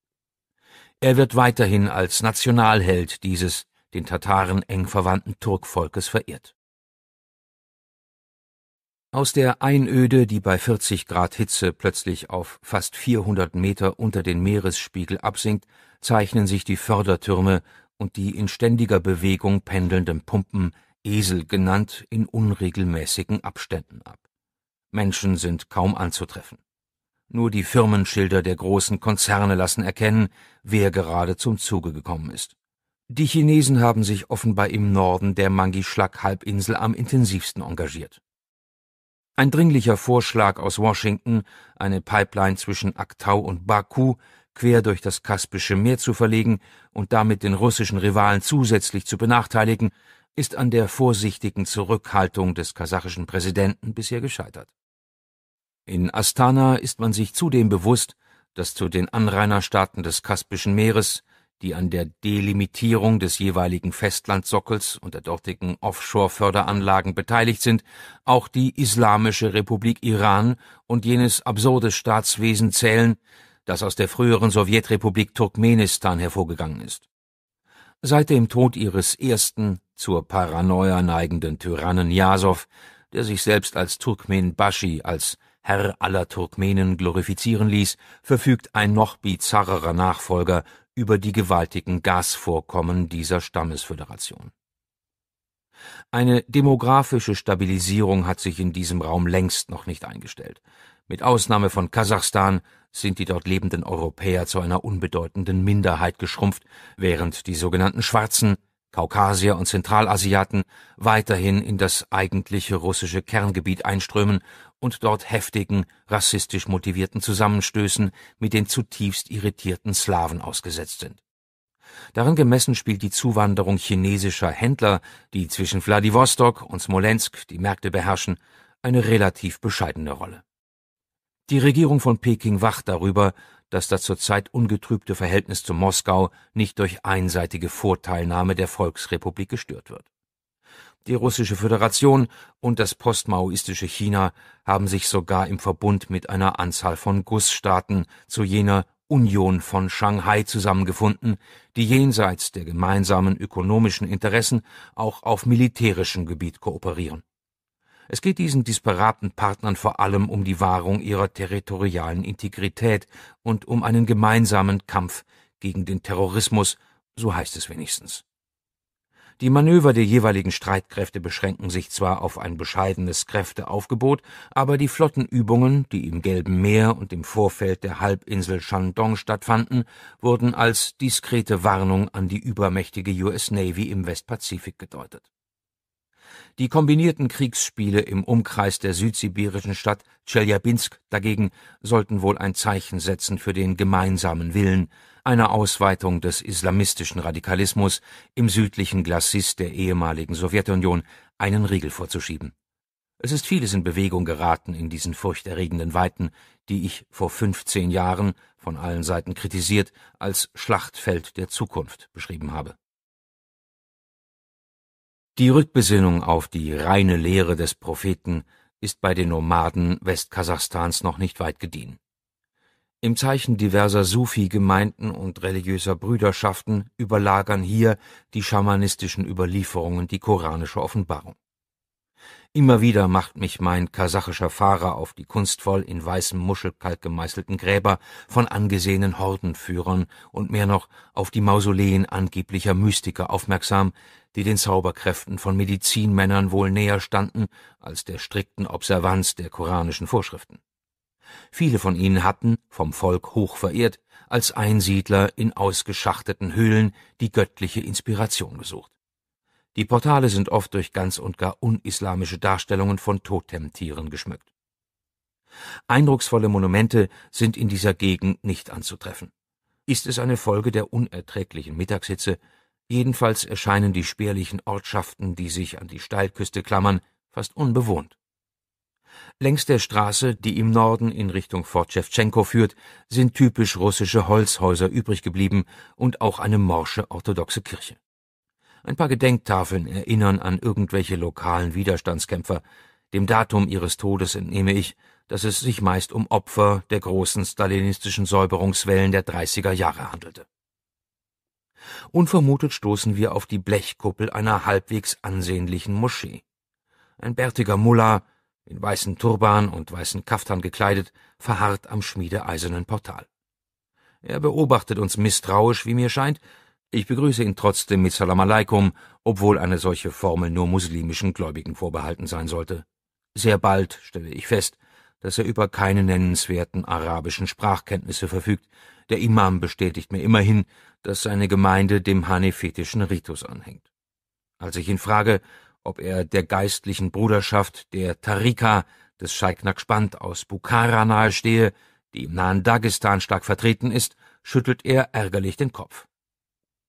S2: Er wird weiterhin als Nationalheld dieses den Tataren eng verwandten Turkvolkes verehrt. Aus
S1: der Einöde, die bei 40 Grad Hitze
S2: plötzlich auf fast 400 Meter unter den Meeresspiegel absinkt, zeichnen sich die Fördertürme und die in ständiger Bewegung pendelnden Pumpen, Esel genannt, in unregelmäßigen Abständen ab. Menschen sind kaum anzutreffen. Nur die Firmenschilder der großen Konzerne lassen erkennen, wer gerade zum Zuge gekommen ist. Die Chinesen haben sich offenbar im Norden der mangi halbinsel am intensivsten engagiert. Ein dringlicher Vorschlag aus Washington, eine Pipeline zwischen Aktau und Baku, quer durch das Kaspische Meer zu verlegen und damit den russischen Rivalen zusätzlich zu benachteiligen, ist an der vorsichtigen Zurückhaltung des kasachischen Präsidenten bisher gescheitert. In Astana ist man sich zudem bewusst, dass zu den Anrainerstaaten des Kaspischen Meeres, die an der Delimitierung des jeweiligen Festlandsockels und der dortigen Offshore-Förderanlagen beteiligt sind, auch die Islamische Republik Iran und jenes absurde Staatswesen zählen, das aus der früheren Sowjetrepublik Turkmenistan hervorgegangen ist. Seit dem Tod ihres ersten, zur Paranoia neigenden Tyrannen Jasow, der sich selbst als Turkmen Baschi, als Herr aller Turkmenen glorifizieren ließ, verfügt ein noch bizarrerer Nachfolger über die gewaltigen Gasvorkommen dieser Stammesföderation. Eine demografische Stabilisierung hat sich in diesem Raum längst noch nicht eingestellt. Mit Ausnahme von Kasachstan sind die dort lebenden Europäer zu einer unbedeutenden Minderheit geschrumpft, während die sogenannten Schwarzen, Kaukasier und Zentralasiaten weiterhin in das eigentliche russische Kerngebiet einströmen und dort heftigen, rassistisch motivierten Zusammenstößen mit den zutiefst irritierten Slawen ausgesetzt sind. Daran gemessen spielt die Zuwanderung chinesischer Händler, die zwischen Vladivostok und Smolensk die Märkte beherrschen, eine relativ bescheidene Rolle. Die Regierung von Peking wacht darüber, dass das zurzeit ungetrübte Verhältnis zu Moskau nicht durch einseitige Vorteilnahme der Volksrepublik gestört wird. Die Russische Föderation und das postmaoistische China haben sich sogar im Verbund mit einer Anzahl von Gussstaaten zu jener Union von Shanghai zusammengefunden, die jenseits der gemeinsamen ökonomischen Interessen auch auf militärischem Gebiet kooperieren es geht diesen disparaten Partnern vor allem um die Wahrung ihrer territorialen Integrität und um einen gemeinsamen Kampf gegen den Terrorismus, so heißt es wenigstens. Die Manöver der jeweiligen Streitkräfte beschränken sich zwar auf ein bescheidenes Kräfteaufgebot, aber die Flottenübungen, die im Gelben Meer und im Vorfeld der Halbinsel Shandong stattfanden, wurden als diskrete Warnung an die übermächtige US Navy im Westpazifik gedeutet. Die kombinierten Kriegsspiele im Umkreis der südsibirischen Stadt Tscheljabinsk dagegen sollten wohl ein Zeichen setzen für den gemeinsamen Willen, einer Ausweitung des islamistischen Radikalismus im südlichen Glacis der ehemaligen Sowjetunion einen Riegel vorzuschieben. Es ist vieles in Bewegung geraten in diesen furchterregenden Weiten, die ich vor 15 Jahren, von allen Seiten kritisiert, als Schlachtfeld der Zukunft beschrieben habe. Die Rückbesinnung auf die reine Lehre des Propheten ist bei den Nomaden Westkasachstans noch nicht weit gediehen. Im Zeichen diverser Sufi-Gemeinden und religiöser Brüderschaften überlagern hier die schamanistischen Überlieferungen die koranische Offenbarung Immer wieder macht mich mein kasachischer Fahrer auf die kunstvoll in weißem Muschelkalk gemeißelten Gräber von angesehenen Hordenführern und mehr noch auf die Mausoleen angeblicher Mystiker aufmerksam, die den Zauberkräften von Medizinmännern wohl näher standen als der strikten Observanz der koranischen Vorschriften. Viele von ihnen hatten, vom Volk hoch verehrt, als Einsiedler in ausgeschachteten Höhlen die göttliche Inspiration gesucht. Die Portale sind oft durch ganz und gar unislamische Darstellungen von Totemtieren geschmückt. Eindrucksvolle Monumente sind in dieser Gegend nicht anzutreffen. Ist es eine Folge der unerträglichen Mittagshitze, jedenfalls erscheinen die spärlichen Ortschaften, die sich an die Steilküste klammern, fast unbewohnt. Längs der Straße, die im Norden in Richtung Fort Schewtschenko führt, sind typisch russische Holzhäuser übrig geblieben und auch eine morsche orthodoxe Kirche. Ein paar Gedenktafeln erinnern an irgendwelche lokalen Widerstandskämpfer. Dem Datum ihres Todes entnehme ich, dass es sich meist um Opfer der großen stalinistischen Säuberungswellen der 30er Jahre handelte. Unvermutet stoßen wir auf die Blechkuppel einer halbwegs ansehnlichen Moschee. Ein bärtiger Mullah, in weißen Turban und weißen Kaftan gekleidet, verharrt am schmiedeeisernen Portal. Er beobachtet uns misstrauisch, wie mir scheint, ich begrüße ihn trotzdem mit Salam alaikum, obwohl eine solche Formel nur muslimischen Gläubigen vorbehalten sein sollte. Sehr bald stelle ich fest, dass er über keine nennenswerten arabischen Sprachkenntnisse verfügt. Der Imam bestätigt mir immerhin, dass seine Gemeinde dem hanefitischen Ritus anhängt. Als ich ihn frage, ob er der geistlichen Bruderschaft der Tariqa des Scheik Naqshband aus Bukhara nahestehe, die im nahen Dagestan stark vertreten ist, schüttelt er ärgerlich den Kopf.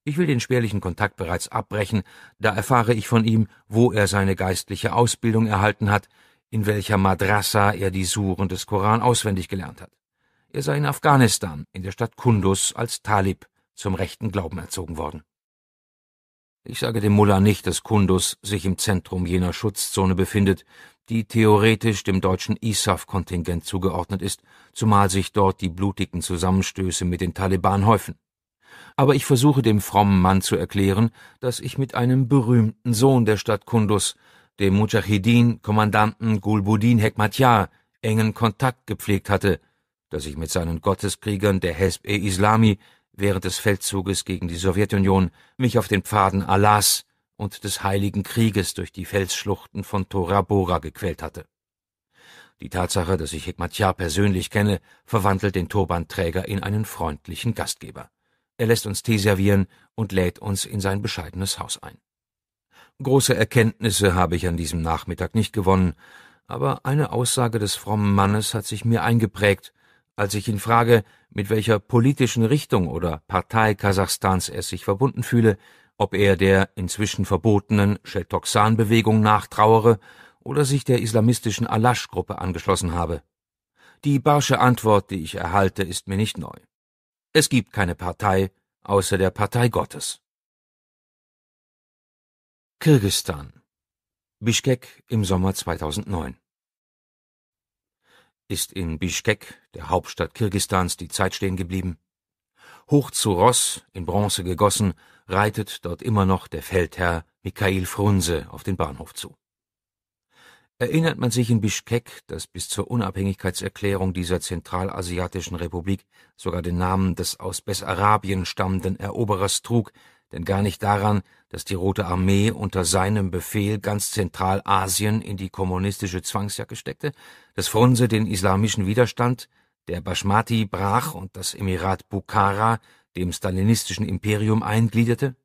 S2: Ich will den spärlichen Kontakt bereits abbrechen, da erfahre ich von ihm, wo er seine geistliche Ausbildung erhalten hat, in welcher Madrassa er die Suren des Koran auswendig gelernt hat. Er sei in Afghanistan, in der Stadt Kundus, als Talib zum rechten Glauben erzogen worden. Ich sage dem Mullah nicht, dass Kundus sich im Zentrum jener Schutzzone befindet, die theoretisch dem deutschen ISAF-Kontingent zugeordnet ist, zumal sich dort die blutigen Zusammenstöße mit den Taliban häufen aber ich versuche dem frommen Mann zu erklären, dass ich mit einem berühmten Sohn der Stadt Kundus, dem Mujahidin Kommandanten Gulbuddin Hekmatyar, engen Kontakt gepflegt hatte, dass ich mit seinen Gotteskriegern der Hesb-e-Islami während des Feldzuges gegen die Sowjetunion mich auf den Pfaden Allahs und des Heiligen Krieges durch die Felsschluchten von Tora Bora gequält hatte. Die Tatsache, dass ich Hekmatyar persönlich kenne, verwandelt den Turbanträger in einen freundlichen Gastgeber. Er lässt uns Tee servieren und lädt uns in sein bescheidenes Haus ein. Große Erkenntnisse habe ich an diesem Nachmittag nicht gewonnen, aber eine Aussage des frommen Mannes hat sich mir eingeprägt, als ich ihn frage, mit welcher politischen Richtung oder Partei Kasachstans er sich verbunden fühle, ob er der inzwischen verbotenen Sheltoxan-Bewegung nachtrauere oder sich der islamistischen Alasch-Gruppe angeschlossen habe. Die barsche Antwort,
S1: die ich erhalte, ist mir nicht neu. Es gibt keine Partei außer der Partei Gottes. Kirgistan Bischkek im Sommer 2009 Ist in Bischkek, der
S2: Hauptstadt Kirgistans, die Zeit stehen geblieben? Hoch zu Ross, in Bronze gegossen, reitet dort immer noch der Feldherr Mikhail Frunse auf den Bahnhof zu. Erinnert man sich in Bischkek, das bis zur Unabhängigkeitserklärung dieser zentralasiatischen Republik sogar den Namen des aus Bessarabien stammenden Eroberers trug, denn gar nicht daran, dass die Rote Armee unter seinem Befehl ganz Zentralasien in die kommunistische Zwangsjacke steckte, dass Frunse den islamischen Widerstand der Bashmati brach und das Emirat Bukhara dem stalinistischen Imperium eingliederte?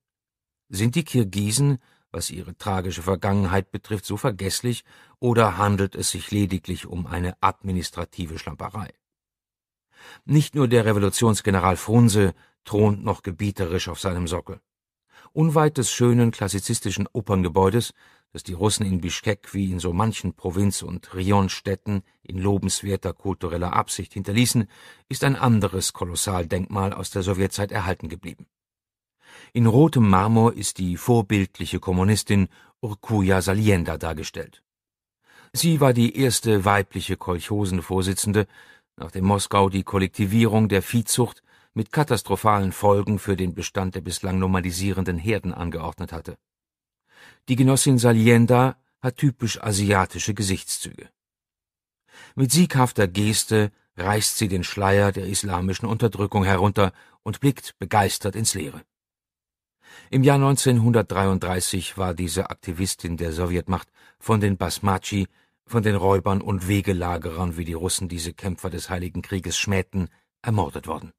S2: Sind die Kirgisen was ihre tragische Vergangenheit betrifft, so vergesslich, oder handelt es sich lediglich um eine administrative Schlamperei? Nicht nur der Revolutionsgeneral Frunse thront noch gebieterisch auf seinem Sockel. Unweit des schönen klassizistischen Operngebäudes, das die Russen in Bischkek wie in so manchen Provinz- und Rionstädten in lobenswerter kultureller Absicht hinterließen, ist ein anderes Kolossaldenkmal aus der Sowjetzeit erhalten geblieben. In rotem Marmor ist die vorbildliche Kommunistin Urkuja Salienda dargestellt. Sie war die erste weibliche Kolchosenvorsitzende, nachdem Moskau die Kollektivierung der Viehzucht mit katastrophalen Folgen für den Bestand der bislang normalisierenden Herden angeordnet hatte. Die Genossin Salienda hat typisch asiatische Gesichtszüge. Mit sieghafter Geste reißt sie den Schleier der islamischen Unterdrückung herunter und blickt begeistert ins Leere. Im Jahr 1933 war diese Aktivistin der Sowjetmacht von den Basmachi, von den Räubern und Wegelagerern, wie die Russen diese Kämpfer des Heiligen Krieges schmähten, ermordet worden.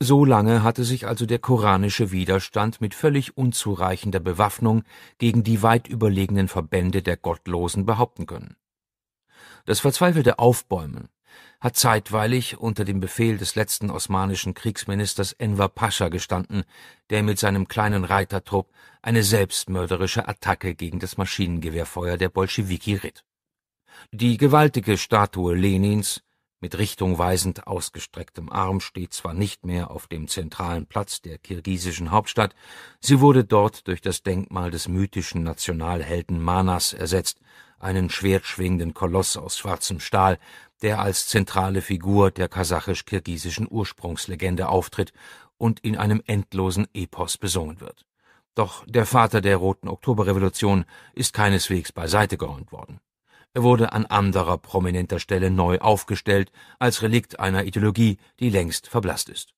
S2: So lange hatte sich also der koranische Widerstand mit völlig unzureichender Bewaffnung gegen die weit überlegenen Verbände der Gottlosen behaupten können. Das verzweifelte Aufbäumen, hat zeitweilig unter dem Befehl des letzten osmanischen Kriegsministers Enver Pascha gestanden, der mit seinem kleinen Reitertrupp eine selbstmörderische Attacke gegen das Maschinengewehrfeuer der Bolschewiki ritt. Die gewaltige Statue Lenins, mit richtungweisend ausgestrecktem Arm, steht zwar nicht mehr auf dem zentralen Platz der kirgisischen Hauptstadt, sie wurde dort durch das Denkmal des mythischen Nationalhelden Manas ersetzt, einen schwertschwingenden Koloss aus schwarzem Stahl, der als zentrale Figur der kasachisch-kirgisischen Ursprungslegende auftritt und in einem endlosen Epos besungen wird. Doch der Vater der Roten Oktoberrevolution ist keineswegs beiseite geräumt worden. Er wurde an anderer prominenter Stelle neu aufgestellt als Relikt einer Ideologie, die längst verblasst ist.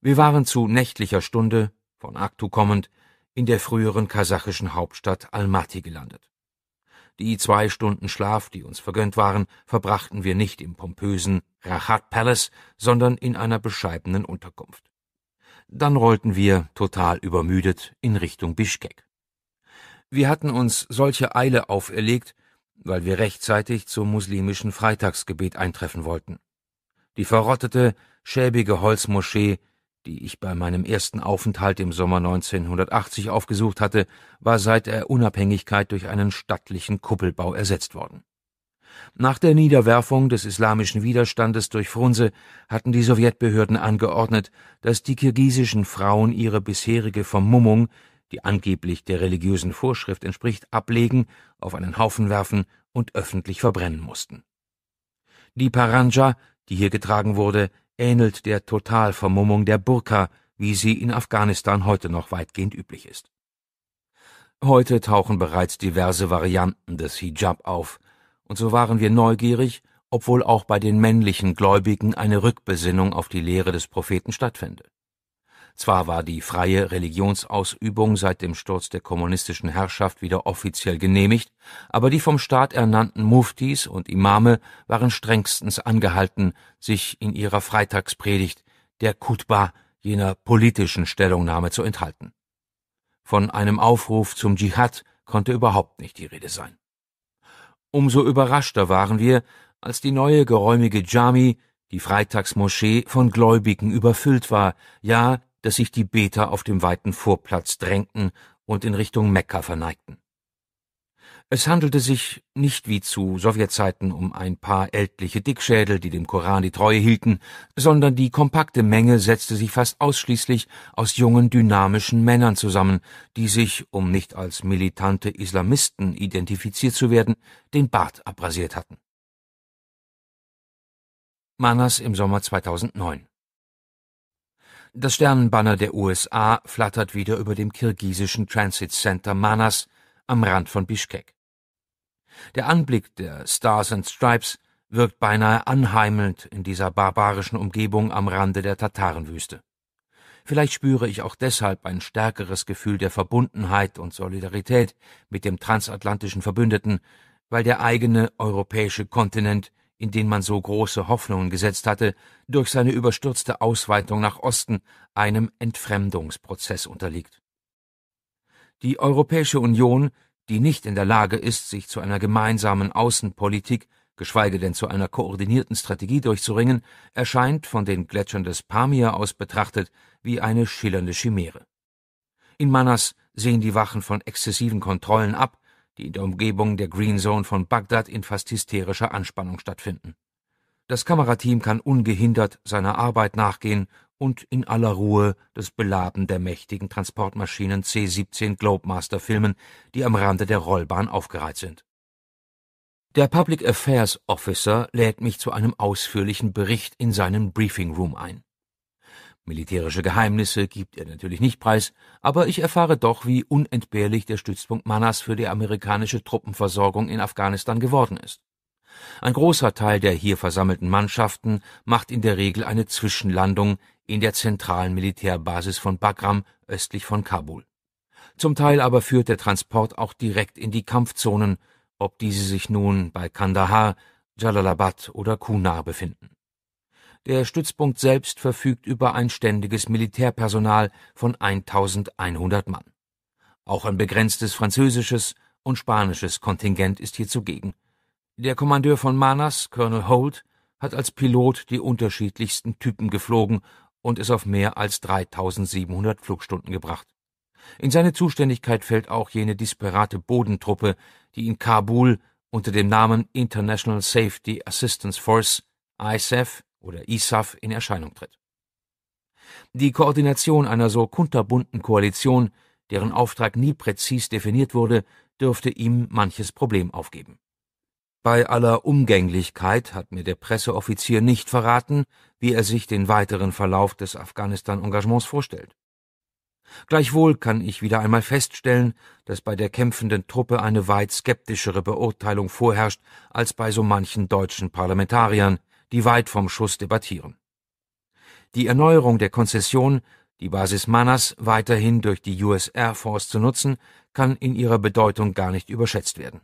S2: Wir waren zu nächtlicher Stunde, von Aktu kommend, in der früheren kasachischen Hauptstadt Almaty gelandet. Die zwei Stunden Schlaf, die uns vergönnt waren, verbrachten wir nicht im pompösen Rachat Palace, sondern in einer bescheidenen Unterkunft. Dann rollten wir, total übermüdet, in Richtung Bischkek. Wir hatten uns solche Eile auferlegt, weil wir rechtzeitig zum muslimischen Freitagsgebet eintreffen wollten. Die verrottete, schäbige Holzmoschee die ich bei meinem ersten Aufenthalt im Sommer 1980 aufgesucht hatte, war seit der Unabhängigkeit durch einen stattlichen Kuppelbau ersetzt worden. Nach der Niederwerfung des islamischen Widerstandes durch Frunse hatten die Sowjetbehörden angeordnet, dass die kirgisischen Frauen ihre bisherige Vermummung, die angeblich der religiösen Vorschrift entspricht, ablegen, auf einen Haufen werfen und öffentlich verbrennen mussten. Die Paranja, die hier getragen wurde, ähnelt der Totalvermummung der Burka, wie sie in Afghanistan heute noch weitgehend üblich ist. Heute tauchen bereits diverse Varianten des Hijab auf, und so waren wir neugierig, obwohl auch bei den männlichen Gläubigen eine Rückbesinnung auf die Lehre des Propheten stattfände. Zwar war die freie Religionsausübung seit dem Sturz der kommunistischen Herrschaft wieder offiziell genehmigt, aber die vom Staat ernannten Muftis und Imame waren strengstens angehalten, sich in ihrer Freitagspredigt, der Kutba, jener politischen Stellungnahme zu enthalten. Von einem Aufruf zum Dschihad konnte überhaupt nicht die Rede sein. Umso überraschter waren wir, als die neue geräumige Jami, die Freitagsmoschee, von Gläubigen überfüllt war, ja dass sich die Beter auf dem weiten Vorplatz drängten und in Richtung Mekka verneigten. Es handelte sich nicht wie zu Sowjetzeiten um ein paar ältliche Dickschädel, die dem Koran die Treue hielten, sondern die kompakte Menge setzte sich fast ausschließlich aus jungen, dynamischen Männern zusammen, die sich, um nicht als militante Islamisten
S1: identifiziert zu werden, den Bart abrasiert hatten. Manas im Sommer 2009 das Sternenbanner
S2: der USA flattert wieder über dem kirgisischen Transit Center Manas am Rand von Bishkek. Der Anblick der Stars and Stripes wirkt beinahe anheimelnd in dieser barbarischen Umgebung am Rande der Tatarenwüste. Vielleicht spüre ich auch deshalb ein stärkeres Gefühl der Verbundenheit und Solidarität mit dem transatlantischen Verbündeten, weil der eigene europäische Kontinent in den man so große Hoffnungen gesetzt hatte, durch seine überstürzte Ausweitung nach Osten einem Entfremdungsprozess unterliegt. Die Europäische Union, die nicht in der Lage ist, sich zu einer gemeinsamen Außenpolitik, geschweige denn zu einer koordinierten Strategie durchzuringen, erscheint von den Gletschern des Pamir aus betrachtet wie eine schillernde Chimäre. In Manas sehen die Wachen von exzessiven Kontrollen ab, die in der Umgebung der Green Zone von Bagdad in fast hysterischer Anspannung stattfinden. Das Kamerateam kann ungehindert seiner Arbeit nachgehen und in aller Ruhe das Beladen der mächtigen Transportmaschinen C-17 Globemaster filmen, die am Rande der Rollbahn aufgereiht sind. Der Public Affairs Officer lädt mich zu einem ausführlichen Bericht in seinen Briefing Room ein. Militärische Geheimnisse gibt er natürlich nicht preis, aber ich erfahre doch, wie unentbehrlich der Stützpunkt Manas für die amerikanische Truppenversorgung in Afghanistan geworden ist. Ein großer Teil der hier versammelten Mannschaften macht in der Regel eine Zwischenlandung in der zentralen Militärbasis von Bagram östlich von Kabul. Zum Teil aber führt der Transport auch direkt in die Kampfzonen, ob diese sich nun bei Kandahar, Jalalabad oder Kunar befinden. Der Stützpunkt selbst verfügt über ein ständiges Militärpersonal von 1100 Mann. Auch ein begrenztes französisches und spanisches Kontingent ist hier zugegen. Der Kommandeur von Manas, Colonel Holt, hat als Pilot die unterschiedlichsten Typen geflogen und es auf mehr als 3700 Flugstunden gebracht. In seine Zuständigkeit fällt auch jene disparate Bodentruppe, die in Kabul unter dem Namen International Safety Assistance Force, ISAF, oder ISAF in Erscheinung tritt. Die Koordination einer so kunterbunten Koalition, deren Auftrag nie präzis definiert wurde, dürfte ihm manches Problem aufgeben. Bei aller Umgänglichkeit hat mir der Presseoffizier nicht verraten, wie er sich den weiteren Verlauf des Afghanistan-Engagements vorstellt. Gleichwohl kann ich wieder einmal feststellen, dass bei der kämpfenden Truppe eine weit skeptischere Beurteilung vorherrscht als bei so manchen deutschen Parlamentariern, die weit vom Schuss debattieren. Die Erneuerung der Konzession, die Basis Manas weiterhin durch die US Air Force zu nutzen, kann in ihrer Bedeutung gar nicht überschätzt werden.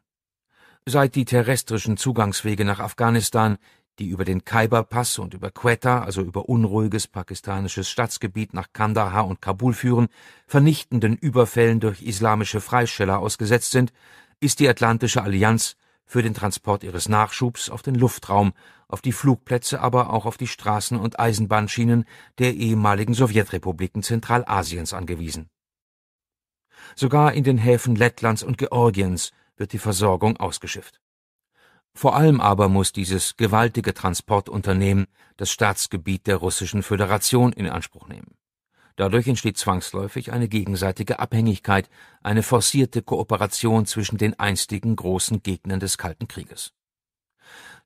S2: Seit die terrestrischen Zugangswege nach Afghanistan, die über den Khyber-Pass und über Quetta, also über unruhiges pakistanisches Staatsgebiet nach Kandahar und Kabul führen, vernichtenden Überfällen durch islamische Freisteller ausgesetzt sind, ist die Atlantische Allianz für den Transport ihres Nachschubs auf den Luftraum, auf die Flugplätze, aber auch auf die Straßen und Eisenbahnschienen der ehemaligen Sowjetrepubliken Zentralasiens angewiesen. Sogar in den Häfen Lettlands und Georgiens wird die Versorgung ausgeschifft. Vor allem aber muss dieses gewaltige Transportunternehmen das Staatsgebiet der Russischen Föderation in Anspruch nehmen. Dadurch entsteht zwangsläufig eine gegenseitige Abhängigkeit, eine forcierte Kooperation zwischen den einstigen großen Gegnern des Kalten Krieges.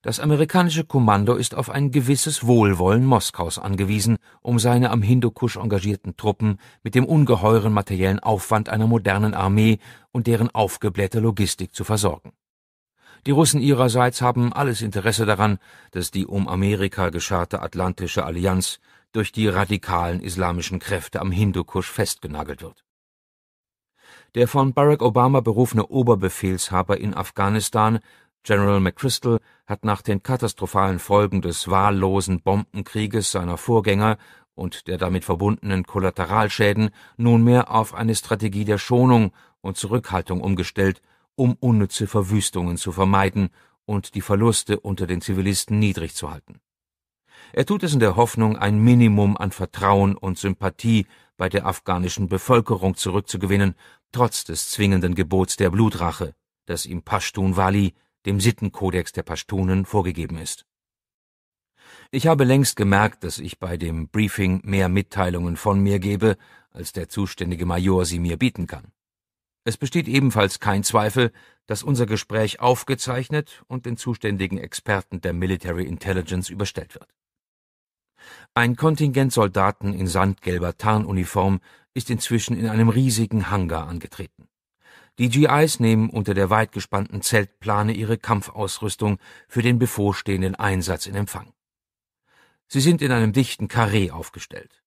S2: Das amerikanische Kommando ist auf ein gewisses Wohlwollen Moskaus angewiesen, um seine am Hindukusch engagierten Truppen mit dem ungeheuren materiellen Aufwand einer modernen Armee und deren aufgeblähter Logistik zu versorgen. Die Russen ihrerseits haben alles Interesse daran, dass die um Amerika gescharte Atlantische Allianz durch die radikalen islamischen Kräfte am Hindukusch festgenagelt wird. Der von Barack Obama berufene Oberbefehlshaber in Afghanistan, General McChrystal, hat nach den katastrophalen Folgen des wahllosen Bombenkrieges seiner Vorgänger und der damit verbundenen Kollateralschäden nunmehr auf eine Strategie der Schonung und Zurückhaltung umgestellt, um unnütze Verwüstungen zu vermeiden und die Verluste unter den Zivilisten niedrig zu halten er tut es in der Hoffnung, ein Minimum an Vertrauen und Sympathie bei der afghanischen Bevölkerung zurückzugewinnen, trotz des zwingenden Gebots der Blutrache, das ihm Pashtun Wali, dem Sittenkodex der Pashtunen, vorgegeben ist. Ich habe längst gemerkt, dass ich bei dem Briefing mehr Mitteilungen von mir gebe, als der zuständige Major sie mir bieten kann. Es besteht ebenfalls kein Zweifel, dass unser Gespräch aufgezeichnet und den zuständigen Experten der Military Intelligence überstellt wird. Ein Kontingent Soldaten in sandgelber Tarnuniform ist inzwischen in einem riesigen Hangar angetreten. Die GIs nehmen unter der weitgespannten Zeltplane ihre Kampfausrüstung für den bevorstehenden Einsatz in Empfang. Sie sind in einem dichten Karree aufgestellt.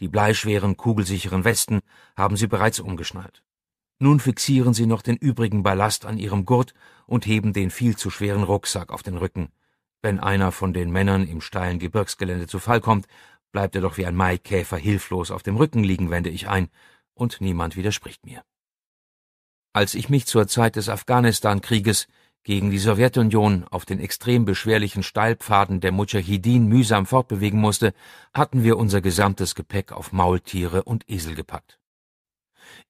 S2: Die bleischweren, kugelsicheren Westen haben sie bereits umgeschnallt. Nun fixieren sie noch den übrigen Ballast an ihrem Gurt und heben den viel zu schweren Rucksack auf den Rücken, wenn einer von den Männern im steilen Gebirgsgelände zu Fall kommt, bleibt er doch wie ein Maikäfer hilflos auf dem Rücken liegen, wende ich ein, und niemand widerspricht mir. Als ich mich zur Zeit des Afghanistan-Krieges gegen die Sowjetunion auf den extrem beschwerlichen Steilpfaden der Mujahideen mühsam fortbewegen musste, hatten wir unser gesamtes Gepäck auf Maultiere und Esel gepackt.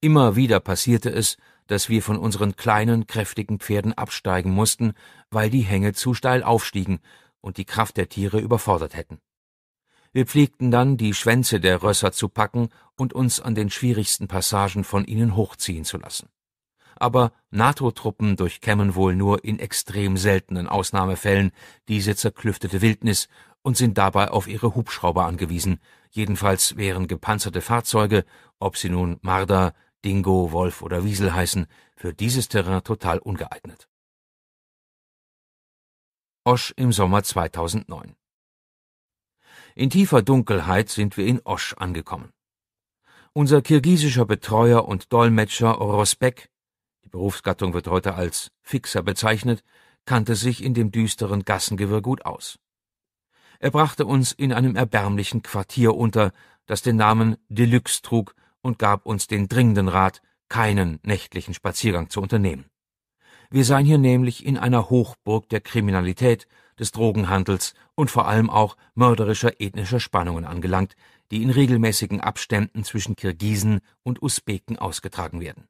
S2: Immer wieder passierte es, dass wir von unseren kleinen, kräftigen Pferden absteigen mussten, weil die Hänge zu steil aufstiegen und die Kraft der Tiere überfordert hätten. Wir pflegten dann, die Schwänze der Rösser zu packen und uns an den schwierigsten Passagen von ihnen hochziehen zu lassen. Aber NATO-Truppen durchkämmen wohl nur in extrem seltenen Ausnahmefällen diese zerklüftete Wildnis und sind dabei auf ihre Hubschrauber angewiesen. Jedenfalls wären gepanzerte Fahrzeuge, ob sie nun Marder, Dingo, Wolf oder Wiesel heißen, für dieses Terrain total
S1: ungeeignet. Osch im Sommer 2009 In tiefer Dunkelheit sind wir in Osch angekommen.
S2: Unser kirgisischer Betreuer und Dolmetscher Orosbek, die Berufsgattung wird heute als Fixer bezeichnet, kannte sich in dem düsteren Gassengewirr gut aus. Er brachte uns in einem erbärmlichen Quartier unter, das den Namen Deluxe trug und gab uns den dringenden Rat, keinen nächtlichen Spaziergang zu unternehmen. Wir seien hier nämlich in einer Hochburg der Kriminalität, des Drogenhandels und vor allem auch mörderischer ethnischer Spannungen angelangt, die in regelmäßigen Abständen zwischen Kirgisen und Usbeken ausgetragen werden.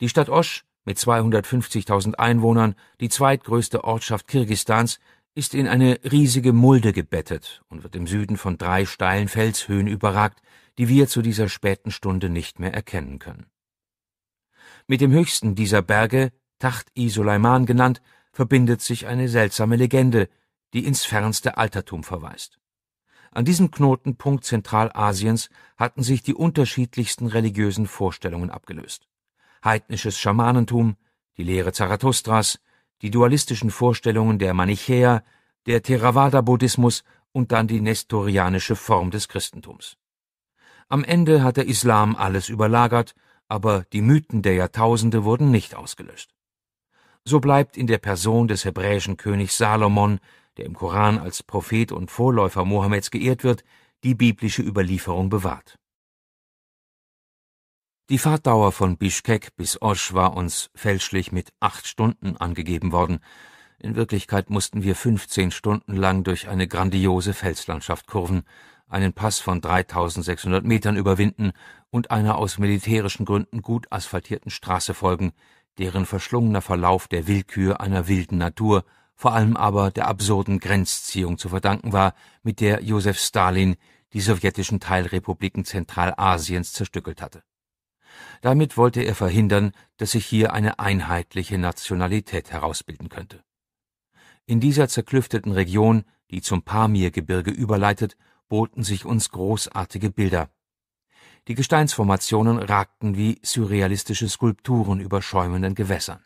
S2: Die Stadt Osch mit 250.000 Einwohnern, die zweitgrößte Ortschaft Kirgistans, ist in eine riesige Mulde gebettet und wird im Süden von drei steilen Felshöhen überragt, die wir zu dieser späten Stunde nicht mehr erkennen können. Mit dem höchsten dieser Berge, Tacht-i-Suleiman genannt, verbindet sich eine seltsame Legende, die ins fernste Altertum verweist. An diesem Knotenpunkt Zentralasiens hatten sich die unterschiedlichsten religiösen Vorstellungen abgelöst. Heidnisches Schamanentum, die Lehre Zarathustras, die dualistischen Vorstellungen der Manichäer, der Theravada-Buddhismus und dann die nestorianische Form des Christentums. Am Ende hat der Islam alles überlagert, aber die Mythen der Jahrtausende wurden nicht ausgelöscht. So bleibt in der Person des hebräischen Königs Salomon, der im Koran als Prophet und Vorläufer Mohammeds geehrt wird, die biblische Überlieferung bewahrt. Die Fahrtdauer von Bischkek bis Osch war uns fälschlich mit acht Stunden angegeben worden. In Wirklichkeit mussten wir 15 Stunden lang durch eine grandiose Felslandschaft kurven, einen Pass von 3600 Metern überwinden und einer aus militärischen Gründen gut asphaltierten Straße folgen, deren verschlungener Verlauf der Willkür einer wilden Natur, vor allem aber der absurden Grenzziehung zu verdanken war, mit der Josef Stalin die sowjetischen Teilrepubliken Zentralasiens zerstückelt hatte damit wollte er verhindern, dass sich hier eine einheitliche Nationalität herausbilden könnte. In dieser zerklüfteten Region, die zum Pamirgebirge überleitet, boten sich uns großartige Bilder. Die Gesteinsformationen ragten wie surrealistische Skulpturen über schäumenden Gewässern.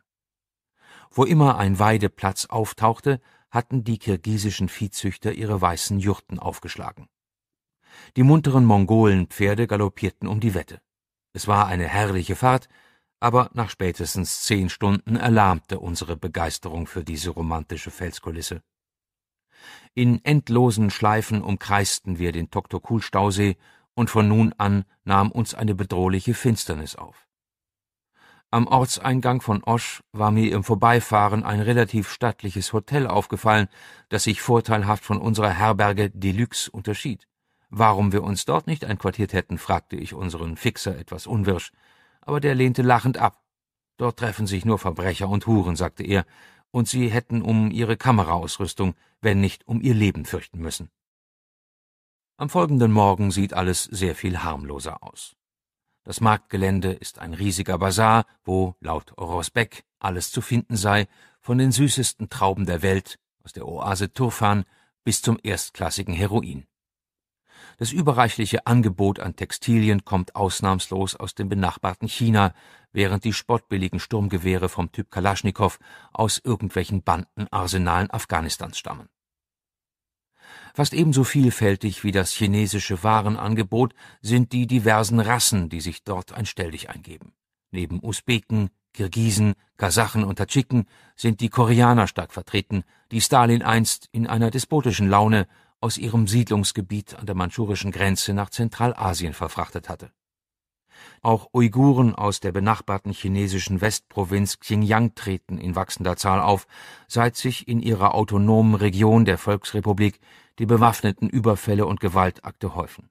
S2: Wo immer ein Weideplatz auftauchte, hatten die kirgisischen Viehzüchter ihre weißen Jurten aufgeschlagen. Die munteren Mongolenpferde galoppierten um die Wette. Es war eine herrliche Fahrt, aber nach spätestens zehn Stunden erlahmte unsere Begeisterung für diese romantische Felskulisse. In endlosen Schleifen umkreisten wir den Toktokul-Stausee und von nun an nahm uns eine bedrohliche Finsternis auf. Am Ortseingang von Osch war mir im Vorbeifahren ein relativ stattliches Hotel aufgefallen, das sich vorteilhaft von unserer Herberge Deluxe unterschied. Warum wir uns dort nicht einquartiert hätten, fragte ich unseren Fixer etwas unwirsch, aber der lehnte lachend ab. Dort treffen sich nur Verbrecher und Huren, sagte er, und sie hätten um ihre Kameraausrüstung, wenn nicht um ihr Leben fürchten müssen. Am folgenden Morgen sieht alles sehr viel harmloser aus. Das Marktgelände ist ein riesiger Bazar, wo, laut Orosbeck, alles zu finden sei, von den süßesten Trauben der Welt, aus der Oase Turfan bis zum erstklassigen Heroin. Das überreichliche Angebot an Textilien kommt ausnahmslos aus dem benachbarten China, während die spottbilligen Sturmgewehre vom Typ Kalaschnikow aus irgendwelchen Bandenarsenalen Afghanistans stammen. Fast ebenso vielfältig wie das chinesische Warenangebot sind die diversen Rassen, die sich dort ein Stelldichein geben. Neben Usbeken, Kirgisen, Kasachen und Tadschiken sind die Koreaner stark vertreten, die Stalin einst in einer despotischen Laune aus ihrem Siedlungsgebiet an der manchurischen Grenze nach Zentralasien verfrachtet hatte. Auch Uiguren aus der benachbarten chinesischen Westprovinz Xinjiang treten in wachsender Zahl auf, seit sich in ihrer autonomen Region der Volksrepublik die bewaffneten Überfälle und Gewaltakte häufen.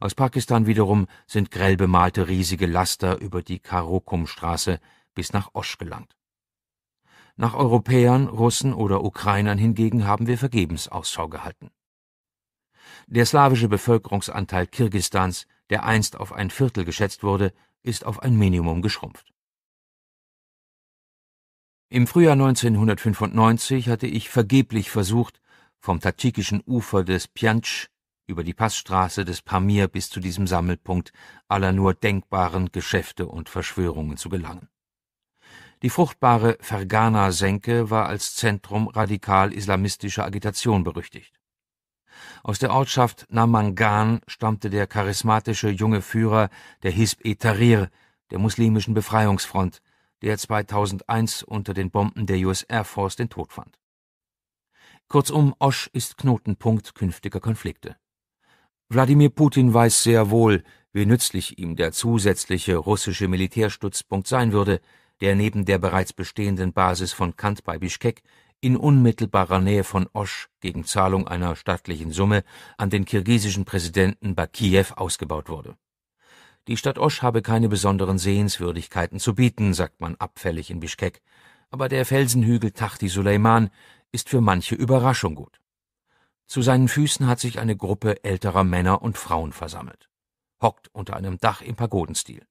S2: Aus Pakistan wiederum sind grell bemalte riesige Laster über die Karokumstraße bis nach Osch gelangt. Nach Europäern, Russen oder Ukrainern hingegen haben wir vergebens Ausschau gehalten. Der slawische Bevölkerungsanteil Kirgistans, der einst auf ein Viertel geschätzt wurde, ist auf ein Minimum geschrumpft. Im Frühjahr 1995 hatte ich vergeblich versucht, vom tatschikischen Ufer des Pjantsch über die Passstraße des Pamir bis zu diesem Sammelpunkt aller nur denkbaren Geschäfte und Verschwörungen zu gelangen. Die fruchtbare Fergana-Senke war als Zentrum radikal-islamistischer Agitation berüchtigt. Aus der Ortschaft Namangan stammte der charismatische junge Führer der Hisb-e-Tahrir, der muslimischen Befreiungsfront, der 2001 unter den Bomben der US Air Force den Tod fand. Kurzum, Osch ist Knotenpunkt künftiger Konflikte. Wladimir Putin weiß sehr wohl, wie nützlich ihm der zusätzliche russische Militärstützpunkt sein würde, der neben der bereits bestehenden Basis von Kant bei Bischkek in unmittelbarer Nähe von Osch gegen Zahlung einer stattlichen Summe an den kirgisischen Präsidenten Bakijew ausgebaut wurde. Die Stadt Osch habe keine besonderen Sehenswürdigkeiten zu bieten, sagt man abfällig in Bischkek, aber der Felsenhügel Tachti Suleiman ist für manche Überraschung gut. Zu seinen Füßen hat sich eine Gruppe älterer Männer und Frauen versammelt, hockt unter einem Dach im Pagodenstil.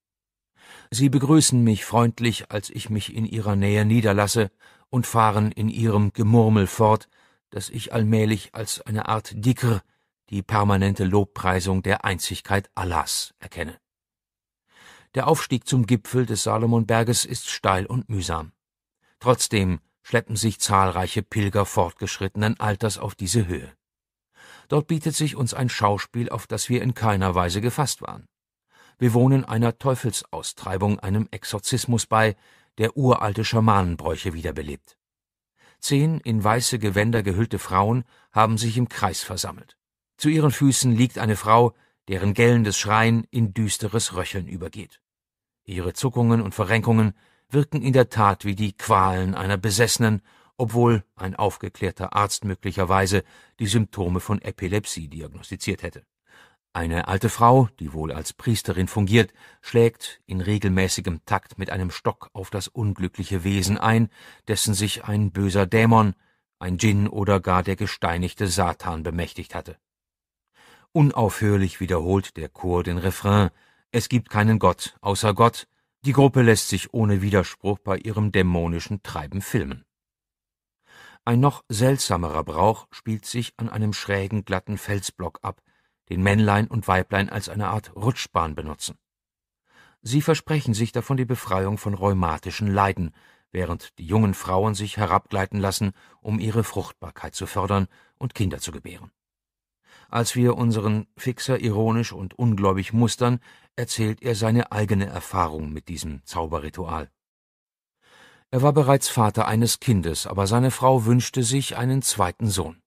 S2: Sie begrüßen mich freundlich, als ich mich in ihrer Nähe niederlasse und fahren in ihrem Gemurmel fort, das ich allmählich als eine Art Dikr, die permanente Lobpreisung der Einzigkeit Allahs, erkenne. Der Aufstieg zum Gipfel des Salomonberges ist steil und mühsam. Trotzdem schleppen sich zahlreiche Pilger fortgeschrittenen Alters auf diese Höhe. Dort bietet sich uns ein Schauspiel, auf das wir in keiner Weise gefasst waren. Wir wohnen einer Teufelsaustreibung, einem Exorzismus bei, der uralte Schamanenbräuche wiederbelebt. Zehn in weiße Gewänder gehüllte Frauen haben sich im Kreis versammelt. Zu ihren Füßen liegt eine Frau, deren gellendes Schreien in düsteres Röcheln übergeht. Ihre Zuckungen und Verrenkungen wirken in der Tat wie die Qualen einer Besessenen, obwohl ein aufgeklärter Arzt möglicherweise die Symptome von Epilepsie diagnostiziert hätte. Eine alte Frau, die wohl als Priesterin fungiert, schlägt in regelmäßigem Takt mit einem Stock auf das unglückliche Wesen ein, dessen sich ein böser Dämon, ein Djinn oder gar der gesteinigte Satan bemächtigt hatte. Unaufhörlich wiederholt der Chor den Refrain Es gibt keinen Gott außer Gott, die Gruppe lässt sich ohne Widerspruch bei ihrem dämonischen Treiben filmen. Ein noch seltsamerer Brauch spielt sich an einem schrägen glatten Felsblock ab, den Männlein und Weiblein als eine Art Rutschbahn benutzen. Sie versprechen sich davon die Befreiung von rheumatischen Leiden, während die jungen Frauen sich herabgleiten lassen, um ihre Fruchtbarkeit zu fördern und Kinder zu gebären. Als wir unseren Fixer ironisch und ungläubig mustern, erzählt er seine eigene Erfahrung mit diesem Zauberritual. Er war bereits Vater eines Kindes, aber seine Frau wünschte sich einen zweiten Sohn.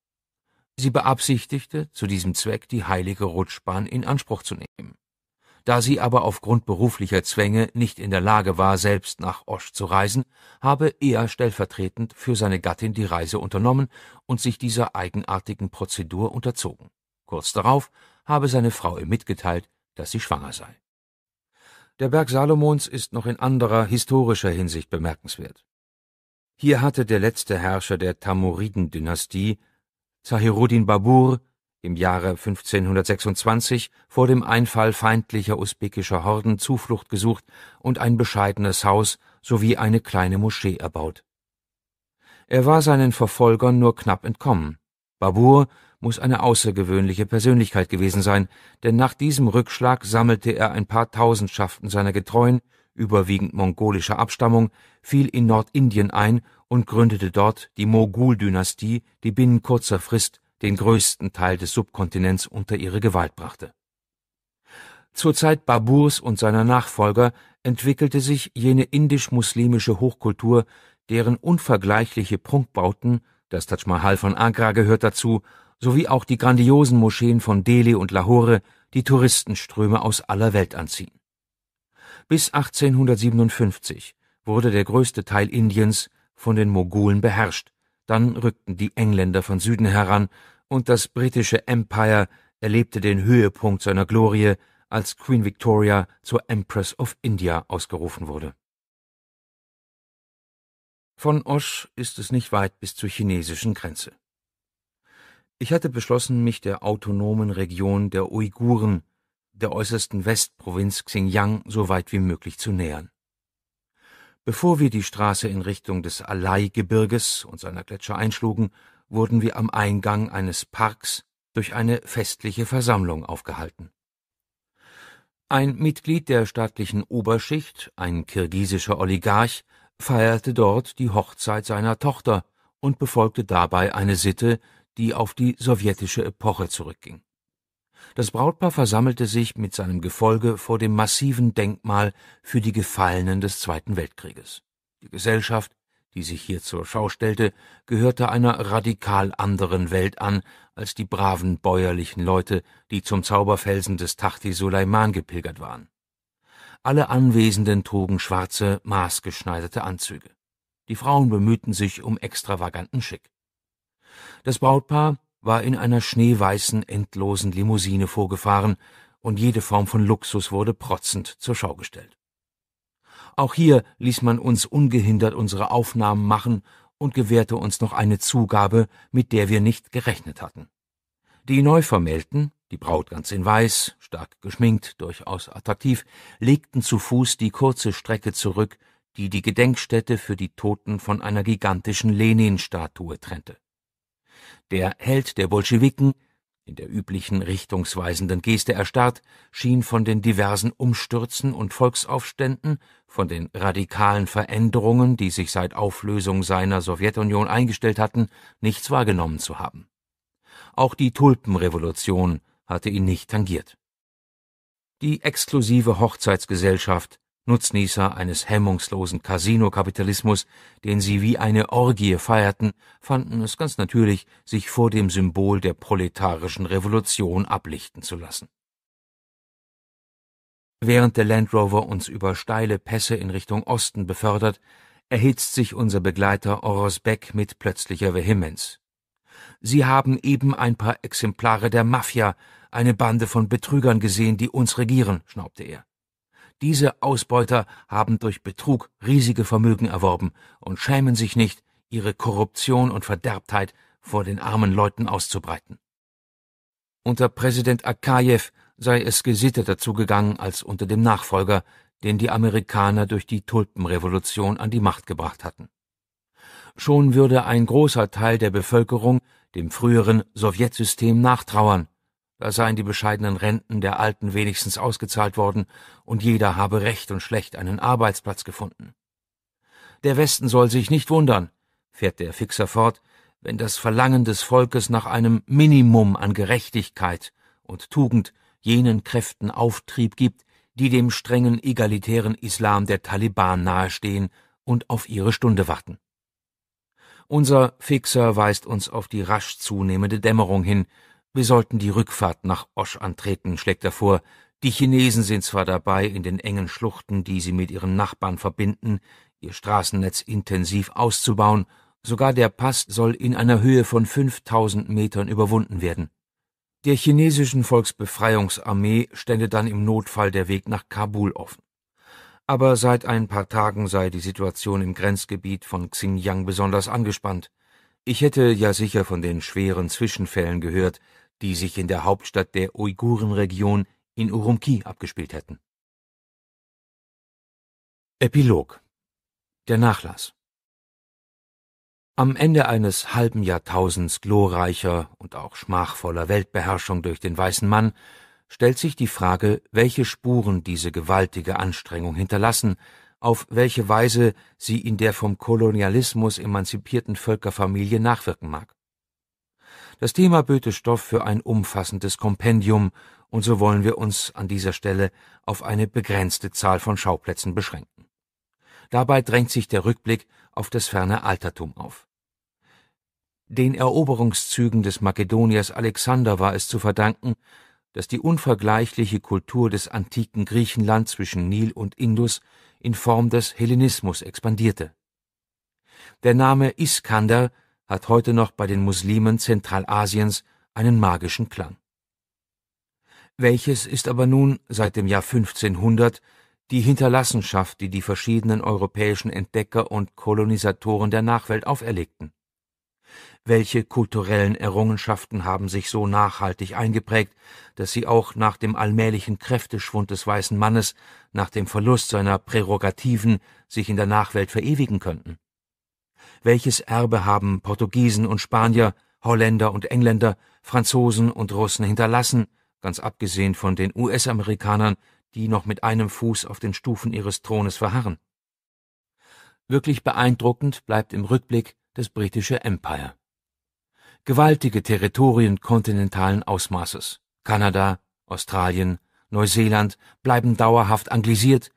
S2: Sie beabsichtigte, zu diesem Zweck die Heilige Rutschbahn in Anspruch zu nehmen. Da sie aber aufgrund beruflicher Zwänge nicht in der Lage war, selbst nach Osch zu reisen, habe er stellvertretend für seine Gattin die Reise unternommen und sich dieser eigenartigen Prozedur unterzogen. Kurz darauf habe seine Frau ihm mitgeteilt, dass sie schwanger sei. Der Berg Salomons ist noch in anderer historischer Hinsicht bemerkenswert. Hier hatte der letzte Herrscher der Tamouriden-Dynastie Zahiruddin Babur im Jahre 1526 vor dem Einfall feindlicher usbekischer Horden Zuflucht gesucht und ein bescheidenes Haus sowie eine kleine Moschee erbaut. Er war seinen Verfolgern nur knapp entkommen. Babur muss eine außergewöhnliche Persönlichkeit gewesen sein, denn nach diesem Rückschlag sammelte er ein paar Tausendschaften seiner Getreuen, überwiegend mongolischer Abstammung, fiel in Nordindien ein und gründete dort die Mogul-Dynastie, die binnen kurzer Frist den größten Teil des Subkontinents unter ihre Gewalt brachte. Zur Zeit Baburs und seiner Nachfolger entwickelte sich jene indisch-muslimische Hochkultur, deren unvergleichliche Prunkbauten, das Taj Mahal von Agra gehört dazu, sowie auch die grandiosen Moscheen von Delhi und Lahore die Touristenströme aus aller Welt anziehen. Bis 1857 wurde der größte Teil Indiens von den Mogulen beherrscht. Dann rückten die Engländer von Süden heran und das britische Empire erlebte den Höhepunkt seiner Glorie, als Queen Victoria
S1: zur Empress of India ausgerufen wurde. Von Osch ist es nicht weit bis zur chinesischen Grenze. Ich hatte
S2: beschlossen, mich der autonomen Region der Uiguren, der äußersten Westprovinz Xinjiang, so weit wie möglich zu nähern. Bevor wir die Straße in Richtung des Alai-Gebirges und seiner Gletscher einschlugen, wurden wir am Eingang eines Parks durch eine festliche Versammlung aufgehalten. Ein Mitglied der staatlichen Oberschicht, ein kirgisischer Oligarch, feierte dort die Hochzeit seiner Tochter und befolgte dabei eine Sitte, die auf die sowjetische Epoche zurückging das Brautpaar versammelte sich mit seinem Gefolge vor dem massiven Denkmal für die Gefallenen des Zweiten Weltkrieges. Die Gesellschaft, die sich hier zur Schau stellte, gehörte einer radikal anderen Welt an als die braven bäuerlichen Leute, die zum Zauberfelsen des Tachti Suleiman gepilgert waren. Alle Anwesenden trugen schwarze, maßgeschneiderte Anzüge. Die Frauen bemühten sich um extravaganten Schick. Das Brautpaar, war in einer schneeweißen, endlosen Limousine vorgefahren, und jede Form von Luxus wurde protzend zur Schau gestellt. Auch hier ließ man uns ungehindert unsere Aufnahmen machen und gewährte uns noch eine Zugabe, mit der wir nicht gerechnet hatten. Die Neuvermählten, die Braut ganz in weiß, stark geschminkt, durchaus attraktiv, legten zu Fuß die kurze Strecke zurück, die die Gedenkstätte für die Toten von einer gigantischen Lenin-Statue trennte. Der Held der Bolschewiken, in der üblichen richtungsweisenden Geste erstarrt, schien von den diversen Umstürzen und Volksaufständen, von den radikalen Veränderungen, die sich seit Auflösung seiner Sowjetunion eingestellt hatten, nichts wahrgenommen zu haben. Auch die Tulpenrevolution hatte ihn nicht tangiert. Die exklusive Hochzeitsgesellschaft Nutznießer eines hemmungslosen Casino-Kapitalismus, den sie wie eine Orgie feierten, fanden es ganz natürlich, sich vor dem Symbol der proletarischen Revolution ablichten zu lassen. Während der Land Rover uns über steile Pässe in Richtung Osten befördert, erhitzt sich unser Begleiter Oros Beck mit plötzlicher Vehemenz. Sie haben eben ein paar Exemplare der Mafia, eine Bande von Betrügern gesehen, die uns regieren, schnaubte er. Diese Ausbeuter haben durch Betrug riesige Vermögen erworben und schämen sich nicht, ihre Korruption und Verderbtheit vor den armen Leuten auszubreiten. Unter Präsident Akajew sei es gesitteter zugegangen als unter dem Nachfolger, den die Amerikaner durch die Tulpenrevolution an die Macht gebracht hatten. Schon würde ein großer Teil der Bevölkerung dem früheren Sowjetsystem nachtrauern, da seien die bescheidenen Renten der Alten wenigstens ausgezahlt worden und jeder habe recht und schlecht einen Arbeitsplatz gefunden. Der Westen soll sich nicht wundern, fährt der Fixer fort, wenn das Verlangen des Volkes nach einem Minimum an Gerechtigkeit und Tugend jenen Kräften Auftrieb gibt, die dem strengen egalitären Islam der Taliban nahestehen und auf ihre Stunde warten. Unser Fixer weist uns auf die rasch zunehmende Dämmerung hin wir sollten die Rückfahrt nach Osch antreten, schlägt er vor. Die Chinesen sind zwar dabei, in den engen Schluchten, die sie mit ihren Nachbarn verbinden, ihr Straßennetz intensiv auszubauen, sogar der Pass soll in einer Höhe von 5000 Metern überwunden werden. Der chinesischen Volksbefreiungsarmee stände dann im Notfall der Weg nach Kabul offen. Aber seit ein paar Tagen sei die Situation im Grenzgebiet von Xinjiang besonders angespannt. Ich hätte ja sicher von den schweren Zwischenfällen gehört,
S1: die sich in der Hauptstadt der Uigurenregion in Urumqi abgespielt hätten. Epilog Der Nachlass Am Ende eines halben Jahrtausends glorreicher und auch schmachvoller
S2: Weltbeherrschung durch den weißen Mann stellt sich die Frage, welche Spuren diese gewaltige Anstrengung hinterlassen, auf welche Weise sie in der vom Kolonialismus emanzipierten Völkerfamilie nachwirken mag. Das Thema böte Stoff für ein umfassendes Kompendium, und so wollen wir uns an dieser Stelle auf eine begrenzte Zahl von Schauplätzen beschränken. Dabei drängt sich der Rückblick auf das ferne Altertum auf. Den Eroberungszügen des Makedoniers Alexander war es zu verdanken, dass die unvergleichliche Kultur des antiken Griechenland zwischen Nil und Indus in Form des Hellenismus expandierte. Der Name Iskander hat heute noch bei den Muslimen Zentralasiens einen magischen Klang. Welches ist aber nun seit dem Jahr 1500 die Hinterlassenschaft, die die verschiedenen europäischen Entdecker und Kolonisatoren der Nachwelt auferlegten? Welche kulturellen Errungenschaften haben sich so nachhaltig eingeprägt, dass sie auch nach dem allmählichen Kräfteschwund des weißen Mannes, nach dem Verlust seiner Prärogativen, sich in der Nachwelt verewigen könnten? welches Erbe haben Portugiesen und Spanier, Holländer und Engländer, Franzosen und Russen hinterlassen, ganz abgesehen von den US-Amerikanern, die noch mit einem Fuß auf den Stufen ihres Thrones verharren. Wirklich beeindruckend bleibt im Rückblick das britische Empire. Gewaltige Territorien kontinentalen Ausmaßes, Kanada, Australien, Neuseeland bleiben dauerhaft anglisiert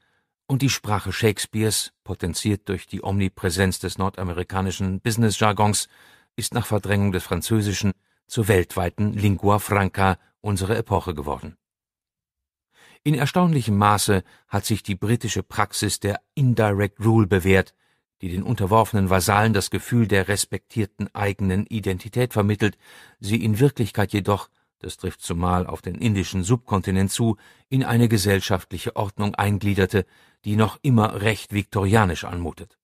S2: und die Sprache Shakespeares, potenziert durch die Omnipräsenz des nordamerikanischen Business-Jargons, ist nach Verdrängung des Französischen zur weltweiten Lingua Franca unserer Epoche geworden. In erstaunlichem Maße hat sich die britische Praxis der Indirect Rule bewährt, die den unterworfenen Vasallen das Gefühl der respektierten eigenen Identität vermittelt, sie in Wirklichkeit jedoch, das trifft zumal auf den indischen Subkontinent zu, in eine gesellschaftliche Ordnung eingliederte, die noch immer recht viktorianisch anmutet.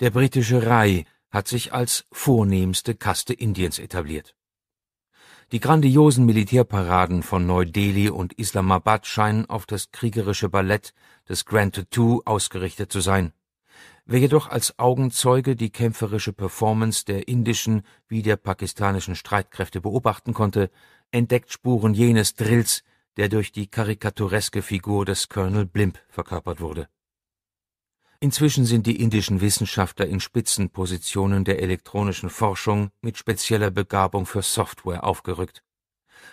S2: Der britische Rai hat sich als vornehmste Kaste Indiens etabliert. Die grandiosen Militärparaden von Neu-Delhi und Islamabad scheinen auf das kriegerische Ballett des Grand Tattoo ausgerichtet zu sein. Wer jedoch als Augenzeuge die kämpferische Performance der indischen wie der pakistanischen Streitkräfte beobachten konnte, entdeckt Spuren jenes Drills, der durch die karikatureske Figur des Colonel Blimp verkörpert wurde. Inzwischen sind die indischen Wissenschaftler in Spitzenpositionen der elektronischen Forschung mit spezieller Begabung für Software aufgerückt.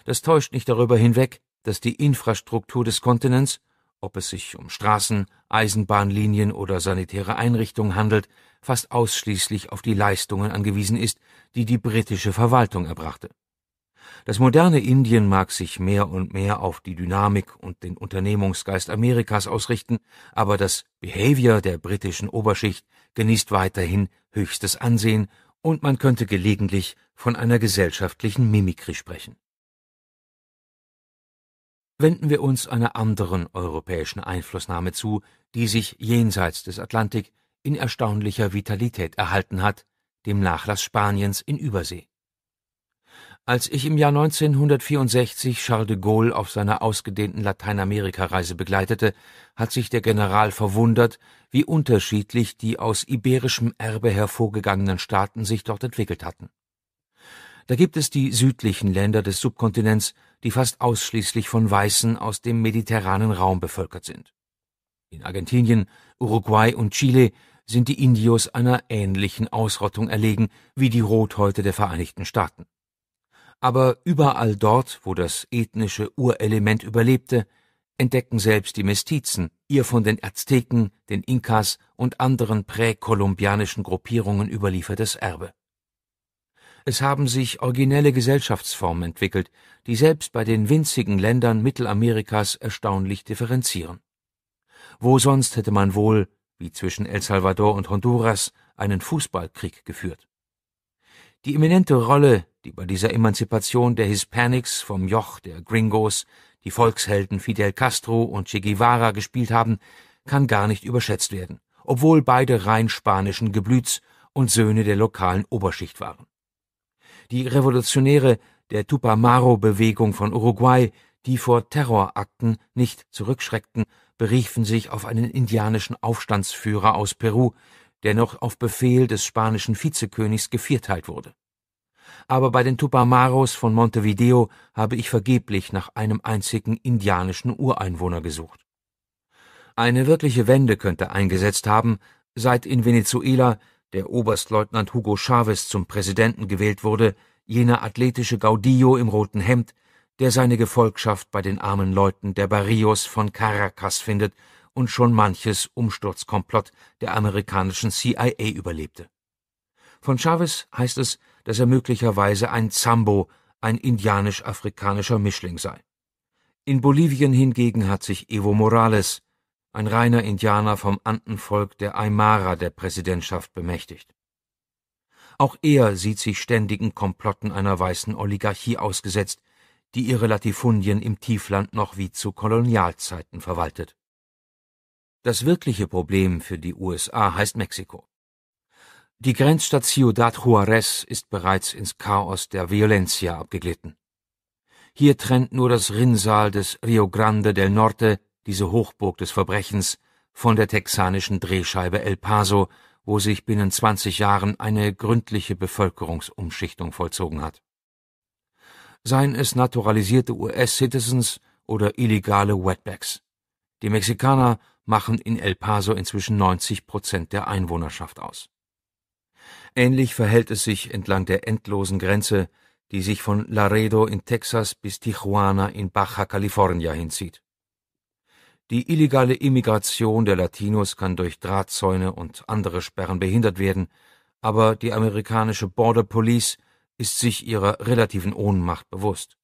S2: Das täuscht nicht darüber hinweg, dass die Infrastruktur des Kontinents, ob es sich um Straßen, Eisenbahnlinien oder sanitäre Einrichtungen handelt, fast ausschließlich auf die Leistungen angewiesen ist, die die britische Verwaltung erbrachte. Das moderne Indien mag sich mehr und mehr auf die Dynamik und den Unternehmungsgeist Amerikas ausrichten, aber das Behavior der britischen Oberschicht genießt weiterhin höchstes Ansehen und man könnte gelegentlich von einer gesellschaftlichen Mimikrie sprechen. Wenden wir uns einer anderen europäischen Einflussnahme zu, die sich jenseits des Atlantik in erstaunlicher Vitalität erhalten hat, dem Nachlass Spaniens in Übersee. Als ich im Jahr 1964 Charles de Gaulle auf seiner ausgedehnten Lateinamerika-Reise begleitete, hat sich der General verwundert, wie unterschiedlich die aus iberischem Erbe hervorgegangenen Staaten sich dort entwickelt hatten. Da gibt es die südlichen Länder des Subkontinents, die fast ausschließlich von Weißen aus dem mediterranen Raum bevölkert sind. In Argentinien, Uruguay und Chile sind die Indios einer ähnlichen Ausrottung erlegen wie die Rothäute der Vereinigten Staaten. Aber überall dort, wo das ethnische Urelement überlebte, entdecken selbst die Mestizen, ihr von den Azteken, den Inkas und anderen präkolumbianischen Gruppierungen überliefertes Erbe. Es haben sich originelle Gesellschaftsformen entwickelt, die selbst bei den winzigen Ländern Mittelamerikas erstaunlich differenzieren. Wo sonst hätte man wohl, wie zwischen El Salvador und Honduras, einen Fußballkrieg geführt? Die eminente Rolle, die bei dieser Emanzipation der Hispanics vom Joch der Gringos die Volkshelden Fidel Castro und Che Guevara gespielt haben, kann gar nicht überschätzt werden, obwohl beide rein spanischen Geblüts und Söhne der lokalen Oberschicht waren. Die Revolutionäre der Tupamaro-Bewegung von Uruguay, die vor Terrorakten nicht zurückschreckten, beriefen sich auf einen indianischen Aufstandsführer aus Peru, der noch auf Befehl des spanischen Vizekönigs Gevierteilt wurde. Aber bei den Tupamaros von Montevideo habe ich vergeblich nach einem einzigen indianischen Ureinwohner gesucht. Eine wirkliche Wende könnte eingesetzt haben, seit in Venezuela der Oberstleutnant Hugo Chavez zum Präsidenten gewählt wurde, jener athletische Gaudillo im roten Hemd, der seine Gefolgschaft bei den armen Leuten der Barrios von Caracas findet und schon manches Umsturzkomplott der amerikanischen CIA überlebte. Von Chavez heißt es, dass er möglicherweise ein Zambo, ein indianisch-afrikanischer Mischling sei. In Bolivien hingegen hat sich Evo Morales, ein reiner Indianer vom Andenvolk der Aymara, der Präsidentschaft bemächtigt. Auch er sieht sich ständigen Komplotten einer weißen Oligarchie ausgesetzt, die ihre Latifundien im Tiefland noch wie zu Kolonialzeiten verwaltet. Das wirkliche Problem für die USA heißt Mexiko. Die Grenzstadt Ciudad Juarez ist bereits ins Chaos der Violencia abgeglitten. Hier trennt nur das Rinnsal des Rio Grande del Norte, diese Hochburg des Verbrechens, von der texanischen Drehscheibe El Paso, wo sich binnen 20 Jahren eine gründliche Bevölkerungsumschichtung vollzogen hat. Seien es naturalisierte US-Citizens oder illegale Wetbacks. Die Mexikaner machen in El Paso inzwischen 90 Prozent der Einwohnerschaft aus. Ähnlich verhält es sich entlang der endlosen Grenze, die sich von Laredo in Texas bis Tijuana in Baja California hinzieht. Die illegale Immigration der Latinos kann durch Drahtzäune und andere Sperren behindert werden, aber die amerikanische Border Police ist sich ihrer relativen Ohnmacht bewusst.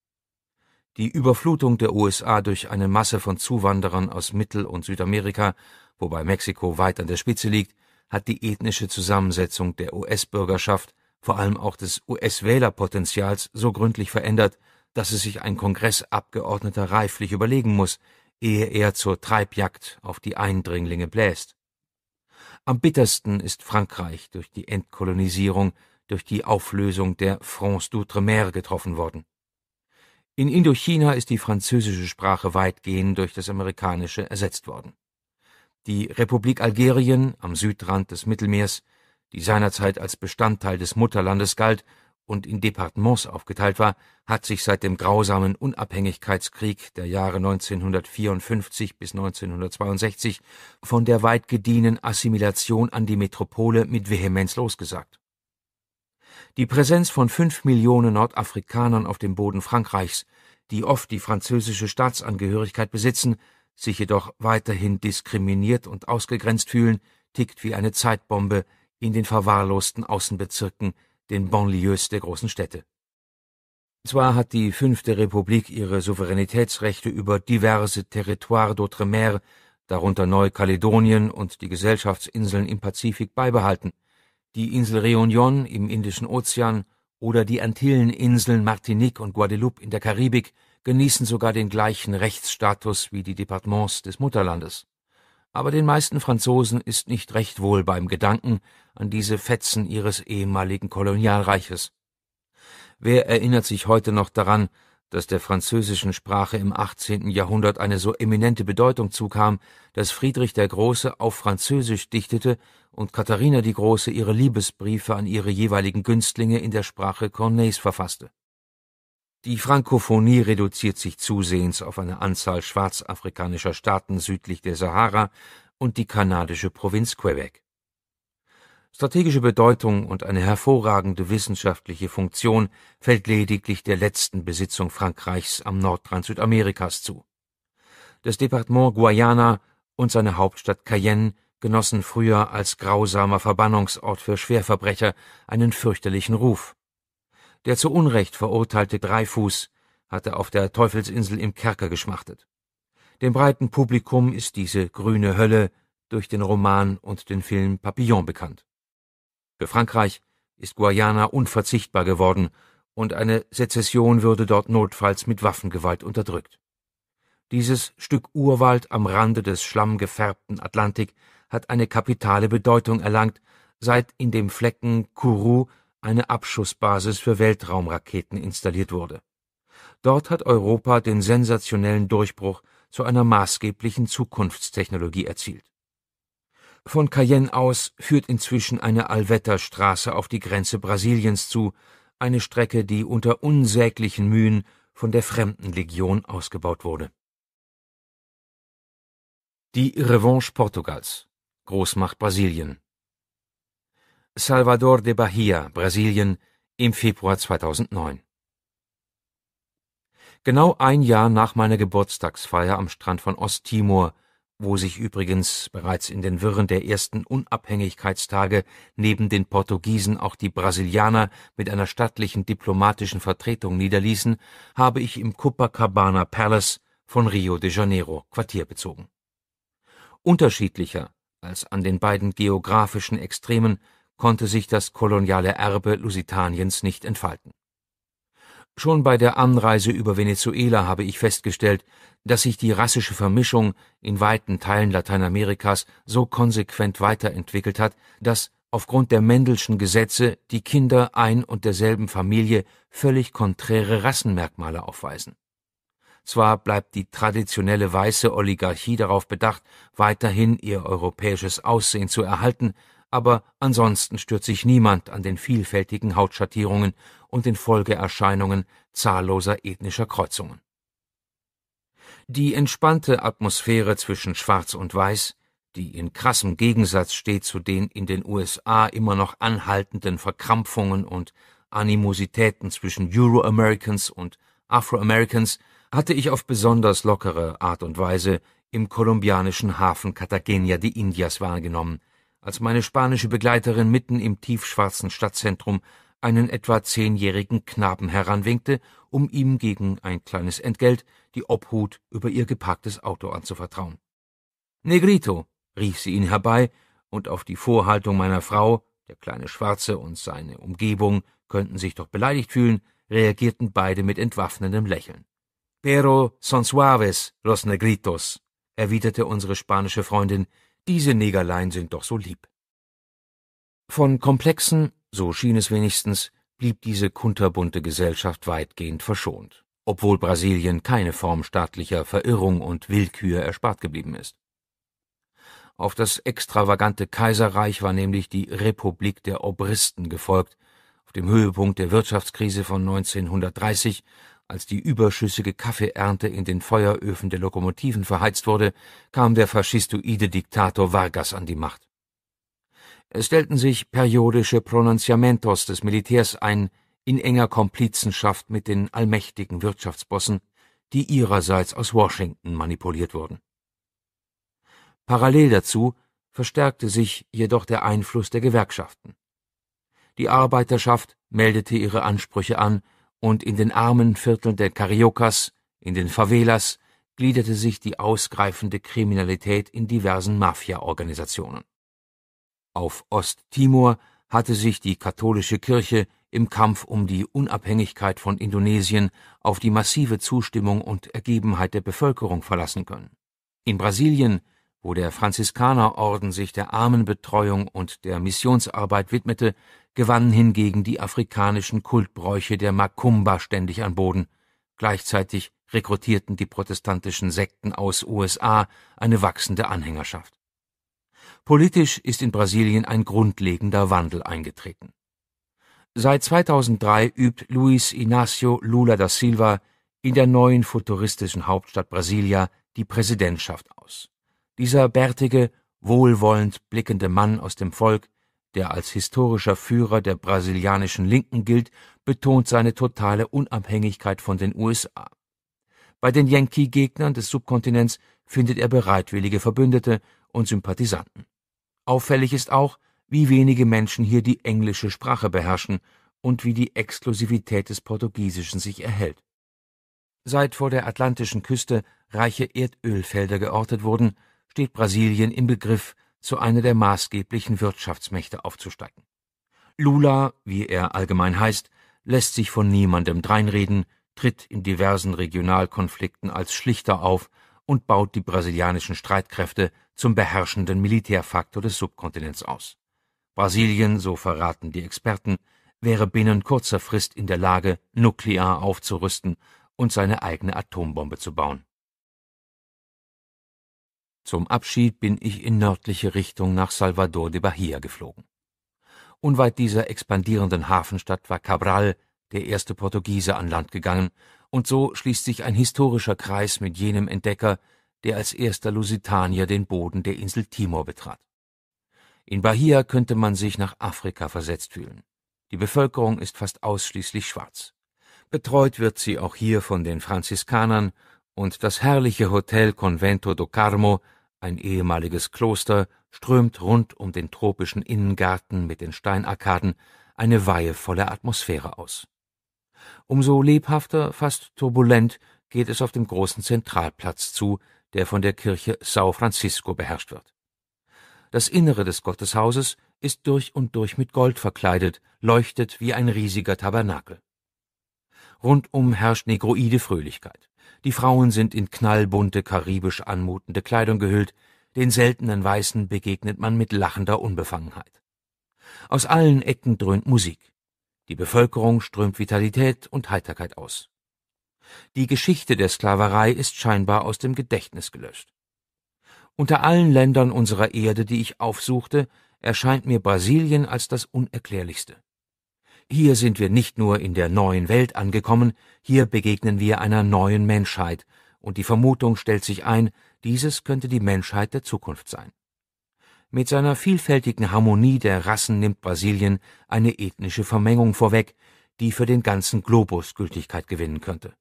S2: Die Überflutung der USA durch eine Masse von Zuwanderern aus Mittel- und Südamerika, wobei Mexiko weit an der Spitze liegt, hat die ethnische Zusammensetzung der US-Bürgerschaft, vor allem auch des US-Wählerpotenzials, so gründlich verändert, dass es sich ein Kongressabgeordneter reiflich überlegen muss, ehe er zur Treibjagd auf die Eindringlinge bläst. Am bittersten ist Frankreich durch die Entkolonisierung, durch die Auflösung der France d'Outre-mer getroffen worden. In Indochina ist die französische Sprache weitgehend durch das amerikanische ersetzt worden. Die Republik Algerien am Südrand des Mittelmeers, die seinerzeit als Bestandteil des Mutterlandes galt und in Departements aufgeteilt war, hat sich seit dem grausamen Unabhängigkeitskrieg der Jahre 1954 bis 1962 von der weit gediehenen Assimilation an die Metropole mit Vehemenz losgesagt die Präsenz von fünf Millionen Nordafrikanern auf dem Boden Frankreichs, die oft die französische Staatsangehörigkeit besitzen, sich jedoch weiterhin diskriminiert und ausgegrenzt fühlen, tickt wie eine Zeitbombe in den verwahrlosten Außenbezirken, den Banlieues der großen Städte. Zwar hat die Fünfte Republik ihre Souveränitätsrechte über diverse Territoires d'Outre-mer, darunter Neukaledonien und die Gesellschaftsinseln im Pazifik, beibehalten – die Insel Réunion im Indischen Ozean oder die Antilleninseln Martinique und Guadeloupe in der Karibik genießen sogar den gleichen Rechtsstatus wie die Departements des Mutterlandes. Aber den meisten Franzosen ist nicht recht wohl beim Gedanken an diese Fetzen ihres ehemaligen Kolonialreiches. Wer erinnert sich heute noch daran, das der französischen Sprache im 18. Jahrhundert eine so eminente Bedeutung zukam, dass Friedrich der Große auf Französisch dichtete und Katharina die Große ihre Liebesbriefe an ihre jeweiligen Günstlinge in der Sprache Corneilles verfasste. Die Frankophonie reduziert sich zusehends auf eine Anzahl schwarzafrikanischer Staaten südlich der Sahara und die kanadische Provinz Quebec Strategische Bedeutung und eine hervorragende wissenschaftliche Funktion fällt lediglich der letzten Besitzung Frankreichs am Nordrand Südamerikas zu. Das Departement Guayana und seine Hauptstadt Cayenne genossen früher als grausamer Verbannungsort für Schwerverbrecher einen fürchterlichen Ruf. Der zu Unrecht verurteilte Dreifuß hatte auf der Teufelsinsel im Kerker geschmachtet. Dem breiten Publikum ist diese grüne Hölle durch den Roman und den Film Papillon bekannt. Für Frankreich ist Guayana unverzichtbar geworden und eine Sezession würde dort notfalls mit Waffengewalt unterdrückt. Dieses Stück Urwald am Rande des schlammgefärbten Atlantik hat eine kapitale Bedeutung erlangt, seit in dem Flecken Kourou eine Abschussbasis für Weltraumraketen installiert wurde. Dort hat Europa den sensationellen Durchbruch zu einer maßgeblichen Zukunftstechnologie erzielt von Cayenne aus führt inzwischen eine Allwetterstraße auf die Grenze Brasiliens zu, eine Strecke, die unter unsäglichen
S1: Mühen von der Fremdenlegion ausgebaut wurde. Die Revanche Portugals Großmacht Brasilien
S2: Salvador de Bahia, Brasilien, im Februar 2009 Genau ein Jahr nach meiner Geburtstagsfeier am Strand von Osttimor wo sich übrigens bereits in den Wirren der ersten Unabhängigkeitstage neben den Portugiesen auch die Brasilianer mit einer stattlichen diplomatischen Vertretung niederließen, habe ich im Copacabana Palace von Rio de Janeiro Quartier bezogen. Unterschiedlicher als an den beiden geografischen Extremen konnte sich das koloniale Erbe Lusitaniens nicht entfalten Schon bei der Anreise über Venezuela habe ich festgestellt, dass sich die rassische Vermischung in weiten Teilen Lateinamerikas so konsequent weiterentwickelt hat, dass aufgrund der Mendelschen Gesetze die Kinder ein und derselben Familie völlig konträre Rassenmerkmale aufweisen. Zwar bleibt die traditionelle weiße Oligarchie darauf bedacht, weiterhin ihr europäisches Aussehen zu erhalten, aber ansonsten stört sich niemand an den vielfältigen Hautschattierungen und den Folgeerscheinungen zahlloser ethnischer Kreuzungen. Die entspannte Atmosphäre zwischen Schwarz und Weiß, die in krassem Gegensatz steht zu den in den USA immer noch anhaltenden Verkrampfungen und Animositäten zwischen Euro-Americans und Afro-Americans, hatte ich auf besonders lockere Art und Weise im kolumbianischen Hafen Cartagena de Indias wahrgenommen – als meine spanische Begleiterin mitten im tiefschwarzen Stadtzentrum einen etwa zehnjährigen Knaben heranwinkte, um ihm gegen ein kleines Entgelt die Obhut über ihr geparktes Auto anzuvertrauen. Negrito, rief sie ihn herbei, und auf die Vorhaltung meiner Frau, der kleine Schwarze und seine Umgebung könnten sich doch beleidigt fühlen, reagierten beide mit entwaffnendem Lächeln. Pero son suaves los negritos, erwiderte unsere spanische Freundin, diese Negerlein sind doch so lieb. Von Komplexen, so schien es wenigstens, blieb diese kunterbunte Gesellschaft weitgehend verschont, obwohl Brasilien keine Form staatlicher Verirrung und Willkür erspart geblieben ist. Auf das extravagante Kaiserreich war nämlich die Republik der Obristen gefolgt, auf dem Höhepunkt der Wirtschaftskrise von 1930 als die überschüssige Kaffeeernte in den Feueröfen der Lokomotiven verheizt wurde, kam der faschistoide Diktator Vargas an die Macht. Es stellten sich periodische Pronunciamentos des Militärs ein, in enger Komplizenschaft mit den allmächtigen Wirtschaftsbossen, die ihrerseits aus Washington manipuliert wurden. Parallel dazu verstärkte sich jedoch der Einfluss der Gewerkschaften. Die Arbeiterschaft meldete ihre Ansprüche an und in den armen Vierteln der Cariocas, in den Favelas, gliederte sich die ausgreifende Kriminalität in diversen Mafia-Organisationen. Auf Osttimor hatte sich die katholische Kirche im Kampf um die Unabhängigkeit von Indonesien auf die massive Zustimmung und Ergebenheit der Bevölkerung verlassen können. In Brasilien, wo der Franziskanerorden sich der Armenbetreuung und der Missionsarbeit widmete, gewannen hingegen die afrikanischen Kultbräuche der Makumba ständig an Boden. Gleichzeitig rekrutierten die protestantischen Sekten aus USA eine wachsende Anhängerschaft. Politisch ist in Brasilien ein grundlegender Wandel eingetreten. Seit 2003 übt Luis Inácio Lula da Silva in der neuen futuristischen Hauptstadt Brasilia die Präsidentschaft aus. Dieser bärtige, wohlwollend blickende Mann aus dem Volk der als historischer Führer der brasilianischen Linken gilt, betont seine totale Unabhängigkeit von den USA. Bei den Yankee-Gegnern des Subkontinents findet er bereitwillige Verbündete und Sympathisanten. Auffällig ist auch, wie wenige Menschen hier die englische Sprache beherrschen und wie die Exklusivität des Portugiesischen sich erhält. Seit vor der atlantischen Küste reiche Erdölfelder geortet wurden, steht Brasilien im Begriff, zu einer der maßgeblichen Wirtschaftsmächte aufzusteigen. Lula, wie er allgemein heißt, lässt sich von niemandem dreinreden, tritt in diversen Regionalkonflikten als Schlichter auf und baut die brasilianischen Streitkräfte zum beherrschenden Militärfaktor des Subkontinents aus. Brasilien, so verraten die Experten, wäre binnen kurzer Frist in der Lage, nuklear aufzurüsten und seine eigene Atombombe zu bauen. Zum Abschied bin ich in nördliche Richtung nach Salvador de Bahia geflogen. Unweit dieser expandierenden Hafenstadt war Cabral, der erste Portugiese, an Land gegangen, und so schließt sich ein historischer Kreis mit jenem Entdecker, der als erster Lusitanier den Boden der Insel Timor betrat. In Bahia könnte man sich nach Afrika versetzt fühlen. Die Bevölkerung ist fast ausschließlich schwarz. Betreut wird sie auch hier von den Franziskanern, und das herrliche Hotel Convento do Carmo ein ehemaliges Kloster, strömt rund um den tropischen Innengarten mit den Steinarkaden eine weihevolle Atmosphäre aus. Umso lebhafter, fast turbulent geht es auf dem großen Zentralplatz zu, der von der Kirche São Francisco beherrscht wird. Das Innere des Gotteshauses ist durch und durch mit Gold verkleidet, leuchtet wie ein riesiger Tabernakel. Rundum herrscht negroide Fröhlichkeit. Die Frauen sind in knallbunte, karibisch anmutende Kleidung gehüllt, den seltenen Weißen begegnet man mit lachender Unbefangenheit. Aus allen Ecken dröhnt Musik. Die Bevölkerung strömt Vitalität und Heiterkeit aus. Die Geschichte der Sklaverei ist scheinbar aus dem Gedächtnis gelöscht. Unter allen Ländern unserer Erde, die ich aufsuchte, erscheint mir Brasilien als das unerklärlichste. Hier sind wir nicht nur in der neuen Welt angekommen, hier begegnen wir einer neuen Menschheit, und die Vermutung stellt sich ein, dieses könnte die Menschheit der Zukunft sein. Mit seiner vielfältigen Harmonie der Rassen nimmt Brasilien eine ethnische Vermengung vorweg, die für den ganzen Globus Gültigkeit gewinnen könnte.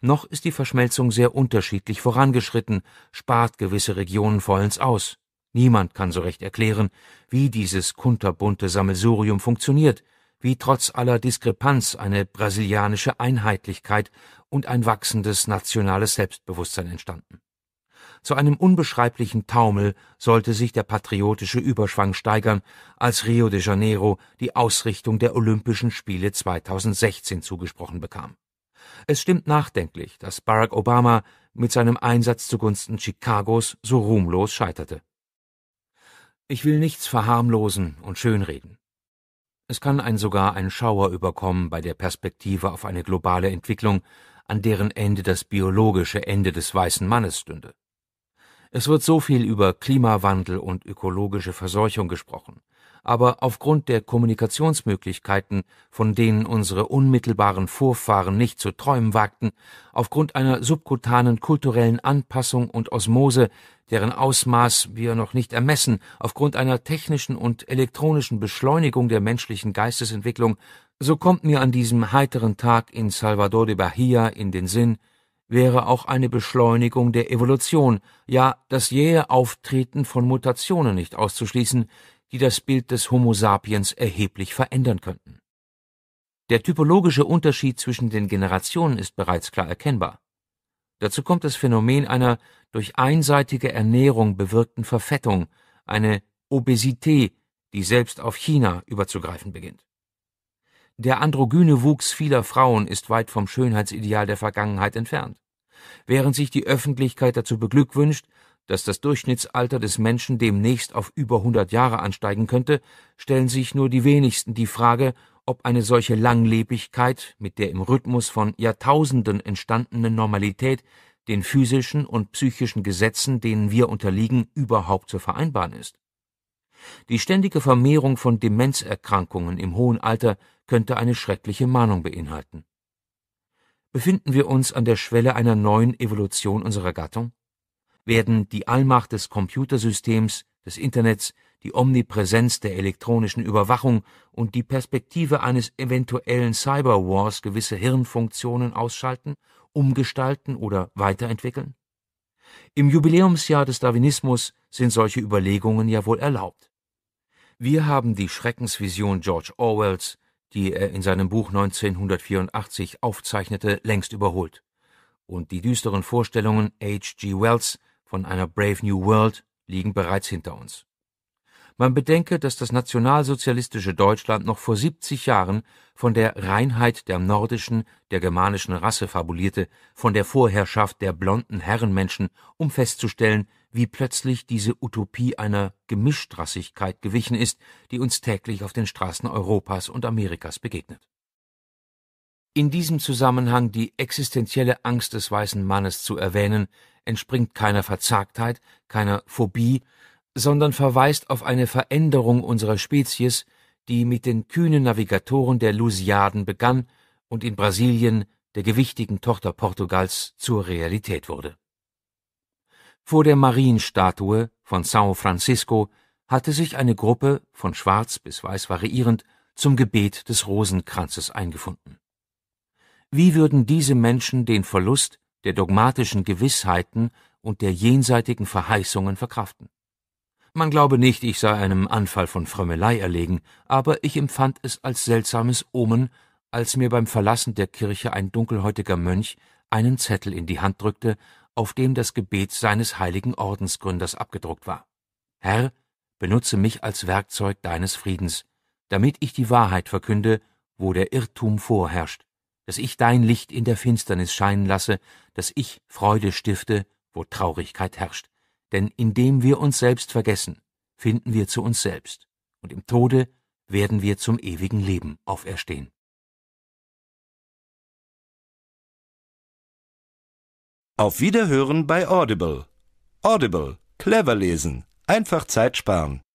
S2: Noch ist die Verschmelzung sehr unterschiedlich vorangeschritten, spart gewisse Regionen vollends aus. Niemand kann so recht erklären, wie dieses kunterbunte Sammelsurium funktioniert, wie trotz aller Diskrepanz eine brasilianische Einheitlichkeit und ein wachsendes nationales Selbstbewusstsein entstanden. Zu einem unbeschreiblichen Taumel sollte sich der patriotische Überschwang steigern, als Rio de Janeiro die Ausrichtung der Olympischen Spiele 2016 zugesprochen bekam. Es stimmt nachdenklich, dass Barack Obama mit seinem Einsatz zugunsten Chicagos so ruhmlos scheiterte. Ich will nichts verharmlosen und schönreden. Es kann ein sogar ein Schauer überkommen bei der Perspektive auf eine globale Entwicklung, an deren Ende das biologische Ende des weißen Mannes stünde. Es wird so viel über Klimawandel und ökologische Verseuchung gesprochen aber aufgrund der Kommunikationsmöglichkeiten, von denen unsere unmittelbaren Vorfahren nicht zu träumen wagten, aufgrund einer subkutanen kulturellen Anpassung und Osmose, deren Ausmaß wir noch nicht ermessen, aufgrund einer technischen und elektronischen Beschleunigung der menschlichen Geistesentwicklung, so kommt mir an diesem heiteren Tag in Salvador de Bahia in den Sinn, wäre auch eine Beschleunigung der Evolution, ja das jähe Auftreten von Mutationen nicht auszuschließen, die das Bild des Homo sapiens erheblich verändern könnten. Der typologische Unterschied zwischen den Generationen ist bereits klar erkennbar. Dazu kommt das Phänomen einer durch einseitige Ernährung bewirkten Verfettung, eine Obesität, die selbst auf China überzugreifen beginnt. Der androgyne Wuchs vieler Frauen ist weit vom Schönheitsideal der Vergangenheit entfernt. Während sich die Öffentlichkeit dazu beglückwünscht, dass das Durchschnittsalter des Menschen demnächst auf über 100 Jahre ansteigen könnte, stellen sich nur die wenigsten die Frage, ob eine solche Langlebigkeit mit der im Rhythmus von Jahrtausenden entstandenen Normalität den physischen und psychischen Gesetzen, denen wir unterliegen, überhaupt zu vereinbaren ist. Die ständige Vermehrung von Demenzerkrankungen im hohen Alter könnte eine schreckliche Mahnung beinhalten. Befinden wir uns an der Schwelle einer neuen Evolution unserer Gattung? werden die Allmacht des Computersystems, des Internets, die Omnipräsenz der elektronischen Überwachung und die Perspektive eines eventuellen Cyberwars gewisse Hirnfunktionen ausschalten, umgestalten oder weiterentwickeln? Im Jubiläumsjahr des Darwinismus sind solche Überlegungen ja wohl erlaubt. Wir haben die Schreckensvision George Orwells, die er in seinem Buch 1984 aufzeichnete, längst überholt. Und die düsteren Vorstellungen H.G. Wells von einer Brave New World liegen bereits hinter uns. Man bedenke, dass das nationalsozialistische Deutschland noch vor 70 Jahren von der Reinheit der nordischen, der germanischen Rasse fabulierte, von der Vorherrschaft der blonden Herrenmenschen, um festzustellen, wie plötzlich diese Utopie einer Gemischtrassigkeit gewichen ist, die uns täglich auf den Straßen Europas und Amerikas begegnet. In diesem Zusammenhang die existenzielle Angst des weißen Mannes zu erwähnen, entspringt keiner Verzagtheit, keiner Phobie, sondern verweist auf eine Veränderung unserer Spezies, die mit den kühnen Navigatoren der Lusiaden begann und in Brasilien, der gewichtigen Tochter Portugals, zur Realität wurde. Vor der Marienstatue von São Francisco hatte sich eine Gruppe, von schwarz bis weiß variierend, zum Gebet des Rosenkranzes eingefunden. Wie würden diese Menschen den Verlust der dogmatischen Gewissheiten und der jenseitigen Verheißungen verkraften. Man glaube nicht, ich sei einem Anfall von Frömmelei erlegen, aber ich empfand es als seltsames Omen, als mir beim Verlassen der Kirche ein dunkelhäutiger Mönch einen Zettel in die Hand drückte, auf dem das Gebet seines heiligen Ordensgründers abgedruckt war. Herr, benutze mich als Werkzeug deines Friedens, damit ich die Wahrheit verkünde, wo der Irrtum vorherrscht, dass ich dein Licht in der Finsternis scheinen lasse, dass ich Freude stifte, wo Traurigkeit herrscht. Denn
S1: indem wir uns selbst vergessen, finden wir zu uns selbst, und im Tode werden wir zum ewigen Leben auferstehen. Auf Wiederhören bei Audible. Audible. Clever lesen. Einfach Zeit sparen.